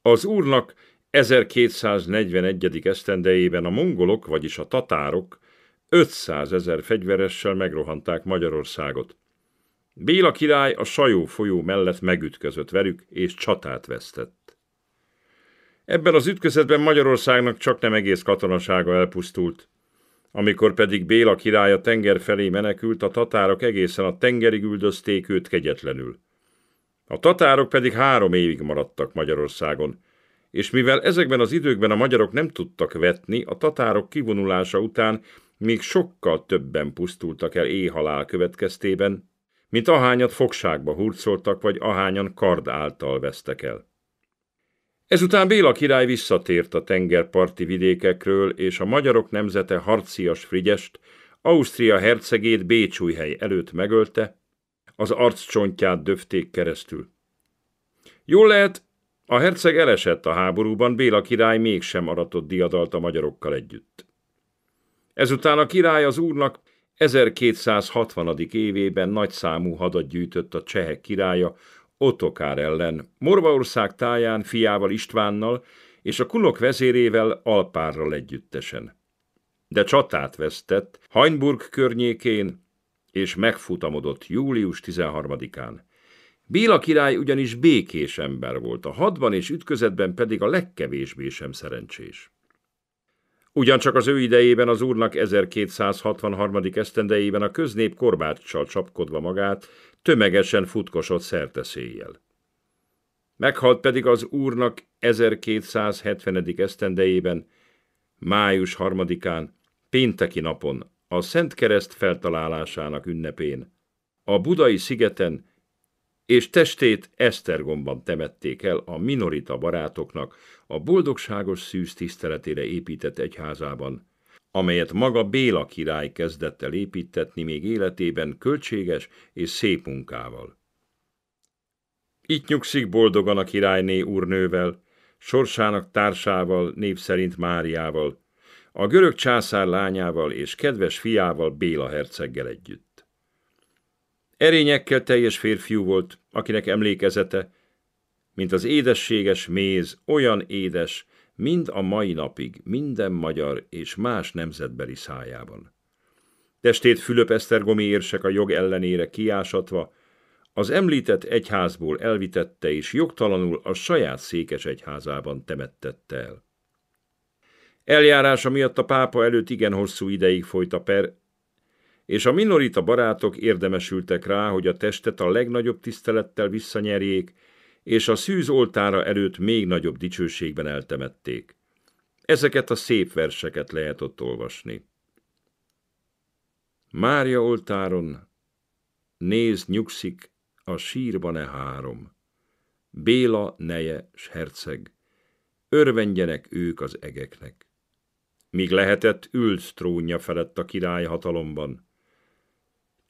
az úrnak 1241. esztendejében a mongolok, vagyis a tatárok 500 ezer fegyveressel megrohanták Magyarországot. Béla király a Sajó folyó mellett megütközött velük, és csatát vesztett. Ebben az ütközetben Magyarországnak csak nem egész katonasága elpusztult. Amikor pedig Béla király a tenger felé menekült, a tatárok egészen a tengerig üldözték őt kegyetlenül. A tatárok pedig három évig maradtak Magyarországon, és mivel ezekben az időkben a magyarok nem tudtak vetni, a tatárok kivonulása után míg sokkal többen pusztultak el éhalál következtében, mint ahányat fogságba hurcoltak, vagy ahányan kard által vesztek el. Ezután Béla király visszatért a tengerparti vidékekről, és a magyarok nemzete harcias Frigyest, Ausztria hercegét Bécsújhely előtt megölte, az arccsontját döfték keresztül. Jól lehet, a herceg elesett a háborúban, Béla király mégsem aratott diadalt a magyarokkal együtt. Ezután a király az úrnak 1260. évében nagyszámú hadat gyűjtött a csehek királya Otokár ellen, Morvaország táján fiával Istvánnal és a kunok vezérével Alpárral együttesen. De csatát vesztett Hainburg környékén, és megfutamodott július 13-án. Béla király ugyanis békés ember volt, a hadban és ütközetben pedig a legkevésbé sem szerencsés. Ugyancsak az ő idejében az úrnak 1263. esztendejében a köznép korbáccsal csapkodva magát, tömegesen futkosott szerteszéjjel. Meghalt pedig az úrnak 1270. esztendejében, május harmadikán, pénteki napon, a Szent Kereszt feltalálásának ünnepén, a budai szigeten és testét Esztergomban temették el a minorita barátoknak a boldogságos szűz tiszteletére épített egyházában, amelyet maga Béla király kezdett el építetni még életében költséges és szép munkával. Itt nyugszik boldogan a királyné úrnővel, sorsának társával, név szerint Máriával, a görög császár lányával és kedves fiával Béla herceggel együtt. Erényekkel teljes férfiú volt, akinek emlékezete, mint az édességes méz, olyan édes, mind a mai napig minden magyar és más nemzetbeli szájában. Testét Fülöp Esztergomi érsek a jog ellenére kiásatva, az említett egyházból elvitette és jogtalanul a saját székes egyházában temettette el. Eljárása miatt a pápa előtt igen hosszú ideig folyt a per, és a minorita barátok érdemesültek rá, hogy a testet a legnagyobb tisztelettel visszanyerjék, és a szűz oltára előtt még nagyobb dicsőségben eltemették. Ezeket a szép verseket lehet ott olvasni. Mária oltáron, néz nyugszik, a sírban e három. Béla neje s herceg, örvendjenek ők az egeknek. Míg lehetett, ült trónja felett a király hatalomban.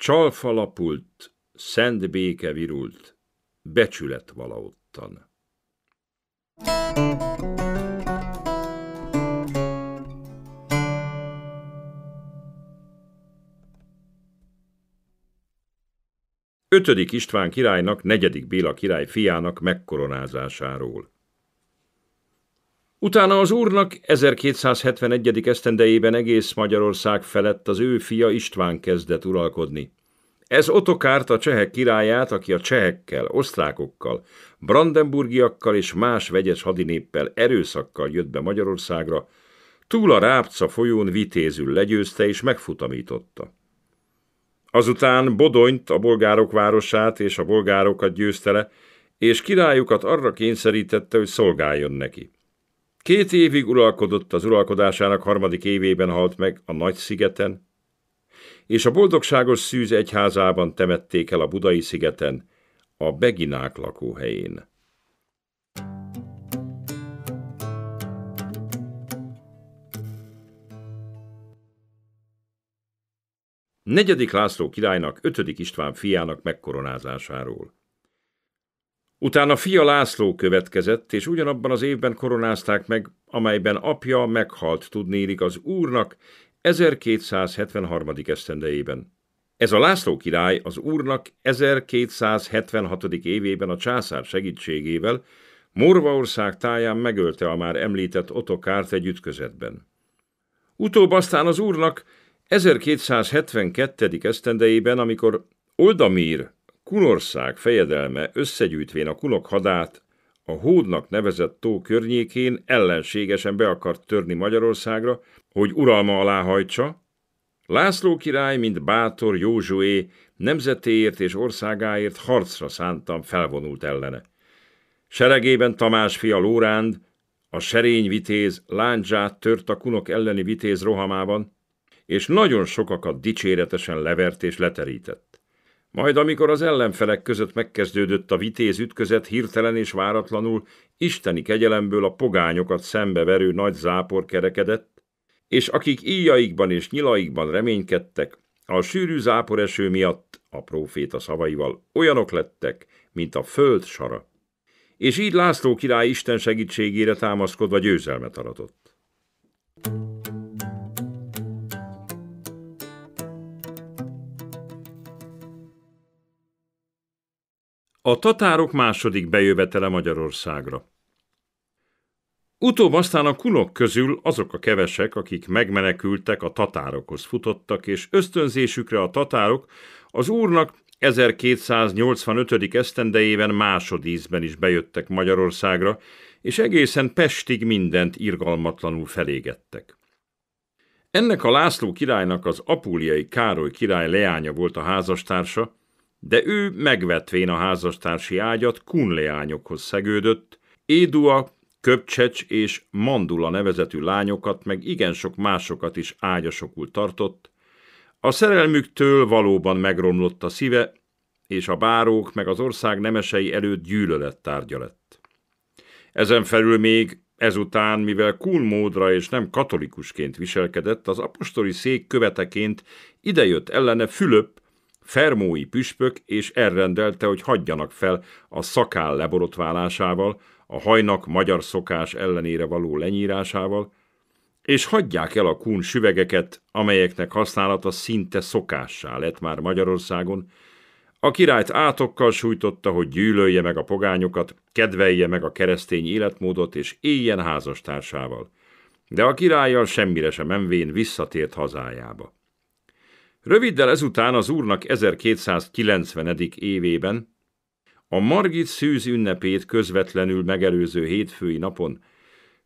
Csalfalapult, szent béke virult, becsület valaottan. Ötödik István királynak, negyedik Béla király fiának megkoronázásáról. Utána az úrnak 1271. esztendejében egész Magyarország felett az ő fia István kezdett uralkodni. Ez Otokárt a csehek királyát, aki a csehekkel, osztrákokkal, brandenburgiakkal és más vegyes hadinéppel erőszakkal jött be Magyarországra, túl a Rápca folyón vitézül legyőzte és megfutamította. Azután Bodonyt, a bolgárok városát és a bolgárokat győzte le, és királyukat arra kényszerítette, hogy szolgáljon neki. Két évig uralkodott, az uralkodásának harmadik évében halt meg a Nagy-szigeten, és a boldogságos szűz egyházában temették el a budai szigeten, a Beginák lakóhelyén. Negyedik László királynak, ötödik István fiának megkoronázásáról. Utána fia László következett, és ugyanabban az évben koronázták meg, amelyben apja meghalt tudnélik az úrnak 1273. esztendejében. Ez a László király az úrnak 1276. évében a császár segítségével Morvaország táján megölte a már említett Otokárt egy ütközetben. Utóbb aztán az úrnak 1272. esztendejében, amikor Oldamír Kunország fejedelme összegyűjtvén a kunok hadát, a Hódnak nevezett tó környékén ellenségesen be akart törni Magyarországra, hogy uralma alá hajtsa, László király, mint bátor Józsué, nemzetéért és országáért harcra szántam felvonult ellene. Seregében Tamás fia Lóránd, a serény vitéz lándzsát tört a kunok elleni vitéz rohamában, és nagyon sokakat dicséretesen levert és leterített. Majd amikor az ellenfelek között megkezdődött a vitéz ütközet, hirtelen és váratlanul isteni kegyelemből a pogányokat szembeverő nagy zápor kerekedett, és akik íjaikban és nyilaikban reménykedtek, a sűrű záporeső miatt a próféta szavaival olyanok lettek, mint a föld sara. És így László király Isten segítségére támaszkodva győzelmet aratott. thank you A tatárok második bejövetele Magyarországra. Utóbb aztán a kunok közül azok a kevesek, akik megmenekültek, a tatárokhoz futottak, és ösztönzésükre a tatárok az úrnak 1285. esztendejében másodízben is bejöttek Magyarországra, és egészen Pestig mindent irgalmatlanul felégettek. Ennek a László királynak az apúliai Károly király leánya volt a házastársa, de ő megvetvén a házastársi ágyat kunleányokhoz szegődött, Édua, Köpcsecs és Mandula nevezetű lányokat, meg igen sok másokat is ágyasokul tartott, a szerelmüktől valóban megromlott a szíve, és a bárók meg az ország nemesei előtt gyűlölet tárgya lett. Ezen felül még ezután, mivel kulmódra és nem katolikusként viselkedett, az apostoli szék követeként idejött ellene Fülöp, fermói püspök, és elrendelte, hogy hagyjanak fel a szakál leborotválásával, a hajnak magyar szokás ellenére való lenyírásával, és hagyják el a kún süvegeket, amelyeknek használata szinte szokássá lett már Magyarországon, a királyt átokkal sújtotta, hogy gyűlölje meg a pogányokat, kedvelje meg a keresztény életmódot, és éljen házastársával. De a királlyal semmire sem menvén visszatért hazájába. Röviddel ezután az úrnak 1290. évében, a Margit szűz ünnepét közvetlenül megelőző hétfői napon,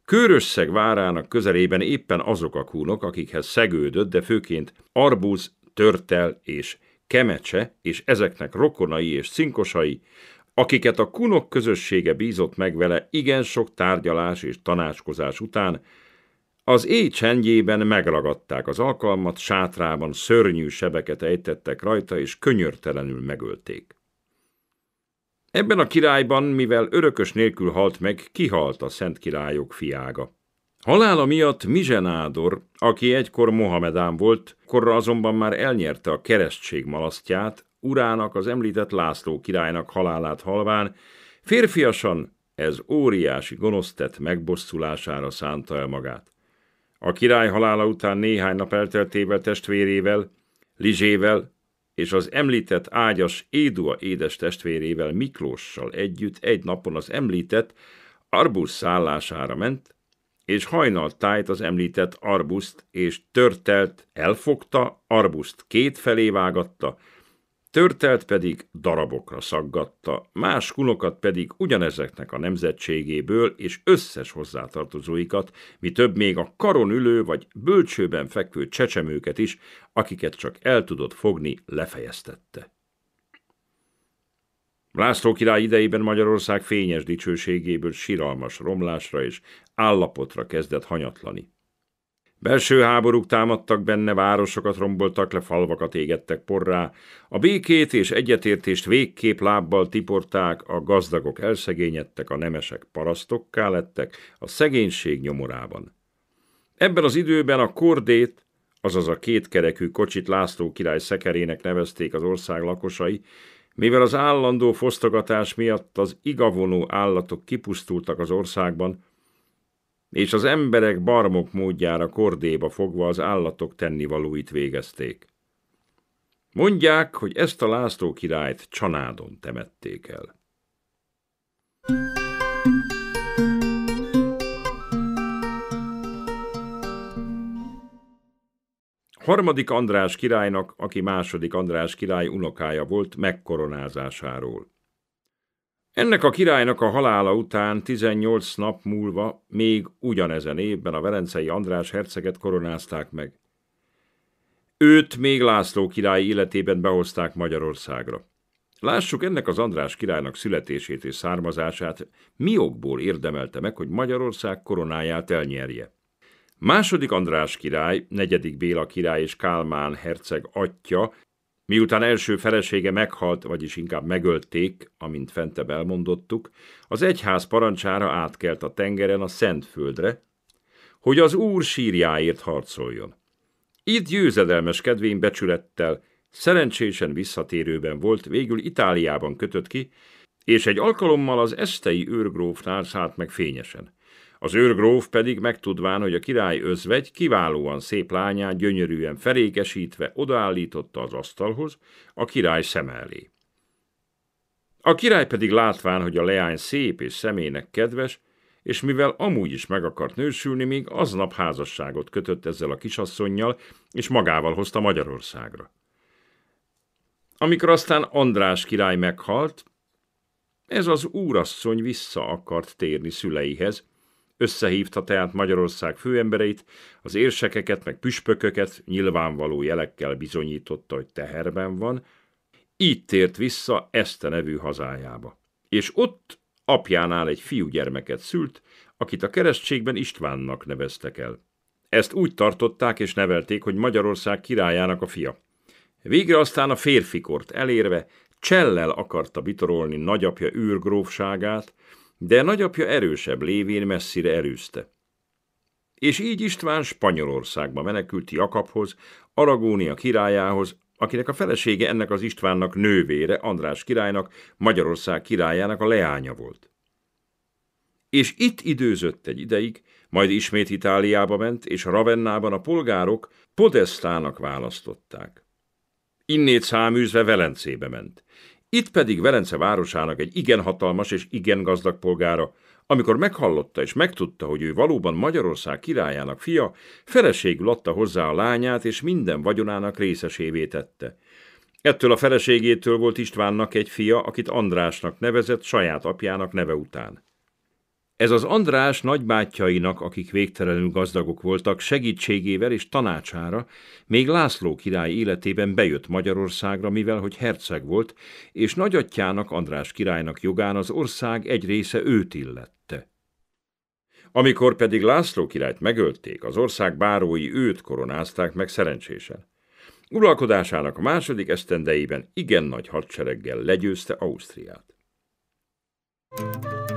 Kőrösszeg várának közelében éppen azok a kúnok, akikhez szegődött, de főként arbuz, törtel és kemecse, és ezeknek rokonai és cinkosai, akiket a kunok közössége bízott meg vele igen sok tárgyalás és tanácskozás után, az éj csendjében megragadták az alkalmat, sátrában szörnyű sebeket ejtettek rajta, és könyörtelenül megölték. Ebben a királyban, mivel örökös nélkül halt meg, kihalt a szent királyok fiága. Halála miatt Mizsenádor, aki egykor Mohamedán volt, korra azonban már elnyerte a keresztség malasztját, urának az említett László királynak halálát halván, férfiasan ez óriási gonosztett megbosszulására szánta el magát. A király halála után néhány nap elteltével testvérével, Lizsével és az említett ágyas Édua édes testvérével Miklóssal együtt egy napon az említett Arbusz szállására ment, és hajnal tájt az említett arbuszt, és törtelt, elfogta, arbuszt két felé vágatta, Törtelt pedig darabokra szaggatta, más kunokat pedig ugyanezeknek a nemzetségéből és összes hozzátartozóikat, mi több még a karon ülő vagy bölcsőben fekvő csecsemőket is, akiket csak el tudott fogni, lefejeztette. László király idejében Magyarország fényes dicsőségéből siralmas romlásra és állapotra kezdett hanyatlani. Belső háborúk támadtak benne, városokat romboltak le, falvakat égettek porrá. A békét és egyetértést végképp lábbal tiporták, a gazdagok elszegényedtek, a nemesek parasztokká lettek, a szegénység nyomorában. Ebben az időben a kordét, azaz a kétkerekű kocsit László király szekerének nevezték az ország lakosai, mivel az állandó fosztogatás miatt az igavonó állatok kipusztultak az országban, és az emberek barmok módjára kordéba fogva az állatok tennivalóit végezték. Mondják, hogy ezt a László királyt csanádon temették el. Harmadik András királynak, aki második András király unokája volt, megkoronázásáról. Ennek a királynak a halála után 18 nap múlva még ugyanezen évben a Velencei András herceget koronázták meg. Őt még László király életében behozták Magyarországra. Lássuk ennek az András királynak születését és származását, mi okból érdemelte meg, hogy Magyarország koronáját elnyerje. Második András király, negyedik Béla király és Kálmán herceg atya Miután első felesége meghalt, vagyis inkább megölték, amint fentebb elmondottuk, az egyház parancsára átkelt a tengeren a Szentföldre, hogy az úr sírjáért harcoljon. Itt győzedelmes kedvén becsülettel, szerencsésen visszatérőben volt, végül Itáliában kötött ki, és egy alkalommal az esztei őrgrófnál szállt meg fényesen. Az őrgróf pedig megtudván, hogy a király özvegy kiválóan szép lányát gyönyörűen felékesítve odaállította az asztalhoz a király szem elé. A király pedig látván, hogy a leány szép és szemének kedves, és mivel amúgy is meg akart nősülni, még aznap házasságot kötött ezzel a kisasszonynal, és magával hozta Magyarországra. Amikor aztán András király meghalt, ez az úrasszony vissza akart térni szüleihez, összehívta tehát Magyarország főembereit, az érsekeket meg püspököket nyilvánvaló jelekkel bizonyította, hogy teherben van, így tért vissza Eszte nevű hazájába. És ott apjánál egy fiúgyermeket szült, akit a keresztségben Istvánnak neveztek el. Ezt úgy tartották és nevelték, hogy Magyarország királyának a fia. Végre aztán a férfikort elérve Csellel akarta bitorolni nagyapja űrgrófságát, de nagyapja erősebb lévén messzire erőzte. És így István Spanyolországba menekült Jakabhoz, Aragónia királyához, akinek a felesége ennek az Istvánnak nővére, András királynak, Magyarország királyának a leánya volt. És itt időzött egy ideig, majd ismét Itáliába ment, és Ravennában a polgárok Podestának választották. Innét száműzve Velencébe ment, itt pedig Velence városának egy igen hatalmas és igen gazdag polgára, amikor meghallotta és megtudta, hogy ő valóban Magyarország királyának fia, feleségül adta hozzá a lányát, és minden vagyonának részesévé tette. Ettől a feleségétől volt Istvánnak egy fia, akit Andrásnak nevezett saját apjának neve után. Ez az András nagybátyjainak, akik végtelenül gazdagok voltak, segítségével és tanácsára még László király életében bejött Magyarországra, mivel hogy herceg volt, és nagyatjának, András királynak jogán az ország egy része őt illette. Amikor pedig László királyt megölték, az ország bárói őt koronázták meg szerencsésen. Uralkodásának a második esztendeiben igen nagy hadsereggel legyőzte Ausztriát. Thank you.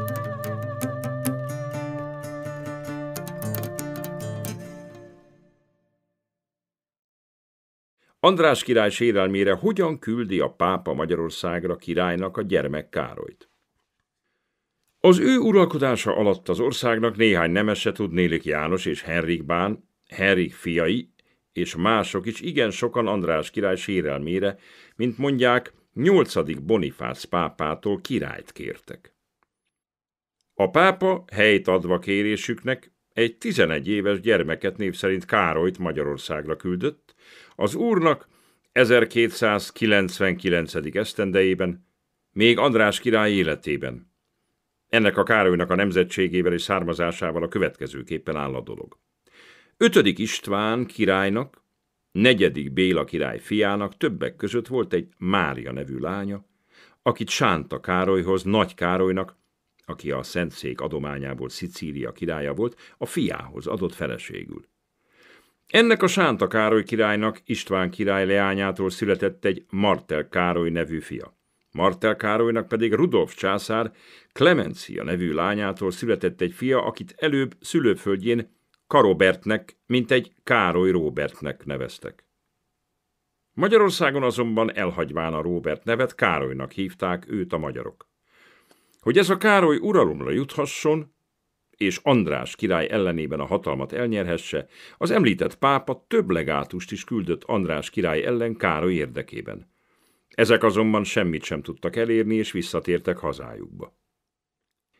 András király sérelmére hogyan küldi a pápa Magyarországra királynak a gyermek Károlyt. Az ő uralkodása alatt az országnak néhány nemese tudnélik János és Henrik Bán, Henrik fiai és mások is igen sokan András király sérelmére, mint mondják, nyolcadik Bonifác pápától királyt kértek. A pápa helyt adva kérésüknek egy 11 éves gyermeket név szerint Károlyt Magyarországra küldött, az úrnak 1299. esztendejében, még András király életében. Ennek a Károlynak a nemzetségével és származásával a következőképpen áll a dolog. Ötödik István királynak, negyedik Béla király fiának többek között volt egy Mária nevű lánya, akit Sánta Károlyhoz, Nagy Károlynak, aki a Szentszék adományából Szicília királya volt, a fiához adott feleségül. Ennek a Sánta Károly királynak István király leányától született egy Martel Károly nevű fia. Martel Károlynak pedig Rudolf császár Klemencia nevű lányától született egy fia, akit előbb szülőföldjén Karobertnek, mint egy Károly Róbertnek neveztek. Magyarországon azonban elhagyván a Róbert nevet Károlynak hívták őt a magyarok. Hogy ez a Károly uralomra juthasson, és András király ellenében a hatalmat elnyerhesse, az említett pápa több legátust is küldött András király ellen Károly érdekében. Ezek azonban semmit sem tudtak elérni, és visszatértek hazájukba.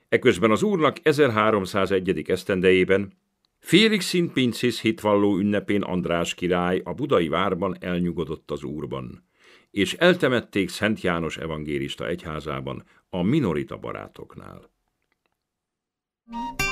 Eközben az úrnak 1301. esztendejében Félix Szint Pincis hitvalló ünnepén András király a budai várban elnyugodott az úrban, és eltemették Szent János evangélista egyházában a minorita barátoknál. Thank you.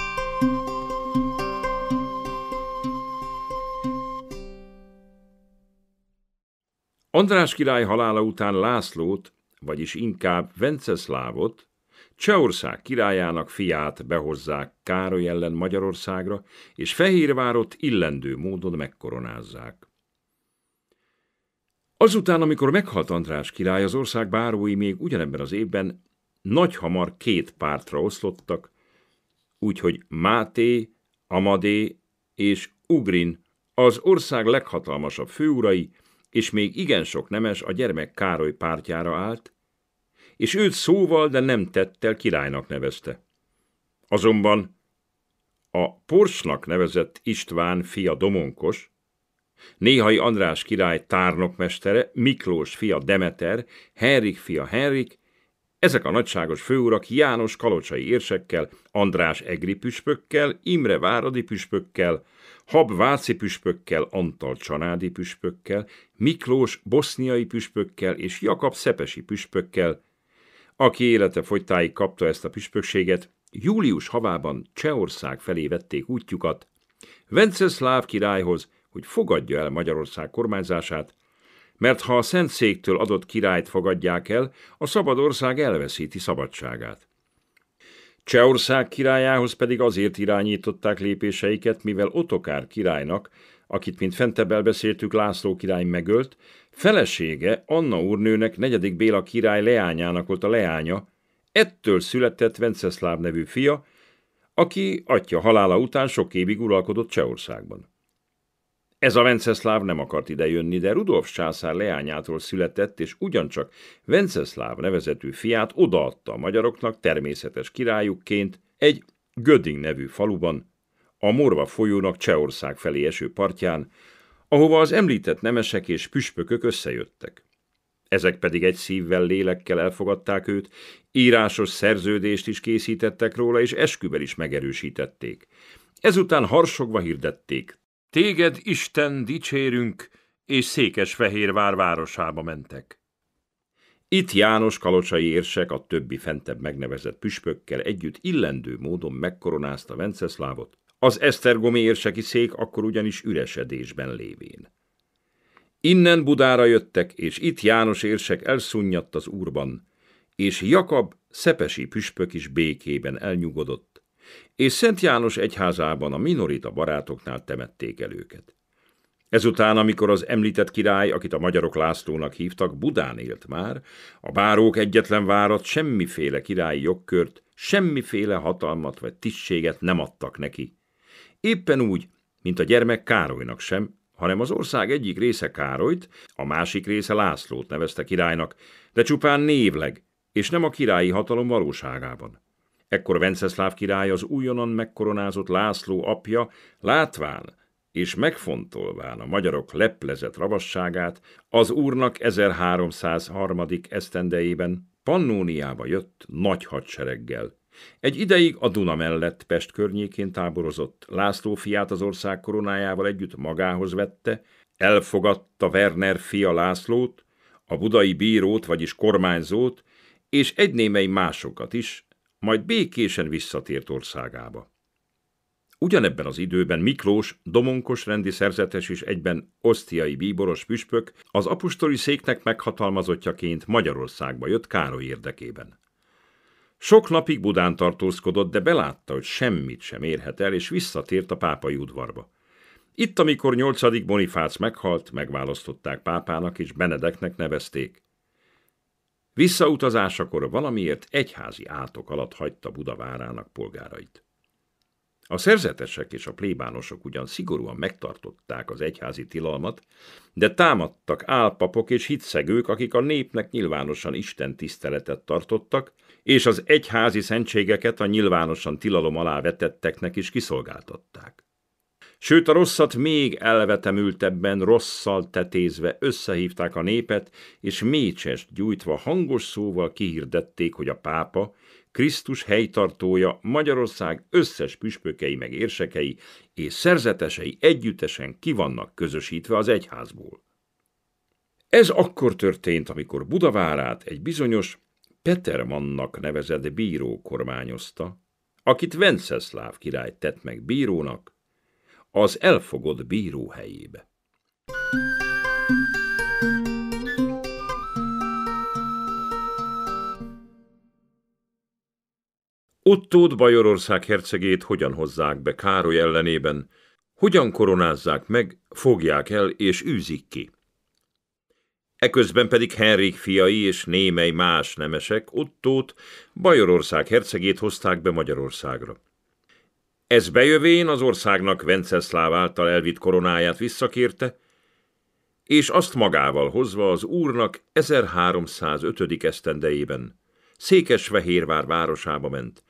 András király halála után Lászlót, vagyis inkább Venceslávot, Csehország királyának fiát behozzák Károly ellen Magyarországra, és Fehérvárot illendő módon megkoronázzák. Azután, amikor meghalt András király, az ország bárói még ugyanebben az évben hamar két pártra oszlottak, úgyhogy Máté, Amadé és Ugrin az ország leghatalmasabb főurai és még igen sok nemes a gyermek Károly pártjára állt, és őt szóval, de nem tettel királynak nevezte. Azonban a Porsnak nevezett István fia Domonkos, néhai András király tárnokmestere, Miklós fia Demeter, Henrik fia Henrik, ezek a nagyságos főurak János kalocsai érsekkel, András egri püspökkel, Imre váradi püspökkel, Hab Váci püspökkel, Antal Csanádi püspökkel, Miklós boszniai püspökkel és Jakab szepesi püspökkel, aki élete fogytáig kapta ezt a püspökséget, július havában Csehország felé vették útjukat, Venceszláv királyhoz, hogy fogadja el Magyarország kormányzását, mert ha a Szentszéktől adott királyt fogadják el, a szabad ország elveszíti szabadságát. Csehország királyához pedig azért irányították lépéseiket, mivel Otokár királynak, akit mint fentebb elbeszéltük László király megölt, felesége Anna úrnőnek negyedik Béla király leányának volt a leánya, ettől született Venceszláv nevű fia, aki atya halála után sok évig uralkodott Csehországban. Ez a Venceszláv nem akart idejönni, de Rudolf császár leányától született, és ugyancsak Venceszláv nevezetű fiát odaadta a magyaroknak természetes királyukként egy Göding nevű faluban, a Morva folyónak Csehország felé eső partján, ahova az említett nemesek és püspökök összejöttek. Ezek pedig egy szívvel, lélekkel elfogadták őt, írásos szerződést is készítettek róla, és esküvel is megerősítették. Ezután harsogva hirdették, Téged, Isten, dicsérünk, és Székesfehérvár városába mentek. Itt János Kalocsai érsek a többi fentebb megnevezett püspökkel együtt illendő módon megkoronázta Venceslávot, az Esztergomi érseki szék akkor ugyanis üresedésben lévén. Innen Budára jöttek, és itt János érsek elszunnyadt az úrban, és Jakab, szepesi püspök is békében elnyugodott, és Szent János egyházában a minorita barátoknál temették el őket. Ezután, amikor az említett király, akit a magyarok Lászlónak hívtak, Budán élt már, a bárók egyetlen várat semmiféle királyi jogkört, semmiféle hatalmat vagy tisztséget nem adtak neki. Éppen úgy, mint a gyermek Károlynak sem, hanem az ország egyik része Károlyt, a másik része Lászlót nevezte királynak, de csupán névleg, és nem a királyi hatalom valóságában. Ekkor Venceszláv király az újonnan megkoronázott László apja látván és megfontolván a magyarok leplezett ravasságát, az úrnak 1303. esztendejében Pannóniába jött nagy hadsereggel. Egy ideig a Duna mellett Pest környékén táborozott, László fiát az ország koronájával együtt magához vette, elfogadta Werner fia Lászlót, a budai bírót, vagyis kormányzót, és egynémely másokat is, majd békésen visszatért országába. Ugyanebben az időben Miklós, domonkos rendi szerzetes és egyben osztiai bíboros püspök az apostoli széknek meghatalmazottjaként Magyarországba jött Károly érdekében. Sok napig Budán tartózkodott, de belátta, hogy semmit sem érhet el, és visszatért a pápai udvarba. Itt, amikor 8. Bonifác meghalt, megválasztották pápának és Benedeknek nevezték. Visszautazásakor valamiért egyházi átok alatt hagyta Budavárának polgárait. A szerzetesek és a plébánosok ugyan szigorúan megtartották az egyházi tilalmat, de támadtak álpapok és hitszegők, akik a népnek nyilvánosan Isten tiszteletet tartottak, és az egyházi szentségeket a nyilvánosan tilalom alá vetetteknek is kiszolgáltatták. Sőt, a rosszat még elvetemültebben, rosszal tetézve összehívták a népet, és mécsest gyújtva hangos szóval kihirdették, hogy a pápa, Krisztus helytartója, Magyarország összes püspökei meg érsekei és szerzetesei együttesen kivannak közösítve az egyházból. Ez akkor történt, amikor Budavárát egy bizonyos Petermannak nevezett bíró kormányozta, akit Venceszláv király tett meg bírónak, az elfogott bíró helyébe. Ottót Bajorország hercegét hogyan hozzák be Károly ellenében, hogyan koronázzák meg, fogják el és űzik ki. Eközben pedig Henrik fiai és némely más nemesek Ottót, Bajorország hercegét hozták be Magyarországra. Ez bejövén az országnak Venceszláv által elvitt koronáját visszakérte, és azt magával hozva az úrnak 1305. esztendejében Székesfehérvár városába ment,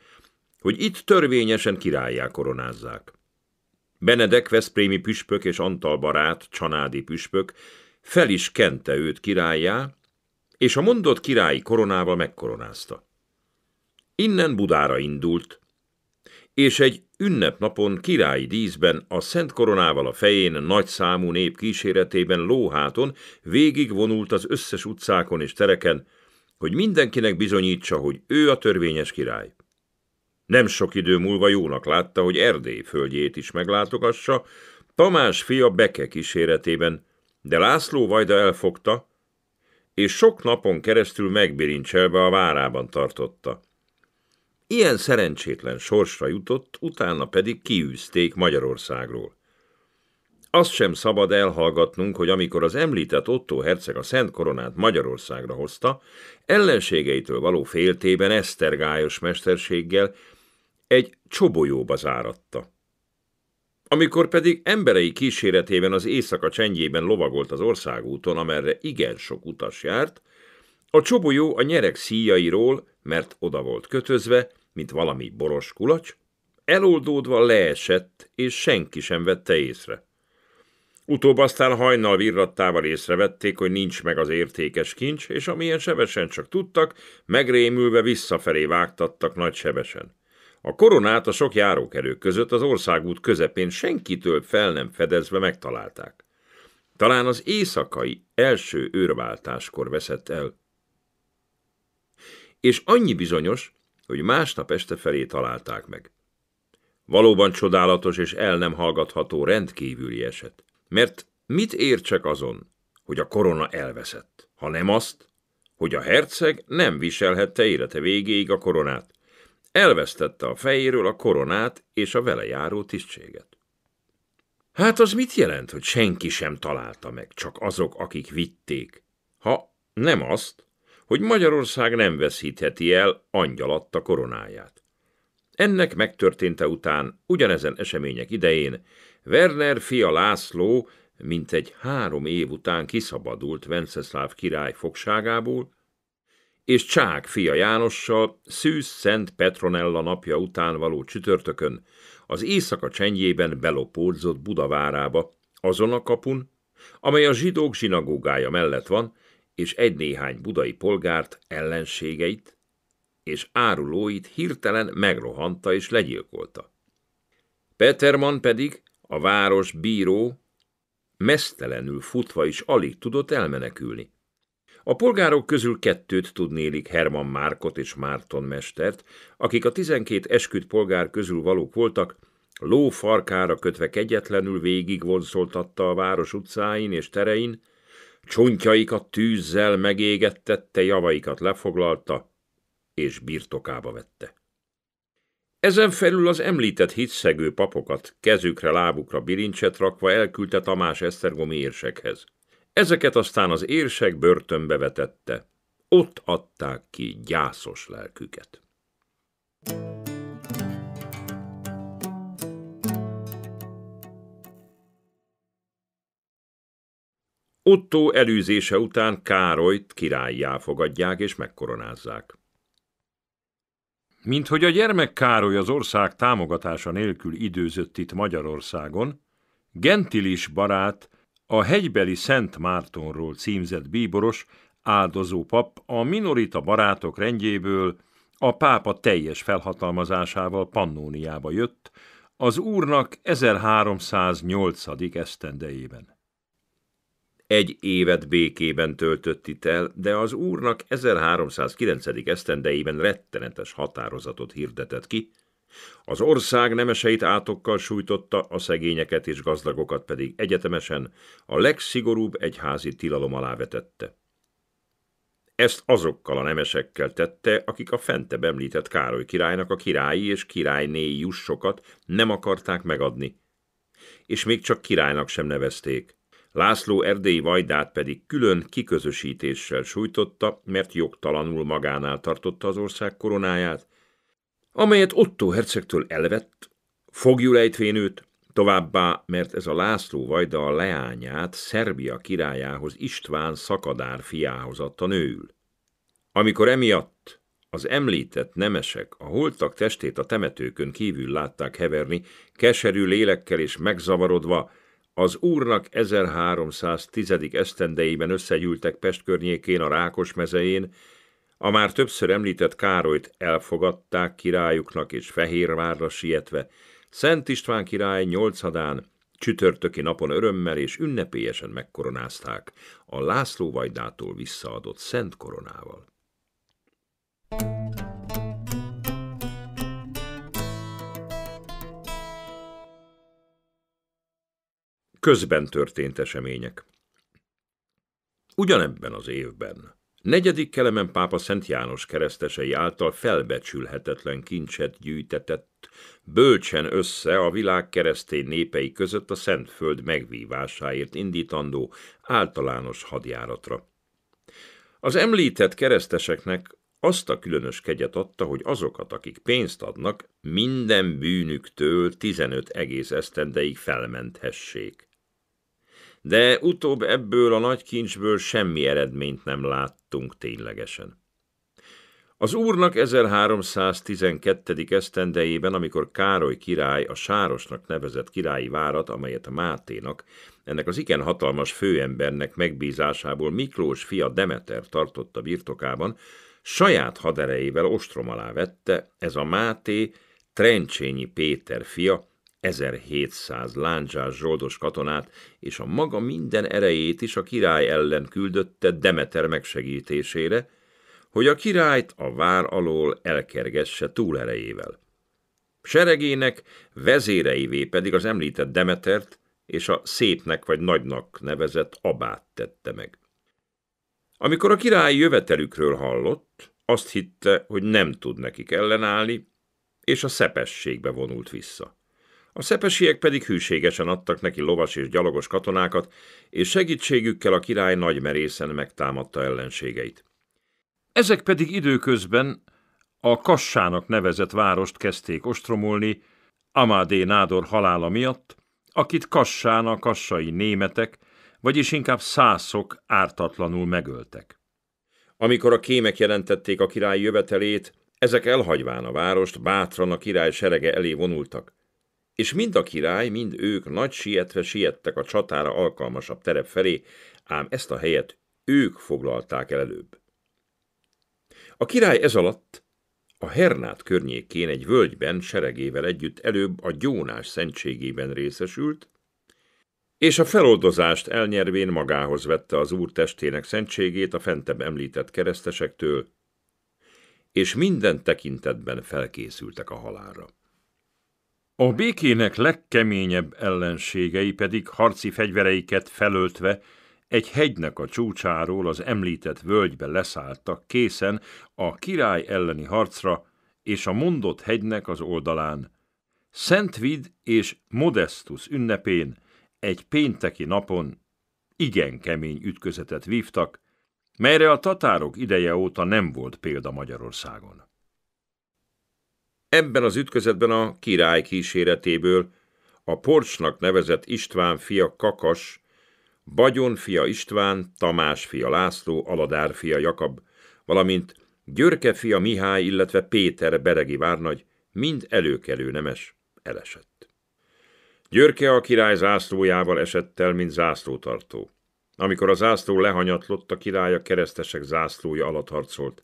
hogy itt törvényesen királyá koronázzák. Benedek Veszprémi püspök és Antal barát, csanádi püspök fel is kente őt királyá, és a mondott királyi koronával megkoronázta. Innen Budára indult, és egy ünnepnapon királyi díszben a Szent Koronával a fején nagy számú nép kíséretében lóháton végigvonult az összes utcákon és tereken, hogy mindenkinek bizonyítsa, hogy ő a törvényes király. Nem sok idő múlva jónak látta, hogy Erdély földjét is meglátogassa, Tamás fia Beke kíséretében, de László Vajda elfogta, és sok napon keresztül megbirincselve a várában tartotta. Ilyen szerencsétlen sorsra jutott, utána pedig kiűzték Magyarországról. Azt sem szabad elhallgatnunk, hogy amikor az említett Otto herceg a Szent Koronát Magyarországra hozta, ellenségeitől való féltében esztergályos mesterséggel egy csobolyóba záratta. Amikor pedig emberei kíséretében az éjszaka csendjében lovagolt az országúton, amerre igen sok utas járt, a csobolyó a nyerek szíjairól, mert oda volt kötözve, mint valami boros kulacs, eloldódva leesett, és senki sem vette észre. Utóbb aztán hajnal virrattával észrevették, hogy nincs meg az értékes kincs, és amilyen sebesen csak tudtak, megrémülve visszafelé vágtattak nagy sebesen. A koronát a sok járókerők között az országút közepén senkitől fel nem fedezve megtalálták. Talán az éjszakai első őrváltáskor veszett el. És annyi bizonyos, hogy másnap este felé találták meg. Valóban csodálatos és el nem hallgatható rendkívüli eset. Mert mit értsek azon, hogy a korona elveszett, ha nem azt, hogy a herceg nem viselhette élete végéig a koronát. Elvesztette a fejéről a koronát és a vele járó tisztséget. Hát az mit jelent, hogy senki sem találta meg, csak azok, akik vitték? Ha nem azt, hogy Magyarország nem veszítheti el angyalatta koronáját. Ennek megtörténte után, ugyanezen események idején, Werner fia László mint egy három év után kiszabadult Venceszláv király fogságából, és Csák fia Jánossal Szűz Szent Petronella napja után való csütörtökön az éjszaka csendjében belopódzott Budavárába, azon a kapun, amely a zsidók zsinagógája mellett van, és egy-néhány budai polgárt, ellenségeit és árulóit hirtelen megrohanta és legyilkolta. Peterman pedig, a város bíró, mesztelenül futva is alig tudott elmenekülni. A polgárok közül kettőt tudnélik Herman Márkot és Márton mestert, akik a tizenkét esküt polgár közül valók voltak, ló farkára kötve kegyetlenül végig vonszoltatta a város utcáin és terein, csontjaikat tűzzel megégettette, javaikat lefoglalta, és birtokába vette. Ezen felül az említett hitszegő papokat kezükre, lábukra bilincset rakva elküldte Tamás Esztergomi érsekhez. Ezeket aztán az érsek börtönbe vetette. Ott adták ki gyászos lelküket. thank you Ottó előzése után Károlyt királyjá fogadják és megkoronázzák. Mint hogy a gyermek Károly az ország támogatása nélkül időzött itt Magyarországon, Gentilis barát, a hegybeli Szent Mártonról címzett bíboros, áldozó pap a minorita barátok rendjéből a pápa teljes felhatalmazásával Pannóniába jött, az úrnak 1308. esztendejében egy évet békében töltött itt el, de az úrnak 1309. esztendeiben rettenetes határozatot hirdetett ki, az ország nemeseit átokkal sújtotta, a szegényeket és gazdagokat pedig egyetemesen a legszigorúbb egyházi tilalom alá vetette. Ezt azokkal a nemesekkel tette, akik a fentebb említett Károly királynak a királyi és királynéi jussokat nem akarták megadni, és még csak királynak sem nevezték. László erdélyi vajdát pedig külön kiközösítéssel sújtotta, mert jogtalanul magánál tartotta az ország koronáját, amelyet Otto hercegtől elvett, fogjul ejtvénőt, továbbá, mert ez a László Vajda a leányát Szerbia királyához István szakadár fiához adta nőül. Amikor emiatt az említett nemesek a holtak testét a temetőkön kívül látták heverni, keserű lélekkel és megzavarodva, az úrnak 1310. esztendeiben összegyűltek Pest környékén a Rákos mezején, a már többször említett Károlyt elfogadták királyuknak és Fehérvárra sietve, Szent István király nyolcadán, csütörtöki napon örömmel és ünnepélyesen megkoronázták a László Vajdától visszaadott szent koronával. Thank you. közben történt események. Ugyanebben az évben negyedik Kelemen pápa Szent János keresztesei által felbecsülhetetlen kincset gyűjtetett, bölcsen össze a világ keresztény népei között a Szentföld megvívásáért indítandó általános hadjáratra. Az említett kereszteseknek azt a különös kegyet adta, hogy azokat, akik pénzt adnak, minden bűnüktől 15 egész esztendeig felmenthessék de utóbb ebből a nagy kincsből semmi eredményt nem láttunk ténylegesen. Az úrnak 1312. esztendejében, amikor Károly király a Sárosnak nevezett királyi várat, amelyet a Máténak, ennek az igen hatalmas főembernek megbízásából Miklós fia Demeter tartotta birtokában, saját haderejével ostrom alá vette, ez a Máté Trencsényi Péter fia, 1700 láncsás zsoldos katonát és a maga minden erejét is a király ellen küldötte Demeter megsegítésére, hogy a királyt a vár alól elkergesse túlerejével. Seregének vezéreivé pedig az említett Demetert és a szépnek vagy nagynak nevezett abát tette meg. Amikor a király jövetelükről hallott, azt hitte, hogy nem tud nekik ellenállni, és a szepességbe vonult vissza. A szepesiek pedig hűségesen adtak neki lovas és gyalogos katonákat, és segítségükkel a király nagy merészen megtámadta ellenségeit. Ezek pedig időközben a Kassának nevezett várost kezdték ostromolni Amádé Nádor halála miatt, akit Kassán a kassai németek, vagyis inkább szászok ártatlanul megöltek. Amikor a kémek jelentették a király jövetelét, ezek elhagyván a várost, bátran a király serege elé vonultak. És mind a király, mind ők nagy sietve siettek a csatára alkalmasabb terep felé, ám ezt a helyet ők foglalták el előbb. A király ez alatt a Hernát környékén egy völgyben seregével együtt előbb a gyónás szentségében részesült, és a feloldozást elnyervén magához vette az úr testének szentségét a fentebb említett keresztesektől, és minden tekintetben felkészültek a halára. A békének legkeményebb ellenségei pedig harci fegyvereiket felöltve egy hegynek a csúcsáról az említett völgybe leszálltak készen a király elleni harcra és a mondott hegynek az oldalán. Szentvid és Modestus ünnepén egy pénteki napon igen kemény ütközetet vívtak, melyre a tatárok ideje óta nem volt példa Magyarországon. Ebben az ütközetben a király kíséretéből a Porcsnak nevezett István fia Kakas, Bagyon fia István, Tamás fia László, Aladár fia Jakab, valamint Györke fia Mihály, illetve Péter Beregi várnagy, mind előkelő nemes elesett. Györke a király zászlójával esett el, mint zászlótartó. Amikor a zászló lehanyatlott, a király a keresztesek zászlója alatt harcolt.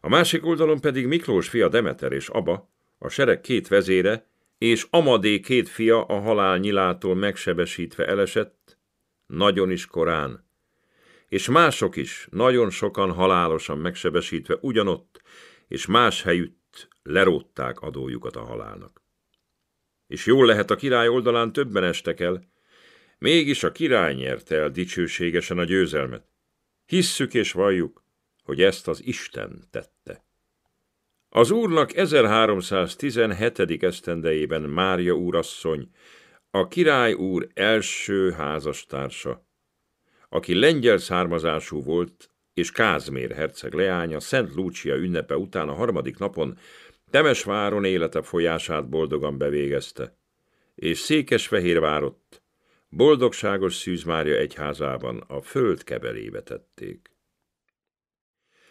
A másik oldalon pedig Miklós fia Demeter és Aba, a sereg két vezére és Amadé két fia a halál nyilától megsebesítve elesett, nagyon is korán, és mások is, nagyon sokan halálosan megsebesítve ugyanott, és más helyütt lerótták adójukat a halálnak. És jól lehet a király oldalán többen estek el, mégis a király nyerte el dicsőségesen a győzelmet. Hisszük és valljuk, hogy ezt az Isten tette. Az úrnak 1317. esztendejében Mária úrasszony, a király úr első házastársa, aki lengyel származású volt, és Kázmér herceg leánya Szent Lúcia ünnepe után a harmadik napon Temesváron élete folyását boldogan bevégezte, és Székesfehérvárott, boldogságos Szűz Mária egyházában a föld kebelébe tették.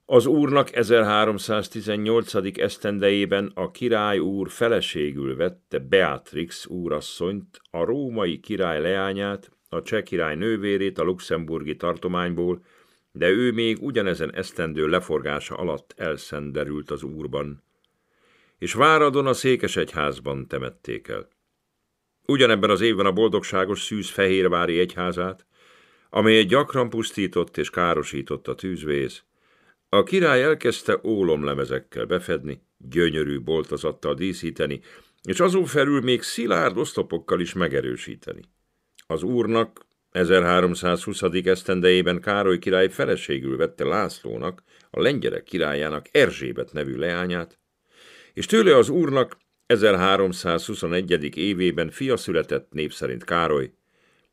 Az úrnak 1318. esztendejében a király úr feleségül vette Beatrix úrasszonyt, a római király leányát, a cseh király nővérét a luxemburgi tartományból, de ő még ugyanezen esztendő leforgása alatt elszenderült az úrban, és Váradon a székesegyházban temették el. Ugyanebben az évben a boldogságos szűz fehérvári egyházát, amelyet gyakran pusztított és károsított a tűzvész, a király elkezdte ólomlemezekkel befedni, gyönyörű boltozattal díszíteni, és azon felül még szilárd osztopokkal is megerősíteni. Az úrnak 1320. esztendejében Károly király feleségül vette Lászlónak, a lengyelek királyának Erzsébet nevű leányát, és tőle az úrnak 1321. évében fia született nép szerint Károly,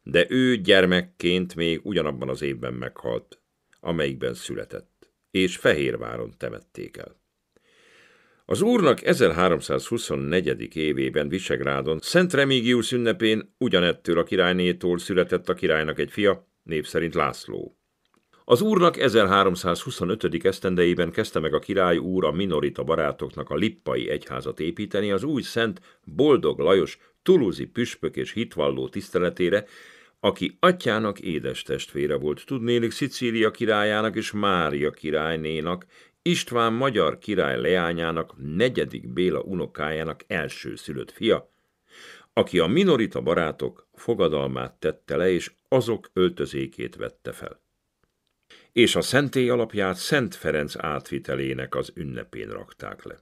de ő gyermekként még ugyanabban az évben meghalt, amelyikben született és Fehérváron temették el. Az úrnak 1324. évében Visegrádon, Szent Remigius ünnepén ugyanettől a királynétól született a királynak egy fia, név szerint László. Az úrnak 1325. esztendejében kezdte meg a király úr a minorita barátoknak a Lippai egyházat építeni az új szent Boldog Lajos tuluzi püspök és hitvalló tiszteletére, aki atyának édes testvére volt, tudnélik Szicília királyának és Mária királynénak, István magyar király leányának, negyedik Béla unokájának első szülött fia, aki a minorita barátok fogadalmát tette le, és azok öltözékét vette fel. És a szentély alapját Szent Ferenc átvitelének az ünnepén rakták le.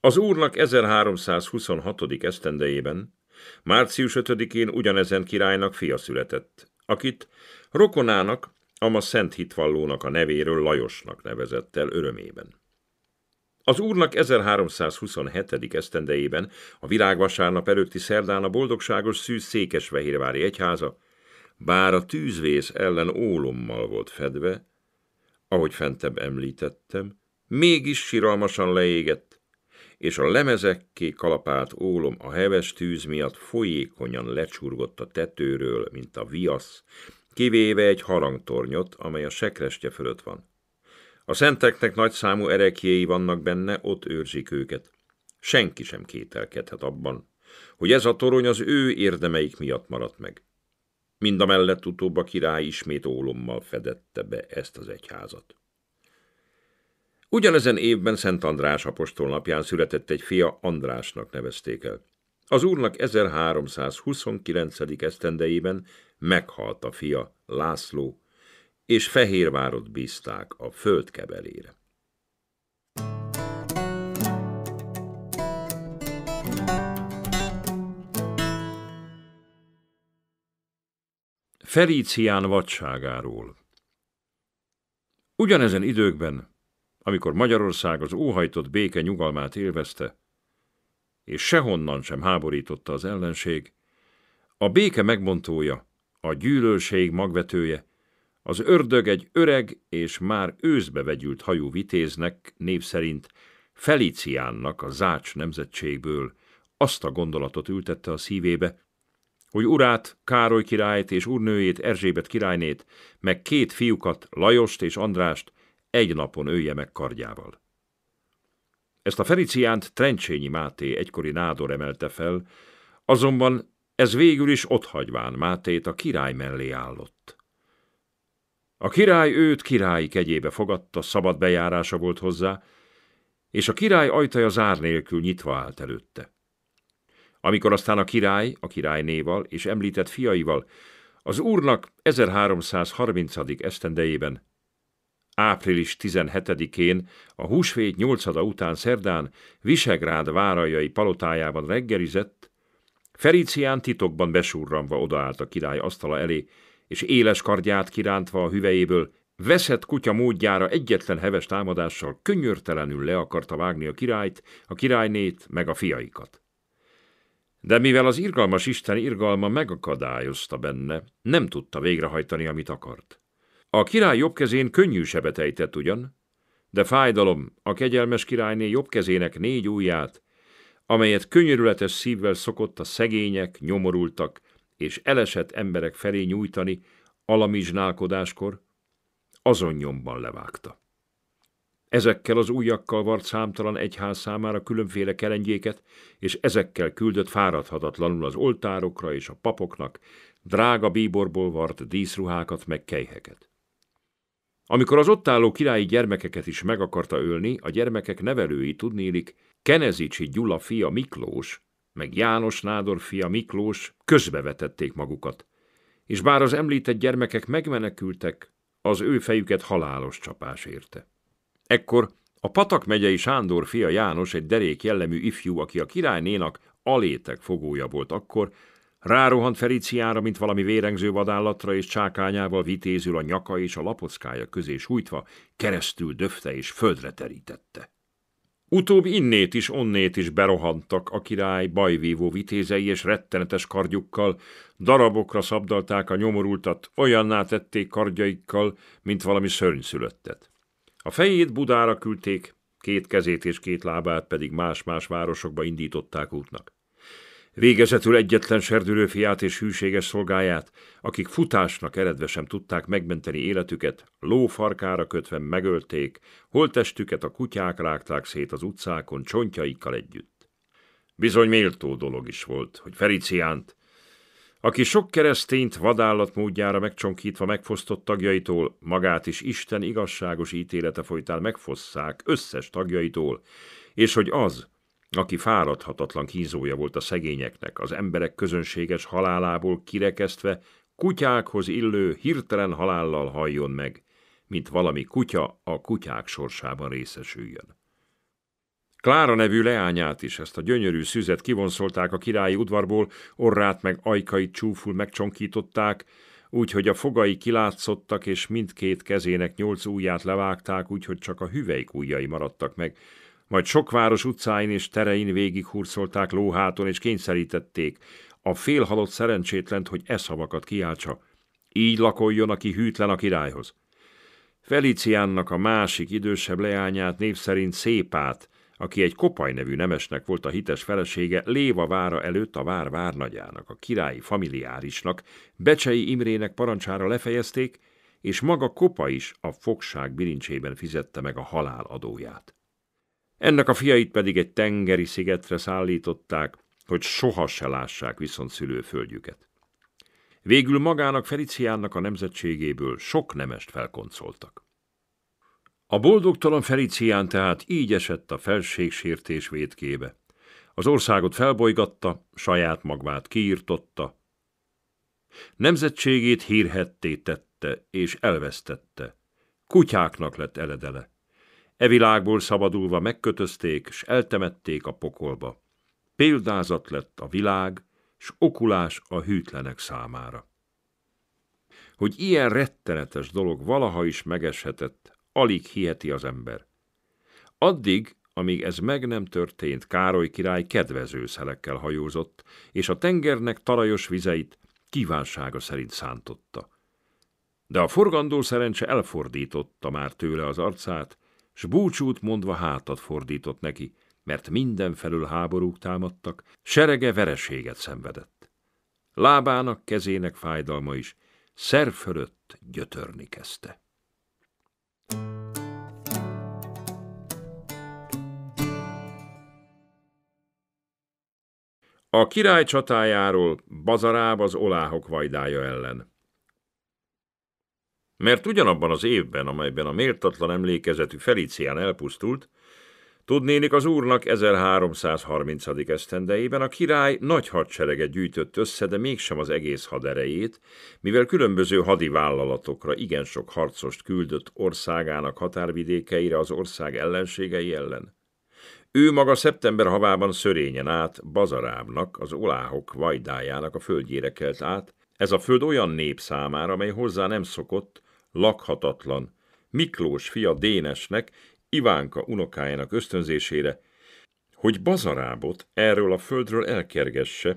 Az úrnak 1326. esztendejében Március 5-én ugyanezen királynak fia született, akit rokonának, ama szent hitvallónak a nevéről Lajosnak nevezett el örömében. Az úrnak 1327. esztendejében, a világvasárnap előtti szerdán a boldogságos szűz Székesfehérvári egyháza, bár a tűzvész ellen ólommal volt fedve, ahogy fentebb említettem, mégis siralmasan leégett, és a lemezekké kalapált ólom a heves tűz miatt folyékonyan lecsurgott a tetőről, mint a viasz, kivéve egy harangtornyot, amely a sekrestje fölött van. A szenteknek nagyszámú erekjéi vannak benne, ott őrzik őket. Senki sem kételkedhet abban, hogy ez a torony az ő érdemeik miatt maradt meg. Mind a mellett utóbb a király ismét ólommal fedette be ezt az egyházat. Ugyanezen évben Szent András apostol napján született egy fia, Andrásnak nevezték el. Az úrnak 1329. esztendejében meghalt a fia, László, és Fehérvárot bízták a földkebelére. Felícián vadságáról Ugyanezen időkben amikor Magyarország az óhajtott béke nyugalmát élvezte, és sehonnan sem háborította az ellenség, a béke megbontója, a gyűlölség magvetője, az ördög egy öreg és már őszbe vegyült hajú vitéznek, név szerint Feliciánnak a zács nemzetségből azt a gondolatot ültette a szívébe, hogy urát, Károly királyt és urnőjét Erzsébet királynét, meg két fiúkat, Lajost és Andrást egy napon ője meg kardjával. Ezt a Feliciánt Trencsényi Máté egykori nádor emelte fel, azonban ez végül is otthagyván Mátét a király mellé állott. A király őt királyi kegyébe fogadta, szabad bejárása volt hozzá, és a király ajtaja zár nélkül nyitva állt előtte. Amikor aztán a király, a királynéval és említett fiaival az úrnak 1330. esztendejében április 17-én, a húsvét nyolcada után szerdán Visegrád várajai palotájában reggelizett, Ferícián titokban besurranva odaállt a király asztala elé, és éles kardját kirántva a hüvejéből, veszett kutya módjára egyetlen heves támadással könyörtelenül le akarta vágni a királyt, a királynét, meg a fiaikat. De mivel az irgalmas Isten irgalma megakadályozta benne, nem tudta végrehajtani, amit akart. A király jobb kezén könnyű sebet ejtett ugyan, de fájdalom a kegyelmes királyné jobb kezének négy ujját, amelyet könyörületes szívvel szokott a szegények, nyomorultak és elesett emberek felé nyújtani alamizsnálkodáskor, azon nyomban levágta. Ezekkel az ujjakkal vart számtalan egyház számára különféle kelengyéket, és ezekkel küldött fáradhatatlanul az oltárokra és a papoknak, drága bíborból vart díszruhákat meg kejheket. Amikor az ott álló királyi gyermekeket is meg akarta ölni, a gyermekek nevelői tudnélik, Kenezicsi Gyula fia Miklós, meg János Nádor fia Miklós közbevetették magukat, és bár az említett gyermekek megmenekültek, az ő fejüket halálos csapás érte. Ekkor a Patak megyei Sándor fia János egy derék jellemű ifjú, aki a királynénak alétek fogója volt akkor, Rárohant Feliciára, mint valami vérengző vadállatra, és csákányával vitézül a nyaka és a lapockája közé sújtva, keresztül döfte és földre terítette. Utóbb innét is, onnét is berohantak a király bajvívó vitézei, és rettenetes kardjukkal darabokra szabdalták a nyomorultat, olyanná tették kardjaikkal, mint valami szörnyszülöttet. A fejét Budára küldték, két kezét és két lábát pedig más-más városokba indították útnak. Végezetül egyetlen serdülő fiát és hűséges szolgáját, akik futásnak eredve sem tudták megmenteni életüket, lófarkára kötve megölték, holtestüket a kutyák rágták szét az utcákon csontjaikkal együtt. Bizony méltó dolog is volt, hogy Fericiánt, aki sok keresztényt vadállat módjára megcsonkítva megfosztott tagjaitól, magát is Isten igazságos ítélete folytán megfosszák összes tagjaitól, és hogy az, aki fáradhatatlan kínzója volt a szegényeknek, az emberek közönséges halálából kirekesztve kutyákhoz illő hirtelen halállal halljon meg, mint valami kutya a kutyák sorsában részesüljön. Klára nevű leányát is, ezt a gyönyörű szüzet kivonszolták a királyi udvarból, orrát meg ajkait csúful megcsonkították, úgyhogy a fogai kilátszottak, és mindkét kezének nyolc ujját levágták, úgyhogy csak a hüvelyk ujjai maradtak meg, majd sok város utcáin és terein végighurcolták lóháton és kényszerítették a félhalott szerencsétlent, hogy e szavakat kiáltsa. Így lakoljon, aki hűtlen a királyhoz. Feliciánnak a másik idősebb leányát név szerint Szépát, aki egy Kopaj nevű nemesnek volt a hites felesége, Léva vára előtt a vár várnagyának, a királyi familiárisnak, Becsei Imrének parancsára lefejezték, és maga Kopa is a fogság bilincsében fizette meg a halál adóját. Ennek a fiait pedig egy tengeri szigetre szállították, hogy soha se lássák viszont szülőföldjüket. Végül magának Feliciánnak a nemzetségéből sok nemest felkoncoltak. A boldogtalan Felicián tehát így esett a felségsértés védkébe. Az országot felbolygatta, saját magvát kiirtotta. Nemzetségét hírhetté tette és elvesztette. Kutyáknak lett eledele. E világból szabadulva megkötözték, s eltemették a pokolba. Példázat lett a világ, s okulás a hűtlenek számára. Hogy ilyen rettenetes dolog valaha is megeshetett, alig hiheti az ember. Addig, amíg ez meg nem történt, Károly király kedvező szelekkel hajózott, és a tengernek tarajos vizeit kívánsága szerint szántotta. De a forgandó szerencse elfordította már tőle az arcát, s búcsút mondva hátat fordított neki, mert mindenfelül háborúk támadtak, serege vereséget szenvedett. Lábának, kezének fájdalma is szer fölött gyötörni kezdte. A király csatájáról Bazaráb az oláhok vajdája ellen. Mert ugyanabban az évben, amelyben a méltatlan emlékezetű Felicián elpusztult, tudnénik az úrnak 1330. esztendejében a király nagy hadsereget gyűjtött össze, de mégsem az egész haderejét, mivel különböző hadivállalatokra igen sok harcost küldött országának határvidékeire az ország ellenségei ellen. Ő maga szeptember havában szörényen át, Bazarábnak, az oláhok vajdájának a földjére kelt át, ez a föld olyan nép számára, amely hozzá nem szokott, lakhatatlan, Miklós fia Dénesnek, Ivánka unokájának ösztönzésére, hogy bazarábot erről a földről elkergesse,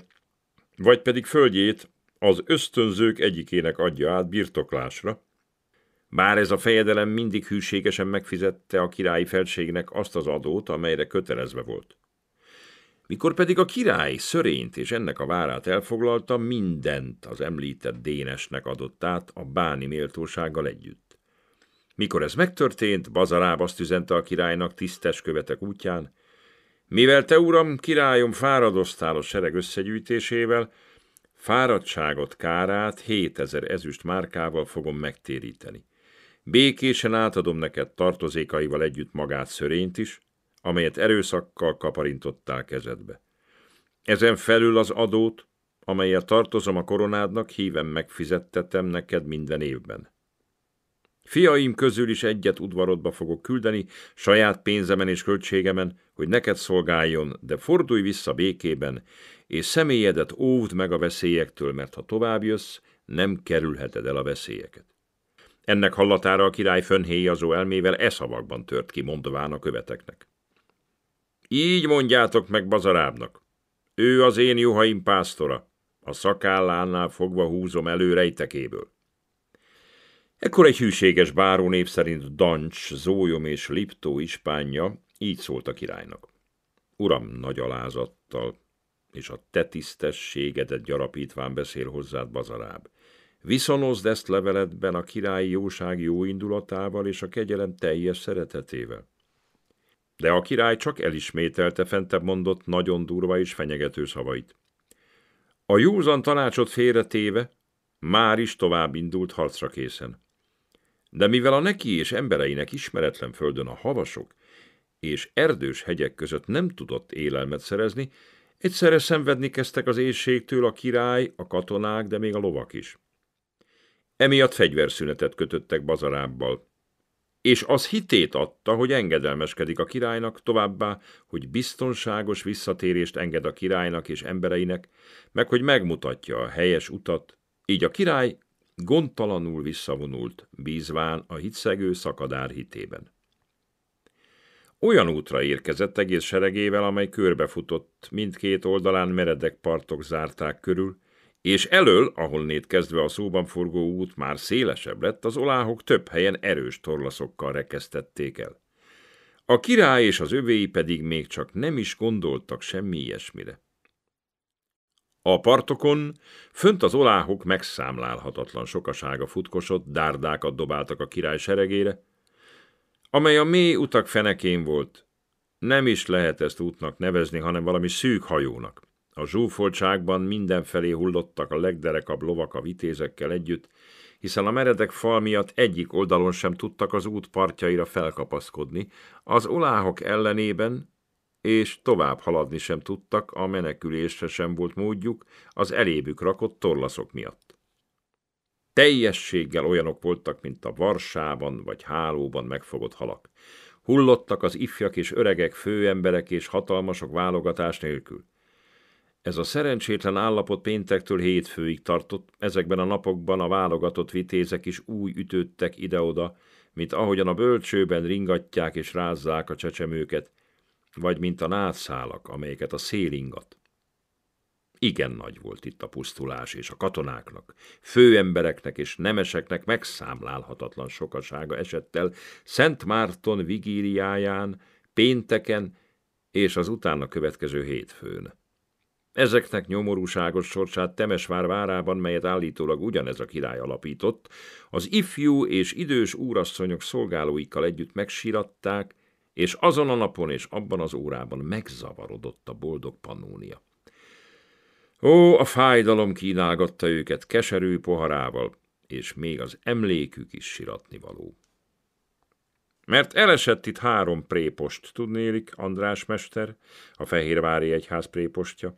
vagy pedig földjét az ösztönzők egyikének adja át birtoklásra, bár ez a fejedelem mindig hűségesen megfizette a királyi felségnek azt az adót, amelyre kötelezve volt. Mikor pedig a király szörényt és ennek a várát elfoglalta, mindent az említett Dénesnek adott át a báni méltósággal együtt. Mikor ez megtörtént, Bazaráb azt üzente a királynak tisztes követek útján, mivel te, uram, királyom, fáradoztál a sereg összegyűjtésével, fáradtságot kárát 7000 ezüst márkával fogom megtéríteni. Békésen átadom neked tartozékaival együtt magát szörényt is, amelyet erőszakkal kaparintották kezedbe. Ezen felül az adót, amelyet tartozom a koronádnak, híven megfizettetem neked minden évben. Fiaim közül is egyet udvarodba fogok küldeni, saját pénzemen és költségemen, hogy neked szolgáljon, de fordulj vissza békében, és személyedet óvd meg a veszélyektől, mert ha tovább jössz, nem kerülheted el a veszélyeket. Ennek hallatára a király fönhéjazó elmével e szavakban tört ki, mondván a követeknek. Így mondjátok meg Bazarábnak. Ő az én juhaim pásztora. A szakállánál fogva húzom elő rejtekéből. Ekkor egy hűséges báró név szerint Dancs, Zójom és Liptó ispánja így szólt a királynak. Uram, nagy alázattal, és a te tisztességedet gyarapítván beszél hozzád Bazaráb. Viszonozd ezt leveledben a királyi jóság jó indulatával és a kegyelem teljes szeretetével de a király csak elismételte fentebb mondott nagyon durva és fenyegető szavait. A józan tanácsot félretéve már is tovább indult harcra készen. De mivel a neki és embereinek ismeretlen földön a havasok és erdős hegyek között nem tudott élelmet szerezni, egyszerre szenvedni kezdtek az éjségtől a király, a katonák, de még a lovak is. Emiatt fegyverszünetet kötöttek bazarábbal és az hitét adta, hogy engedelmeskedik a királynak, továbbá, hogy biztonságos visszatérést enged a királynak és embereinek, meg hogy megmutatja a helyes utat, így a király gondtalanul visszavonult, bízván a hitszegő szakadár hitében. Olyan útra érkezett egész seregével, amely körbefutott, mindkét oldalán meredek partok zárták körül, és elől, ahol kezdve a szóban forgó út már szélesebb lett, az oláhok több helyen erős torlaszokkal rekesztették el. A király és az övéi pedig még csak nem is gondoltak semmi ilyesmire. A partokon, fönt az oláhok megszámlálhatatlan sokasága futkosott, dárdákat dobáltak a király seregére, amely a mély utak fenekén volt. Nem is lehet ezt útnak nevezni, hanem valami szűk hajónak. A zsúfoltságban mindenfelé hullottak a legderekabb lovak a vitézekkel együtt, hiszen a meredek fal miatt egyik oldalon sem tudtak az út partjaira felkapaszkodni, az oláhok ellenében és tovább haladni sem tudtak, a menekülésre sem volt módjuk az elébük rakott torlaszok miatt. Teljességgel olyanok voltak, mint a varsában vagy hálóban megfogott halak. Hullottak az ifjak és öregek, főemberek és hatalmasok válogatás nélkül. Ez a szerencsétlen állapot péntektől hétfőig tartott, ezekben a napokban a válogatott vitézek is új ütődtek ide-oda, mint ahogyan a bölcsőben ringatják és rázzák a csecsemőket, vagy mint a nátszálak, amelyeket a szél ingat. Igen nagy volt itt a pusztulás, és a katonáknak, főembereknek és nemeseknek megszámlálhatatlan sokasága esett el Szent Márton vigíriáján, pénteken és az utána következő hétfőn. Ezeknek nyomorúságos sorsát Temesvár várában, melyet állítólag ugyanez a király alapított, az ifjú és idős úrasszonyok szolgálóikkal együtt megsiratták, és azon a napon és abban az órában megzavarodott a boldog panónia. Ó, a fájdalom kínálgatta őket keserű poharával, és még az emlékük is siratni való. Mert elesett itt három prépost, tudnélik András mester, a Fehérvári egyház prépostja,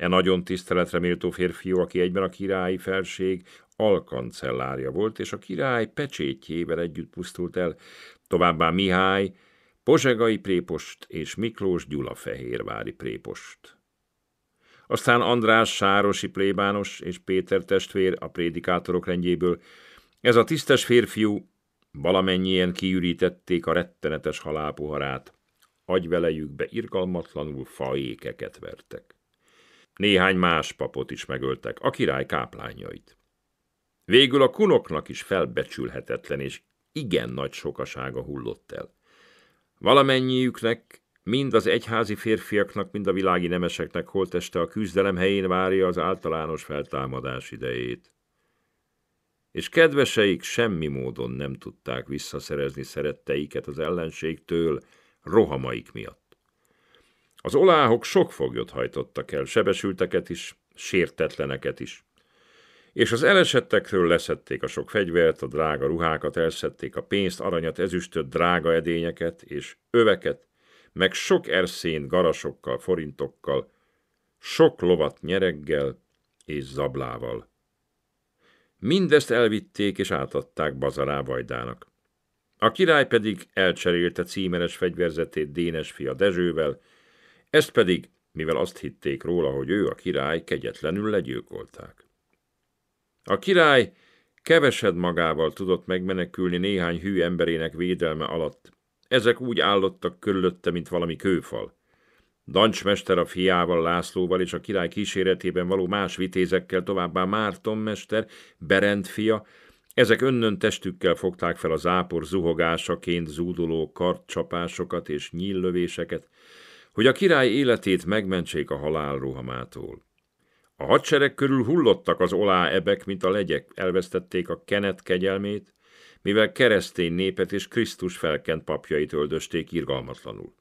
E nagyon tiszteletre méltó férfiú, aki egyben a királyi felség alkancellárja volt, és a király pecsétjével együtt pusztult el, továbbá Mihály, Pozsegai prépost és Miklós Gyulafehérvári prépost. Aztán András Sárosi plébános és Péter testvér a prédikátorok rendjéből. Ez a tisztes férfiú valamennyien kiürítették a rettenetes halálpuharát. Agyvelejükbe irgalmatlanul faékeket vertek. Néhány más papot is megöltek, a király káplányait. Végül a kunoknak is felbecsülhetetlen és igen nagy sokasága hullott el. Valamennyiüknek, mind az egyházi férfiaknak, mind a világi nemeseknek holteste a küzdelem helyén várja az általános feltámadás idejét. És kedveseik semmi módon nem tudták visszaszerezni szeretteiket az ellenségtől rohamaik miatt. Az oláhok sok foglyot hajtottak el, sebesülteket is, sértetleneket is. És az elesettekről leszették a sok fegyvert, a drága ruhákat, elszették a pénzt, aranyat, ezüstöt, drága edényeket és öveket, meg sok erszén, garasokkal, forintokkal, sok lovat nyereggel és zablával. Mindezt elvitték és átadták Bazará Vajdának. A király pedig elcserélte címeres fegyverzetét Dénes fia Dezsővel, ezt pedig, mivel azt hitték róla, hogy ő a király, kegyetlenül legyilkolták. A király kevesed magával tudott megmenekülni néhány hű emberének védelme alatt. Ezek úgy állottak körülötte, mint valami kőfal. Dancsmester a fiával, Lászlóval és a király kíséretében való más vitézekkel, továbbá Márton mester, Berend fia, ezek önnön testükkel fogták fel a zápor zuhogásaként zúduló kartcsapásokat és nyíllövéseket, hogy a király életét megmentsék a halál rohamától. A hadsereg körül hullottak az olá ebek, mint a legyek, elvesztették a kenet kegyelmét, mivel keresztény népet és Krisztus felkent papjait öldösték irgalmatlanul.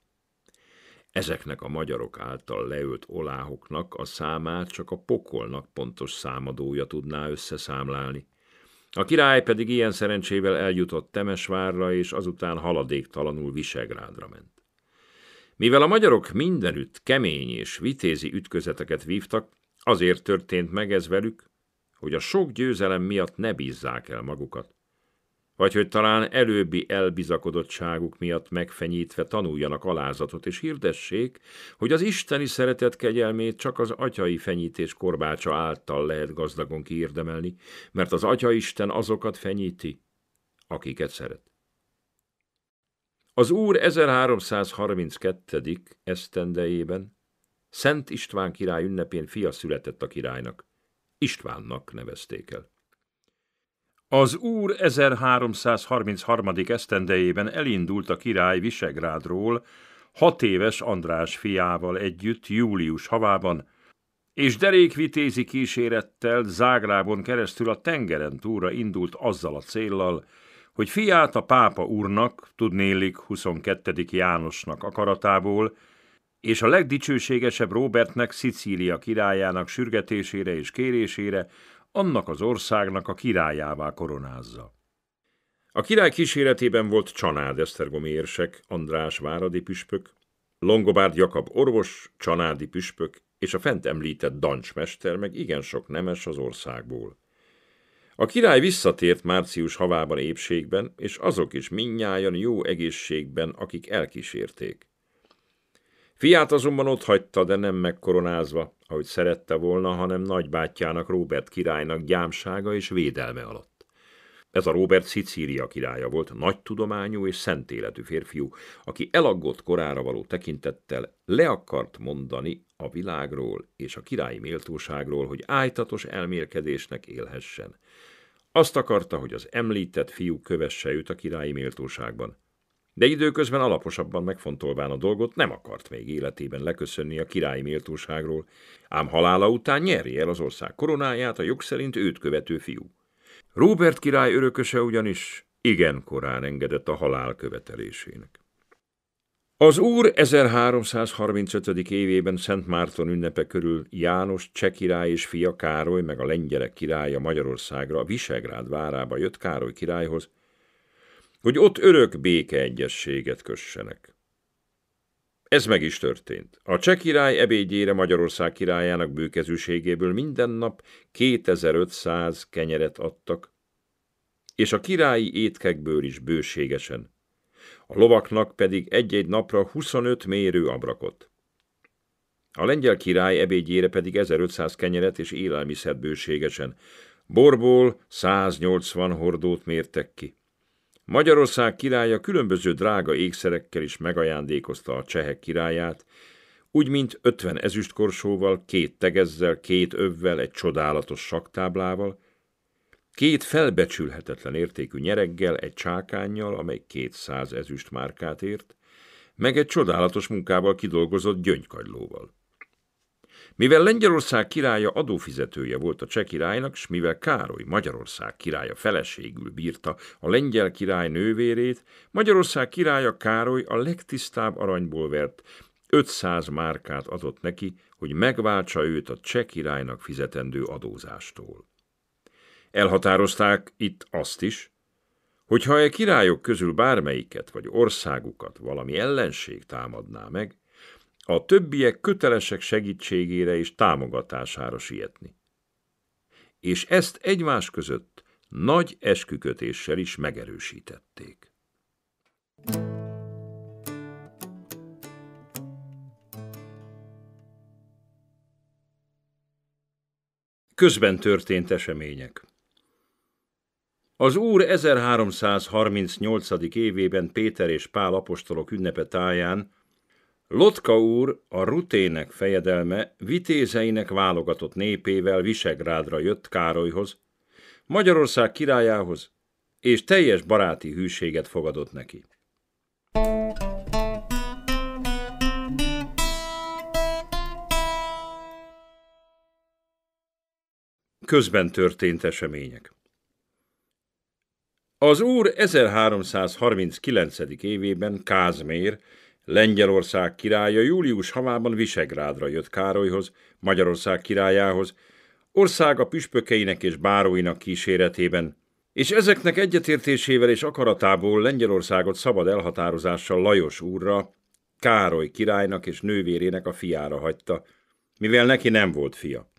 Ezeknek a magyarok által leölt oláhoknak a számát csak a pokolnak pontos számadója tudná összeszámlálni. A király pedig ilyen szerencsével eljutott Temesvárra, és azután haladéktalanul Visegrádra ment. Mivel a magyarok mindenütt kemény és vitézi ütközeteket vívtak, azért történt meg ez velük, hogy a sok győzelem miatt ne bízzák el magukat, vagy hogy talán előbbi elbizakodottságuk miatt megfenyítve tanuljanak alázatot, és hirdessék, hogy az isteni szeretet kegyelmét csak az atyai fenyítés korbácsa által lehet gazdagon kiérdemelni, mert az atyaisten Isten azokat fenyíti, akiket szeret. Az úr 1332. esztendejében Szent István király ünnepén fia született a királynak. Istvánnak nevezték el. Az úr 1333. esztendejében elindult a király Visegrádról, hat éves András fiával együtt július havában, és derékvitézi kísérettel Zágrában keresztül a tengeren túra indult azzal a céllal, hogy fiát a pápa úrnak, tudnélik 22. Jánosnak akaratából, és a legdicsőségesebb Robertnek, Szicília királyának sürgetésére és kérésére annak az országnak a királyává koronázza. A király kíséretében volt Csanád Esztergomi érsek, András Váradi püspök, Longobárd Jakab orvos, Csanádi püspök és a fent említett dancsmester meg igen sok nemes az országból. A király visszatért március havában épségben, és azok is minnyájan jó egészségben, akik elkísérték. Fiát azonban ott hagyta, de nem megkoronázva, ahogy szerette volna, hanem nagybátyjának Robert királynak gyámsága és védelme alatt. Ez a Robert Szicília királya volt, nagy tudományú és szent életű férfiú, aki elaggott korára való tekintettel le akart mondani a világról és a királyi méltóságról, hogy ájtatos elmérkedésnek élhessen – azt akarta, hogy az említett fiú kövesse őt a királyi méltóságban. De időközben alaposabban megfontolván a dolgot nem akart még életében leköszönni a királyi méltóságról, ám halála után nyeri el az ország koronáját a jog szerint őt követő fiú. Róbert király örököse ugyanis igen korán engedett a halál követelésének. Az úr 1335. évében Szent Márton ünnepe körül János cseh király és fia Károly, meg a lengyelek királya Magyarországra, a Visegrád várába jött Károly királyhoz, hogy ott örök békeegyességet kössenek. Ez meg is történt. A cseh király ebédjére Magyarország királyának bőkezűségéből minden nap 2500 kenyeret adtak, és a királyi étkekből is bőségesen – a lovaknak pedig egy-egy napra 25 mérő abrakot. A lengyel király ebédjére pedig 1500 kenyeret és élelmiszert bőségesen, borból 180 hordót mértek ki. Magyarország királya különböző drága ékszerekkel is megajándékozta a csehek királyát, úgy mint 50 ezüstkorsóval, két tegezzel, két övvel, egy csodálatos saktáblával, Két felbecsülhetetlen értékű nyereggel, egy csákányjal, amely 200 ezüst márkát ért, meg egy csodálatos munkával kidolgozott gyöngykagylóval. Mivel Lengyelország királya adófizetője volt a cseh királynak, s mivel Károly Magyarország királya feleségül bírta a lengyel király nővérét, Magyarország királya Károly a legtisztább aranyból vert, 500 márkát adott neki, hogy megváltsa őt a cseh királynak fizetendő adózástól. Elhatározták itt azt is, hogy ha e királyok közül bármelyiket vagy országukat valami ellenség támadná meg, a többiek kötelesek segítségére és támogatására sietni. És ezt egymás között nagy eskükötéssel is megerősítették. Közben történt események. Az Úr 1338. évében Péter és Pál apostolok ünnepe táján Lotka úr, a rutének fejedelme, vitézeinek válogatott népével Visegrádra jött Károlyhoz, Magyarország királyához, és teljes baráti hűséget fogadott neki. Közben történt események. Az úr 1339. évében Kázmér, Lengyelország királya július havában Visegrádra jött Károlyhoz, Magyarország királyához, országa püspökeinek és báróinak kíséretében, és ezeknek egyetértésével és akaratából Lengyelországot szabad elhatározással Lajos úrra, Károly királynak és nővérének a fiára hagyta, mivel neki nem volt fia.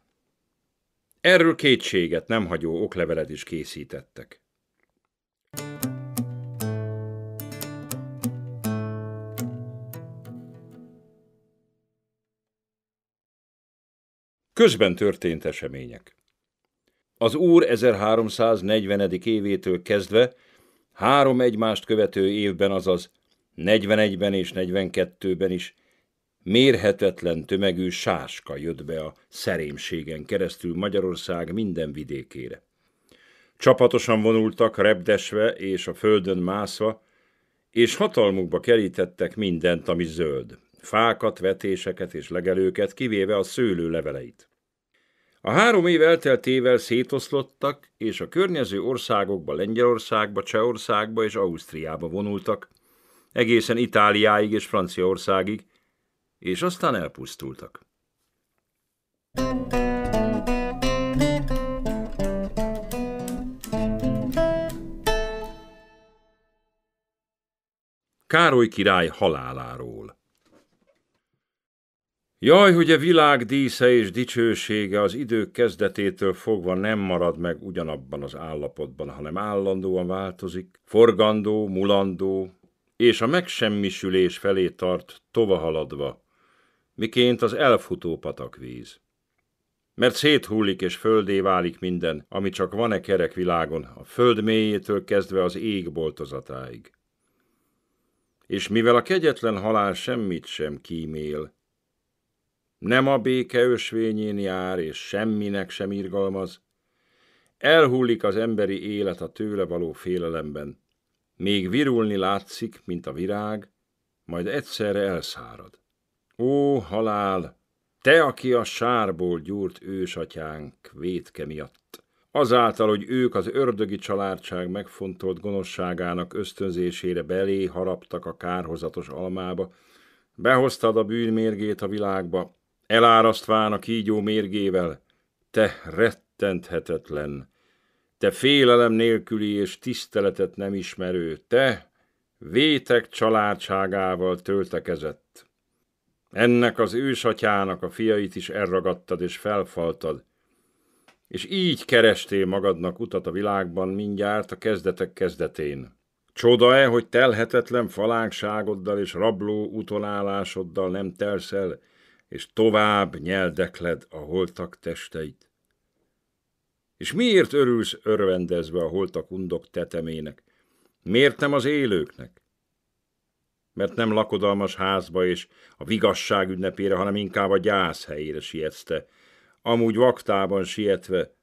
Erről kétséget nem hagyó oklevelet is készítettek. Közben történt események. Az úr 1340. évétől kezdve három egymást követő évben, azaz 41-ben és 42-ben is mérhetetlen tömegű sáska jött be a szerémségen keresztül Magyarország minden vidékére. Csapatosan vonultak, repdesve és a földön mászva, és hatalmukba kerítettek mindent, ami zöld. Fákat, vetéseket és legelőket, kivéve a szőlő leveleit. A három év elteltével szétoszlottak, és a környező országokba, Lengyelországba, Csehországba és Ausztriába vonultak, egészen Itáliáig és Franciaországig, és aztán elpusztultak. Thank you. Károly király haláláról. Jaj, hogy a világ dísze és dicsősége az idők kezdetétől fogva nem marad meg ugyanabban az állapotban, hanem állandóan változik, forgandó, mulandó, és a megsemmisülés felé tart tovahaladva, miként az elfutó patakvíz. Mert széthullik és földé válik minden, ami csak van-e kerek világon, a föld mélyétől kezdve az ég boltozatáig és mivel a kegyetlen halál semmit sem kímél, nem a béke ösvényén jár, és semminek sem irgalmaz, elhullik az emberi élet a tőle való félelemben, még virulni látszik, mint a virág, majd egyszerre elszárad. Ó, halál, te, aki a sárból gyúrt ősatyánk vétke miatt! azáltal, hogy ők az ördögi családság megfontolt gonoszságának ösztönzésére belé haraptak a kárhozatos almába, behoztad a bűnmérgét a világba, elárasztván a kígyó mérgével, te rettenthetetlen, te félelem nélküli és tiszteletet nem ismerő, te vétek családságával töltekezett. Ennek az ősatyának a fiait is elragadtad és felfaltad, és így kerestél magadnak utat a világban mindjárt a kezdetek kezdetén. Csoda-e, hogy telhetetlen falánkságoddal és rabló utolálásoddal nem telsz és tovább nyeldekled a holtak testeit? És miért örülsz örvendezve a holtak undok tetemének? Miért nem az élőknek? Mert nem lakodalmas házba és a vigasság ünnepére, hanem inkább a gyász helyére sietsz te, amúgy vaktában sietve.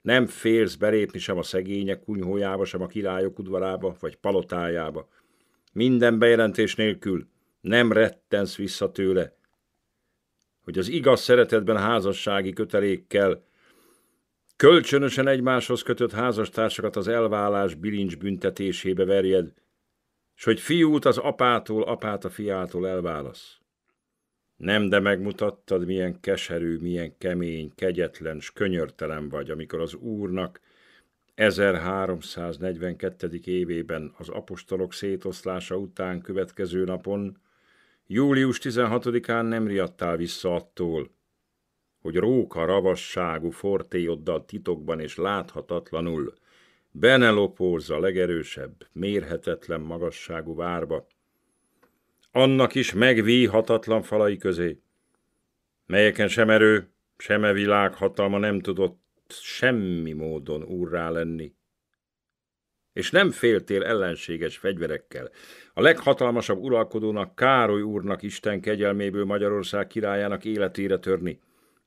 Nem félsz belépni sem a szegények kunyhójába, sem a királyok udvarába, vagy palotájába. Minden bejelentés nélkül nem rettensz vissza tőle. Hogy az igaz szeretetben házassági kötelékkel, kölcsönösen egymáshoz kötött házastársakat az elvállás bilincs büntetésébe verjed, s hogy fiút az apától, apát a fiától elválasz. Nem, de megmutattad, milyen keserű, milyen kemény, kegyetlen s könyörtelen vagy, amikor az Úrnak 1342. évében az apostolok szétoszlása után következő napon, július 16-án nem riadtál vissza attól, hogy róka ravasságú fortélyoddal titokban és láthatatlanul benelopózza legerősebb, mérhetetlen magasságú várba, annak is megvíhatatlan falai közé, melyeken sem erő, sem e világ hatalma nem tudott semmi módon úrrá lenni. És nem féltél ellenséges fegyverekkel. A leghatalmasabb uralkodónak, Károly úrnak Isten kegyelméből Magyarország királyának életére törni,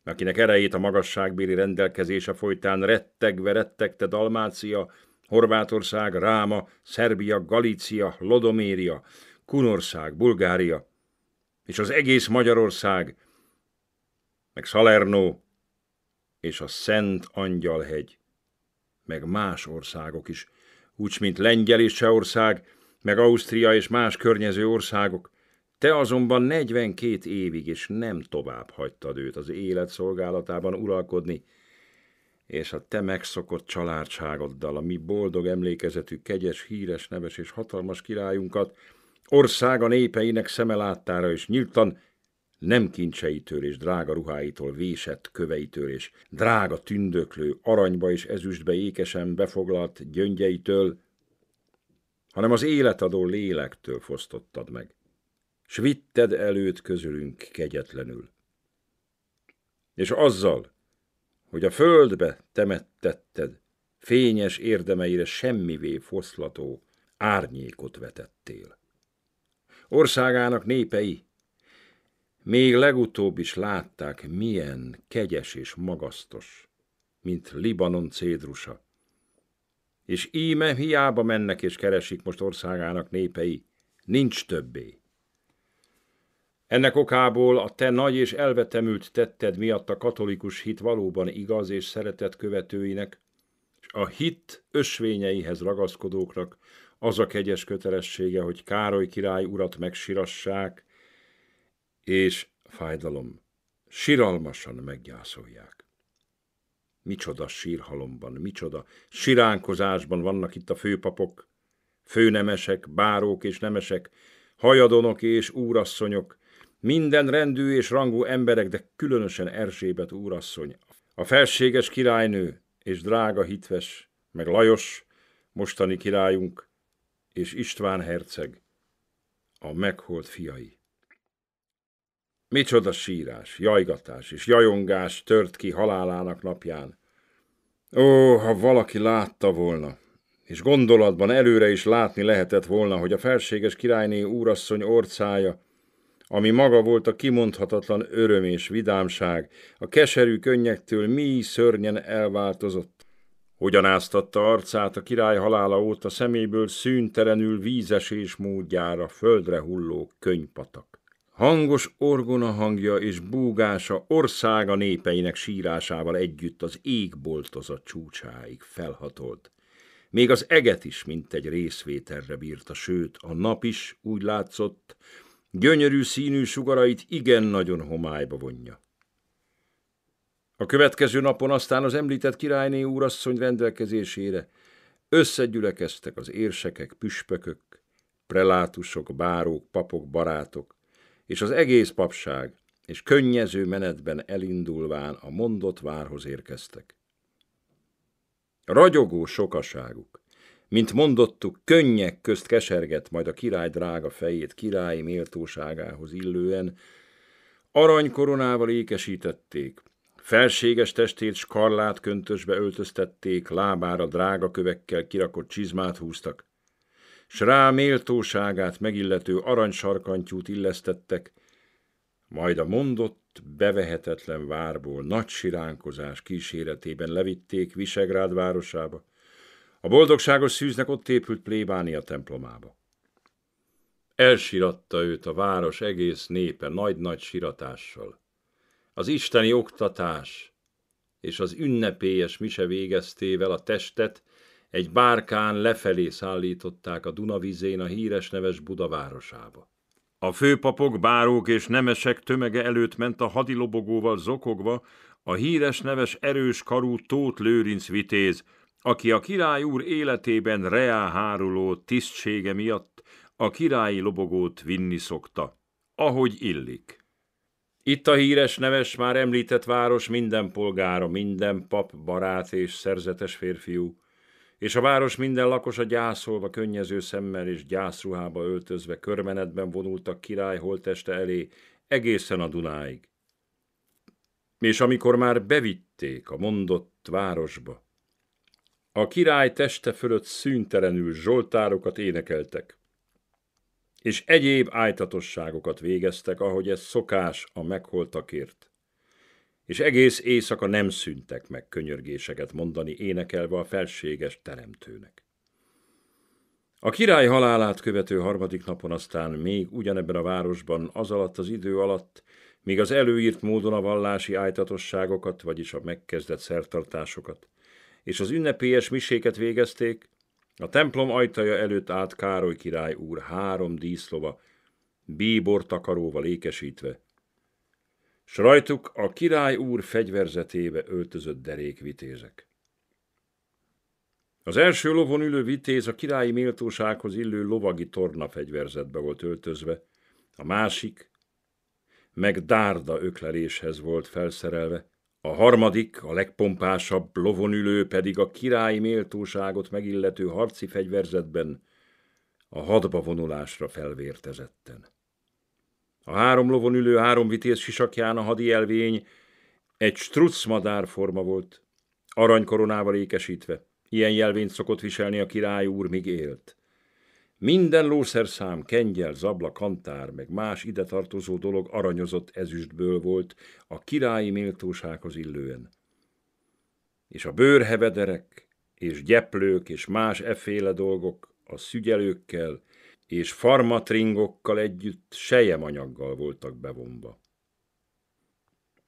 akinek erejét a magasságbéli rendelkezése folytán rettegve rettegte Dalmácia, Horvátország, Ráma, Szerbia, Galícia, Lodoméria, Kunország, Bulgária, és az egész Magyarország, meg Salerno, és a Szent Angyalhegy, meg más országok is, úgy, mint Lengyel és Csehország, meg Ausztria és más környező országok. Te azonban 42 évig, és nem tovább hagytad őt az élet szolgálatában uralkodni, és a te megszokott családságoddal, a mi boldog emlékezetű, kegyes, híres, neves és hatalmas királyunkat, országa népeinek szeme láttára és nyíltan nem kincseitől és drága ruháitól vésett köveitől és drága tündöklő, aranyba és ezüstbe ékesen befoglalt gyöngyeitől, hanem az életadó lélektől fosztottad meg, s vitted előtt közülünk kegyetlenül. És azzal, hogy a földbe temettetted, fényes érdemeire semmivé foszlató árnyékot vetettél országának népei. Még legutóbb is látták, milyen kegyes és magasztos, mint Libanon cédrusa. És íme hiába mennek és keresik most országának népei, nincs többé. Ennek okából a te nagy és elvetemült tetted miatt a katolikus hit valóban igaz és szeretett követőinek, és a hit ösvényeihez ragaszkodóknak az a kegyes kötelessége, hogy Károly király urat megsirassák, és fájdalom, siralmasan meggyászolják. Micsoda sírhalomban, micsoda siránkozásban vannak itt a főpapok, főnemesek, bárók és nemesek, hajadonok és úrasszonyok, minden rendű és rangú emberek, de különösen Erzsébet úrasszony, a felséges királynő és drága hitves, meg Lajos, mostani királyunk, és István herceg, a megholt fiai. Micsoda sírás, jajgatás és jajongás tört ki halálának napján. Ó, ha valaki látta volna, és gondolatban előre is látni lehetett volna, hogy a felséges királyné úrasszony orcája, ami maga volt a kimondhatatlan öröm és vidámság, a keserű könnyektől mi szörnyen elváltozott. Ugyanáztatta arcát a király halála óta szeméből szűntelenül vízesés módjára földre hulló könypatak. Hangos orgona hangja és búgása országa népeinek sírásával együtt az égboltozat csúcsáig felhatolt. Még az eget is mint egy részvételre bírta, sőt, a nap is úgy látszott, gyönyörű színű sugarait igen nagyon homályba vonja. A következő napon aztán az említett királyné úrasszony rendelkezésére összegyülekeztek az érsekek, püspökök, prelátusok, bárók, papok, barátok, és az egész papság, és könnyező menetben elindulván a mondott várhoz érkeztek. Ragyogó sokaságuk, mint mondottuk, könnyek közt kesergett majd a király drága fejét királyi méltóságához illően, aranykoronával ékesítették, Felséges testét skarlát köntösbe öltöztették, lábára drága kövekkel kirakott csizmát húztak, s rá méltóságát megillető aranysarkantyút illesztettek, majd a mondott, bevehetetlen várból nagy siránkozás kíséretében levitték Visegrád városába, a boldogságos szűznek ott épült plébánia templomába. Elsiratta őt a város egész népe nagy-nagy siratással. Az isteni oktatás és az ünnepélyes mise végeztével a testet egy bárkán lefelé szállították a Dunavizén a híres neves Budavárosába. A főpapok, bárók és nemesek tömege előtt ment a hadilobogóval zokogva a híres neves erős karú Tóth Lőrinc vitéz, aki a király úr életében reá háruló tisztsége miatt a királyi lobogót vinni szokta, ahogy illik. Itt a híres, neves, már említett város minden polgára, minden pap, barát és szerzetes férfiú, és a város minden lakosa gyászolva, könnyező szemmel és gyászruhába öltözve körmenetben vonultak király holteste elé egészen a Dunáig. És amikor már bevitték a mondott városba, a király teste fölött szüntelenül zsoltárokat énekeltek és egyéb ájtatosságokat végeztek, ahogy ez szokás a megholtakért. És egész éjszaka nem szüntek meg könyörgéseket mondani énekelve a felséges teremtőnek. A király halálát követő harmadik napon aztán még ugyanebben a városban az alatt az idő alatt, míg az előírt módon a vallási ájtatosságokat, vagyis a megkezdett szertartásokat, és az ünnepélyes miséket végezték, a templom ajtaja előtt állt Károly király úr három díszlova, bíbor takaróval ékesítve, s rajtuk a király úr fegyverzetébe öltözött derékvitézek. Az első lovon ülő vitéz a királyi méltósághoz illő lovagi torna fegyverzetbe volt öltözve, a másik meg dárda ökleléshez volt felszerelve, a harmadik, a legpompásabb lovon ülő pedig a királyi méltóságot megillető harci fegyverzetben a hadba vonulásra felvértezetten. A három lovon ülő három vitéz sisakján a hadi elvény egy struc forma volt, aranykoronával ékesítve. Ilyen jelvényt szokott viselni a király úr, míg élt. Minden lószerszám, kengyel, zabla, kantár, meg más ide tartozó dolog aranyozott ezüstből volt a királyi méltósághoz illően. És a bőrhevederek, és gyeplők, és más efféle dolgok a szügyelőkkel és farmatringokkal együtt sejemanyaggal voltak bevonva.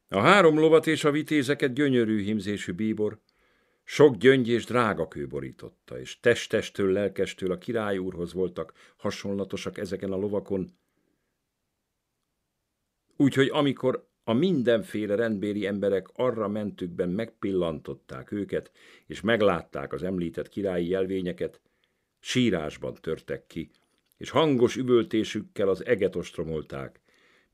A három lovat és a vitézeket gyönyörű himzésű bíbor, sok gyöngy és drága kő borította, és testestől, lelkestől a király úrhoz voltak hasonlatosak ezeken a lovakon. Úgyhogy amikor a mindenféle rendbéli emberek arra mentükben megpillantották őket, és meglátták az említett királyi jelvényeket, sírásban törtek ki, és hangos üvöltésükkel az eget ostromolták,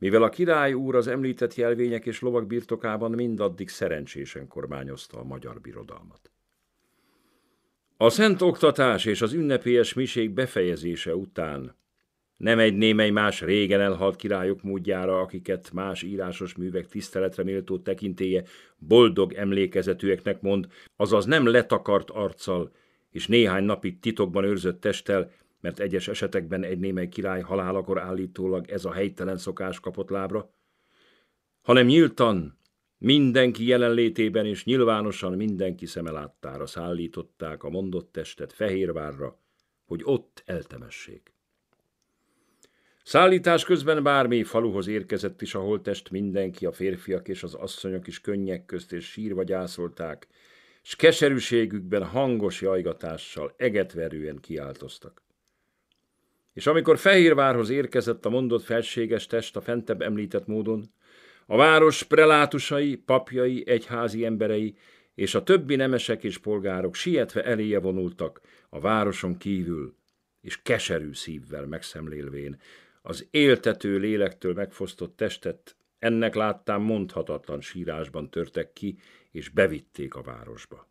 mivel a király úr az említett jelvények és lovak birtokában mindaddig szerencsésen kormányozta a magyar birodalmat. A szent oktatás és az ünnepélyes miség befejezése után nem egy némely más régen elhalt királyok módjára, akiket más írásos művek tiszteletre méltó tekintéje boldog emlékezetűeknek mond, azaz nem letakart arccal és néhány napig titokban őrzött testtel, mert egyes esetekben egy némely király halálakor állítólag ez a helytelen szokás kapott lábra, hanem nyíltan, mindenki jelenlétében és nyilvánosan mindenki láttára szállították a mondott testet Fehérvárra, hogy ott eltemessék. Szállítás közben bármi faluhoz érkezett is a holtest, mindenki, a férfiak és az asszonyok is könnyek közt és sírva gyászolták, s keserűségükben hangos jajgatással egetverően kiáltoztak. És amikor Fehérvárhoz érkezett a mondott felséges test a fentebb említett módon, a város prelátusai, papjai, egyházi emberei és a többi nemesek és polgárok sietve eléje vonultak a városon kívül, és keserű szívvel megszemlélvén az éltető lélektől megfosztott testet ennek láttán mondhatatlan sírásban törtek ki, és bevitték a városba.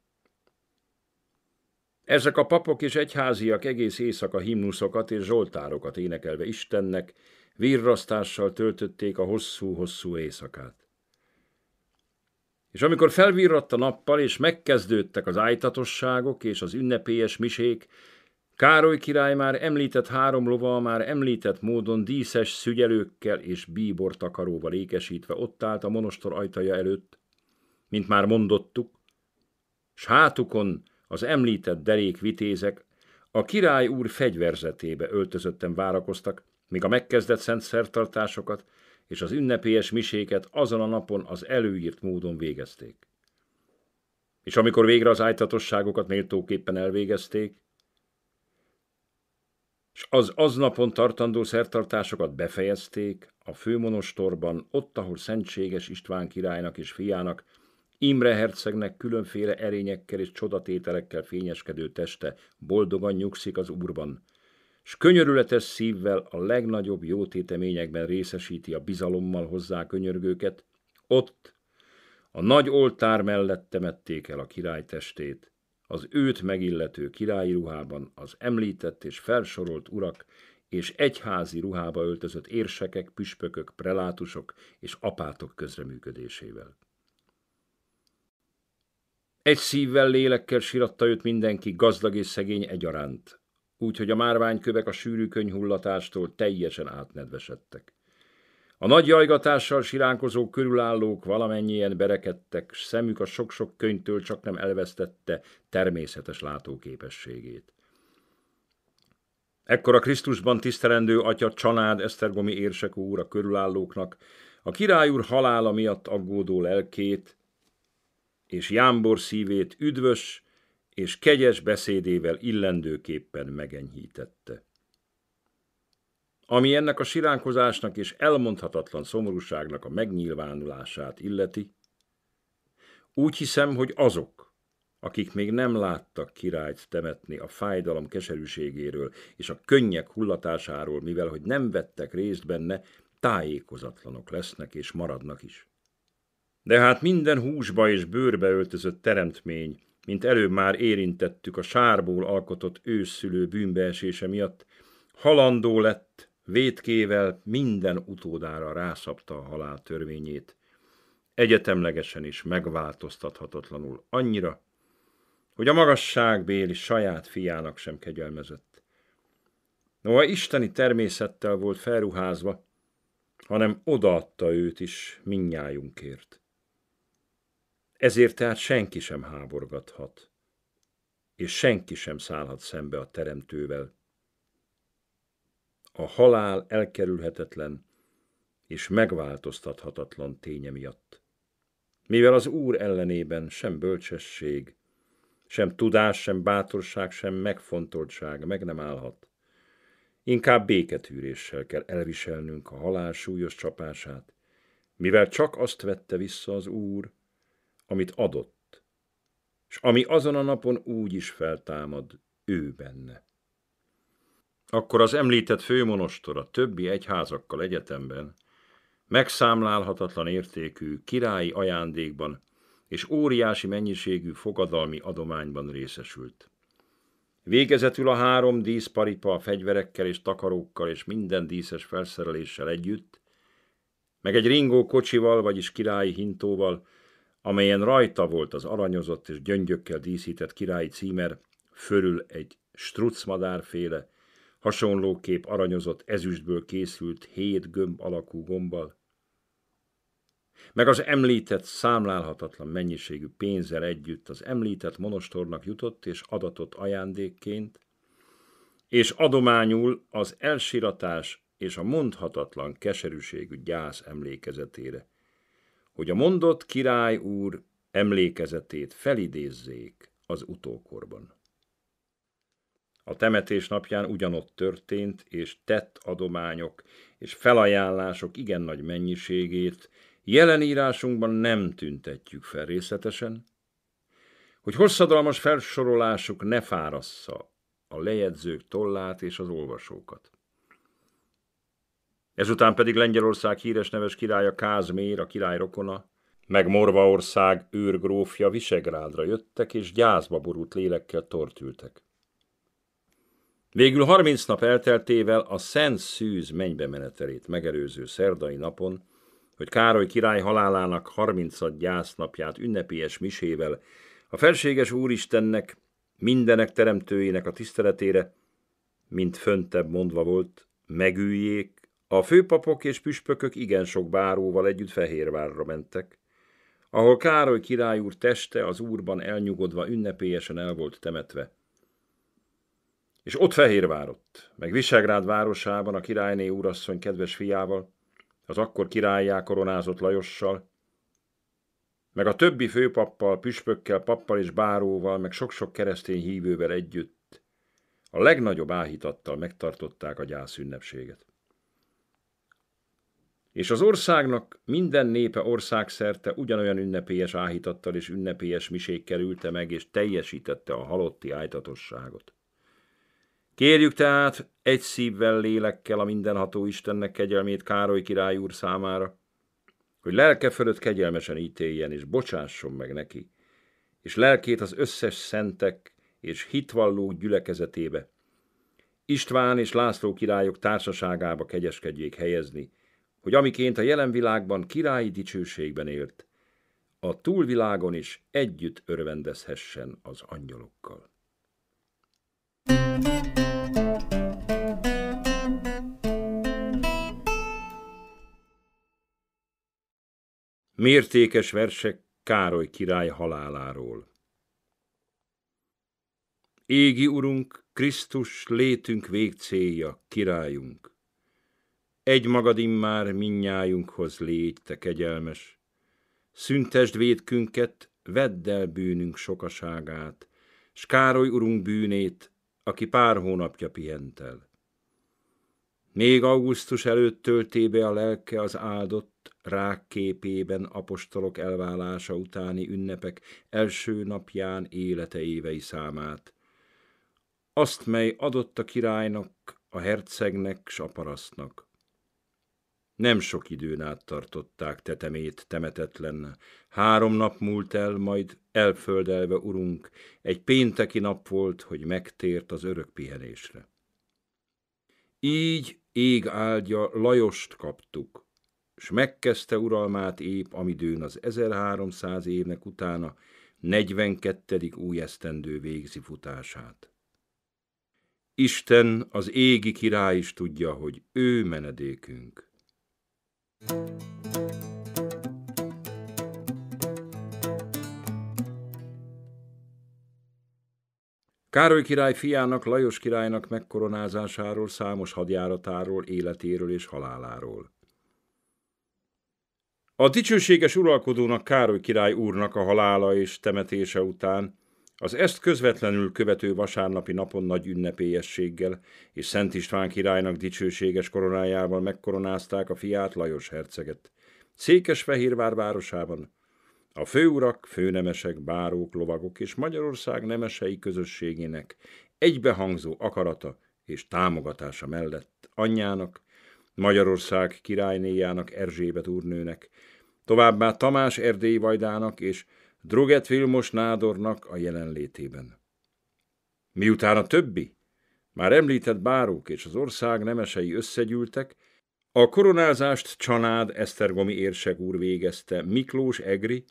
Ezek a papok és egyháziak egész éjszaka himnuszokat és zsoltárokat énekelve Istennek, virrasztással töltötték a hosszú-hosszú éjszakát. És amikor felvirratt a nappal, és megkezdődtek az ájtatosságok és az ünnepélyes misék, Károly király már említett három lova, már említett módon díszes szügyelőkkel és bíbor takaróval ékesítve ott állt a monostor ajtaja előtt, mint már mondottuk, s hátukon az említett derék vitézek a király úr fegyverzetébe öltözötten várakoztak, míg a megkezdett szent szertartásokat és az ünnepélyes miséket azon a napon az előírt módon végezték. És amikor végre az ájtatosságokat méltóképpen elvégezték, és az aznapon tartandó szertartásokat befejezték, a főmonostorban, ott, ahol Szentséges István királynak és fiának Imre hercegnek különféle erényekkel és csodatételekkel fényeskedő teste boldogan nyugszik az úrban, s könyörületes szívvel a legnagyobb jótéteményekben részesíti a bizalommal hozzá könyörgőket, ott, a nagy oltár mellett temették el a király testét, az őt megillető királyi ruhában az említett és felsorolt urak és egyházi ruhába öltözött érsekek, püspökök, prelátusok és apátok közreműködésével. Egy szívvel, lélekkel síratta őt mindenki, gazdag és szegény egyaránt, úgyhogy a márványkövek a sűrű könyhullatástól teljesen átnedvesedtek. A nagy jajgatással siránkozó körülállók valamennyien berekedtek, s szemük a sok-sok könyvtől csak nem elvesztette természetes látóképességét. Ekkor a Krisztusban tisztelendő atya Csanád Esztergomi érsek úr a körülállóknak, a király úr halála miatt aggódó lelkét, és Jámbor szívét üdvös és kegyes beszédével illendőképpen megenyhítette. Ami ennek a siránkozásnak és elmondhatatlan szomorúságnak a megnyilvánulását illeti, úgy hiszem, hogy azok, akik még nem láttak királyt temetni a fájdalom keserűségéről és a könnyek hullatásáról, mivel hogy nem vettek részt benne, tájékozatlanok lesznek és maradnak is. De hát minden húsba és bőrbe öltözött teremtmény, mint előbb már érintettük a sárból alkotott őszülő bűnbeesése miatt, halandó lett, vétkével minden utódára rászabta a halál törvényét. Egyetemlegesen is megváltoztathatatlanul annyira, hogy a magasságbéli saját fiának sem kegyelmezett. Noha isteni természettel volt felruházva, hanem odaadta őt is minnyájunkért. Ezért tehát senki sem háborgathat, és senki sem szállhat szembe a teremtővel. A halál elkerülhetetlen és megváltoztathatatlan ténye miatt. Mivel az Úr ellenében sem bölcsesség, sem tudás, sem bátorság, sem megfontoltság meg nem állhat. Inkább béketűréssel kell elviselnünk a halál súlyos csapását, mivel csak azt vette vissza az Úr, amit adott, és ami azon a napon úgy is feltámad ő benne. Akkor az említett főmonostor a többi egyházakkal egyetemben megszámlálhatatlan értékű királyi ajándékban és óriási mennyiségű fogadalmi adományban részesült. Végezetül a három díszparipa a fegyverekkel és takarókkal és minden díszes felszereléssel együtt, meg egy ringó kocsival, vagyis királyi hintóval, amelyen rajta volt az aranyozott és gyöngyökkel díszített királyi címer, fölül egy strucmadárféle, hasonlóképp aranyozott ezüstből készült hét gömb alakú gombbal, meg az említett számlálhatatlan mennyiségű pénzzel együtt az említett monostornak jutott és adatott ajándékként, és adományul az elsiratás és a mondhatatlan keserűségű gyász emlékezetére – hogy a mondott király úr emlékezetét felidézzék az utókorban. A temetés napján ugyanott történt, és tett adományok és felajánlások igen nagy mennyiségét jelen írásunkban nem tüntetjük fel részletesen, hogy hosszadalmas felsorolásuk ne fárassza a lejegyzők tollát és az olvasókat. Ezután pedig Lengyelország híres neves királya Kázmér, a király rokona, meg Morvaország őrgrófja Visegrádra jöttek, és gyászba borult lélekkel tortültek. Végül harminc nap elteltével a Szent Szűz mennybe menetelét megerőző szerdai napon, hogy Károly király halálának harmincad gyásznapját ünnepélyes misével a felséges Úristennek, mindenek teremtőjének a tiszteletére, mint föntebb mondva volt, megüljék, a főpapok és püspökök igen sok báróval együtt Fehérvárra mentek, ahol Károly király úr teste az úrban elnyugodva ünnepélyesen el volt temetve. És ott Fehérvárott, meg Visegrád városában a királyné úrasszony kedves fiával, az akkor királyjá koronázott Lajossal, meg a többi főpappal, püspökkel, pappal és báróval, meg sok-sok keresztény hívővel együtt a legnagyobb áhítattal megtartották a gyász ünnepséget. És az országnak minden népe országszerte ugyanolyan ünnepélyes áhítattal és ünnepélyes misékkel ülte meg, és teljesítette a halotti ájtatosságot. Kérjük tehát egy szívvel lélekkel a mindenható Istennek kegyelmét Károly király úr számára, hogy lelke fölött kegyelmesen ítéljen, és bocsásson meg neki, és lelkét az összes szentek és hitvallók gyülekezetébe, István és László királyok társaságába kegyeskedjék helyezni, hogy amiként a jelen világban királyi dicsőségben élt, a túlvilágon is együtt örvendezhessen az angyalokkal. Mértékes versek Károly király haláláról. Égi urunk, Krisztus létünk végcélja, királyunk egy magad immár minnyájunkhoz légy, te kegyelmes. Szüntesd védkünket, vedd el bűnünk sokaságát, s Károly urunk bűnét, aki pár hónapja pihent el. Még augusztus előtt töltébe a lelke az áldott rák képében apostolok elválása utáni ünnepek első napján élete évei számát. Azt, mely adott a királynak, a hercegnek s a parasztnak. Nem sok időn át tartották tetemét temetetlen. Három nap múlt el, majd elföldelve, urunk, egy pénteki nap volt, hogy megtért az örök pihenésre. Így ég áldja Lajost kaptuk, s megkezdte uralmát épp, amidőn az 1300 évnek utána 42. új esztendő végzi futását. Isten, az égi király is tudja, hogy ő menedékünk. Károly király fiának, Lajos királynak megkoronázásáról, számos hadjáratáról, életéről és haláláról. A dicsőséges uralkodónak Károly király úrnak a halála és temetése után az ezt közvetlenül követő vasárnapi napon nagy ünnepélyességgel és Szent István királynak dicsőséges koronájával megkoronázták a fiát Lajos herceget. Székesfehérvár városában a főurak, főnemesek, bárók, lovagok és Magyarország nemesei közösségének egybehangzó akarata és támogatása mellett anyjának, Magyarország királynéjának Erzsébet úrnőnek, továbbá Tamás Erdélyvajdának és Droget Vilmos Nádornak a jelenlétében. Miután a többi, már említett bárók és az ország nemesei összegyűltek, a koronázást Csanád Esztergomi érsek úr végezte Miklós Egri,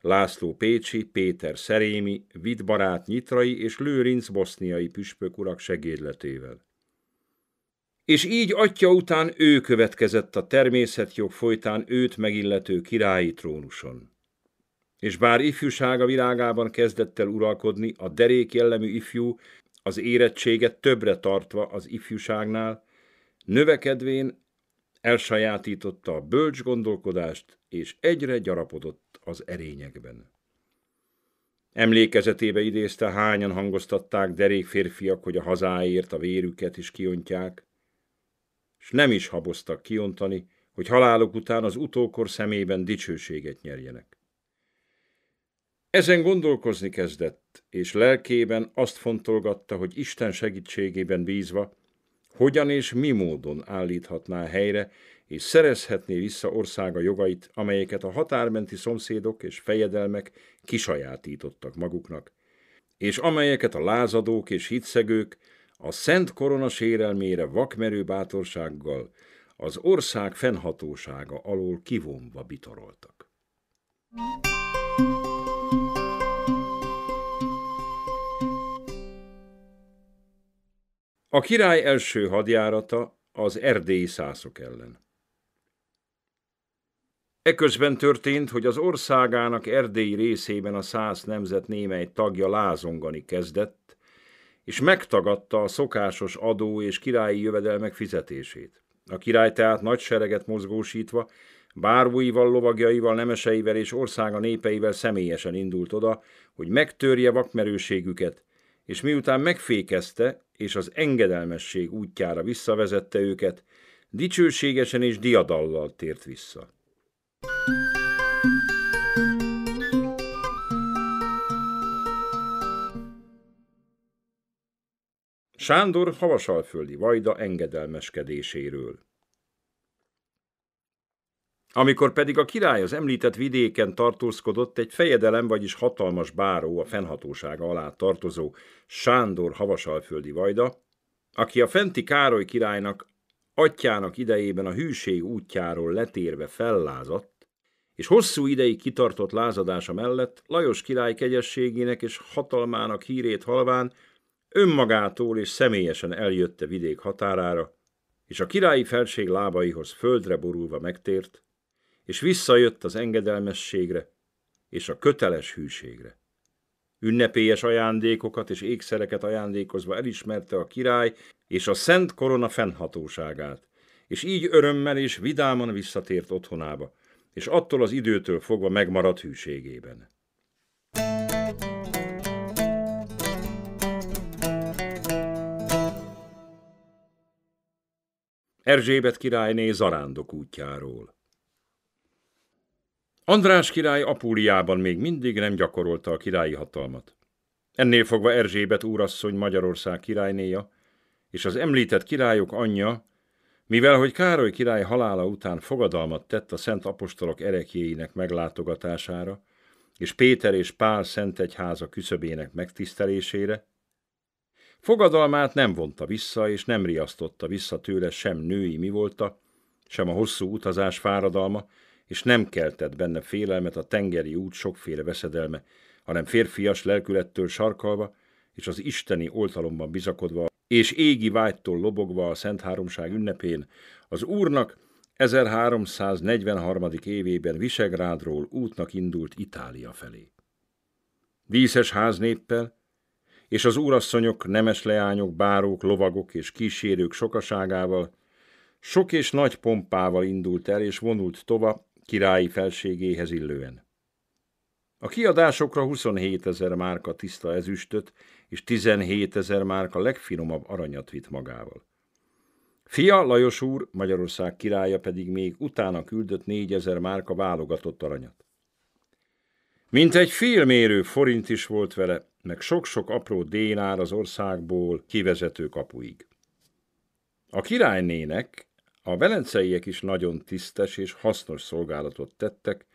László Pécsi, Péter Szerémi, Vidbarát Nyitrai és Lőrinc boszniai püspök urak segédletével. És így atya után ő következett a természetjog folytán őt megillető királyi trónuson. És bár ifjúsága világában kezdett el uralkodni, a derék jellemű ifjú az érettséget többre tartva az ifjúságnál, növekedvén elsajátította a bölcs gondolkodást, és egyre gyarapodott az erényekben. Emlékezetébe idézte, hányan hangoztatták derék férfiak, hogy a hazáért a vérüket is kiontják, és nem is haboztak kiontani, hogy haláluk után az utókor szemében dicsőséget nyerjenek. Ezen gondolkozni kezdett, és lelkében azt fontolgatta, hogy Isten segítségében bízva, hogyan és mi módon állíthatná helyre, és szerezhetné vissza országa jogait, amelyeket a határmenti szomszédok és fejedelmek kisajátítottak maguknak, és amelyeket a lázadók és hitszegők a szent korona sérelmére vakmerő bátorsággal az ország fennhatósága alól kivonva bitoroltak. Thank you. A király első hadjárata az erdélyi szászok ellen. Eközben történt, hogy az országának erdélyi részében a szász nemzet némely tagja lázongani kezdett, és megtagadta a szokásos adó és királyi jövedelmek fizetését. A király tehát nagy sereget mozgósítva, bárvúival, lovagjaival, nemeseivel és országa népeivel személyesen indult oda, hogy megtörje vakmerőségüket, és miután megfékezte, és az engedelmesség útjára visszavezette őket, dicsőségesen és diadallal tért vissza. Sándor Havasalföldi Vajda engedelmeskedéséről amikor pedig a király az említett vidéken tartózkodott, egy fejedelem, vagyis hatalmas báró, a fennhatósága alá tartozó Sándor Havasalföldi Vajda, aki a fenti Károly királynak, atyának idejében a hűség útjáról letérve fellázadt, és hosszú ideig kitartott lázadása mellett Lajos király kegyességének és hatalmának hírét halván önmagától és személyesen eljötte vidék határára, és a királyi felség lábaihoz földre borulva megtért, és visszajött az engedelmességre és a köteles hűségre. Ünnepélyes ajándékokat és ékszereket ajándékozva elismerte a király és a szent korona fennhatóságát, és így örömmel és vidáman visszatért otthonába, és attól az időtől fogva megmaradt hűségében. Erzsébet királyné zarándok útjáról. András király Apúliában még mindig nem gyakorolta a királyi hatalmat. Ennél fogva Erzsébet úrasszony Magyarország királynéja, és az említett királyok anyja, mivel hogy Károly király halála után fogadalmat tett a szent apostolok erekjéinek meglátogatására, és Péter és Pál szent egyháza küszöbének megtisztelésére, fogadalmát nem vonta vissza, és nem riasztotta vissza tőle sem női volta, sem a hosszú utazás fáradalma, és nem keltett benne félelmet a tengeri út sokféle veszedelme, hanem férfias lelkülettől sarkalva, és az isteni oltalomban bizakodva, és égi vágytól lobogva a Szent Háromság ünnepén, az Úrnak 1343. évében Visegrádról útnak indult Itália felé. Díszes háznéppel, és az úrasszonyok, nemes leányok, bárók, lovagok és kísérők sokaságával, sok és nagy pompával indult el, és vonult tova királyi felségéhez illően. A kiadásokra 27 ezer márka tiszta ezüstöt és 17 ezer márka legfinomabb aranyat vitt magával. Fia Lajos úr, Magyarország királya pedig még utána küldött 4 ezer márka válogatott aranyat. Mint egy félmérő forint is volt vele, meg sok-sok apró dénár az országból kivezető kapuig. A királynének a velenceiek is nagyon tisztes és hasznos szolgálatot tettek,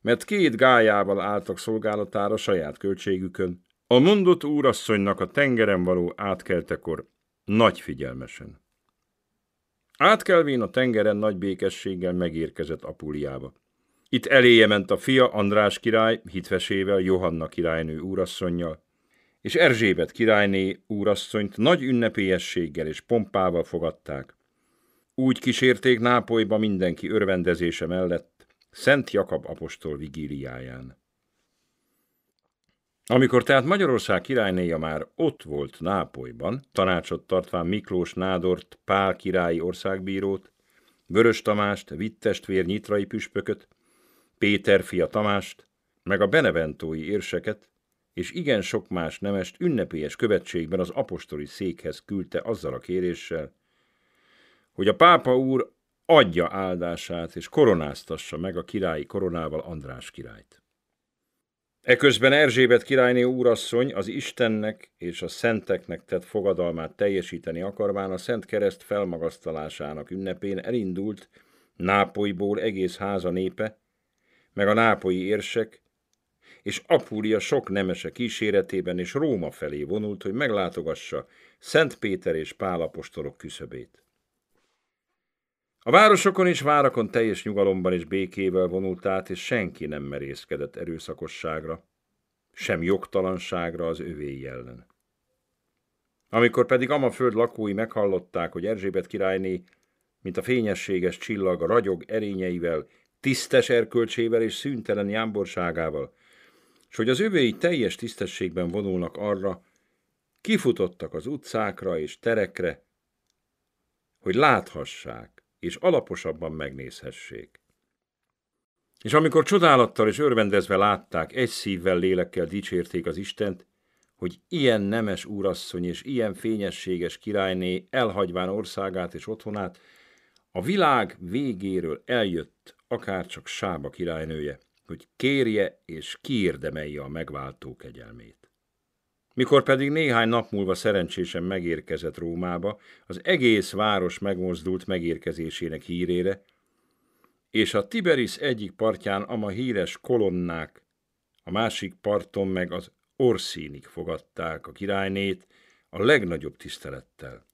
mert két gájával álltak szolgálatára saját költségükön. A mondott úrasszonynak a tengeren való átkeltekor nagy figyelmesen. Átkelvén a tengeren nagy békességgel megérkezett Apuliába. Itt eléje ment a fia András király, hitvesével Johanna királynő úrasszonynal, és Erzsébet királyné úrasszonyt nagy ünnepélyességgel és pompával fogadták. Úgy kísérték Nápolyba mindenki örvendezése mellett, Szent Jakab apostol vigíliáján. Amikor tehát Magyarország királynéja már ott volt Nápolyban, tanácsot tartván Miklós Nádort, Pál királyi országbírót, Vörös Tamást, Vittestvér Nyitrai püspököt, Péter fia Tamást, meg a beneventói érseket, és igen sok más nemest ünnepélyes követségben az apostoli székhez küldte azzal a kéréssel, hogy a pápa úr adja áldását és koronáztassa meg a királyi koronával András királyt. Eközben Erzsébet királyné úrasszony az Istennek és a szenteknek tett fogadalmát teljesíteni akarván a Szent Kereszt felmagasztalásának ünnepén elindult Nápolyból egész háza népe, meg a nápolyi érsek, és Apúria sok nemese kíséretében és Róma felé vonult, hogy meglátogassa Szent Péter és Pál apostolok küszöbét. A városokon és várakon teljes nyugalomban és békével vonult át, és senki nem merészkedett erőszakosságra, sem jogtalanságra az övéi ellen. Amikor pedig Amaföld lakói meghallották, hogy Erzsébet királyné, mint a fényességes csillag a ragyog erényeivel, tisztes erkölcsével és szüntelen jámborságával, és hogy az övéi teljes tisztességben vonulnak arra, kifutottak az utcákra és terekre, hogy láthassák, és alaposabban megnézhessék. És amikor csodálattal és örvendezve látták, egy szívvel lélekkel dicsérték az Istent, hogy ilyen nemes úrasszony és ilyen fényességes királyné elhagyván országát és otthonát, a világ végéről eljött akárcsak Sába királynője, hogy kérje és kiérdemelje a megváltó kegyelmét. Mikor pedig néhány nap múlva szerencsésen megérkezett Rómába, az egész város megmozdult megérkezésének hírére, és a Tiberis egyik partján a ma híres kolonnák, a másik parton meg az orszínik fogadták a királynét a legnagyobb tisztelettel.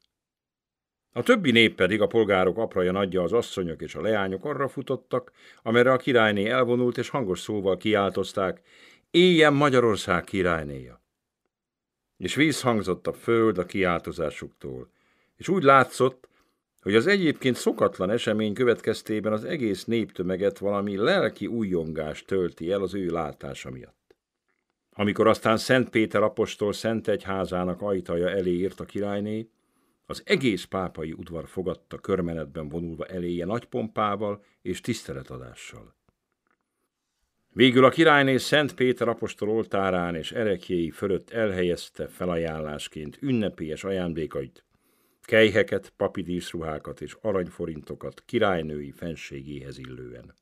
A többi nép pedig a polgárok apraja nagyja az asszonyok és a leányok arra futottak, amerre a királyné elvonult, és hangos szóval kiáltozták, éljen Magyarország királynéja! és víz hangzott a föld a kiáltozásuktól. És úgy látszott, hogy az egyébként szokatlan esemény következtében az egész néptömeget valami lelki újjongás tölti el az ő látása miatt. Amikor aztán Szent Péter apostol Szent Egyházának ajtaja elé írt a királyné, az egész pápai udvar fogadta körmenetben vonulva eléje nagy pompával és tiszteletadással. Végül a királyné Szent Péter apostol oltárán és erekjéi fölött elhelyezte felajánlásként ünnepélyes ajándékait, kejheket, papidíszruhákat és aranyforintokat királynői fenségéhez illően.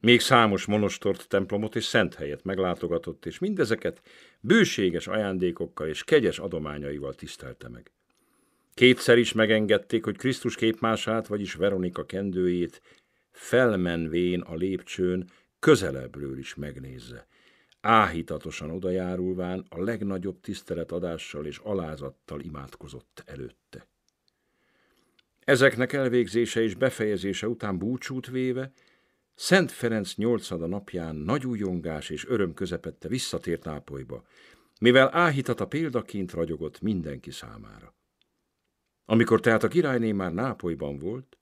Még számos monostort, templomot és szent helyet meglátogatott, és mindezeket bőséges ajándékokkal és kegyes adományaival tisztelte meg. Kétszer is megengedték, hogy Krisztus képmását, vagyis Veronika kendőjét felmenvén a lépcsőn közelebbről is megnézze, áhítatosan odajárulván a legnagyobb tiszteletadással és alázattal imádkozott előtte. Ezeknek elvégzése és befejezése után búcsút véve, Szent Ferenc nyolcada napján nagy újongás és öröm közepette visszatért Nápolyba, mivel áhítata példaként ragyogott mindenki számára. Amikor tehát a királyné már Nápolyban volt,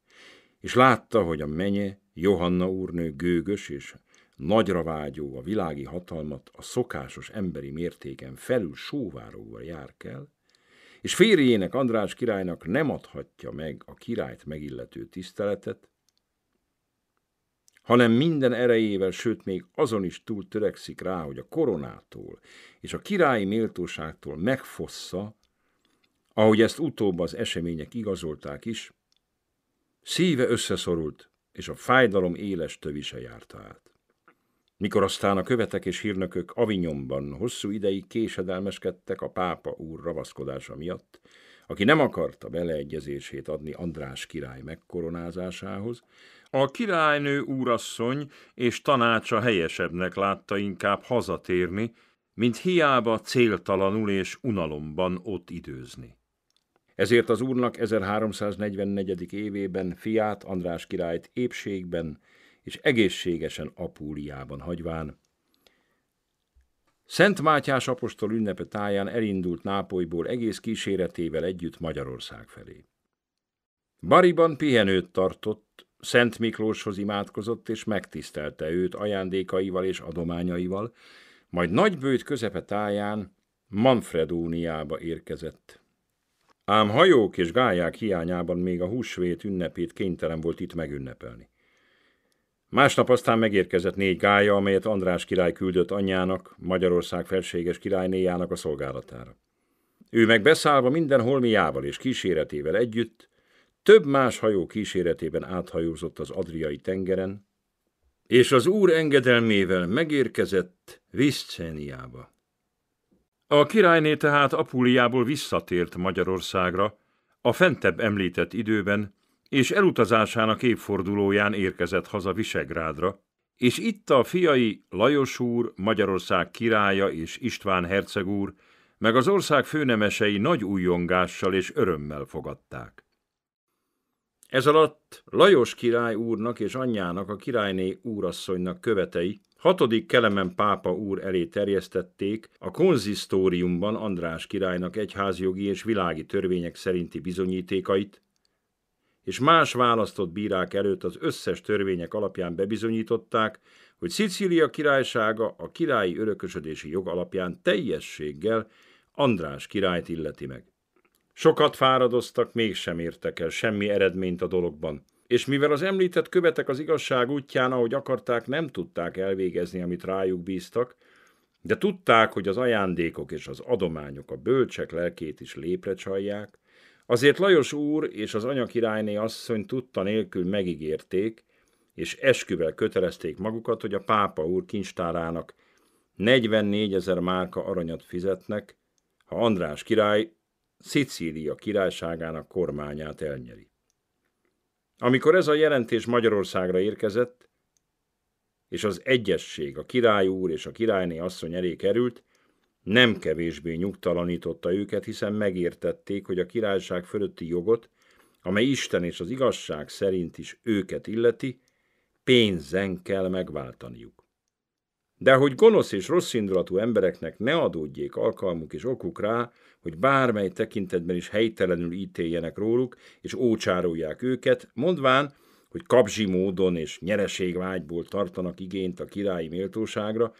és látta, hogy a menye, Johanna úrnő gőgös és nagyra vágyó a világi hatalmat a szokásos emberi mértéken felül sóváróval jár kell, és férjének András királynak nem adhatja meg a királyt megillető tiszteletet, hanem minden erejével, sőt még azon is túl törekszik rá, hogy a koronától és a királyi méltóságtól megfossza, ahogy ezt utóbb az események igazolták is, Szíve összeszorult, és a fájdalom éles tövise járta át. Mikor aztán a követek és hírnökök Avignonban hosszú ideig késedelmeskedtek a pápa úr ravaszkodása miatt, aki nem akarta beleegyezését adni András király megkoronázásához, a királynő úrasszony és tanácsa helyesebbnek látta inkább hazatérni, mint hiába céltalanul és unalomban ott időzni. Ezért az úrnak 1344. évében fiát András királyt épségben és egészségesen Apúliában hagyván. Szent Mátyás apostol ünnepe táján elindult Nápolyból egész kíséretével együtt Magyarország felé. Bariban pihenőt tartott, Szent Miklóshoz imádkozott és megtisztelte őt ajándékaival és adományaival, majd nagybőt közepe táján Manfredóniába érkezett. Ám hajók és gályák hiányában még a húsvét ünnepét kénytelen volt itt megünnepelni. Másnap aztán megérkezett négy gája, amelyet András király küldött anyjának, Magyarország felséges királynéjának a szolgálatára. Ő meg beszállva minden holmiával és kíséretével együtt, több más hajó kíséretében áthajózott az Adriai tengeren, és az úr engedelmével megérkezett Viszcéniába. A királyné tehát Apuliából visszatért Magyarországra a fentebb említett időben, és elutazásának évfordulóján érkezett haza Visegrádra, és itt a fiai Lajos úr, Magyarország királya és István herceg úr, meg az ország főnemesei nagy újongással és örömmel fogadták. Ez alatt Lajos király úrnak és anyjának, a királyné úrasszonynak követei Hatodik Kelemen pápa úr elé terjesztették a konzisztóriumban András királynak egyházjogi és világi törvények szerinti bizonyítékait, és más választott bírák előtt az összes törvények alapján bebizonyították, hogy Szicília királysága a királyi örökösödési jog alapján teljességgel András királyt illeti meg. Sokat fáradoztak, mégsem értek el semmi eredményt a dologban és mivel az említett követek az igazság útján, ahogy akarták, nem tudták elvégezni, amit rájuk bíztak, de tudták, hogy az ajándékok és az adományok a bölcsek lelkét is lépre csalják, azért Lajos úr és az anyakirályné asszony tudta nélkül megígérték, és esküvel kötelezték magukat, hogy a pápa úr kincstárának 44 ezer márka aranyat fizetnek, ha András király Szicília királyságának kormányát elnyeri. Amikor ez a jelentés Magyarországra érkezett, és az egyesség a király úr és a királyné asszony elé került, nem kevésbé nyugtalanította őket, hiszen megértették, hogy a királyság fölötti jogot, amely Isten és az igazság szerint is őket illeti, pénzen kell megváltaniuk. De hogy gonosz és rosszindulatú embereknek ne adódjék alkalmuk és okuk rá, hogy bármely tekintetben is helytelenül ítéljenek róluk, és ócsárolják őket, mondván, hogy kapzsi módon és nyereségvágyból tartanak igényt a királyi méltóságra,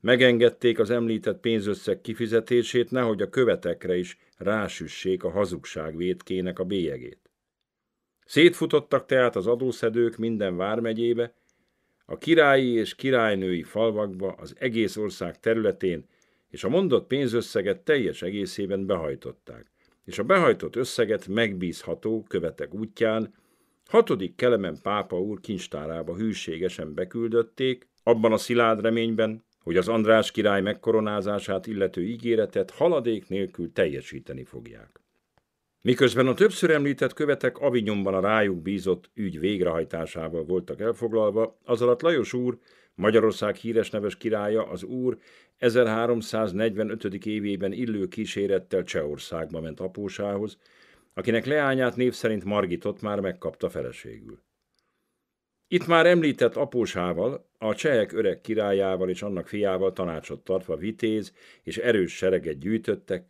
megengedték az említett pénzösszeg kifizetését, nehogy a követekre is rásüssék a hazugság vétkének a bélyegét. Szétfutottak tehát az adószedők minden vármegyébe, a királyi és királynői falvakba az egész ország területén és a mondott pénzösszeget teljes egészében behajtották, és a behajtott összeget megbízható követek útján hatodik Kelemen pápa úr kincstárába hűségesen beküldötték, abban a szilárd reményben, hogy az András király megkoronázását illető ígéretet haladék nélkül teljesíteni fogják. Miközben a többször említett követek Avignonban a rájuk bízott ügy végrehajtásával voltak elfoglalva, az alatt Lajos úr Magyarország híres neves királya, az úr 1345. évében illő kísérettel Csehországba ment apósához, akinek leányát név szerint Margitot már megkapta feleségül. Itt már említett apósával, a csehek öreg királyával és annak fiával tanácsot tartva vitéz és erős sereget gyűjtöttek,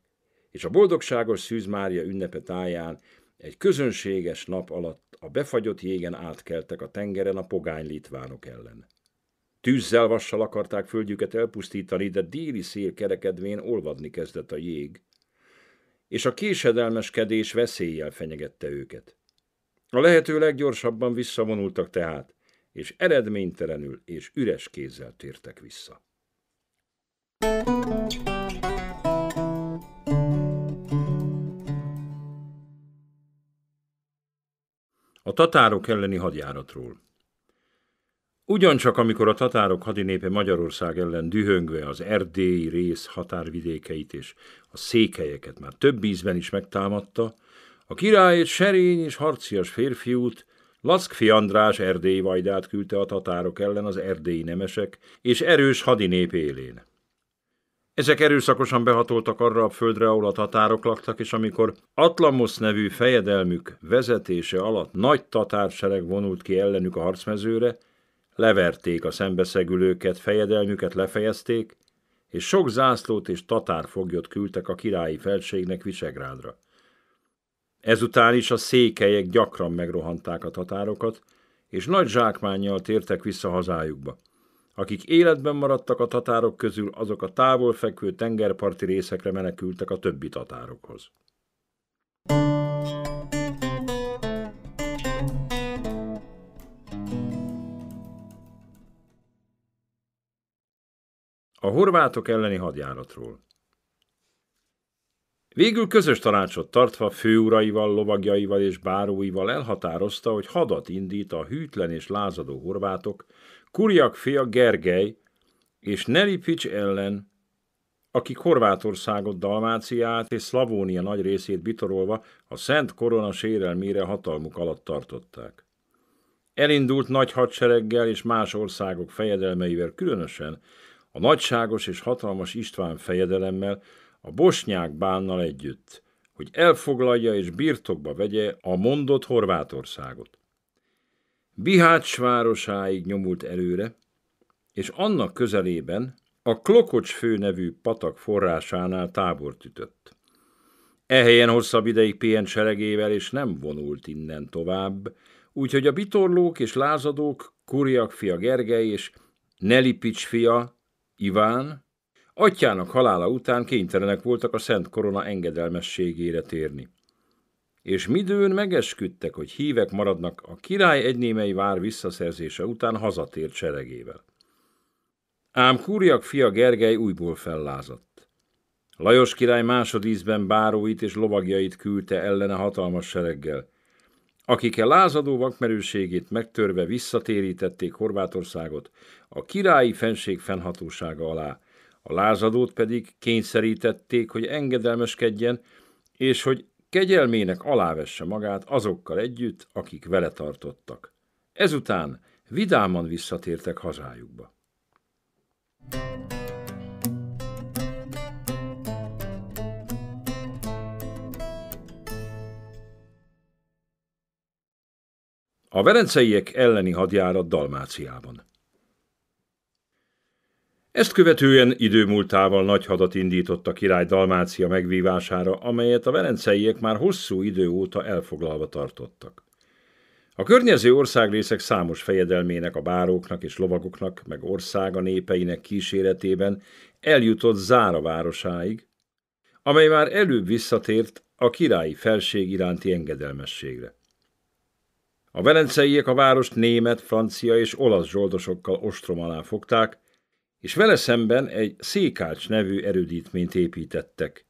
és a boldogságos Szűz Mária ünnepe táján egy közönséges nap alatt a befagyott jégen átkeltek a tengeren a pogány litvánok ellen. Tűzzel vassal akarták földjüket elpusztítani, de déli szél kerekedvén olvadni kezdett a jég, és a késedelmeskedés veszéllyel fenyegette őket. A lehető leggyorsabban visszavonultak tehát, és eredménytelenül és üres kézzel tértek vissza. A tatárok elleni hadjáratról Ugyancsak amikor a tatárok hadinépe Magyarország ellen dühöngve az erdélyi rész határvidékeit és a székelyeket már több ízben is megtámadta, a király egy serény és harcias férfiút, Laszkfi András erdélyi vajdát küldte a tatárok ellen az erdélyi nemesek és erős hadinép élén. Ezek erőszakosan behatoltak arra a földre, ahol a tatárok laktak, és amikor Atlamosz nevű fejedelmük vezetése alatt nagy tatársereg vonult ki ellenük a harcmezőre, leverték a szembeszegülőket, fejedelmüket lefejezték, és sok zászlót és tatár foglyot küldtek a királyi felségnek Visegrádra. Ezután is a székelyek gyakran megrohanták a tatárokat, és nagy zsákmányjal tértek vissza hazájukba. Akik életben maradtak a tatárok közül, azok a távol fekvő tengerparti részekre menekültek a többi tatárokhoz. thank you A horvátok elleni hadjáratról. Végül közös tanácsot tartva főuraival, lovagjaival és báróival elhatározta, hogy hadat indít a hűtlen és lázadó horvátok, Kurjak fia Gergely és Nelipics ellen, akik Horvátországot, Dalmáciát és Szlavónia nagy részét bitorolva a Szent Korona sérelmére hatalmuk alatt tartották. Elindult nagy hadsereggel és más országok fejedelmeivel különösen, a nagyságos és hatalmas István fejedelemmel, a bosnyák bánnal együtt, hogy elfoglalja és birtokba vegye a mondott Horvátországot. Bihács városáig nyomult előre, és annak közelében a fő nevű patak forrásánál tábort ütött. Ehelyen hosszabb ideig pihen seregével, és nem vonult innen tovább, úgyhogy a bitorlók és lázadók, Kuriak fia Gergely és Nelipics fia Iván, atyának halála után kénytelenek voltak a Szent Korona engedelmességére térni. És midőn megesküdtek, hogy hívek maradnak a király egynémei vár visszaszerzése után hazatért seregével. Ám Kúriak fia Gergely újból fellázadt. Lajos király másodízben báróit és lovagjait küldte ellene hatalmas sereggel – akik a e lázadó vakmerőségét megtörve visszatérítették Horvátországot a királyi fenség fennhatósága alá, a lázadót pedig kényszerítették, hogy engedelmeskedjen, és hogy kegyelmének alávesse magát azokkal együtt, akik vele tartottak. Ezután vidáman visszatértek hazájukba. thank you A verenceiek elleni hadjárat Dalmáciában. Ezt követően időmúltával nagy hadat indított a király Dalmácia megvívására, amelyet a verenceiek már hosszú idő óta elfoglalva tartottak. A környező országrészek számos fejedelmének, a báróknak és lovagoknak, meg országa népeinek kíséretében eljutott Zára városáig, amely már előbb visszatért a királyi felség iránti engedelmességre. A velenceiek a várost német, francia és olasz zsoldosokkal ostrom alá fogták, és vele szemben egy Székács nevű erődítményt építettek,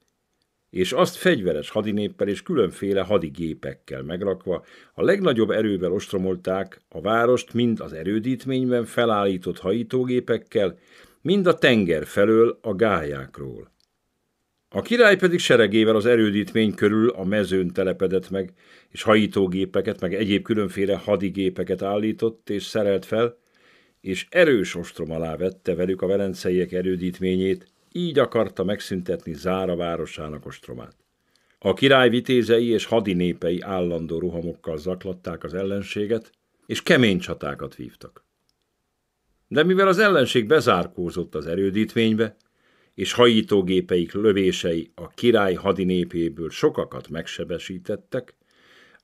és azt fegyveres hadinéppel és különféle hadigépekkel megrakva a legnagyobb erővel ostromolták a várost mind az erődítményben felállított hajítógépekkel, mind a tenger felől a gályákról. A király pedig seregével az erődítmény körül a mezőn telepedett meg, és hajítógépeket, meg egyéb különféle hadigépeket állított és szerelt fel, és erős ostrom alá vette velük a velenceiek erődítményét, így akarta megszüntetni Zára városának ostromát. A király vitézei és hadinépei állandó ruhamokkal zaklatták az ellenséget, és kemény csatákat vívtak. De mivel az ellenség bezárkózott az erődítménybe, és hajítógépeik lövései a király hadinépéből sokakat megsebesítettek,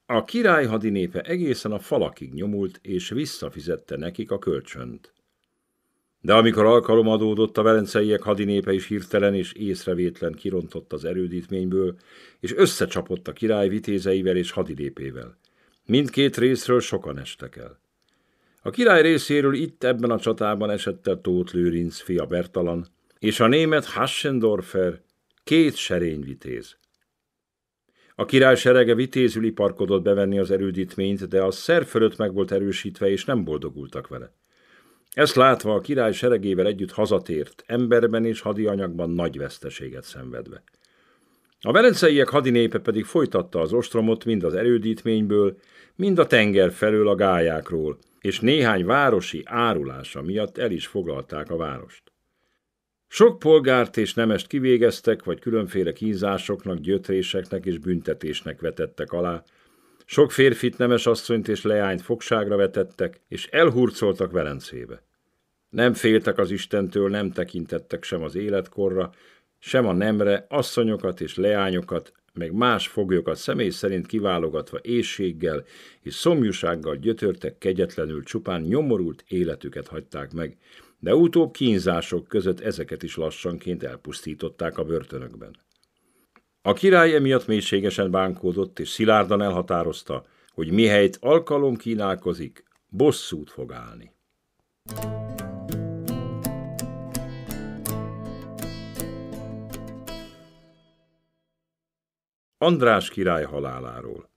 a király hadinépe egészen a falakig nyomult, és visszafizette nekik a kölcsönt. De amikor alkalom adódott, a velenceiek hadinépe is hirtelen és észrevétlen kirontott az erődítményből, és összecsapott a király vitézeivel és hadinépével. Mindkét részről sokan estek el. A király részéről itt ebben a csatában esett el Tóth Lőrinc fia Bertalan, és a német Haschendorfer két vitéz. A király serege vitézül iparkodott bevenni az erődítményt, de a szer fölött meg volt erősítve, és nem boldogultak vele. Ezt látva a király seregével együtt hazatért, emberben és hadianyagban nagy veszteséget szenvedve. A velenceiek hadinépe pedig folytatta az ostromot mind az erődítményből, mind a tenger felől a gályákról, és néhány városi árulása miatt el is foglalták a várost. Sok polgárt és nemest kivégeztek, vagy különféle kínzásoknak, gyötréseknek és büntetésnek vetettek alá. Sok férfit, nemes asszonyt és leányt fogságra vetettek, és elhurcoltak Velencébe. Nem féltek az Istentől, nem tekintettek sem az életkorra, sem a nemre, asszonyokat és leányokat, meg más foglyokat személy szerint kiválogatva éjséggel és szomjúsággal gyötörtek kegyetlenül, csupán nyomorult életüket hagyták meg, de utóbb kínzások között ezeket is lassanként elpusztították a börtönökben. A király emiatt mélységesen bánkódott, és szilárdan elhatározta, hogy mihelyt alkalom kínálkozik, bosszút fog állni. András király haláláról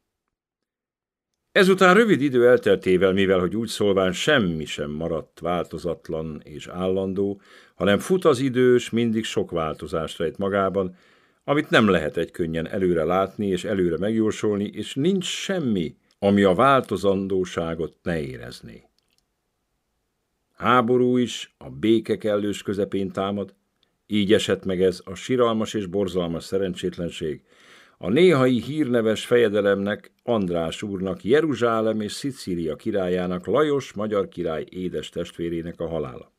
Ezután rövid idő elteltével, mivel hogy úgy szólván semmi sem maradt változatlan és állandó, hanem fut az idős, mindig sok változást rejt magában, amit nem lehet egy könnyen előre látni és előre megjósolni, és nincs semmi, ami a változandóságot ne érezné. Háború is a béke kellős közepén támad, így esett meg ez a siralmas és borzalmas szerencsétlenség, a néhai hírneves fejedelemnek, András úrnak, Jeruzsálem és Szicília királyának, Lajos magyar király édes testvérének a halála.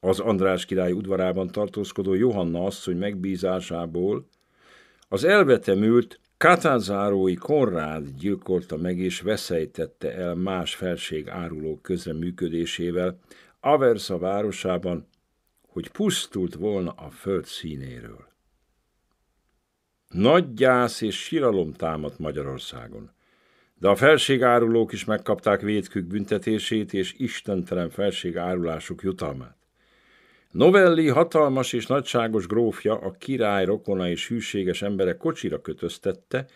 Az András király udvarában tartózkodó Johanna asszony megbízásából az elvetemült Katázárói Konrád gyilkolta meg és veszélytette el más felség árulók közreműködésével Aversa városában, hogy pusztult volna a föld színéről. Nagy gyász és síralom támadt Magyarországon. De a felségárulók is megkapták védkük büntetését és istentelen felségárulásuk jutalmát. Novelli hatalmas és nagyságos grófja a király rokona és hűséges embere kocsira kötöztette,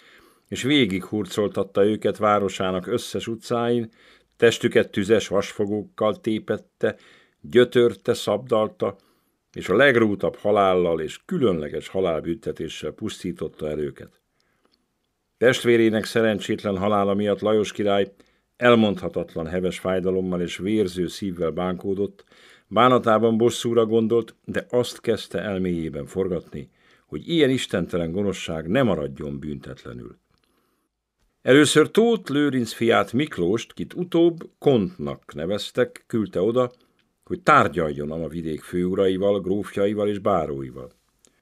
és hurcoltatta őket városának összes utcáin, testüket tüzes vasfogókkal tépette, gyötörte, szabdalta, és a legrútabb halállal és különleges halálbüntetéssel pusztította el őket. Testvérének szerencsétlen halála miatt Lajos király elmondhatatlan heves fájdalommal és vérző szívvel bánkódott, bánatában bosszúra gondolt, de azt kezdte elméjében forgatni, hogy ilyen istentelen gonoszság ne maradjon büntetlenül. Először Tóth Lőrinc fiát Miklóst, kit utóbb Kontnak neveztek, küldte oda, hogy tárgyaljon a vidék főuraival, grófjaival és báróival.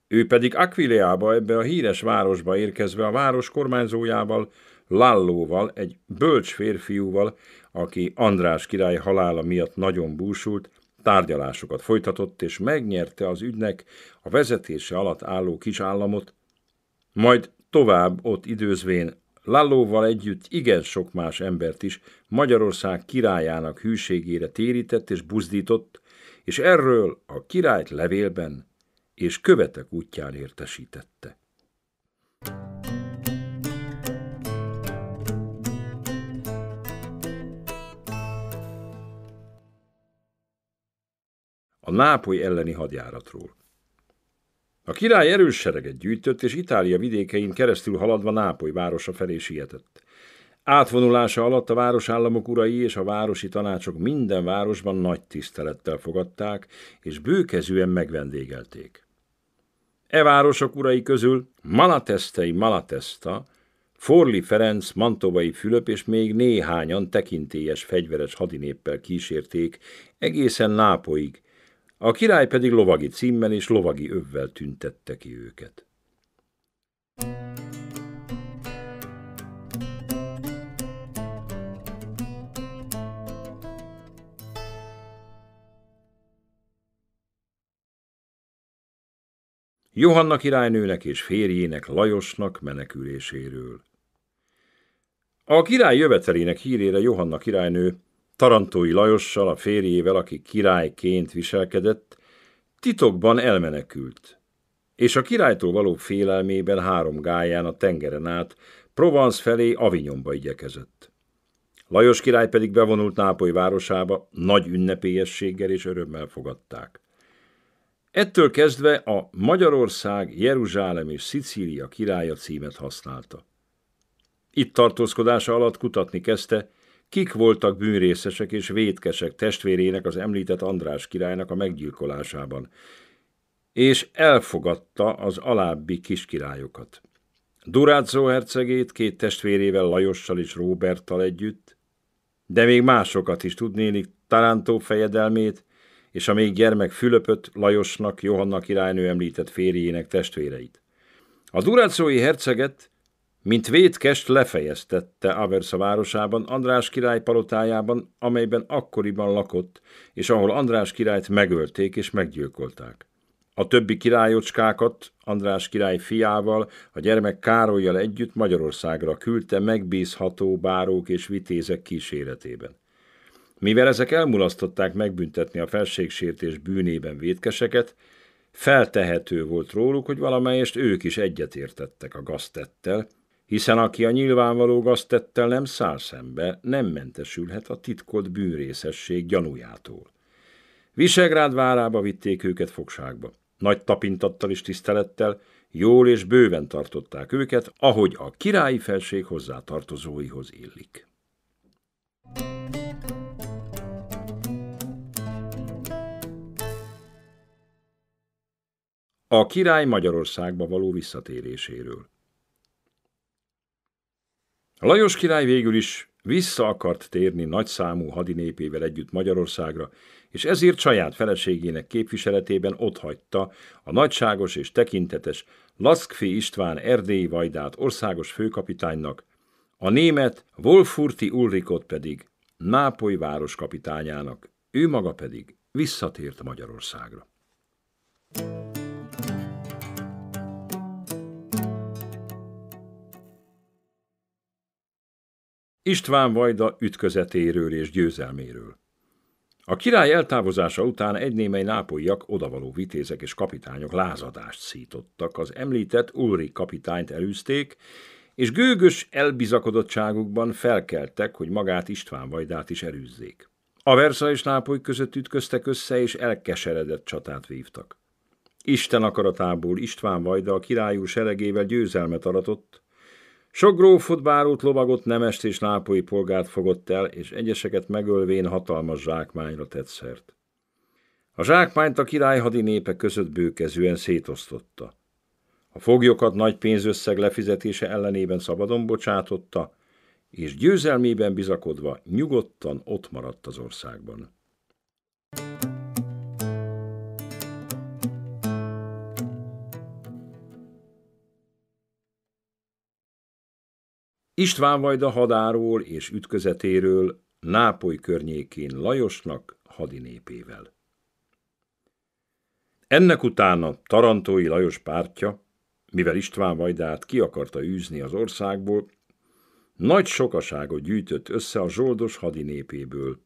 Ő pedig Aquileába, ebbe a híres városba érkezve a város kormányzójával, Lallóval, egy bölcs férfiúval, aki András király halála miatt nagyon búsult, tárgyalásokat folytatott, és megnyerte az ügynek a vezetése alatt álló kis államot. majd tovább ott időzvén Lallóval együtt igen sok más embert is Magyarország királyának hűségére térített és buzdított, és erről a királyt levélben és követek útján értesítette. A nápoly elleni hadjáratról. A király erős sereget gyűjtött, és Itália vidékein keresztül haladva Nápoly városa felé sietett. Átvonulása alatt a városállamok urai és a városi tanácsok minden városban nagy tisztelettel fogadták, és bőkezűen megvendégelték. E városok urai közül Malatestei Malatesta, Forli Ferenc, Mantovai Fülöp és még néhányan tekintélyes fegyveres hadinéppel kísérték egészen Nápoig, a király pedig lovagi címmel és lovagi övvel tüntette ki őket. Johanna királynőnek és férjének Lajosnak meneküléséről. A király jövetelének hírére Johanna királynő Tarantói Lajossal, a férjével, aki királyként viselkedett, titokban elmenekült, és a királytól való félelmében három gáján a tengeren át Provence felé Avignonba igyekezett. Lajos király pedig bevonult Nápoly városába, nagy ünnepélyességgel és örömmel fogadták. Ettől kezdve a Magyarország, Jeruzsálem és Szicília királya címet használta. Itt tartózkodása alatt kutatni kezdte, kik voltak bűnrészesek és vétkesek testvérének az említett András királynak a meggyilkolásában, és elfogadta az alábbi kiskirályokat. Durázzó hercegét két testvérével Lajossal és Róberttal együtt, de még másokat is tudnélik Tarántó fejedelmét, és a még gyermek Fülöpöt Lajosnak, Johanna királynő említett férjének testvéreit. A durácói herceget mint vétkest lefejeztette Aversa városában, András király palotájában, amelyben akkoriban lakott, és ahol András királyt megölték és meggyilkolták. A többi királyocskákat András király fiával, a gyermek Károlyjal együtt Magyarországra küldte megbízható bárók és vitézek kíséretében. Mivel ezek elmulasztották megbüntetni a felségsértés bűnében vétkeseket, feltehető volt róluk, hogy valamelyest ők is egyetértettek a gaztettel, hiszen aki a nyilvánvaló gaztettel nem száll szembe, nem mentesülhet a titkolt bűnrészesség gyanújától. Visegrád várába vitték őket fogságba. Nagy tapintattal és tisztelettel, jól és bőven tartották őket, ahogy a királyi felség hozzátartozóihoz illik. A király Magyarországba való visszatéréséről. Lajos király végül is vissza akart térni nagyszámú hadinépével együtt Magyarországra, és ezért saját feleségének képviseletében otthagyta a nagyságos és tekintetes Laszkfi István Erdélyi Vajdát országos főkapitánynak, a német Wolfurti Ulrikot pedig Nápoly város kapitányának, ő maga pedig visszatért Magyarországra. thank you István Vajda ütközetéről és győzelméről. A király eltávozása után egy némely nápolyak odavaló vitézek és kapitányok lázadást szítottak, az említett Ulri kapitányt elűzték, és gőgös elbizakodottságukban felkeltek, hogy magát István Vajdát is elűzzék. Versa és Nápoly között ütköztek össze, és elkeseredett csatát vívtak. Isten akaratából István Vajda a királyú seregével győzelmet aratott, sok grófot, bárót, lovagot, nemest és nápolyi polgárt fogott el, és egyeseket megölvén hatalmas zsákmányra tett szert. A zsákmányt a király hadi népe között bőkezően szétosztotta. A foglyokat nagy pénzösszeg lefizetése ellenében szabadon bocsátotta, és győzelmében bizakodva nyugodtan ott maradt az országban. István Vajda hadáról és ütközetéről Nápoly környékén Lajosnak hadinépével. Ennek utána Tarantói Lajos pártja, mivel István Vajdát ki akarta űzni az országból, nagy sokaságot gyűjtött össze a zsoldos hadinépéből,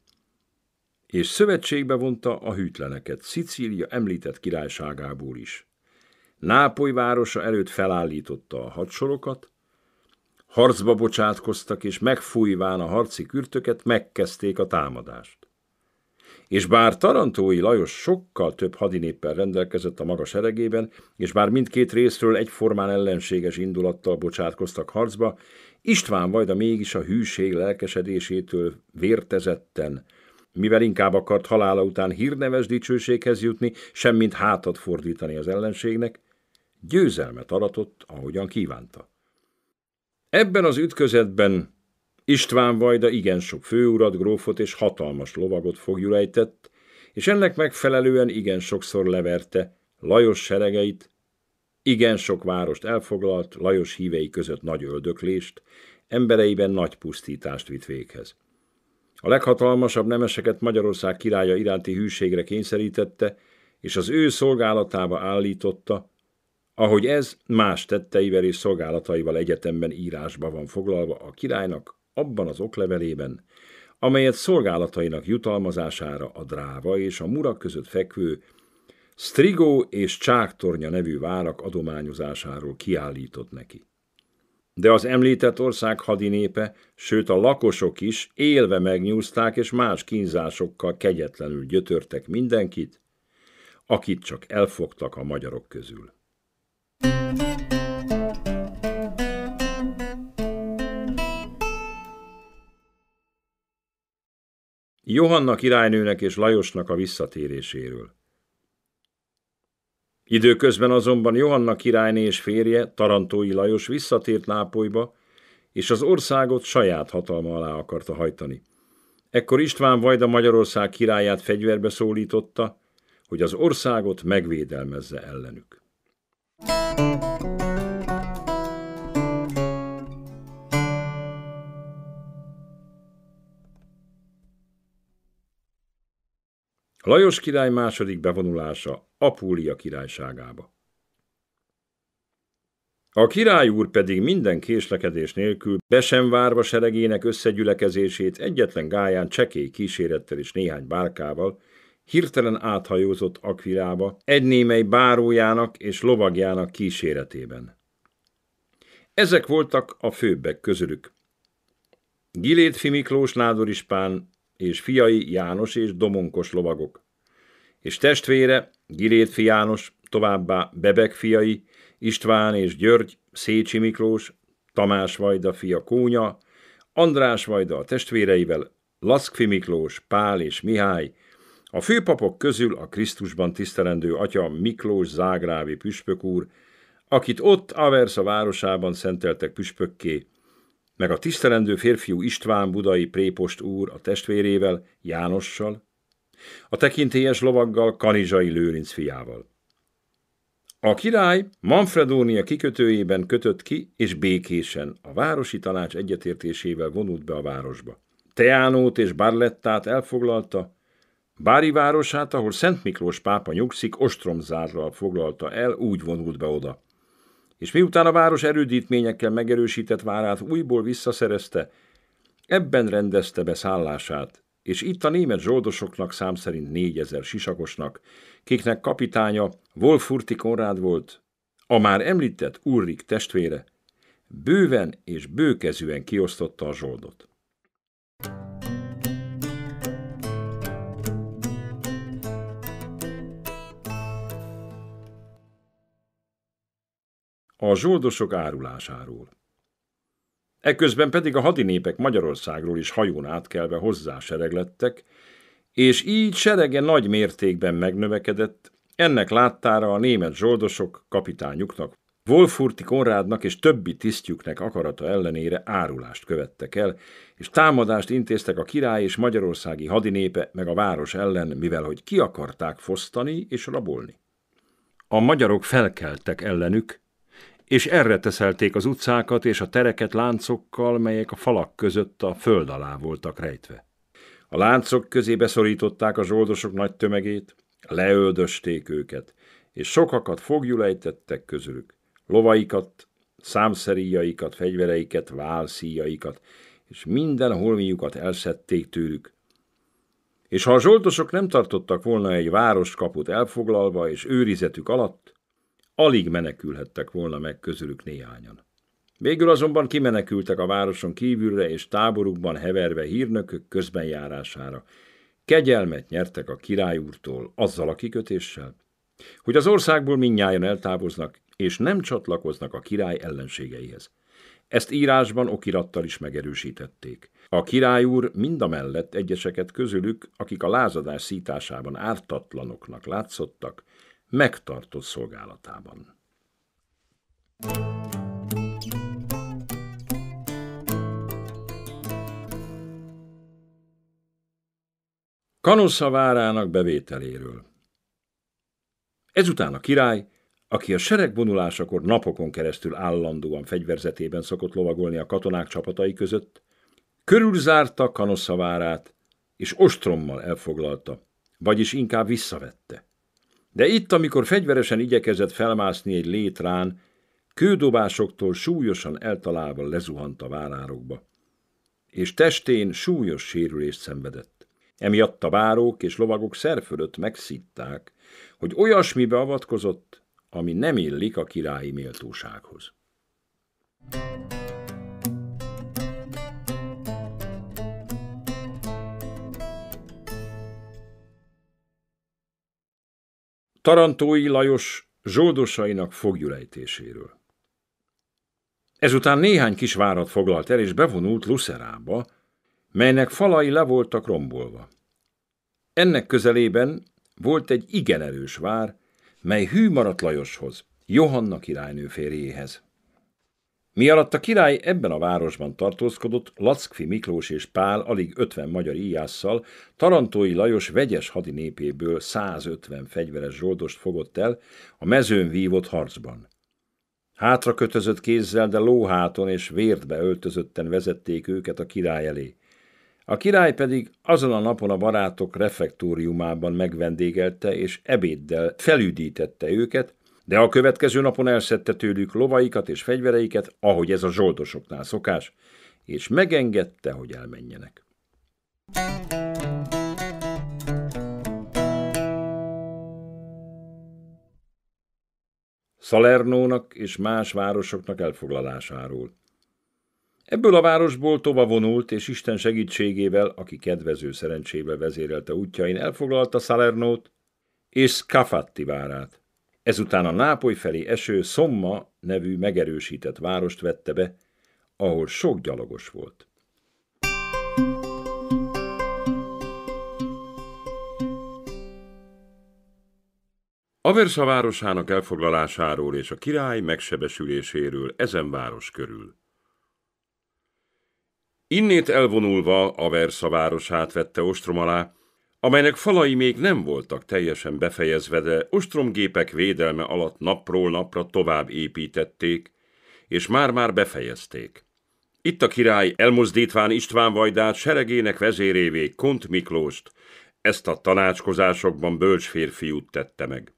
és szövetségbe vonta a hűtleneket Szicília említett királyságából is. Nápoly városa előtt felállította a hadsorokat, harcba bocsátkoztak, és megfújván a harci kürtöket megkezdték a támadást. És bár Tarantói Lajos sokkal több hadinéppel rendelkezett a maga seregében, és bár mindkét részről egyformán ellenséges indulattal bocsátkoztak harcba, István Vajda mégis a hűség lelkesedésétől vértezetten, mivel inkább akart halála után hírneves dicsőséghez jutni, semmint hátat fordítani az ellenségnek, győzelmet aratott, ahogyan kívánta. Ebben az ütközetben István Vajda igen sok főurat, grófot és hatalmas lovagot fogjulejtett, és ennek megfelelően igen sokszor leverte Lajos seregeit, igen sok várost elfoglalt, Lajos hívei között nagy öldöklést, embereiben nagy pusztítást vitt véghez. A leghatalmasabb nemeseket Magyarország királya iránti hűségre kényszerítette, és az ő szolgálatába állította, ahogy ez más tetteivel és szolgálataival egyetemben írásba van foglalva a királynak abban az oklevelében, amelyet szolgálatainak jutalmazására a dráva és a murak között fekvő Strigó és Csáktornya nevű várak adományozásáról kiállított neki. De az említett ország hadinépe, sőt a lakosok is élve megnyúzták és más kínzásokkal kegyetlenül gyötörtek mindenkit, akit csak elfogtak a magyarok közül. Johanna királynőnek és Lajosnak a visszatéréséről. Időközben azonban Johanna királyné és férje, Tarantói Lajos visszatért Nápolyba, és az országot saját hatalma alá akarta hajtani. Ekkor István Vajda Magyarország királyát fegyverbe szólította, hogy az országot megvédelmezze ellenük. Lajos király második bevonulása Apúlia királyságába. A király úr pedig minden késlekedés nélkül, be sem várva seregének összegyülekezését egyetlen gáján csekély kísérettel és néhány bárkával, hirtelen áthajózott Akvilába, egy némely bárójának és lovagjának kíséretében. Ezek voltak a főbbek közülük. Gilét Miklós Nádor Ispán és fiai János és Domonkos lovagok, és testvére Gilét János, továbbá Bebek fiai, István és György, Szécsi Miklós, Tamás Vajda fia Kónya, András Vajda a testvéreivel, Laszkfi Miklós, Pál és Mihály, a főpapok közül a Krisztusban tisztelendő atya Miklós Zágrávi püspök úr, akit ott Aversa városában szenteltek püspökké, meg a tisztelendő férfiú István budai prépost úr a testvérével, Jánossal, a tekintélyes lovaggal, Kanizsai Lőrinc fiával. A király Manfredónia kikötőjében kötött ki, és békésen a városi tanács egyetértésével vonult be a városba. Teánót és Barlettát elfoglalta, Bári városát, ahol Szent Miklós pápa nyugszik, ostromzárral foglalta el, úgy vonult be oda. És miután a város erődítményekkel megerősített várát újból visszaszerezte, ebben rendezte be szállását, és itt a német zsoldosoknak szám szerint négyezer sisakosnak, kiknek kapitánya Wolfurti Konrád volt, a már említett Ulrik testvére, bőven és bőkezűen kiosztotta a zsoldot. thank you a zsoldosok árulásáról. Ekközben pedig a hadinépek Magyarországról is hajón átkelve hozzá sereglettek, és így serege nagy mértékben megnövekedett, ennek láttára a német zsoldosok kapitányuknak, Wolfurti Konrádnak és többi tisztjüknek akarata ellenére árulást követtek el, és támadást intéztek a király és magyarországi hadinépe meg a város ellen, mivel hogy ki akarták fosztani és rabolni. A magyarok felkeltek ellenük, és erre teszelték az utcákat és a tereket láncokkal, melyek a falak között a föld alá voltak rejtve. A láncok közé beszorították a zsoldosok nagy tömegét, leöldösték őket, és sokakat fogjulejtettek közülük, lovaikat, számszeríjaikat, fegyvereiket, válszíjaikat, és minden holmiukat elszedték tőlük. És ha a zsoldosok nem tartottak volna egy kaput elfoglalva és őrizetük alatt, Alig menekülhettek volna meg közülük néhányan. Végül azonban kimenekültek a városon kívülre, és táborukban heverve hírnökök közbenjárására. Kegyelmet nyertek a király úrtól azzal a kikötéssel, hogy az országból mindnyájan eltávoznak, és nem csatlakoznak a király ellenségeihez. Ezt írásban okirattal is megerősítették. A király úr mind a mellett egyeseket közülük, akik a lázadás szításában ártatlanoknak látszottak, megtartott szolgálatában. Kanosza várának bevételéről. Ezután a király, aki a sereg vonulásakor napokon keresztül állandóan fegyverzetében szokott lovagolni a katonák csapatai között, körülzárta Kanosza várát, és ostrommal elfoglalta, vagyis inkább visszavette. De itt, amikor fegyveresen igyekezett felmászni egy létrán, kődobásoktól súlyosan eltalálva lezuhant a várárokba, és testén súlyos sérülést szenvedett. Emiatt a várók és lovagok szerfölött megszitták, hogy olyasmi beavatkozott, ami nem illik a királyi méltósághoz. Thank you. Tarantói Lajos zsoldosainak fogjulejtéséről. Ezután néhány kis várat foglalt el, és bevonult Lucerába, melynek falai le voltak rombolva. Ennek közelében volt egy igen erős vár, mely hű maradt Lajoshoz, Johanna királynő férjéhez. Mi alatt a király ebben a városban tartózkodott, Lackfi Miklós és Pál alig 50 magyar íjásszal, Tarantói Lajos vegyes hadinépéből 150 fegyveres zsoldost fogott el a mezőn vívott harcban. Hátra kötözött kézzel, de lóháton és vértbe öltözötten vezették őket a király elé. A király pedig azon a napon a barátok refektóriumában megvendégelte és ebéddel felüdítette őket, de a következő napon elszedte tőlük lovaikat és fegyvereiket, ahogy ez a zsoldosoknál szokás, és megengedte, hogy elmenjenek. Szalernónak és más városoknak elfoglalásáról. Ebből a városból tova vonult, és Isten segítségével, aki kedvező szerencsével vezérelte útjain, elfoglalta Salernót és Skafatti várát. Ezután a Nápoly felé eső Szomma nevű megerősített várost vette be, ahol sok gyalogos volt. Aversa városának elfoglalásáról és a király megsebesüléséről ezen város körül. Innét elvonulva Aversa városát vette ostrom alá, amelynek falai még nem voltak teljesen befejezve, de ostromgépek védelme alatt napról napra tovább építették, és már-már befejezték. Itt a király elmozdítván István Vajdát seregének vezérévé Kont Miklóst, ezt a tanácskozásokban bölcs férfiút tette meg.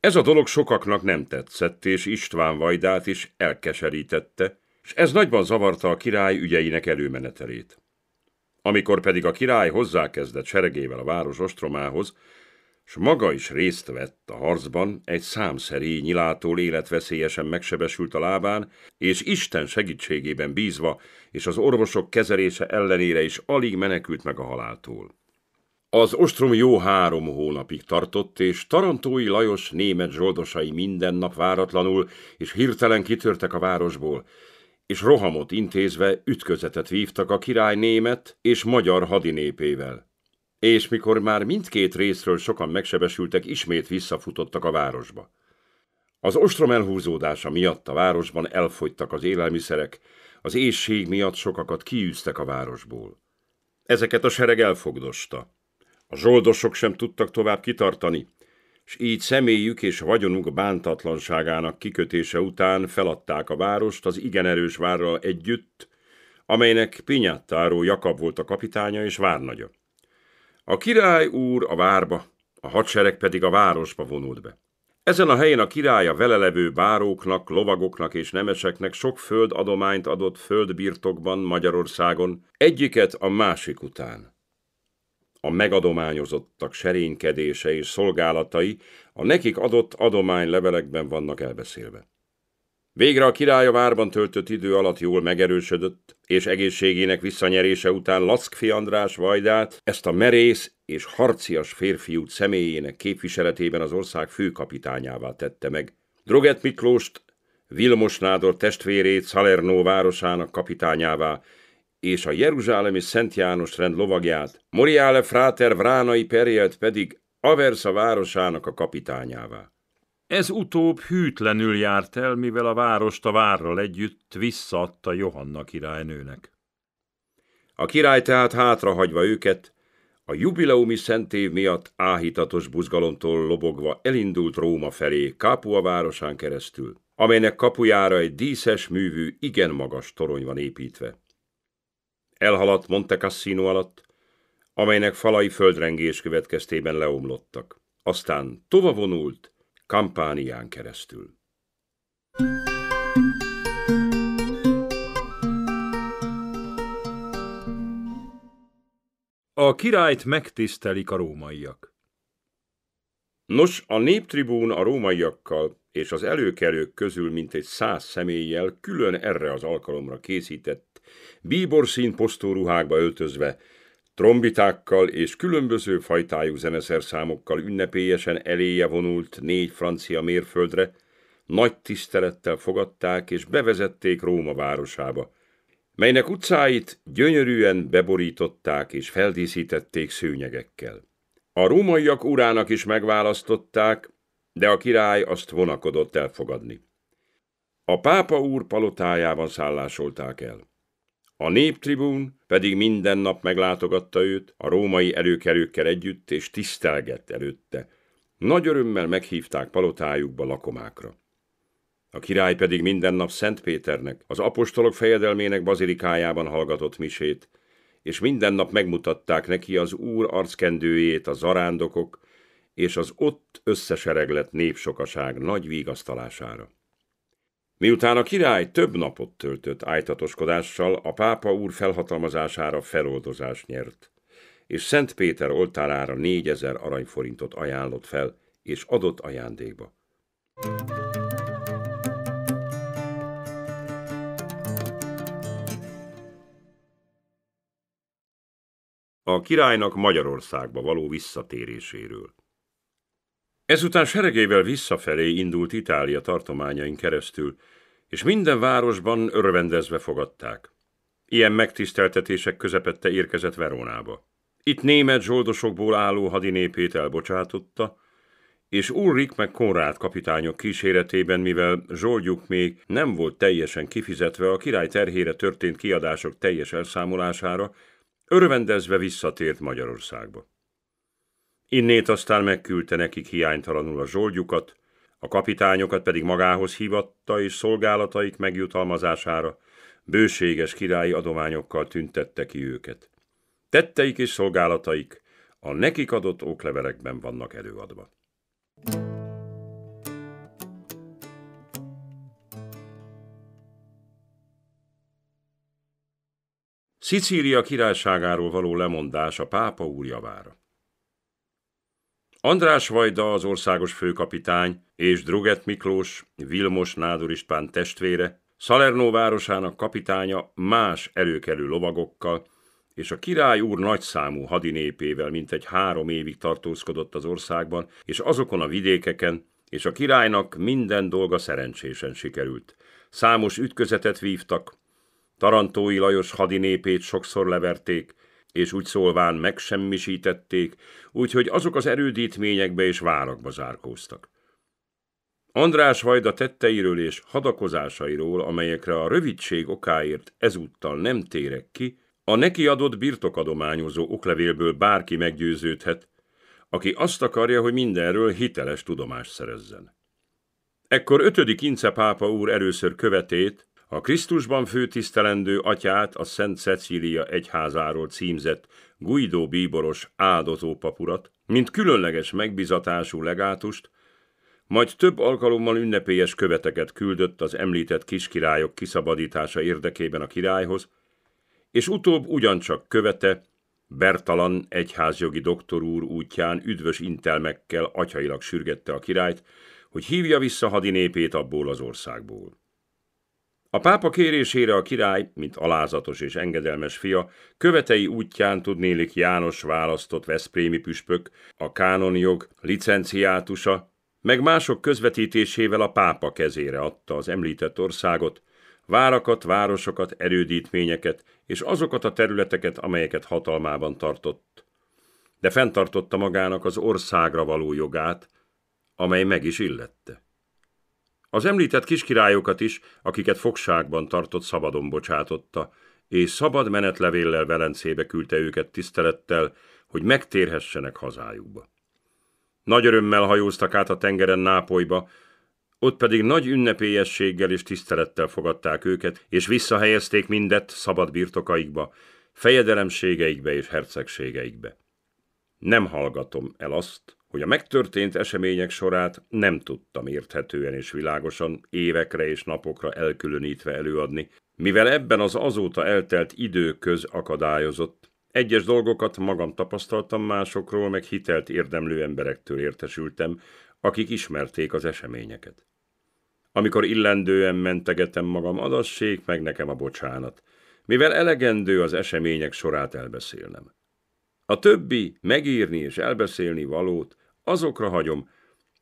Ez a dolog sokaknak nem tetszett, és István Vajdát is elkeserítette, és ez nagyban zavarta a király ügyeinek előmenetelét. Amikor pedig a király hozzákezdett seregével a város ostromához, s maga is részt vett a harcban, egy számszerű nyilától életveszélyesen megsebesült a lábán, és Isten segítségében bízva, és az orvosok kezelése ellenére is alig menekült meg a haláltól. Az ostrom jó három hónapig tartott, és Tarantói Lajos német zsoldosai minden nap váratlanul és hirtelen kitörtek a városból, és rohamot intézve ütközetet vívtak a király német és magyar hadinépével. És mikor már mindkét részről sokan megsebesültek, ismét visszafutottak a városba. Az ostrom elhúzódása miatt a városban elfogytak az élelmiszerek, az éjség miatt sokakat kiűztek a városból. Ezeket a sereg elfogdosta. A zsoldosok sem tudtak tovább kitartani, s így személyük és vagyonuk bántatlanságának kikötése után feladták a várost az igen erős várral együtt, amelynek Pinyattáró Jakab volt a kapitánya és várnagya. A király úr a várba, a hadsereg pedig a városba vonult be. Ezen a helyen a király a velelevő báróknak, lovagoknak és nemeseknek sok földadományt adott földbirtokban Magyarországon, egyiket a másik után a megadományozottak serénykedése és szolgálatai a nekik adott adománylevelekben vannak elbeszélve. Végre a király a várban töltött idő alatt jól megerősödött, és egészségének visszanyerése után Laszkfi András Vajdát, ezt a merész és harcias férfiút személyének képviseletében az ország főkapitányává tette meg. Droget Miklóst, Vilmos Nádor testvérét Salernó városának kapitányává, és a Jeruzsálemi Szent János rend lovagját, Moriále fráter Vránai Perjelt pedig Aversa városának a kapitányává. Ez utóbb hűtlenül járt el, mivel a várost a várral együtt visszaadta Johanna királynőnek. A király tehát hátrahagyva őket, a jubileumi szentév miatt áhítatos buzgalomtól lobogva elindult Róma felé, Kápua városán keresztül, amelynek kapujára egy díszes művű, igen magas torony van építve elhaladt Monte Cassino alatt, amelynek falai földrengés következtében leomlottak. Aztán tovavonult Kampánián keresztül. A királyt megtisztelik a rómaiak. Nos, a néptribún a rómaiakkal és az előkelők közül mintegy száz személlyel külön erre az alkalomra készített szín posztóruhákba öltözve, trombitákkal és különböző fajtájú zeneszerszámokkal ünnepélyesen eléje vonult négy francia mérföldre, nagy tisztelettel fogadták és bevezették Róma városába, melynek utcáit gyönyörűen beborították és feldíszítették szőnyegekkel. A rómaiak urának is megválasztották, de a király azt vonakodott elfogadni. A pápa úr palotájában szállásolták el. A néptribún pedig minden nap meglátogatta őt a római előkerőkkel együtt, és tisztelgett előtte. Nagy örömmel meghívták palotájukba lakomákra. A király pedig minden nap Szent Péternek, az apostolok fejedelmének bazilikájában hallgatott misét, és minden nap megmutatták neki az úr arckendőjét a zarándokok és az ott összesereglett népsokaság nagy vigasztalására. Miután a király több napot töltött ájtatoskodással, a pápa úr felhatalmazására feloldozás nyert, és Szent Péter oltárára négyezer aranyforintot ajánlott fel, és adott ajándékba. A királynak Magyarországba való visszatéréséről. Ezután seregével visszafelé indult Itália tartományain keresztül, és minden városban örvendezve fogadták. Ilyen megtiszteltetések közepette érkezett Verónába. Itt német zsoldosokból álló hadinépét elbocsátotta, és Ulrik meg Konrád kapitányok kíséretében, mivel zsoldjuk még nem volt teljesen kifizetve a király terhére történt kiadások teljes elszámolására, örvendezve visszatért Magyarországba. Innét aztán megküldte nekik hiánytalanul a zsoldjukat, a kapitányokat pedig magához hívatta és szolgálataik megjutalmazására bőséges királyi adományokkal tüntette ki őket. Tetteik és szolgálataik a nekik adott oklevelekben vannak előadva. Szicília királyságáról való lemondás a pápa úr javára. András Vajda az országos főkapitány és Druget Miklós, Vilmos Nádor István testvére, Salernó városának kapitánya más előkelő lovagokkal és a király úr nagyszámú hadinépével mintegy három évig tartózkodott az országban és azokon a vidékeken, és a királynak minden dolga szerencsésen sikerült. Számos ütközetet vívtak, Tarantói Lajos hadinépét sokszor leverték, és úgy szólván megsemmisítették, úgyhogy azok az erődítményekbe és várakba zárkóztak. András Vajda tetteiről és hadakozásairól, amelyekre a rövidség okáért ezúttal nem térek ki, a neki adott birtokadományozó oklevélből bárki meggyőződhet, aki azt akarja, hogy mindenről hiteles tudomást szerezzen. Ekkor ötödik Ince pápa úr először követét, a Krisztusban főtisztelendő atyát a Szent Cecília egyházáról címzett Guido bíboros áldozó papurat, mint különleges megbizatású legátust, majd több alkalommal ünnepélyes követeket küldött az említett kiskirályok kiszabadítása érdekében a királyhoz, és utóbb ugyancsak követe, Bertalan egyházjogi doktor úr útján üdvös intelmekkel atyailag sürgette a királyt, hogy hívja vissza hadinépét abból az országból. A pápa kérésére a király, mint alázatos és engedelmes fia, követei útján tudnélik János választott veszprémi püspök, a kánonjog licenciátusa, meg mások közvetítésével a pápa kezére adta az említett országot, várakat, városokat, erődítményeket és azokat a területeket, amelyeket hatalmában tartott. De fenntartotta magának az országra való jogát, amely meg is illette. Az említett kiskirályokat is, akiket fogságban tartott, szabadon bocsátotta, és szabad menetlevéllel Velencébe küldte őket tisztelettel, hogy megtérhessenek hazájukba. Nagy örömmel hajóztak át a tengeren Nápolyba, ott pedig nagy ünnepélyességgel és tisztelettel fogadták őket, és visszahelyezték mindet szabad birtokaikba, fejedelemségeikbe és hercegségeikbe. Nem hallgatom el azt, hogy a megtörtént események sorát nem tudtam érthetően és világosan évekre és napokra elkülönítve előadni, mivel ebben az azóta eltelt időköz akadályozott. Egyes dolgokat magam tapasztaltam másokról, meg hitelt érdemlő emberektől értesültem, akik ismerték az eseményeket. Amikor illendően mentegetem magam, adassék meg nekem a bocsánat, mivel elegendő az események sorát elbeszélnem. A többi megírni és elbeszélni valót azokra hagyom,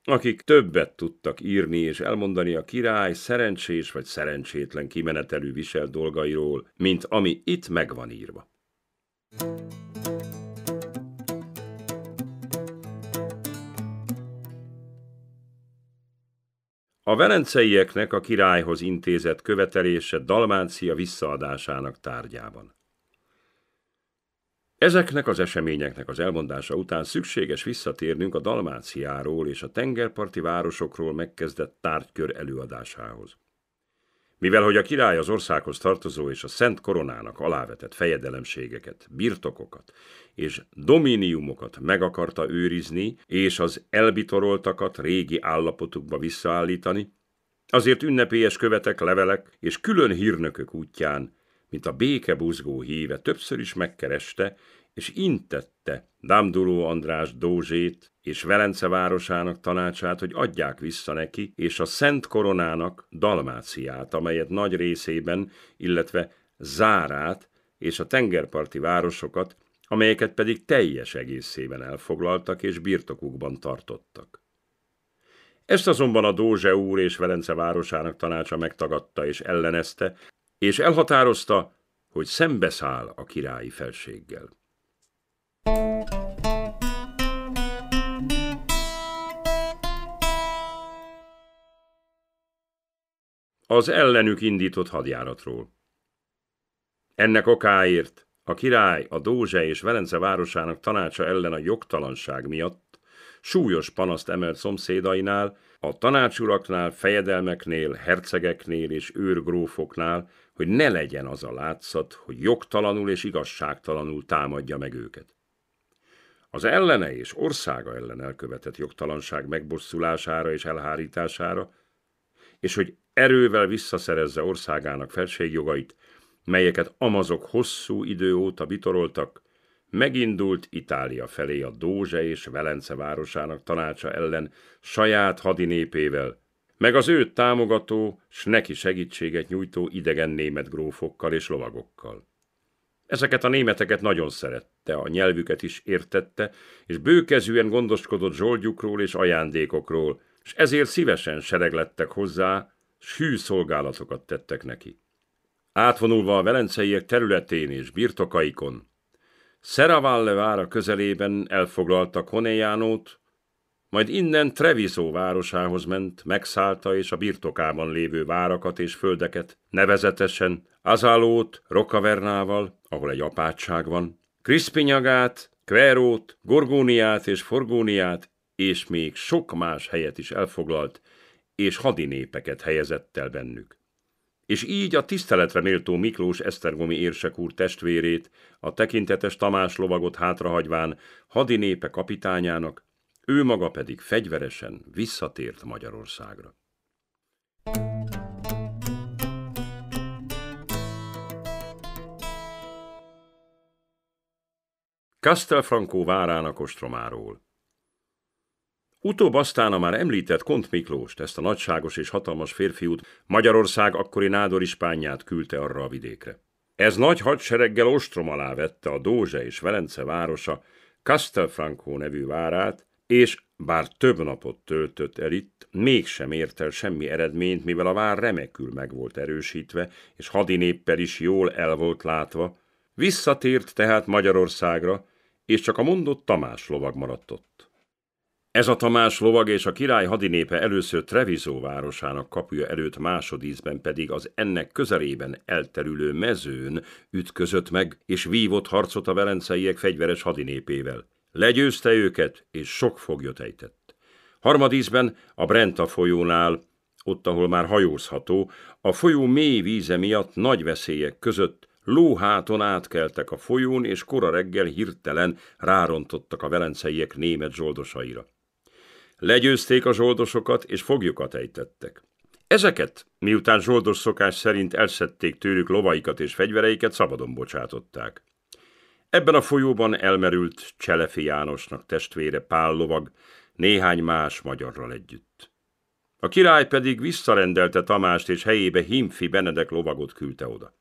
akik többet tudtak írni és elmondani a király szerencsés vagy szerencsétlen kimenetelű visel dolgairól, mint ami itt megvan írva. A velenceieknek a királyhoz intézett követelése Dalmácia visszaadásának tárgyában. Ezeknek az eseményeknek az elmondása után szükséges visszatérnünk a Dalmáciáról és a tengerparti városokról megkezdett tárgykör előadásához. Mivel hogy a király az országhoz tartozó és a Szent Koronának alávetett fejedelemségeket, birtokokat és dominiumokat meg akarta őrizni, és az elbitoroltakat régi állapotukba visszaállítani, azért ünnepélyes követek, levelek és külön hírnökök útján mint a béke buzgó híve, többször is megkereste, és intette Dámduló András Dózsét és Velence városának tanácsát, hogy adják vissza neki, és a Szent Koronának Dalmáciát, amelyet nagy részében, illetve Zárát és a tengerparti városokat, amelyeket pedig teljes egészében elfoglaltak és birtokukban tartottak. Ezt azonban a Dózse úr és Velence városának tanácsa megtagadta és ellenezte, és elhatározta, hogy szembeszáll a királyi felséggel. Az ellenük indított hadjáratról. Ennek okáért a király a Dózse és Velence városának tanácsa ellen a jogtalanság miatt súlyos panaszt emelt szomszédainál, a tanácsuraknál, fejedelmeknél, hercegeknél és őrgrófoknál, hogy ne legyen az a látszat, hogy jogtalanul és igazságtalanul támadja meg őket. Az ellene és országa ellen elkövetett jogtalanság megbosszulására és elhárítására, és hogy erővel visszaszerezze országának felségjogait, melyeket amazok hosszú idő óta vitoroltak, megindult Itália felé a Dózse és Velence városának tanácsa ellen saját hadinépével, meg az őt támogató, s neki segítséget nyújtó idegen német grófokkal és lovagokkal. Ezeket a németeket nagyon szerette, a nyelvüket is értette, és bőkezűen gondoskodott zsoldjukról és ajándékokról, és ezért szívesen sereglettek hozzá, s hű szolgálatokat tettek neki. Átvonulva a velenceiek területén és birtokaikon, Szeravalle vára közelében elfoglalta Konejánót, majd innen Treviso városához ment, megszállta és a birtokában lévő várakat és földeket, nevezetesen Azalót, Rokavernával, ahol egy apátság van, Kriszpinyagát, Kverót, Gorgóniát és Forgóniát, és még sok más helyet is elfoglalt, és hadinépeket helyezett el bennük. És így a tiszteletre méltó Miklós Esztergomi érsek úr testvérét, a tekintetes Tamás lovagot hátrahagyván hadinépe kapitányának, ő maga pedig fegyveresen visszatért Magyarországra. Castelfranco várának ostromáról. Utóbb aztán a már említett Kont Miklóst, ezt a nagyságos és hatalmas férfiút, Magyarország akkori nádor ispányját küldte arra a vidékre. Ez nagy hadsereggel ostrom alá vette a Dózse és Velence városa Castelfranco nevű várát, és bár több napot töltött el itt, mégsem ért el semmi eredményt, mivel a vár remekül meg volt erősítve, és hadinéppel is jól el volt látva. Visszatért tehát Magyarországra, és csak a mondott Tamás lovag maradt ott. Ez a Tamás lovag és a király hadinépe először Trevizó városának kapuja előtt másodízben pedig az ennek közelében elterülő mezőn ütközött meg, és vívott harcot a velenceiek fegyveres hadinépével. Legyőzte őket, és sok foglyot ejtett. Harmadízben a Brenta folyónál, ott, ahol már hajózható, a folyó mély víze miatt nagy veszélyek között lóháton átkeltek a folyón, és kora reggel hirtelen rárontottak a velenceiek német zsoldosaira. Legyőzték a zsoldosokat, és foglyokat ejtettek. Ezeket, miután zsoldos szokás szerint elszedték tőlük lovaikat és fegyvereiket, szabadon bocsátották. Ebben a folyóban elmerült Cselefi Jánosnak testvére Pál Lovag, néhány más magyarral együtt. A király pedig visszarendelte Tamást, és helyébe Himfi Benedek lovagot küldte oda.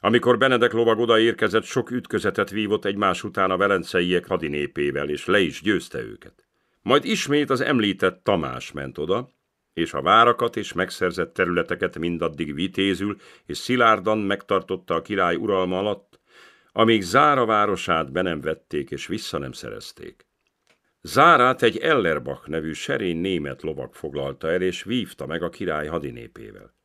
Amikor Benedek lovag odaérkezett, sok ütközetet vívott egymás után a velenceiek hadinépével, és le is győzte őket. Majd ismét az említett Tamás ment oda, és a várakat és megszerzett területeket mindaddig vitézül és szilárdan megtartotta a király uralma alatt, amíg Zára városát be nem vették és vissza nem szerezték. Zárát egy Ellerbach nevű serény német lovak foglalta el, és vívta meg a király hadinépével.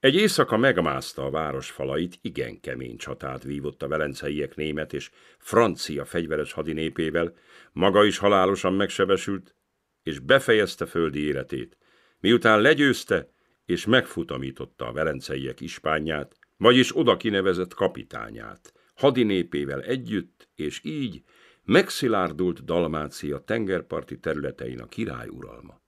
Egy éjszaka megmászta a város falait, igen kemény csatát vívott a velenceiek német és francia fegyveres hadinépével, maga is halálosan megsebesült, és befejezte földi életét, miután legyőzte és megfutamította a velenceiek ispányát, vagyis oda kinevezett kapitányát, hadinépével együtt, és így megszilárdult Dalmácia tengerparti területein a király uralma.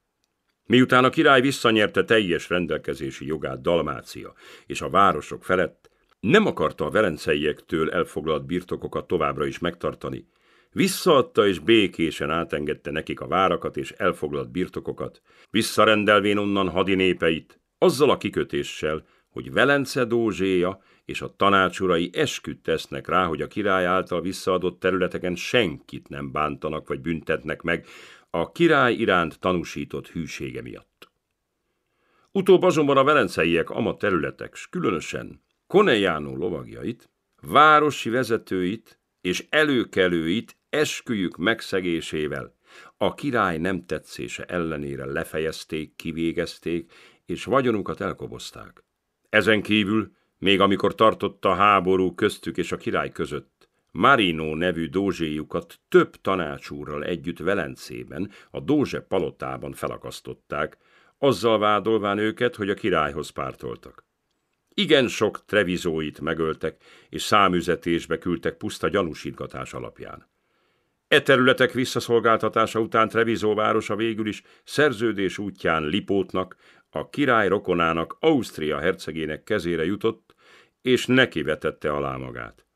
Miután a király visszanyerte teljes rendelkezési jogát Dalmácia és a városok felett, nem akarta a velenceiektől elfoglalt birtokokat továbbra is megtartani, visszaadta és békésen átengedte nekik a várakat és elfoglalt birtokokat, visszarendelvén onnan hadinépeit, azzal a kikötéssel, hogy Velence Dózséja és a tanácsurai esküt tesznek rá, hogy a király által visszaadott területeken senkit nem bántanak vagy büntetnek meg a király iránt tanúsított hűsége miatt. Utóbb azonban a velenceiek ama területek, s különösen Konejánó lovagjait, városi vezetőit és előkelőit esküjük megszegésével a király nem tetszése ellenére lefejezték, kivégezték, és vagyonukat elkobozták. Ezen kívül, még amikor tartotta a háború köztük és a király között, Marino nevű dózséjukat több tanácsúrral együtt Velencében, a Dózse palotában felakasztották, azzal vádolván őket, hogy a királyhoz pártoltak. Igen sok trevizóit megöltek, és számüzetésbe küldtek puszta gyanúsítgatás alapján. E területek visszaszolgáltatása után Trevizó városa végül is szerződés útján Lipótnak, a király rokonának Ausztria hercegének kezére jutott, és neki vetette alá magát.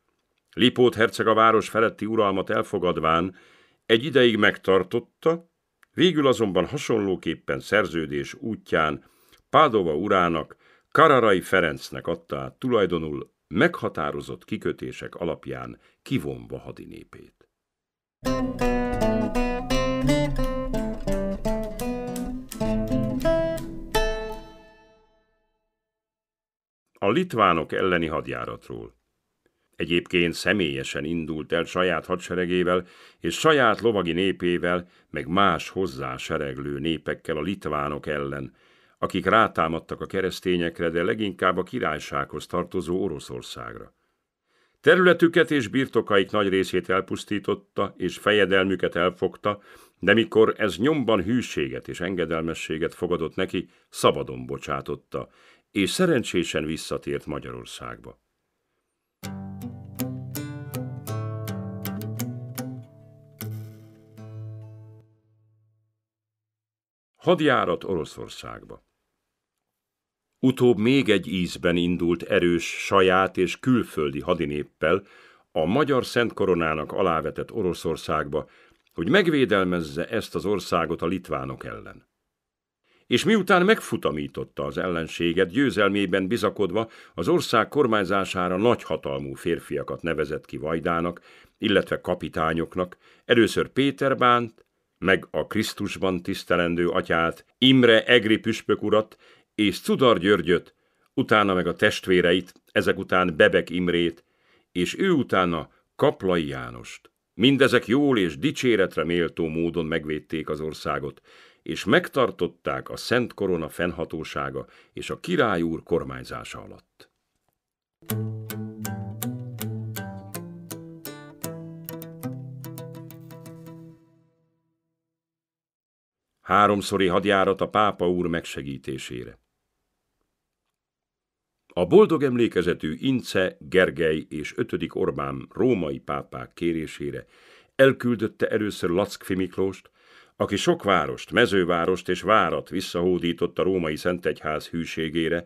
Lipót herceg a város feletti uralmat elfogadván egy ideig megtartotta, végül azonban hasonlóképpen szerződés útján Pádova urának, Kararai Ferencnek adta át tulajdonul meghatározott kikötések alapján kivonva hadinépét. Thank you. a litvánok elleni hadjáratról. Egyébként személyesen indult el saját hadseregével és saját lovagi népével, meg más hozzá sereglő népekkel a litvánok ellen, akik rátámadtak a keresztényekre, de leginkább a királysághoz tartozó Oroszországra. Területüket és birtokaik nagy részét elpusztította, és fejedelmüket elfogta, de mikor ez nyomban hűséget és engedelmességet fogadott neki, szabadon bocsátotta, és szerencsésen visszatért Magyarországba. Hadjárat Oroszországba Utóbb még egy ízben indult erős, saját és külföldi hadinéppel a magyar Szent Koronának alávetett Oroszországba, hogy megvédelmezze ezt az országot a litvánok ellen és miután megfutamította az ellenséget, győzelmében bizakodva az ország kormányzására nagyhatalmú férfiakat nevezett ki Vajdának, illetve kapitányoknak, először Péter bánt, meg a Krisztusban tisztelendő atyát, Imre Egri püspök urat és Cudar Györgyöt, utána meg a testvéreit, ezek után Bebek Imrét, és ő utána Kaplai Jánost. Mindezek jól és dicséretre méltó módon megvédték az országot, és megtartották a Szent Korona fennhatósága és a király úr kormányzása alatt. Háromszori hadjárat a pápa úr megsegítésére. A boldog emlékezetű Ince, Gergely és ötödik Orbán római pápák kérésére elküldötte először Lackfi Miklóst, aki sok várost, mezővárost és várat visszahódított a római szentegyház hűségére,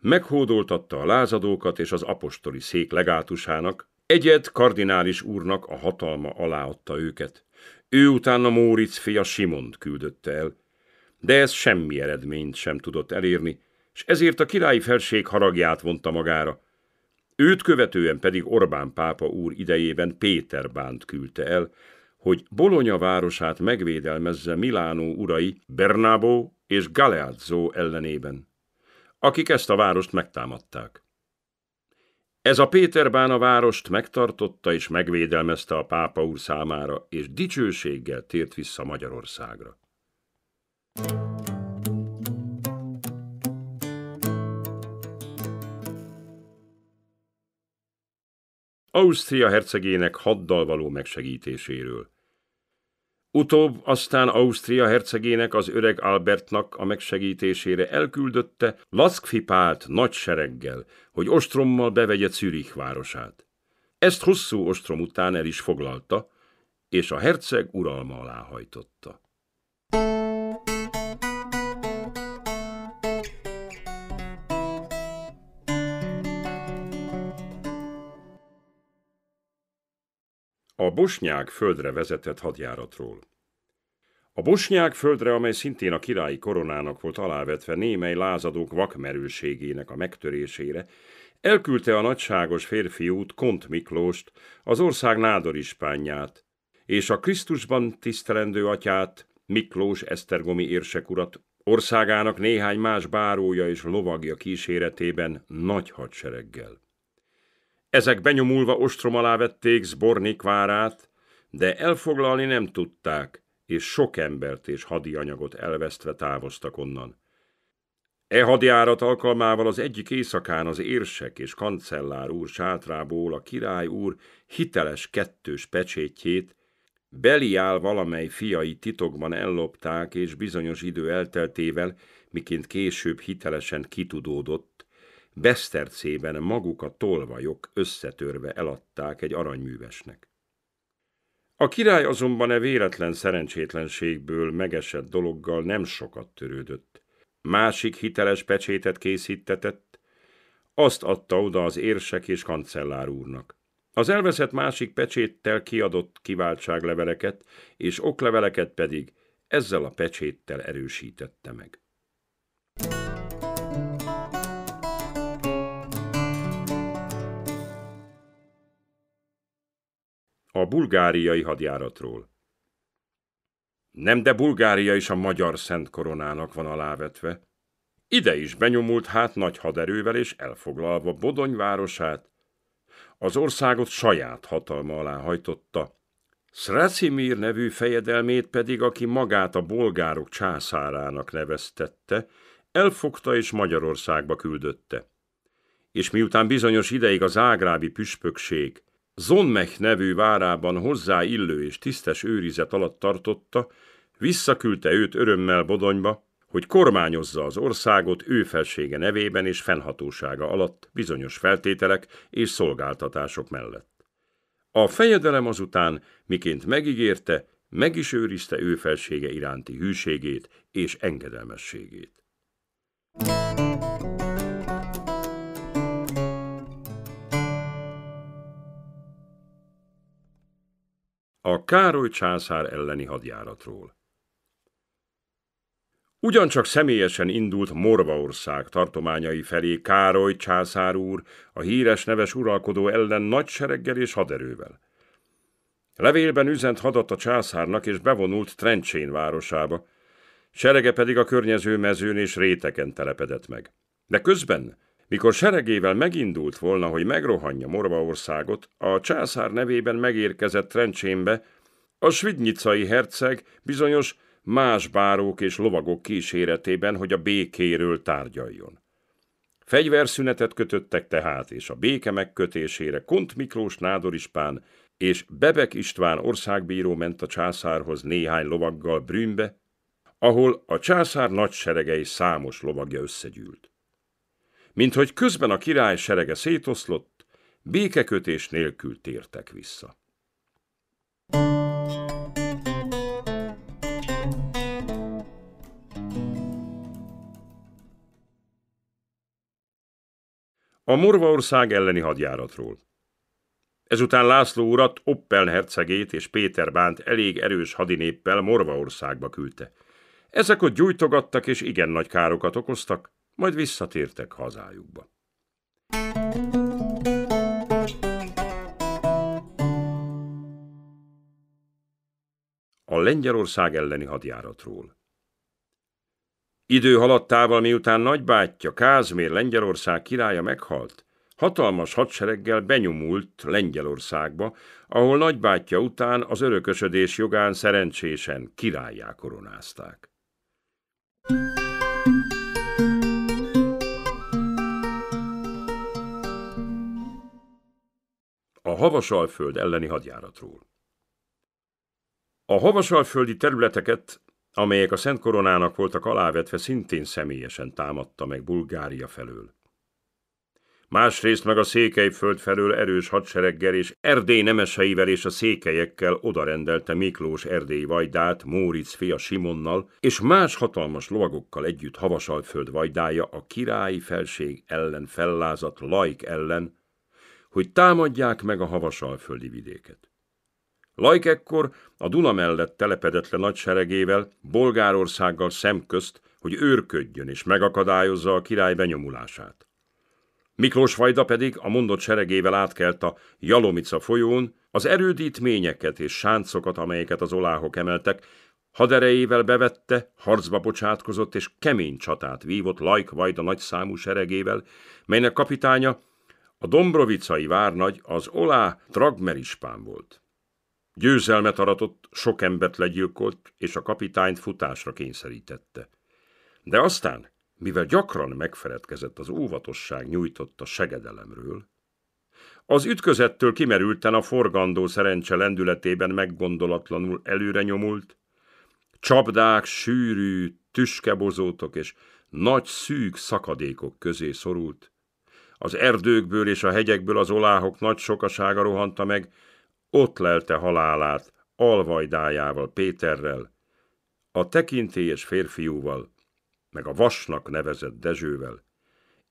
meghódoltatta a lázadókat és az apostoli szék legátusának, egyet kardinális úrnak a hatalma alá adta őket. Ő utána Móricz fia Simont küldötte el, de ez semmi eredményt sem tudott elérni, és ezért a királyi felség haragját vonta magára. Őt követően pedig Orbán pápa úr idejében Péter bánt küldte el, hogy Bolonya városát megvédelmezze Milánó urai Bernabo és Galeazzo ellenében, akik ezt a várost megtámadták. Ez a Péterbán a várost megtartotta és megvédelmezte a pápa úr számára, és dicsőséggel tért vissza Magyarországra. Ausztria hercegének haddal való megsegítéséről. Utóbb aztán Ausztria hercegének az öreg Albertnak a megsegítésére elküldötte Lackfipált nagy sereggel, hogy ostrommal bevegye Zürich városát. Ezt hosszú ostrom után el is foglalta, és a herceg uralma alá hajtotta. a bosnyák földre vezetett hadjáratról. A bosnyák földre, amely szintén a királyi koronának volt alávetve némely lázadók vakmerőségének a megtörésére, elküldte a nagyságos férfiút Kont Miklóst, az ország nádorispányját, és a Krisztusban tisztelendő atyát, Miklós Esztergomi érsekurat, országának néhány más bárója és lovagja kíséretében nagy hadsereggel. Ezek benyomulva ostrom alá vették Zbornik várát, de elfoglalni nem tudták, és sok embert és hadianyagot elvesztve távoztak onnan. E hadjárat alkalmával az egyik éjszakán az érsek és kancellár úr sátrából a király úr hiteles kettős pecsétjét beliál valamely fiai titokban ellopták, és bizonyos idő elteltével, miként később hitelesen kitudódott, Besztercében maguk a tolvajok összetörve eladták egy aranyművesnek. A király azonban e véletlen szerencsétlenségből megesett dologgal nem sokat törődött. Másik hiteles pecsétet készítetett, azt adta oda az érsek és kancellár úrnak. Az elveszett másik pecséttel kiadott kiváltságleveleket és okleveleket pedig ezzel a pecséttel erősítette meg. a bulgáriai hadjáratról. Nem, de Bulgária is a magyar szent koronának van alávetve. Ide is benyomult hát nagy haderővel és elfoglalva Bodony városát, az országot saját hatalma alá hajtotta. Szrecimír nevű fejedelmét pedig, aki magát a bolgárok császárának neveztette, elfogta és Magyarországba küldötte. És miután bizonyos ideig az ágrábi püspökség Zonmech nevű várában hozzáillő és tisztes őrizet alatt tartotta, visszaküldte őt örömmel Bodonyba, hogy kormányozza az országot ő felsége nevében és fennhatósága alatt bizonyos feltételek és szolgáltatások mellett. A fejedelem azután, miként megígérte, meg is őrizte ő felsége iránti hűségét és engedelmességét. Thank you. a Károly császár elleni hadjáratról. Ugyancsak személyesen indult Morvaország tartományai felé Károly császár úr, a híres neves uralkodó ellen nagy sereggel és haderővel. Levélben üzent hadat a császárnak és bevonult Trencsén városába, serege pedig a környező mezőn és réteken telepedett meg. De közben mikor seregével megindult volna, hogy megrohanja Morvaországot, a császár nevében megérkezett Trencsénbe a svidnyicai herceg bizonyos más bárók és lovagok kíséretében, hogy a békéről tárgyaljon. Fegyverszünetet kötöttek tehát, és a béke megkötésére Kont Miklós Nádor Ispán és Bebek István országbíró ment a császárhoz néhány lovaggal Brünbe, ahol a császár nagy seregei számos lovagja összegyűlt mint hogy közben a király serege szétoszlott, békekötés nélkül tértek vissza. A Morvaország elleni hadjáratról. Ezután László urat, Oppeln hercegét és Péter Bánt elég erős hadinéppel Morvaországba küldte. Ezek ott gyújtogattak és igen nagy károkat okoztak, majd visszatértek hazájukba. A Lengyelország elleni hadjáratról Idő haladtával, miután nagybátyja Kázmér Lengyelország királya meghalt, hatalmas hadsereggel benyomult Lengyelországba, ahol nagybátyja után az örökösödés jogán szerencsésen királyjá koronázták. Thank you. a Havasalföld elleni hadjáratról. A havasalföldi területeket, amelyek a Szent Koronának voltak alávetve, szintén személyesen támadta meg Bulgária felől. Másrészt meg a Székelyföld felől erős hadsereggel és Erdély nemeseivel és a székelyekkel odarendelte Miklós Erdély vajdát Móric fia Simonnal és más hatalmas lovagokkal együtt Havasalföld vajdája a királyi felség ellen fellázat Lajk ellen, hogy támadják meg a havasalföldi vidéket. Lajk ekkor a Duna mellett telepedett le nagyseregével, Bolgárországgal szemközt, hogy őrködjön és megakadályozza a király benyomulását. Miklós Vajda pedig a mondott seregével átkelt a Jalomica folyón, az erődítményeket és sáncokat, amelyeket az oláhok emeltek, haderejével bevette, harcba bocsátkozott és kemény csatát vívott Lajk Vajda nagyszámú seregével, melynek kapitánya a Dombrovicai várnagy az Olá Tragmerispán volt. Győzelmet aratott, sok embert legyilkolt, és a kapitányt futásra kényszerítette. De aztán, mivel gyakran megfeledkezett az óvatosság nyújtotta segedelemről, az ütközettől kimerülten a forgandó szerencse lendületében meggondolatlanul előre nyomult, csapdák, sűrű, tüskebozótok és nagy szűk szakadékok közé szorult, az erdőkből és a hegyekből az oláhok nagy sokasága rohanta meg, ott lelte halálát, alvajdájával, Péterrel, a tekintélyes férfiúval, meg a vasnak nevezett Dezsővel,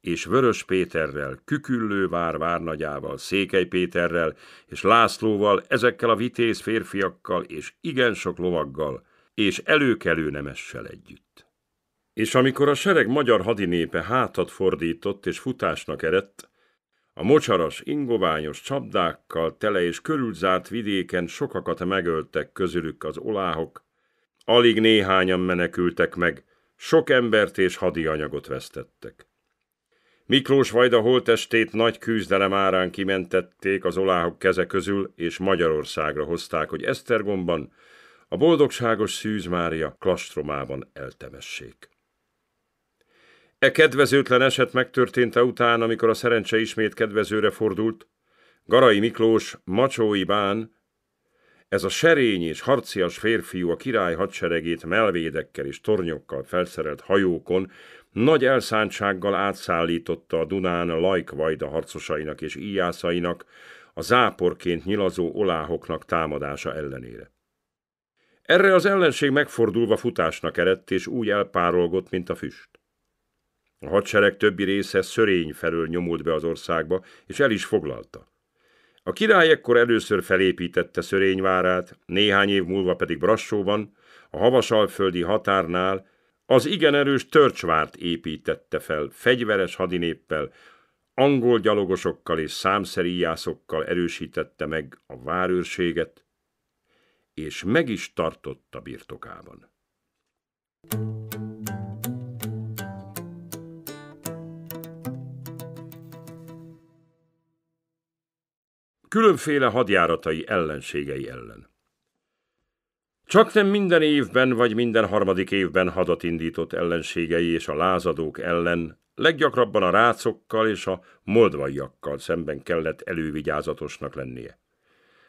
és Vörös Péterrel, Küküllővár várnagyával, Székely Péterrel és Lászlóval, ezekkel a vitéz férfiakkal és igen sok lovaggal, és előkelő nemessel együtt. És amikor a sereg magyar hadinépe hátat fordított és futásnak erett, a mocsaras, ingoványos csapdákkal tele és körülzárt vidéken sokakat megöltek közülük az oláhok, alig néhányan menekültek meg, sok embert és hadianyagot vesztettek. Miklós Vajda holtestét nagy küzdelem árán kimentették az oláhok keze közül, és Magyarországra hozták, hogy Esztergomban, a boldogságos Szűz Mária klastromában eltemessék. E kedvezőtlen eset megtörténte után, amikor a szerencse ismét kedvezőre fordult, Garai Miklós, Macsói Bán, ez a serény és harcias férfiú a király hadseregét melvédekkel és tornyokkal felszerelt hajókon nagy elszántsággal átszállította a Dunán Lajkvajda harcosainak és íjászainak, a záporként nyilazó oláhoknak támadása ellenére. Erre az ellenség megfordulva futásnak eredt, és úgy elpárolgott, mint a füst. A hadsereg többi része szörény felől nyomult be az országba, és el is foglalta. A király ekkor először felépítette Szörényvárát, néhány év múlva pedig Brassóban, a havasalföldi határnál az igen erős Törcsvárt építette fel fegyveres hadinéppel, angol gyalogosokkal és jászokkal erősítette meg a várőrséget, és meg is tartotta birtokában. Thank you. különféle hadjáratai ellenségei ellen. Csak nem minden évben vagy minden harmadik évben hadat indított ellenségei és a lázadók ellen, leggyakrabban a rácokkal és a moldvaiakkal szemben kellett elővigyázatosnak lennie.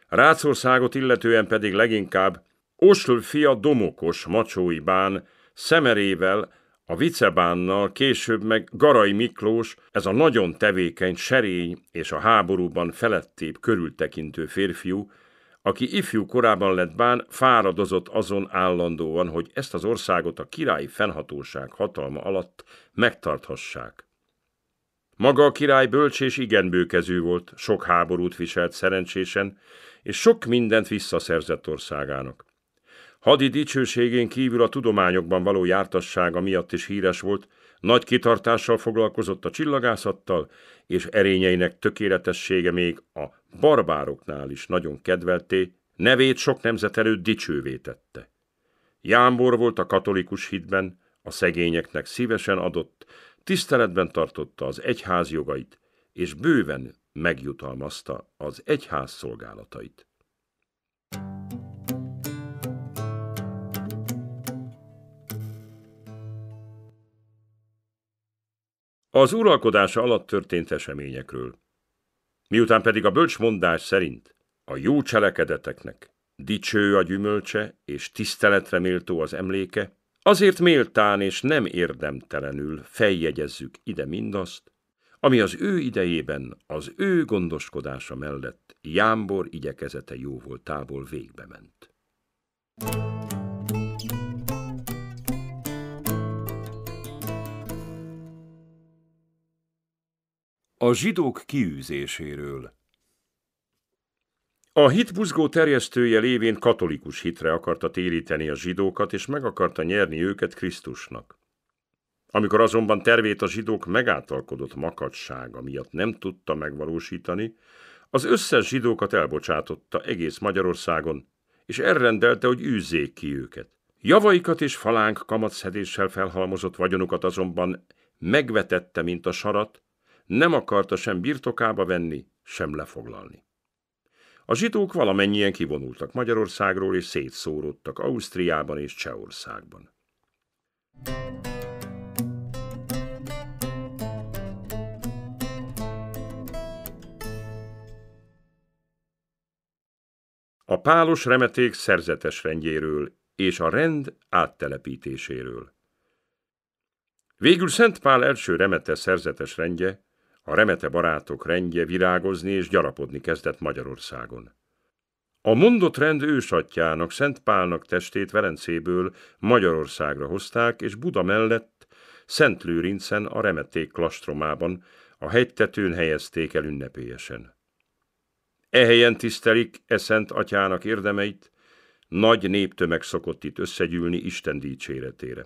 Rácországot illetően pedig leginkább Oslfia domokos macsói bán szemerével a Vicebánnal, később meg Garai Miklós, ez a nagyon tevékeny, serény és a háborúban felettébb körültekintő férfiú, aki ifjú korában lett bán, fáradozott azon állandóan, hogy ezt az országot a királyi fennhatóság hatalma alatt megtarthassák. Maga a király bölcs és igen bőkezű volt, sok háborút viselt szerencsésen, és sok mindent visszaszerzett országának. Hadi dicsőségén kívül a tudományokban való jártassága miatt is híres volt, nagy kitartással foglalkozott a csillagászattal, és erényeinek tökéletessége még a barbároknál is nagyon kedvelté, nevét sok nemzet előtt dicsővé tette. Jámbor volt a katolikus hitben, a szegényeknek szívesen adott, tiszteletben tartotta az egyház jogait, és bőven megjutalmazta az egyház szolgálatait. thank you az uralkodása alatt történt eseményekről. Miután pedig a bölcsmondás szerint a jó cselekedeteknek dicső a gyümölcse és tiszteletre méltó az emléke, azért méltán és nem érdemtelenül feljegyezzük ide mindazt, ami az ő idejében az ő gondoskodása mellett Jámbor igyekezete jóvoltából végbe ment. Thank you. A zsidók kiűzéséről A buzgó terjesztője lévén katolikus hitre akarta téríteni a zsidókat, és meg akarta nyerni őket Krisztusnak. Amikor azonban tervét a zsidók megáltalkodott makadsága miatt nem tudta megvalósítani, az összes zsidókat elbocsátotta egész Magyarországon, és elrendelte, hogy űzzék ki őket. Javaikat és falánk kamatszedéssel felhalmozott vagyonukat azonban megvetette, mint a sarat, nem akarta sem birtokába venni, sem lefoglalni. A zsidók valamennyien kivonultak Magyarországról és szétszóródtak Ausztriában és Csehországban. A pálos remeték szerzetes rendjéről és a rend áttelepítéséről. Végül Szent Pál első remete szerzetes rendje a remete barátok rendje virágozni és gyarapodni kezdett Magyarországon. A mondott rend ősatjának, Szent Pálnak testét Velencéből Magyarországra hozták, és Buda mellett Szent Lőrincen a remeték klastromában, a hegytetőn helyezték el ünnepélyesen. Ehelyen tisztelik e szent atyának érdemeit, nagy néptömeg szokott itt összegyűlni Isten dicséretére.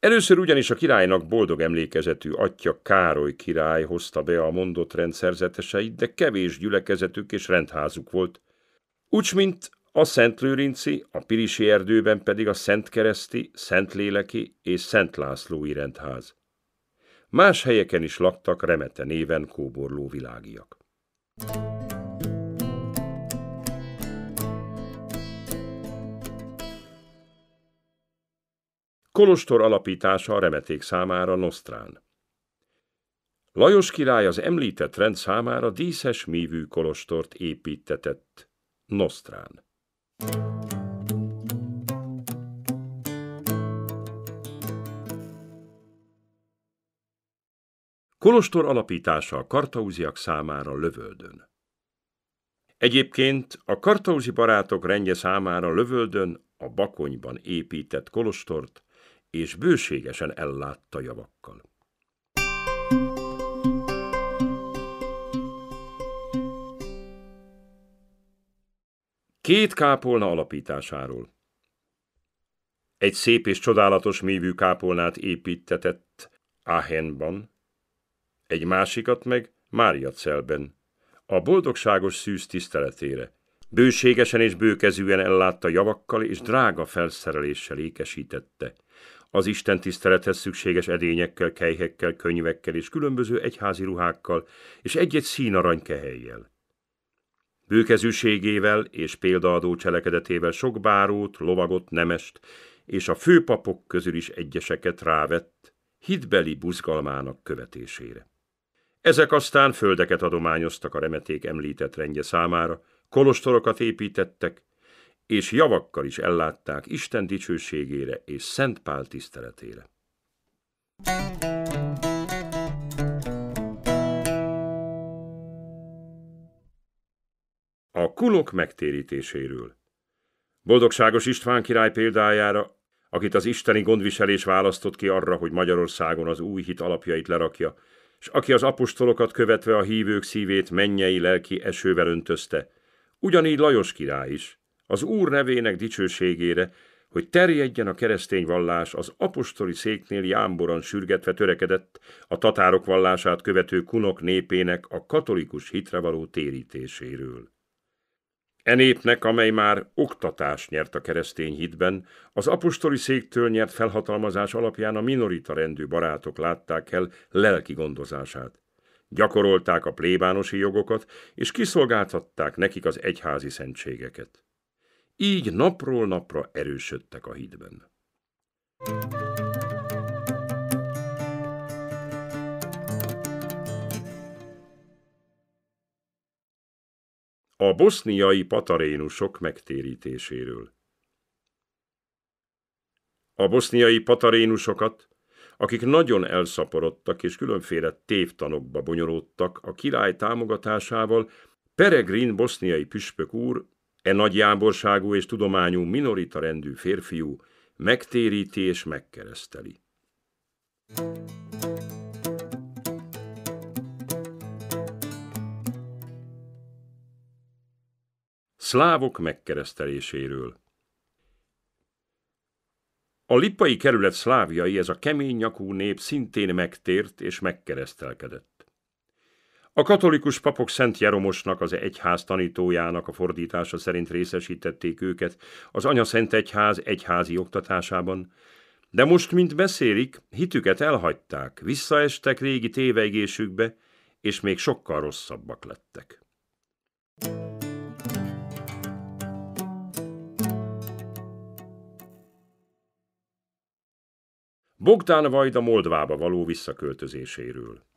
Először ugyanis a királynak boldog emlékezetű atya Károly király hozta be a mondott rendszerzeteseit, de kevés gyülekezetük és rendházuk volt. Úgy, mint a Szent Lőrinci, a Pirisi erdőben pedig a Szent Kereszti, Szent Léleki és Szent Lászlói rendház. Más helyeken is laktak remete néven kóborló világiak. Thank you. kolostor alapítása a remeték számára Nosztrán. Lajos király az említett rend számára díszes mívű kolostort építetett Nosztrán. Kolostor alapítása a kartauziak számára lövöldön. Egyébként a kartauzi barátok rendje számára lövöldön, a Bakonyban épített kolostort és bőségesen ellátta javakkal. Két kápolna alapításáról. Egy szép és csodálatos mévű kápolnát építetett Ahenban, egy másikat meg Celben, a boldogságos szűz tiszteletére. Bőségesen és bőkezűen ellátta javakkal és drága felszereléssel ékesítette az Isten tisztelethez szükséges edényekkel, kejhekkel, könyvekkel és különböző egyházi ruhákkal, és egy-egy színarany kehelyjel. Bőkezűségével és példaadó cselekedetével sok bárót, lovagot, nemest, és a főpapok közül is egyeseket rávett hitbeli buzgalmának követésére. Ezek aztán földeket adományoztak a remeték említett rendje számára, kolostorokat építettek, és javakkal is ellátták Isten dicsőségére és Szent Pál tiszteletére. A kulok megtérítéséről Boldogságos István király példájára, akit az isteni gondviselés választott ki arra, hogy Magyarországon az új hit alapjait lerakja, s aki az apostolokat követve a hívők szívét mennyei lelki esővel öntözte, ugyanígy Lajos király is, az Úr nevének dicsőségére, hogy terjedjen a keresztény vallás, az apostoli széknél jámboran sürgetve törekedett a tatárok vallását követő kunok népének a katolikus hitre való térítéséről. E népnek, amely már oktatást nyert a keresztény hitben, az apostoli széktől nyert felhatalmazás alapján a minorita rendű barátok látták el lelki gondozását. Gyakorolták a plébánosi jogokat, és kiszolgáltatták nekik az egyházi szentségeket. Így napról napra erősödtek a hídben. A boszniai patarénusok megtérítéséről A boszniai patarénusokat, akik nagyon elszaporodtak és különféle tévtanokba bonyolódtak a király támogatásával, Peregrin boszniai püspök úr E nagy jáborságú és tudományú minorita rendű férfiú megtéríti és megkereszteli. Szlávok megkereszteléséről A lippai kerület szlávjai ez a kemény nyakú nép szintén megtért és megkeresztelkedett. A katolikus papok Szent Jeromosnak, az egyház tanítójának a fordítása szerint részesítették őket az Anya Szent Egyház egyházi oktatásában, de most, mint beszélik, hitüket elhagyták, visszaestek régi tévegésükbe, és még sokkal rosszabbak lettek. Bogdán Vajda Moldvába való visszaköltözéséről.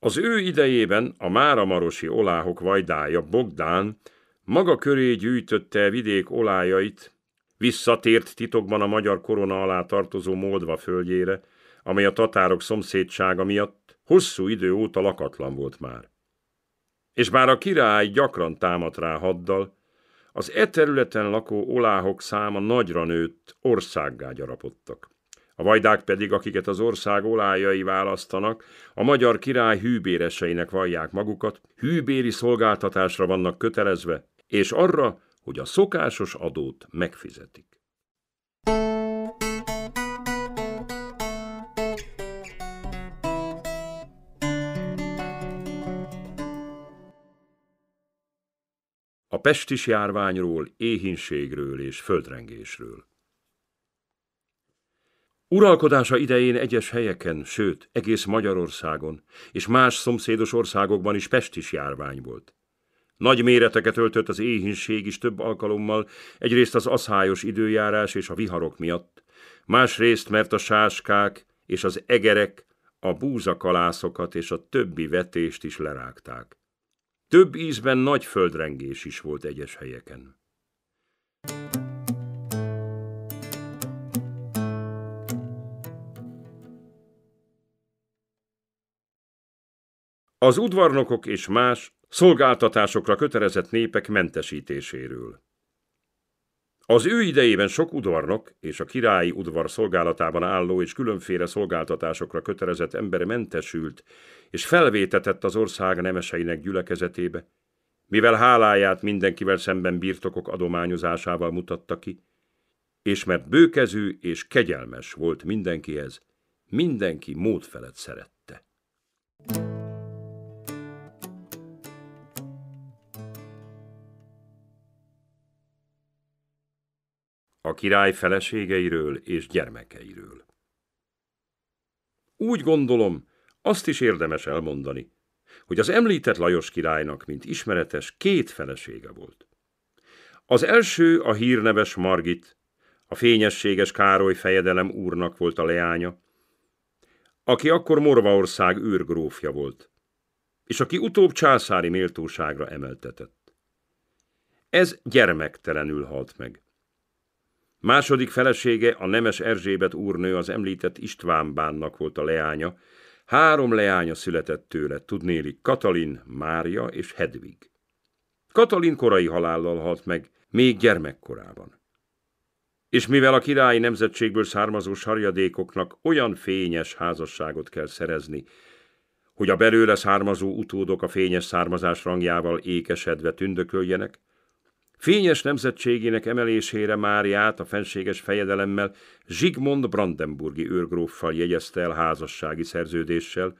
Az ő idejében a máramarosi oláhok vajdája Bogdán maga köré gyűjtötte vidék olájait, visszatért titokban a magyar korona alá tartozó Moldva földjére, amely a tatárok szomszédsága miatt hosszú idő óta lakatlan volt már. És bár a király gyakran támadt rá haddal, az e területen lakó oláhok száma nagyra nőtt, országgá gyarapodtak a vajdák pedig, akiket az ország olájai választanak, a magyar király hűbéreseinek vallják magukat, hűbéri szolgáltatásra vannak kötelezve, és arra, hogy a szokásos adót megfizetik. A pestis járványról, éhinségről és földrengésről. Uralkodása idején egyes helyeken, sőt, egész Magyarországon és más szomszédos országokban is pestis járvány volt. Nagy méreteket öltött az éhínség is több alkalommal, egyrészt az aszályos időjárás és a viharok miatt, másrészt mert a sáskák és az egerek a búzakalászokat és a többi vetést is lerágták. Több ízben nagy földrengés is volt egyes helyeken. Thank you. az udvarnokok és más szolgáltatásokra kötelezett népek mentesítéséről. Az ő idejében sok udvarnok és a királyi udvar szolgálatában álló és különféle szolgáltatásokra kötelezett ember mentesült és felvétetett az ország nemeseinek gyülekezetébe, mivel háláját mindenkivel szemben birtokok adományozásával mutatta ki, és mert bőkezű és kegyelmes volt mindenkihez, mindenki mód felett szerett. a király feleségeiről és gyermekeiről. Úgy gondolom, azt is érdemes elmondani, hogy az említett Lajos királynak, mint ismeretes, két felesége volt. Az első a hírneves Margit, a fényességes Károly fejedelem úrnak volt a leánya, aki akkor Morvaország űrgrófja volt, és aki utóbb császári méltóságra emeltetett. Ez gyermektelenül halt meg. Második felesége, a Nemes Erzsébet úrnő az említett István bánnak volt a leánya. Három leánya született tőle, tudnéli Katalin, Mária és Hedvig. Katalin korai halállal halt meg, még gyermekkorában. És mivel a királyi nemzetségből származó sarjadékoknak olyan fényes házasságot kell szerezni, hogy a belőle származó utódok a fényes származás rangjával ékesedve tündököljenek, Fényes nemzetségének emelésére Máriát a fenséges fejedelemmel Zsigmond Brandenburgi őrgróffal jegyezte el házassági szerződéssel,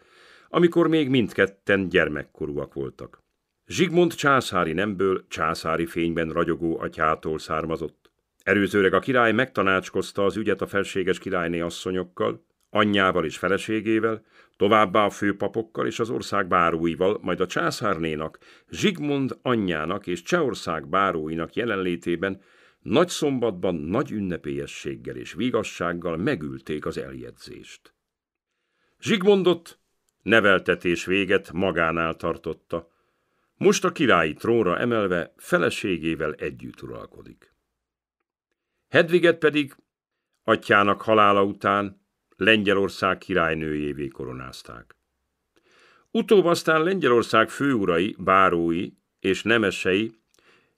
amikor még mindketten gyermekkorúak voltak. Zsigmond császári nemből, császári fényben ragyogó atyától származott. Erőzőleg a király megtanácskozta az ügyet a felséges királyné asszonyokkal, anyjával és feleségével, továbbá a főpapokkal és az ország báróival, majd a császárnénak, Zsigmond anyjának és Csehország báróinak jelenlétében nagy szombatban nagy ünnepélyességgel és vigassággal megülték az eljegyzést. Zsigmondot neveltetés véget magánál tartotta, most a királyi trónra emelve feleségével együtt uralkodik. Hedviget pedig atyának halála után Lengyelország királynőjévé koronázták. Utóbb aztán Lengyelország főurai, bárói és nemesei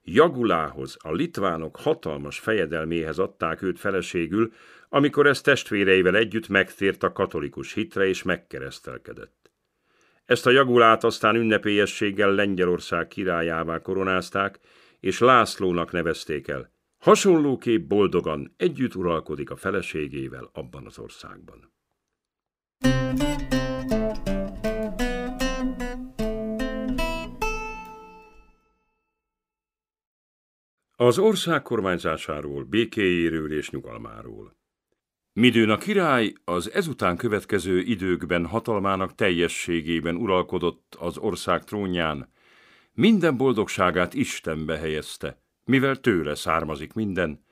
Jagulához, a litvánok hatalmas fejedelméhez adták őt feleségül, amikor ez testvéreivel együtt megtért a katolikus hitre és megkeresztelkedett. Ezt a Jagulát aztán ünnepélyességgel Lengyelország királyává koronázták, és Lászlónak nevezték el – Hasonlóképp boldogan együtt uralkodik a feleségével abban az országban. Az ország kormányzásáról, békéjéről és nyugalmáról. Midőn a király az ezután következő időkben hatalmának teljességében uralkodott az ország trónján, minden boldogságát Istenbe helyezte, mivel tőle származik minden,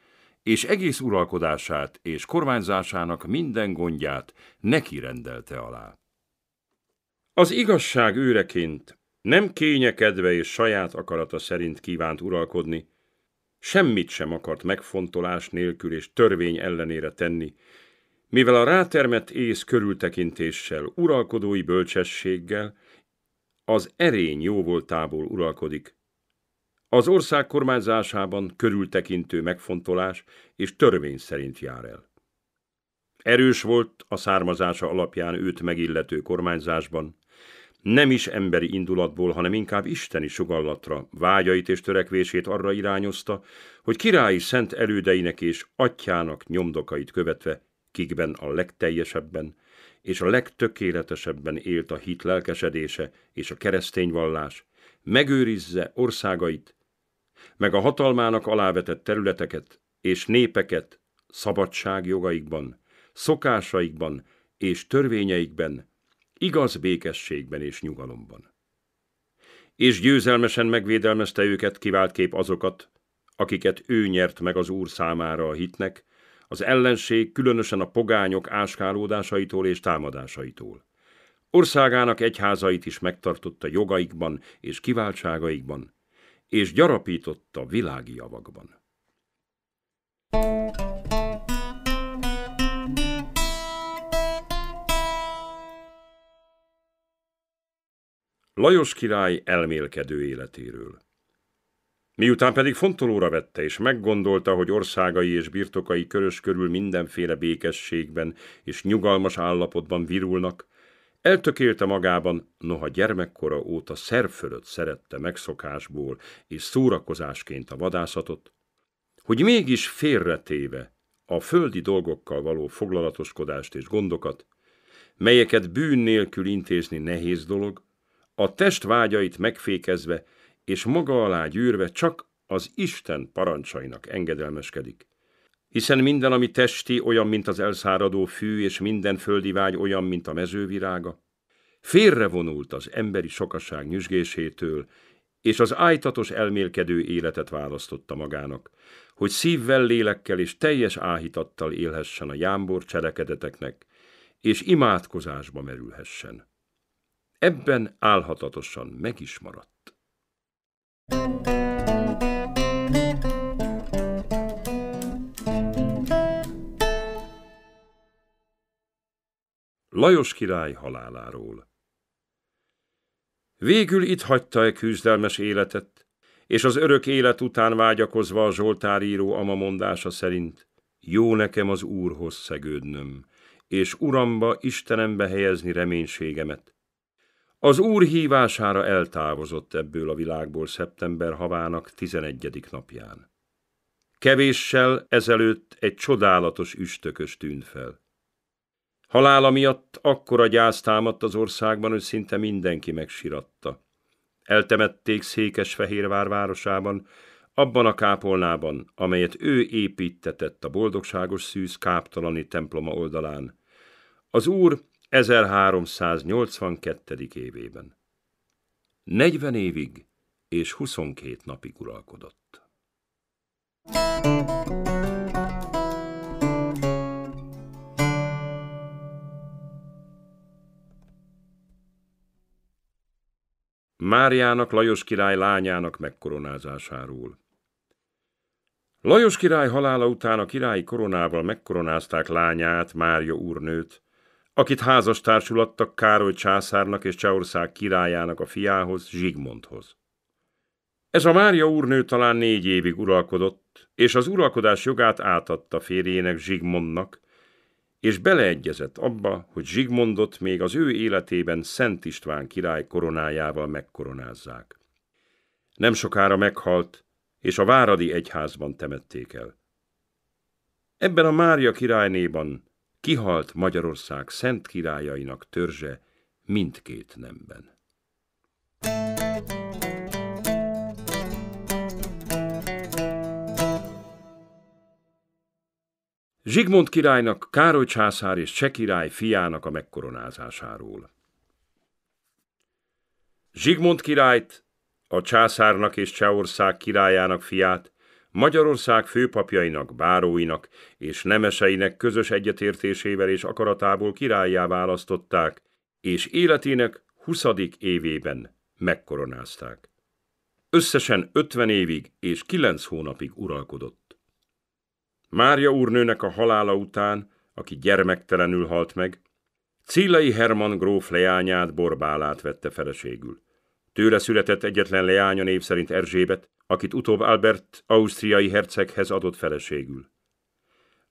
és egész uralkodását és kormányzásának minden gondját neki rendelte alá. Az igazság őreként nem kényekedve és saját akarata szerint kívánt uralkodni, semmit sem akart megfontolás nélkül és törvény ellenére tenni, mivel a rátermett ész körültekintéssel, uralkodói bölcsességgel az erény jóvoltából uralkodik, az ország kormányzásában körültekintő megfontolás és törvény szerint jár el. Erős volt a származása alapján őt megillető kormányzásban, nem is emberi indulatból, hanem inkább isteni sugallatra, vágyait és törekvését arra irányozta, hogy királyi szent elődeinek és atyának nyomdokait követve, kikben a legteljesebben és a legtökéletesebben élt a hit lelkesedése és a keresztény vallás, megőrizze országait meg a hatalmának alávetett területeket és népeket szabadságjogaikban, szokásaikban és törvényeikben, igaz békességben és nyugalomban. És győzelmesen megvédelmezte őket kép azokat, akiket ő nyert meg az Úr számára a hitnek, az ellenség különösen a pogányok áskálódásaitól és támadásaitól. Országának egyházait is megtartotta jogaikban és kiváltságaikban, és gyarapította világi javakban. Lajos király elmélkedő életéről. Miután pedig fontolóra vette és meggondolta, hogy országai és birtokai körös körül mindenféle békességben és nyugalmas állapotban virulnak, Eltökélte magában, noha gyermekkora óta fölött szerette megszokásból és szórakozásként a vadászatot, hogy mégis félretéve a földi dolgokkal való foglalatoskodást és gondokat, melyeket bűn nélkül intézni nehéz dolog, a test vágyait megfékezve és maga alá gyűrve csak az Isten parancsainak engedelmeskedik, hiszen minden, ami testi, olyan, mint az elszáradó fű, és minden földi vágy olyan, mint a mezővirága. Félrevonult az emberi sokaság nyüzsgésétől, és az ájtatos elmélkedő életet választotta magának, hogy szívvel, lélekkel és teljes áhítattal élhessen a jámbor cselekedeteknek, és imádkozásba merülhessen. Ebben álhatatosan meg is maradt. Thank you. Lajos király haláláról. Végül itt hagyta e küzdelmes életet, és az örök élet után vágyakozva a Zsoltár író ama mondása szerint, jó nekem az Úrhoz szegődnöm, és Uramba, Istenembe helyezni reménységemet. Az Úr hívására eltávozott ebből a világból szeptember havának 11. napján. Kevéssel ezelőtt egy csodálatos üstökös tűnt fel. Halála miatt akkora gyász támadt az országban, hogy szinte mindenki megsiratta. Eltemették Székesfehérvár városában, abban a kápolnában, amelyet ő építetett a boldogságos szűz káptalani temploma oldalán. Az úr 1382. évében. 40 évig és 22 napig uralkodott. Thank you. Máriának Lajos király lányának megkoronázásáról. Lajos király halála után a királyi koronával megkoronázták lányát, Mária úrnőt, akit házastársulattak Károly császárnak és Csehország királyának a fiához, Zsigmondhoz. Ez a Mária úrnő talán négy évig uralkodott, és az uralkodás jogát átadta férjének Zsigmondnak, és beleegyezett abba, hogy Zsigmondot még az ő életében Szent István király koronájával megkoronázzák. Nem sokára meghalt, és a Váradi egyházban temették el. Ebben a Mária királynéban kihalt Magyarország szent királyainak törzse mindkét nemben. Zsigmond királynak, Károly császár és Cseh király fiának a megkoronázásáról. Zsigmond királyt, a császárnak és Csehország királyának fiát, Magyarország főpapjainak, báróinak és nemeseinek közös egyetértésével és akaratából királyjá választották, és életének 20. évében megkoronázták. Összesen 50 évig és 9 hónapig uralkodott. Mária úrnőnek a halála után, aki gyermektelenül halt meg, Cillai Herman gróf leányát, Borbálát vette feleségül. Tőle született egyetlen leánya név szerint Erzsébet, akit utóbb Albert ausztriai herceghez adott feleségül.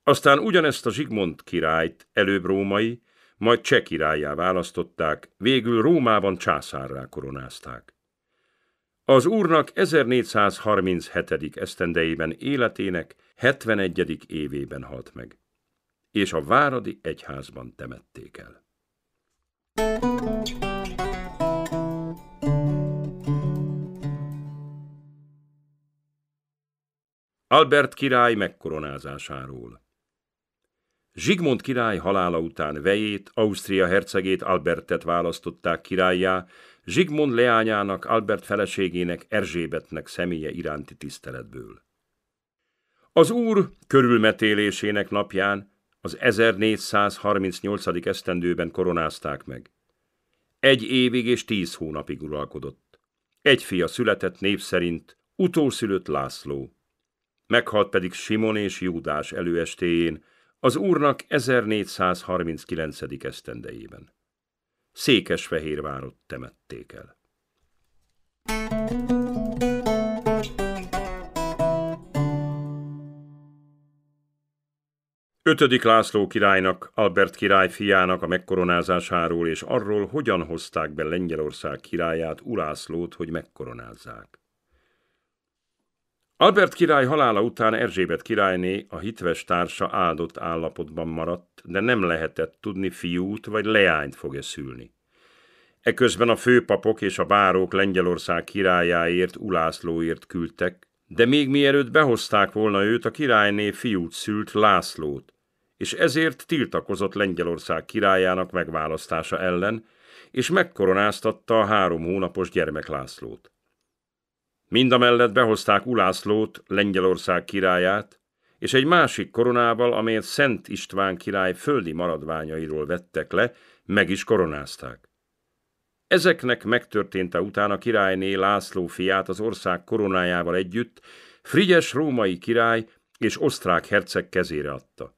Aztán ugyanezt a Zsigmond királyt előbb római, majd cseh királyá választották, végül Rómában császárrá koronázták. Az úrnak 1437. esztendeiben életének 71. évében halt meg, és a Váradi Egyházban temették el. Albert király megkoronázásáról Zsigmond király halála után vejét, Ausztria hercegét Albertet választották királyjá, Zsigmond leányának, Albert feleségének, Erzsébetnek személye iránti tiszteletből. Az úr körülmetélésének napján az 1438. esztendőben koronázták meg. Egy évig és tíz hónapig uralkodott. Egy fia született név szerint, utószülött László. Meghalt pedig Simon és Júdás előestéjén, az úrnak 1439. esztendejében. Székesfehérvárot temették el. Ötödik László királynak, Albert király fiának a megkoronázásáról és arról, hogyan hozták be Lengyelország királyát, Ulászlót, hogy megkoronázzák. Albert király halála után Erzsébet királyné, a hitves társa áldott állapotban maradt, de nem lehetett tudni fiút vagy leányt fog-e szülni. Eközben a főpapok és a bárók Lengyelország királyáért, Ulászlóért küldtek, de még mielőtt behozták volna őt, a királyné fiút szült Lászlót, és ezért tiltakozott Lengyelország királyának megválasztása ellen, és megkoronáztatta a három hónapos gyermek Lászlót. Mindamellett behozták Ulászlót, Lengyelország királyát, és egy másik koronával, amelyet Szent István király földi maradványairól vettek le, meg is koronázták. Ezeknek megtörténte után a királyné László fiát az ország koronájával együtt Frigyes római király és osztrák herceg kezére adta.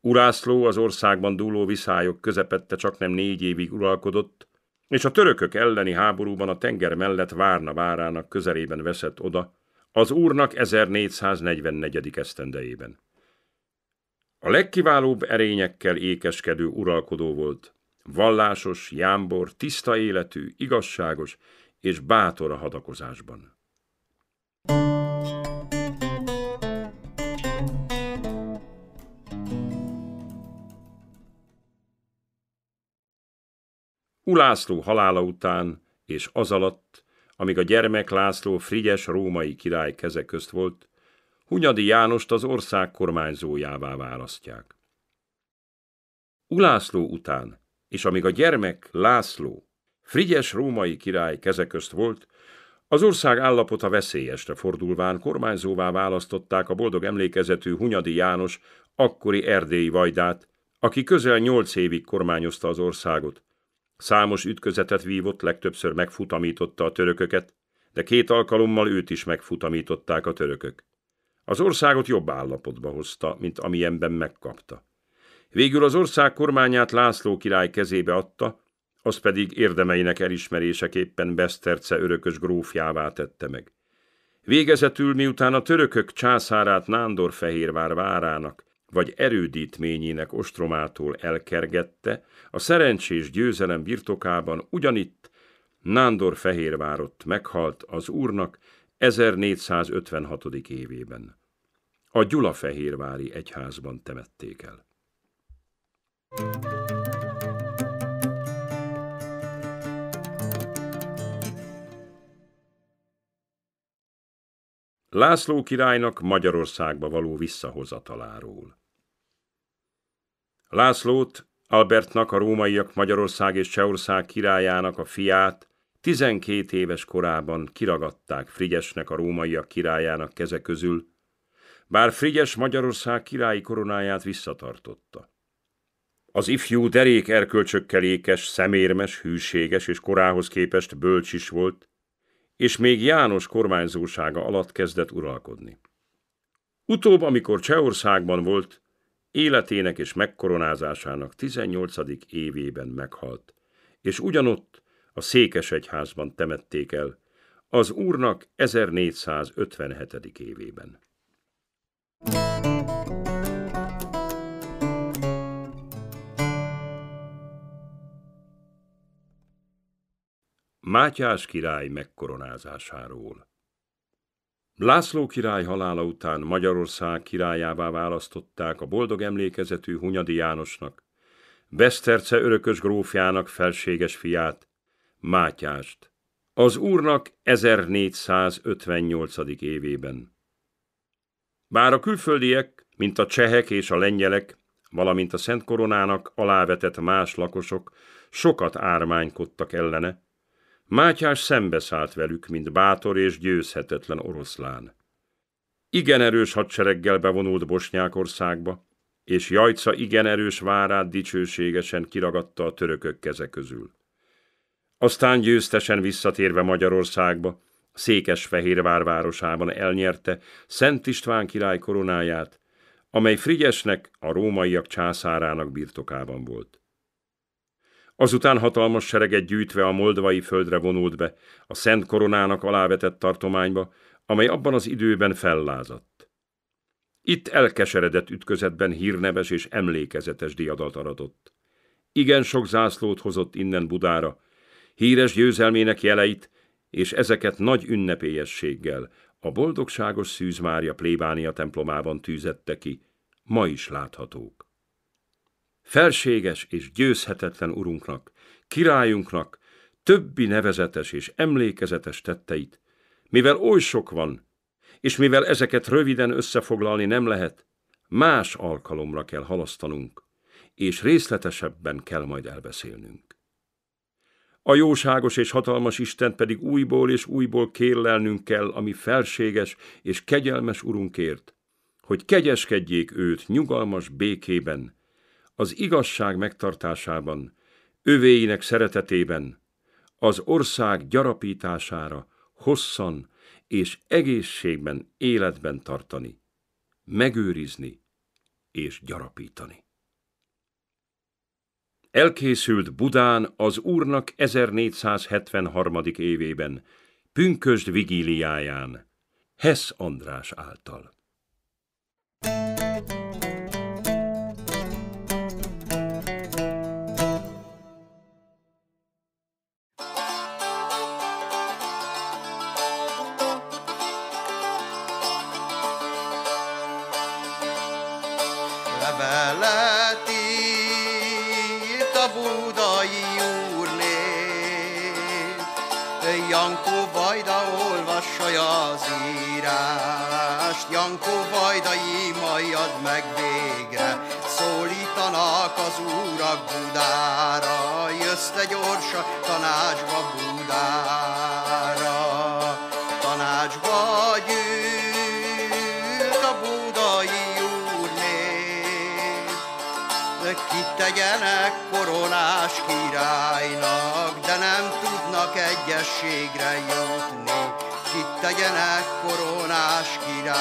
Ulászló az országban dúló viszályok közepette csak nem négy évig uralkodott, és a törökök elleni háborúban a tenger mellett Várna várának közelében veszett oda, az úrnak 1444. esztendejében. A legkiválóbb erényekkel ékeskedő uralkodó volt, vallásos, jámbor, tiszta életű, igazságos és bátor a hadakozásban. Thank you. Ulászló halála után és az alatt, amíg a gyermek László frigyes római király keze közt volt, Hunyadi Jánost az ország kormányzójává választják. Ulászló után, és amíg a gyermek László frigyes római király keze közt volt, az ország állapota veszélyesre fordulván kormányzóvá választották a boldog emlékezetű Hunyadi János akkori erdélyi vajdát, aki közel nyolc évig kormányozta az országot, Számos ütközetet vívott, legtöbbször megfutamította a törököket, de két alkalommal őt is megfutamították a törökök. Az országot jobb állapotba hozta, mint amilyenben megkapta. Végül az ország kormányát László király kezébe adta, az pedig érdemeinek elismeréseképpen Beszterce örökös grófjává tette meg. Végezetül, miután a törökök császárát Nándorfehérvár várának, vagy erődítményének ostromától elkergette, a szerencsés győzelem birtokában ugyanitt Nándor Fehérvárott meghalt az úrnak 1456. évében. A Gyulafehérvári egyházban temették el. László királynak Magyarországba való visszahozataláról. Lászlót, Albertnak a rómaiak Magyarország és Csehország királyának a fiát 12 éves korában kiragadták Frigyesnek a rómaiak királyának keze közül, bár Frigyes Magyarország királyi koronáját visszatartotta. Az ifjú derék erkölcsökkelékes, szemérmes, hűséges és korához képest bölcs is volt, és még János kormányzósága alatt kezdett uralkodni. Utóbb, amikor Csehországban volt, életének és megkoronázásának 18. évében meghalt, és ugyanott a Székesegyházban temették el, az úrnak 1457. évében. Mátyás király megkoronázásáról László király halála után Magyarország királyává választották a boldog emlékezetű Hunyadi Jánosnak, Beszterce örökös grófjának felséges fiát, Mátyást, az úrnak 1458. évében. Bár a külföldiek, mint a csehek és a lengyelek, valamint a Szent Koronának alávetett más lakosok sokat ármánykodtak ellene, Mátyás szembeszállt velük, mint bátor és győzhetetlen oroszlán. Igen erős hadsereggel bevonult Bosnyákországba, és Jajca igen erős várát dicsőségesen kiragadta a törökök keze közül. Aztán győztesen visszatérve Magyarországba, Székesfehérvár városában elnyerte Szent István király koronáját, amely Frigyesnek, a rómaiak császárának birtokában volt. Azután hatalmas sereget gyűjtve a moldvai földre vonult be, a Szent Koronának alávetett tartományba, amely abban az időben fellázadt. Itt elkeseredett ütközetben hírneves és emlékezetes diadalt aratott. Igen sok zászlót hozott innen Budára, híres győzelmének jeleit, és ezeket nagy ünnepélyességgel a boldogságos Szűz Mária plébánia templomában tűzette ki, ma is láthatók. Felséges és győzhetetlen urunknak, királyunknak, többi nevezetes és emlékezetes tetteit, mivel oly sok van, és mivel ezeket röviden összefoglalni nem lehet, más alkalomra kell halasztanunk, és részletesebben kell majd elbeszélnünk. A jóságos és hatalmas Isten pedig újból és újból kérlelnünk kell, ami felséges és kegyelmes urunkért, hogy kegyeskedjék őt nyugalmas békében, az igazság megtartásában, övéinek szeretetében, az ország gyarapítására hosszan és egészségben életben tartani, megőrizni és gyarapítani. Elkészült Budán az Úrnak 1473. évében, Pünkösd vigíliáján, Hess András által. Budára, jössz te gyorsan tanácsba Budára. Tanácsba gyűlt a budai úrné, de tegyenek koronás királynak, de nem tudnak egyességre jutni, tegyenek koronás királynak.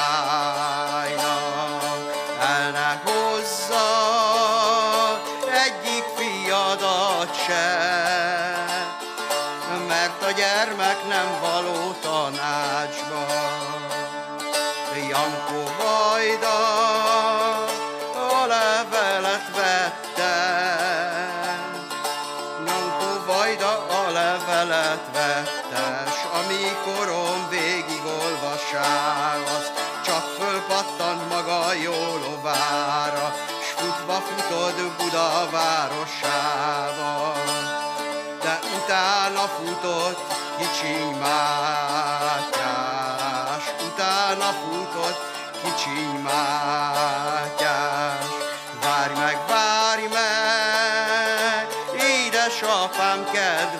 hozzá, se, mert a gyermek nem való látod Buda városában. De utána futott kicsi Mátyás, utána futott kicsi Mátyás. Várj meg, várj meg, édesapám kedves,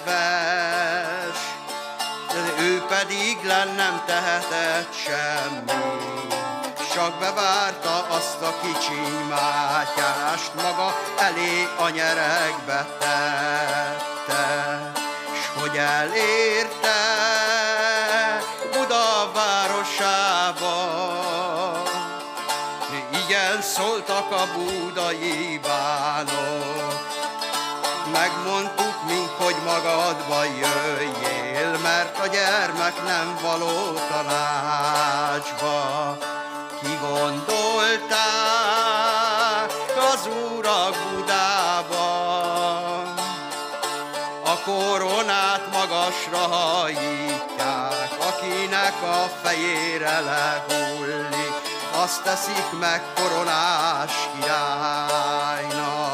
de ő pedig lennem nem tehetett semmit csak bevárta azt a kicsi mátyást, maga elé a nyerekbe tette, s hogy elérte Buda városába. Igen szóltak a budai bánok, megmondtuk mint hogy magadba jöjjél, mert a gyermek nem való tanácsba gondolták az a Budában. A koronát magasra hajítják, akinek a fejére lehullik, azt teszik meg koronás királynak.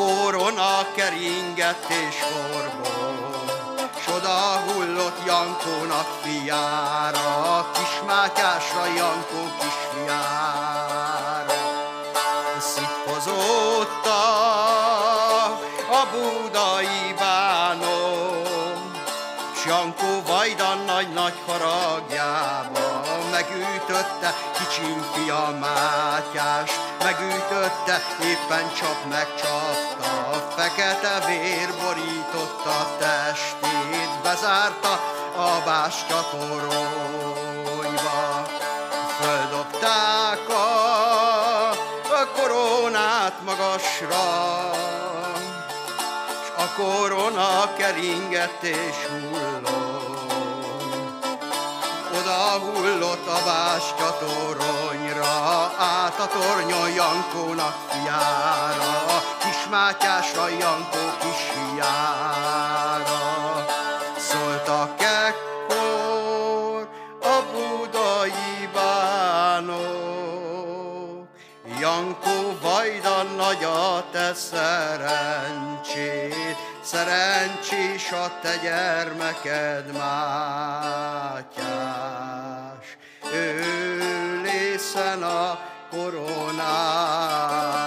korona keringett és forgott, s oda hullott Jankónak fiára, kismátyásra Jankó kisfiára. megütötte, kicsim fia Mátyás, megütötte, éppen csap megcsapta, a fekete vér borította a testét, bezárta a bástyatoronyba. Földobták a koronát magasra, s a korona keringett és hullott hullott a báska toronyra, át a tornyon Jankónak fiára, kismátyásra Jankó kis fiára. a ekkor a budai bánok, Jankó vajda nagy a te szerencsét, szerencsés a te gyermeked Mátyás, ő lészen a koronás.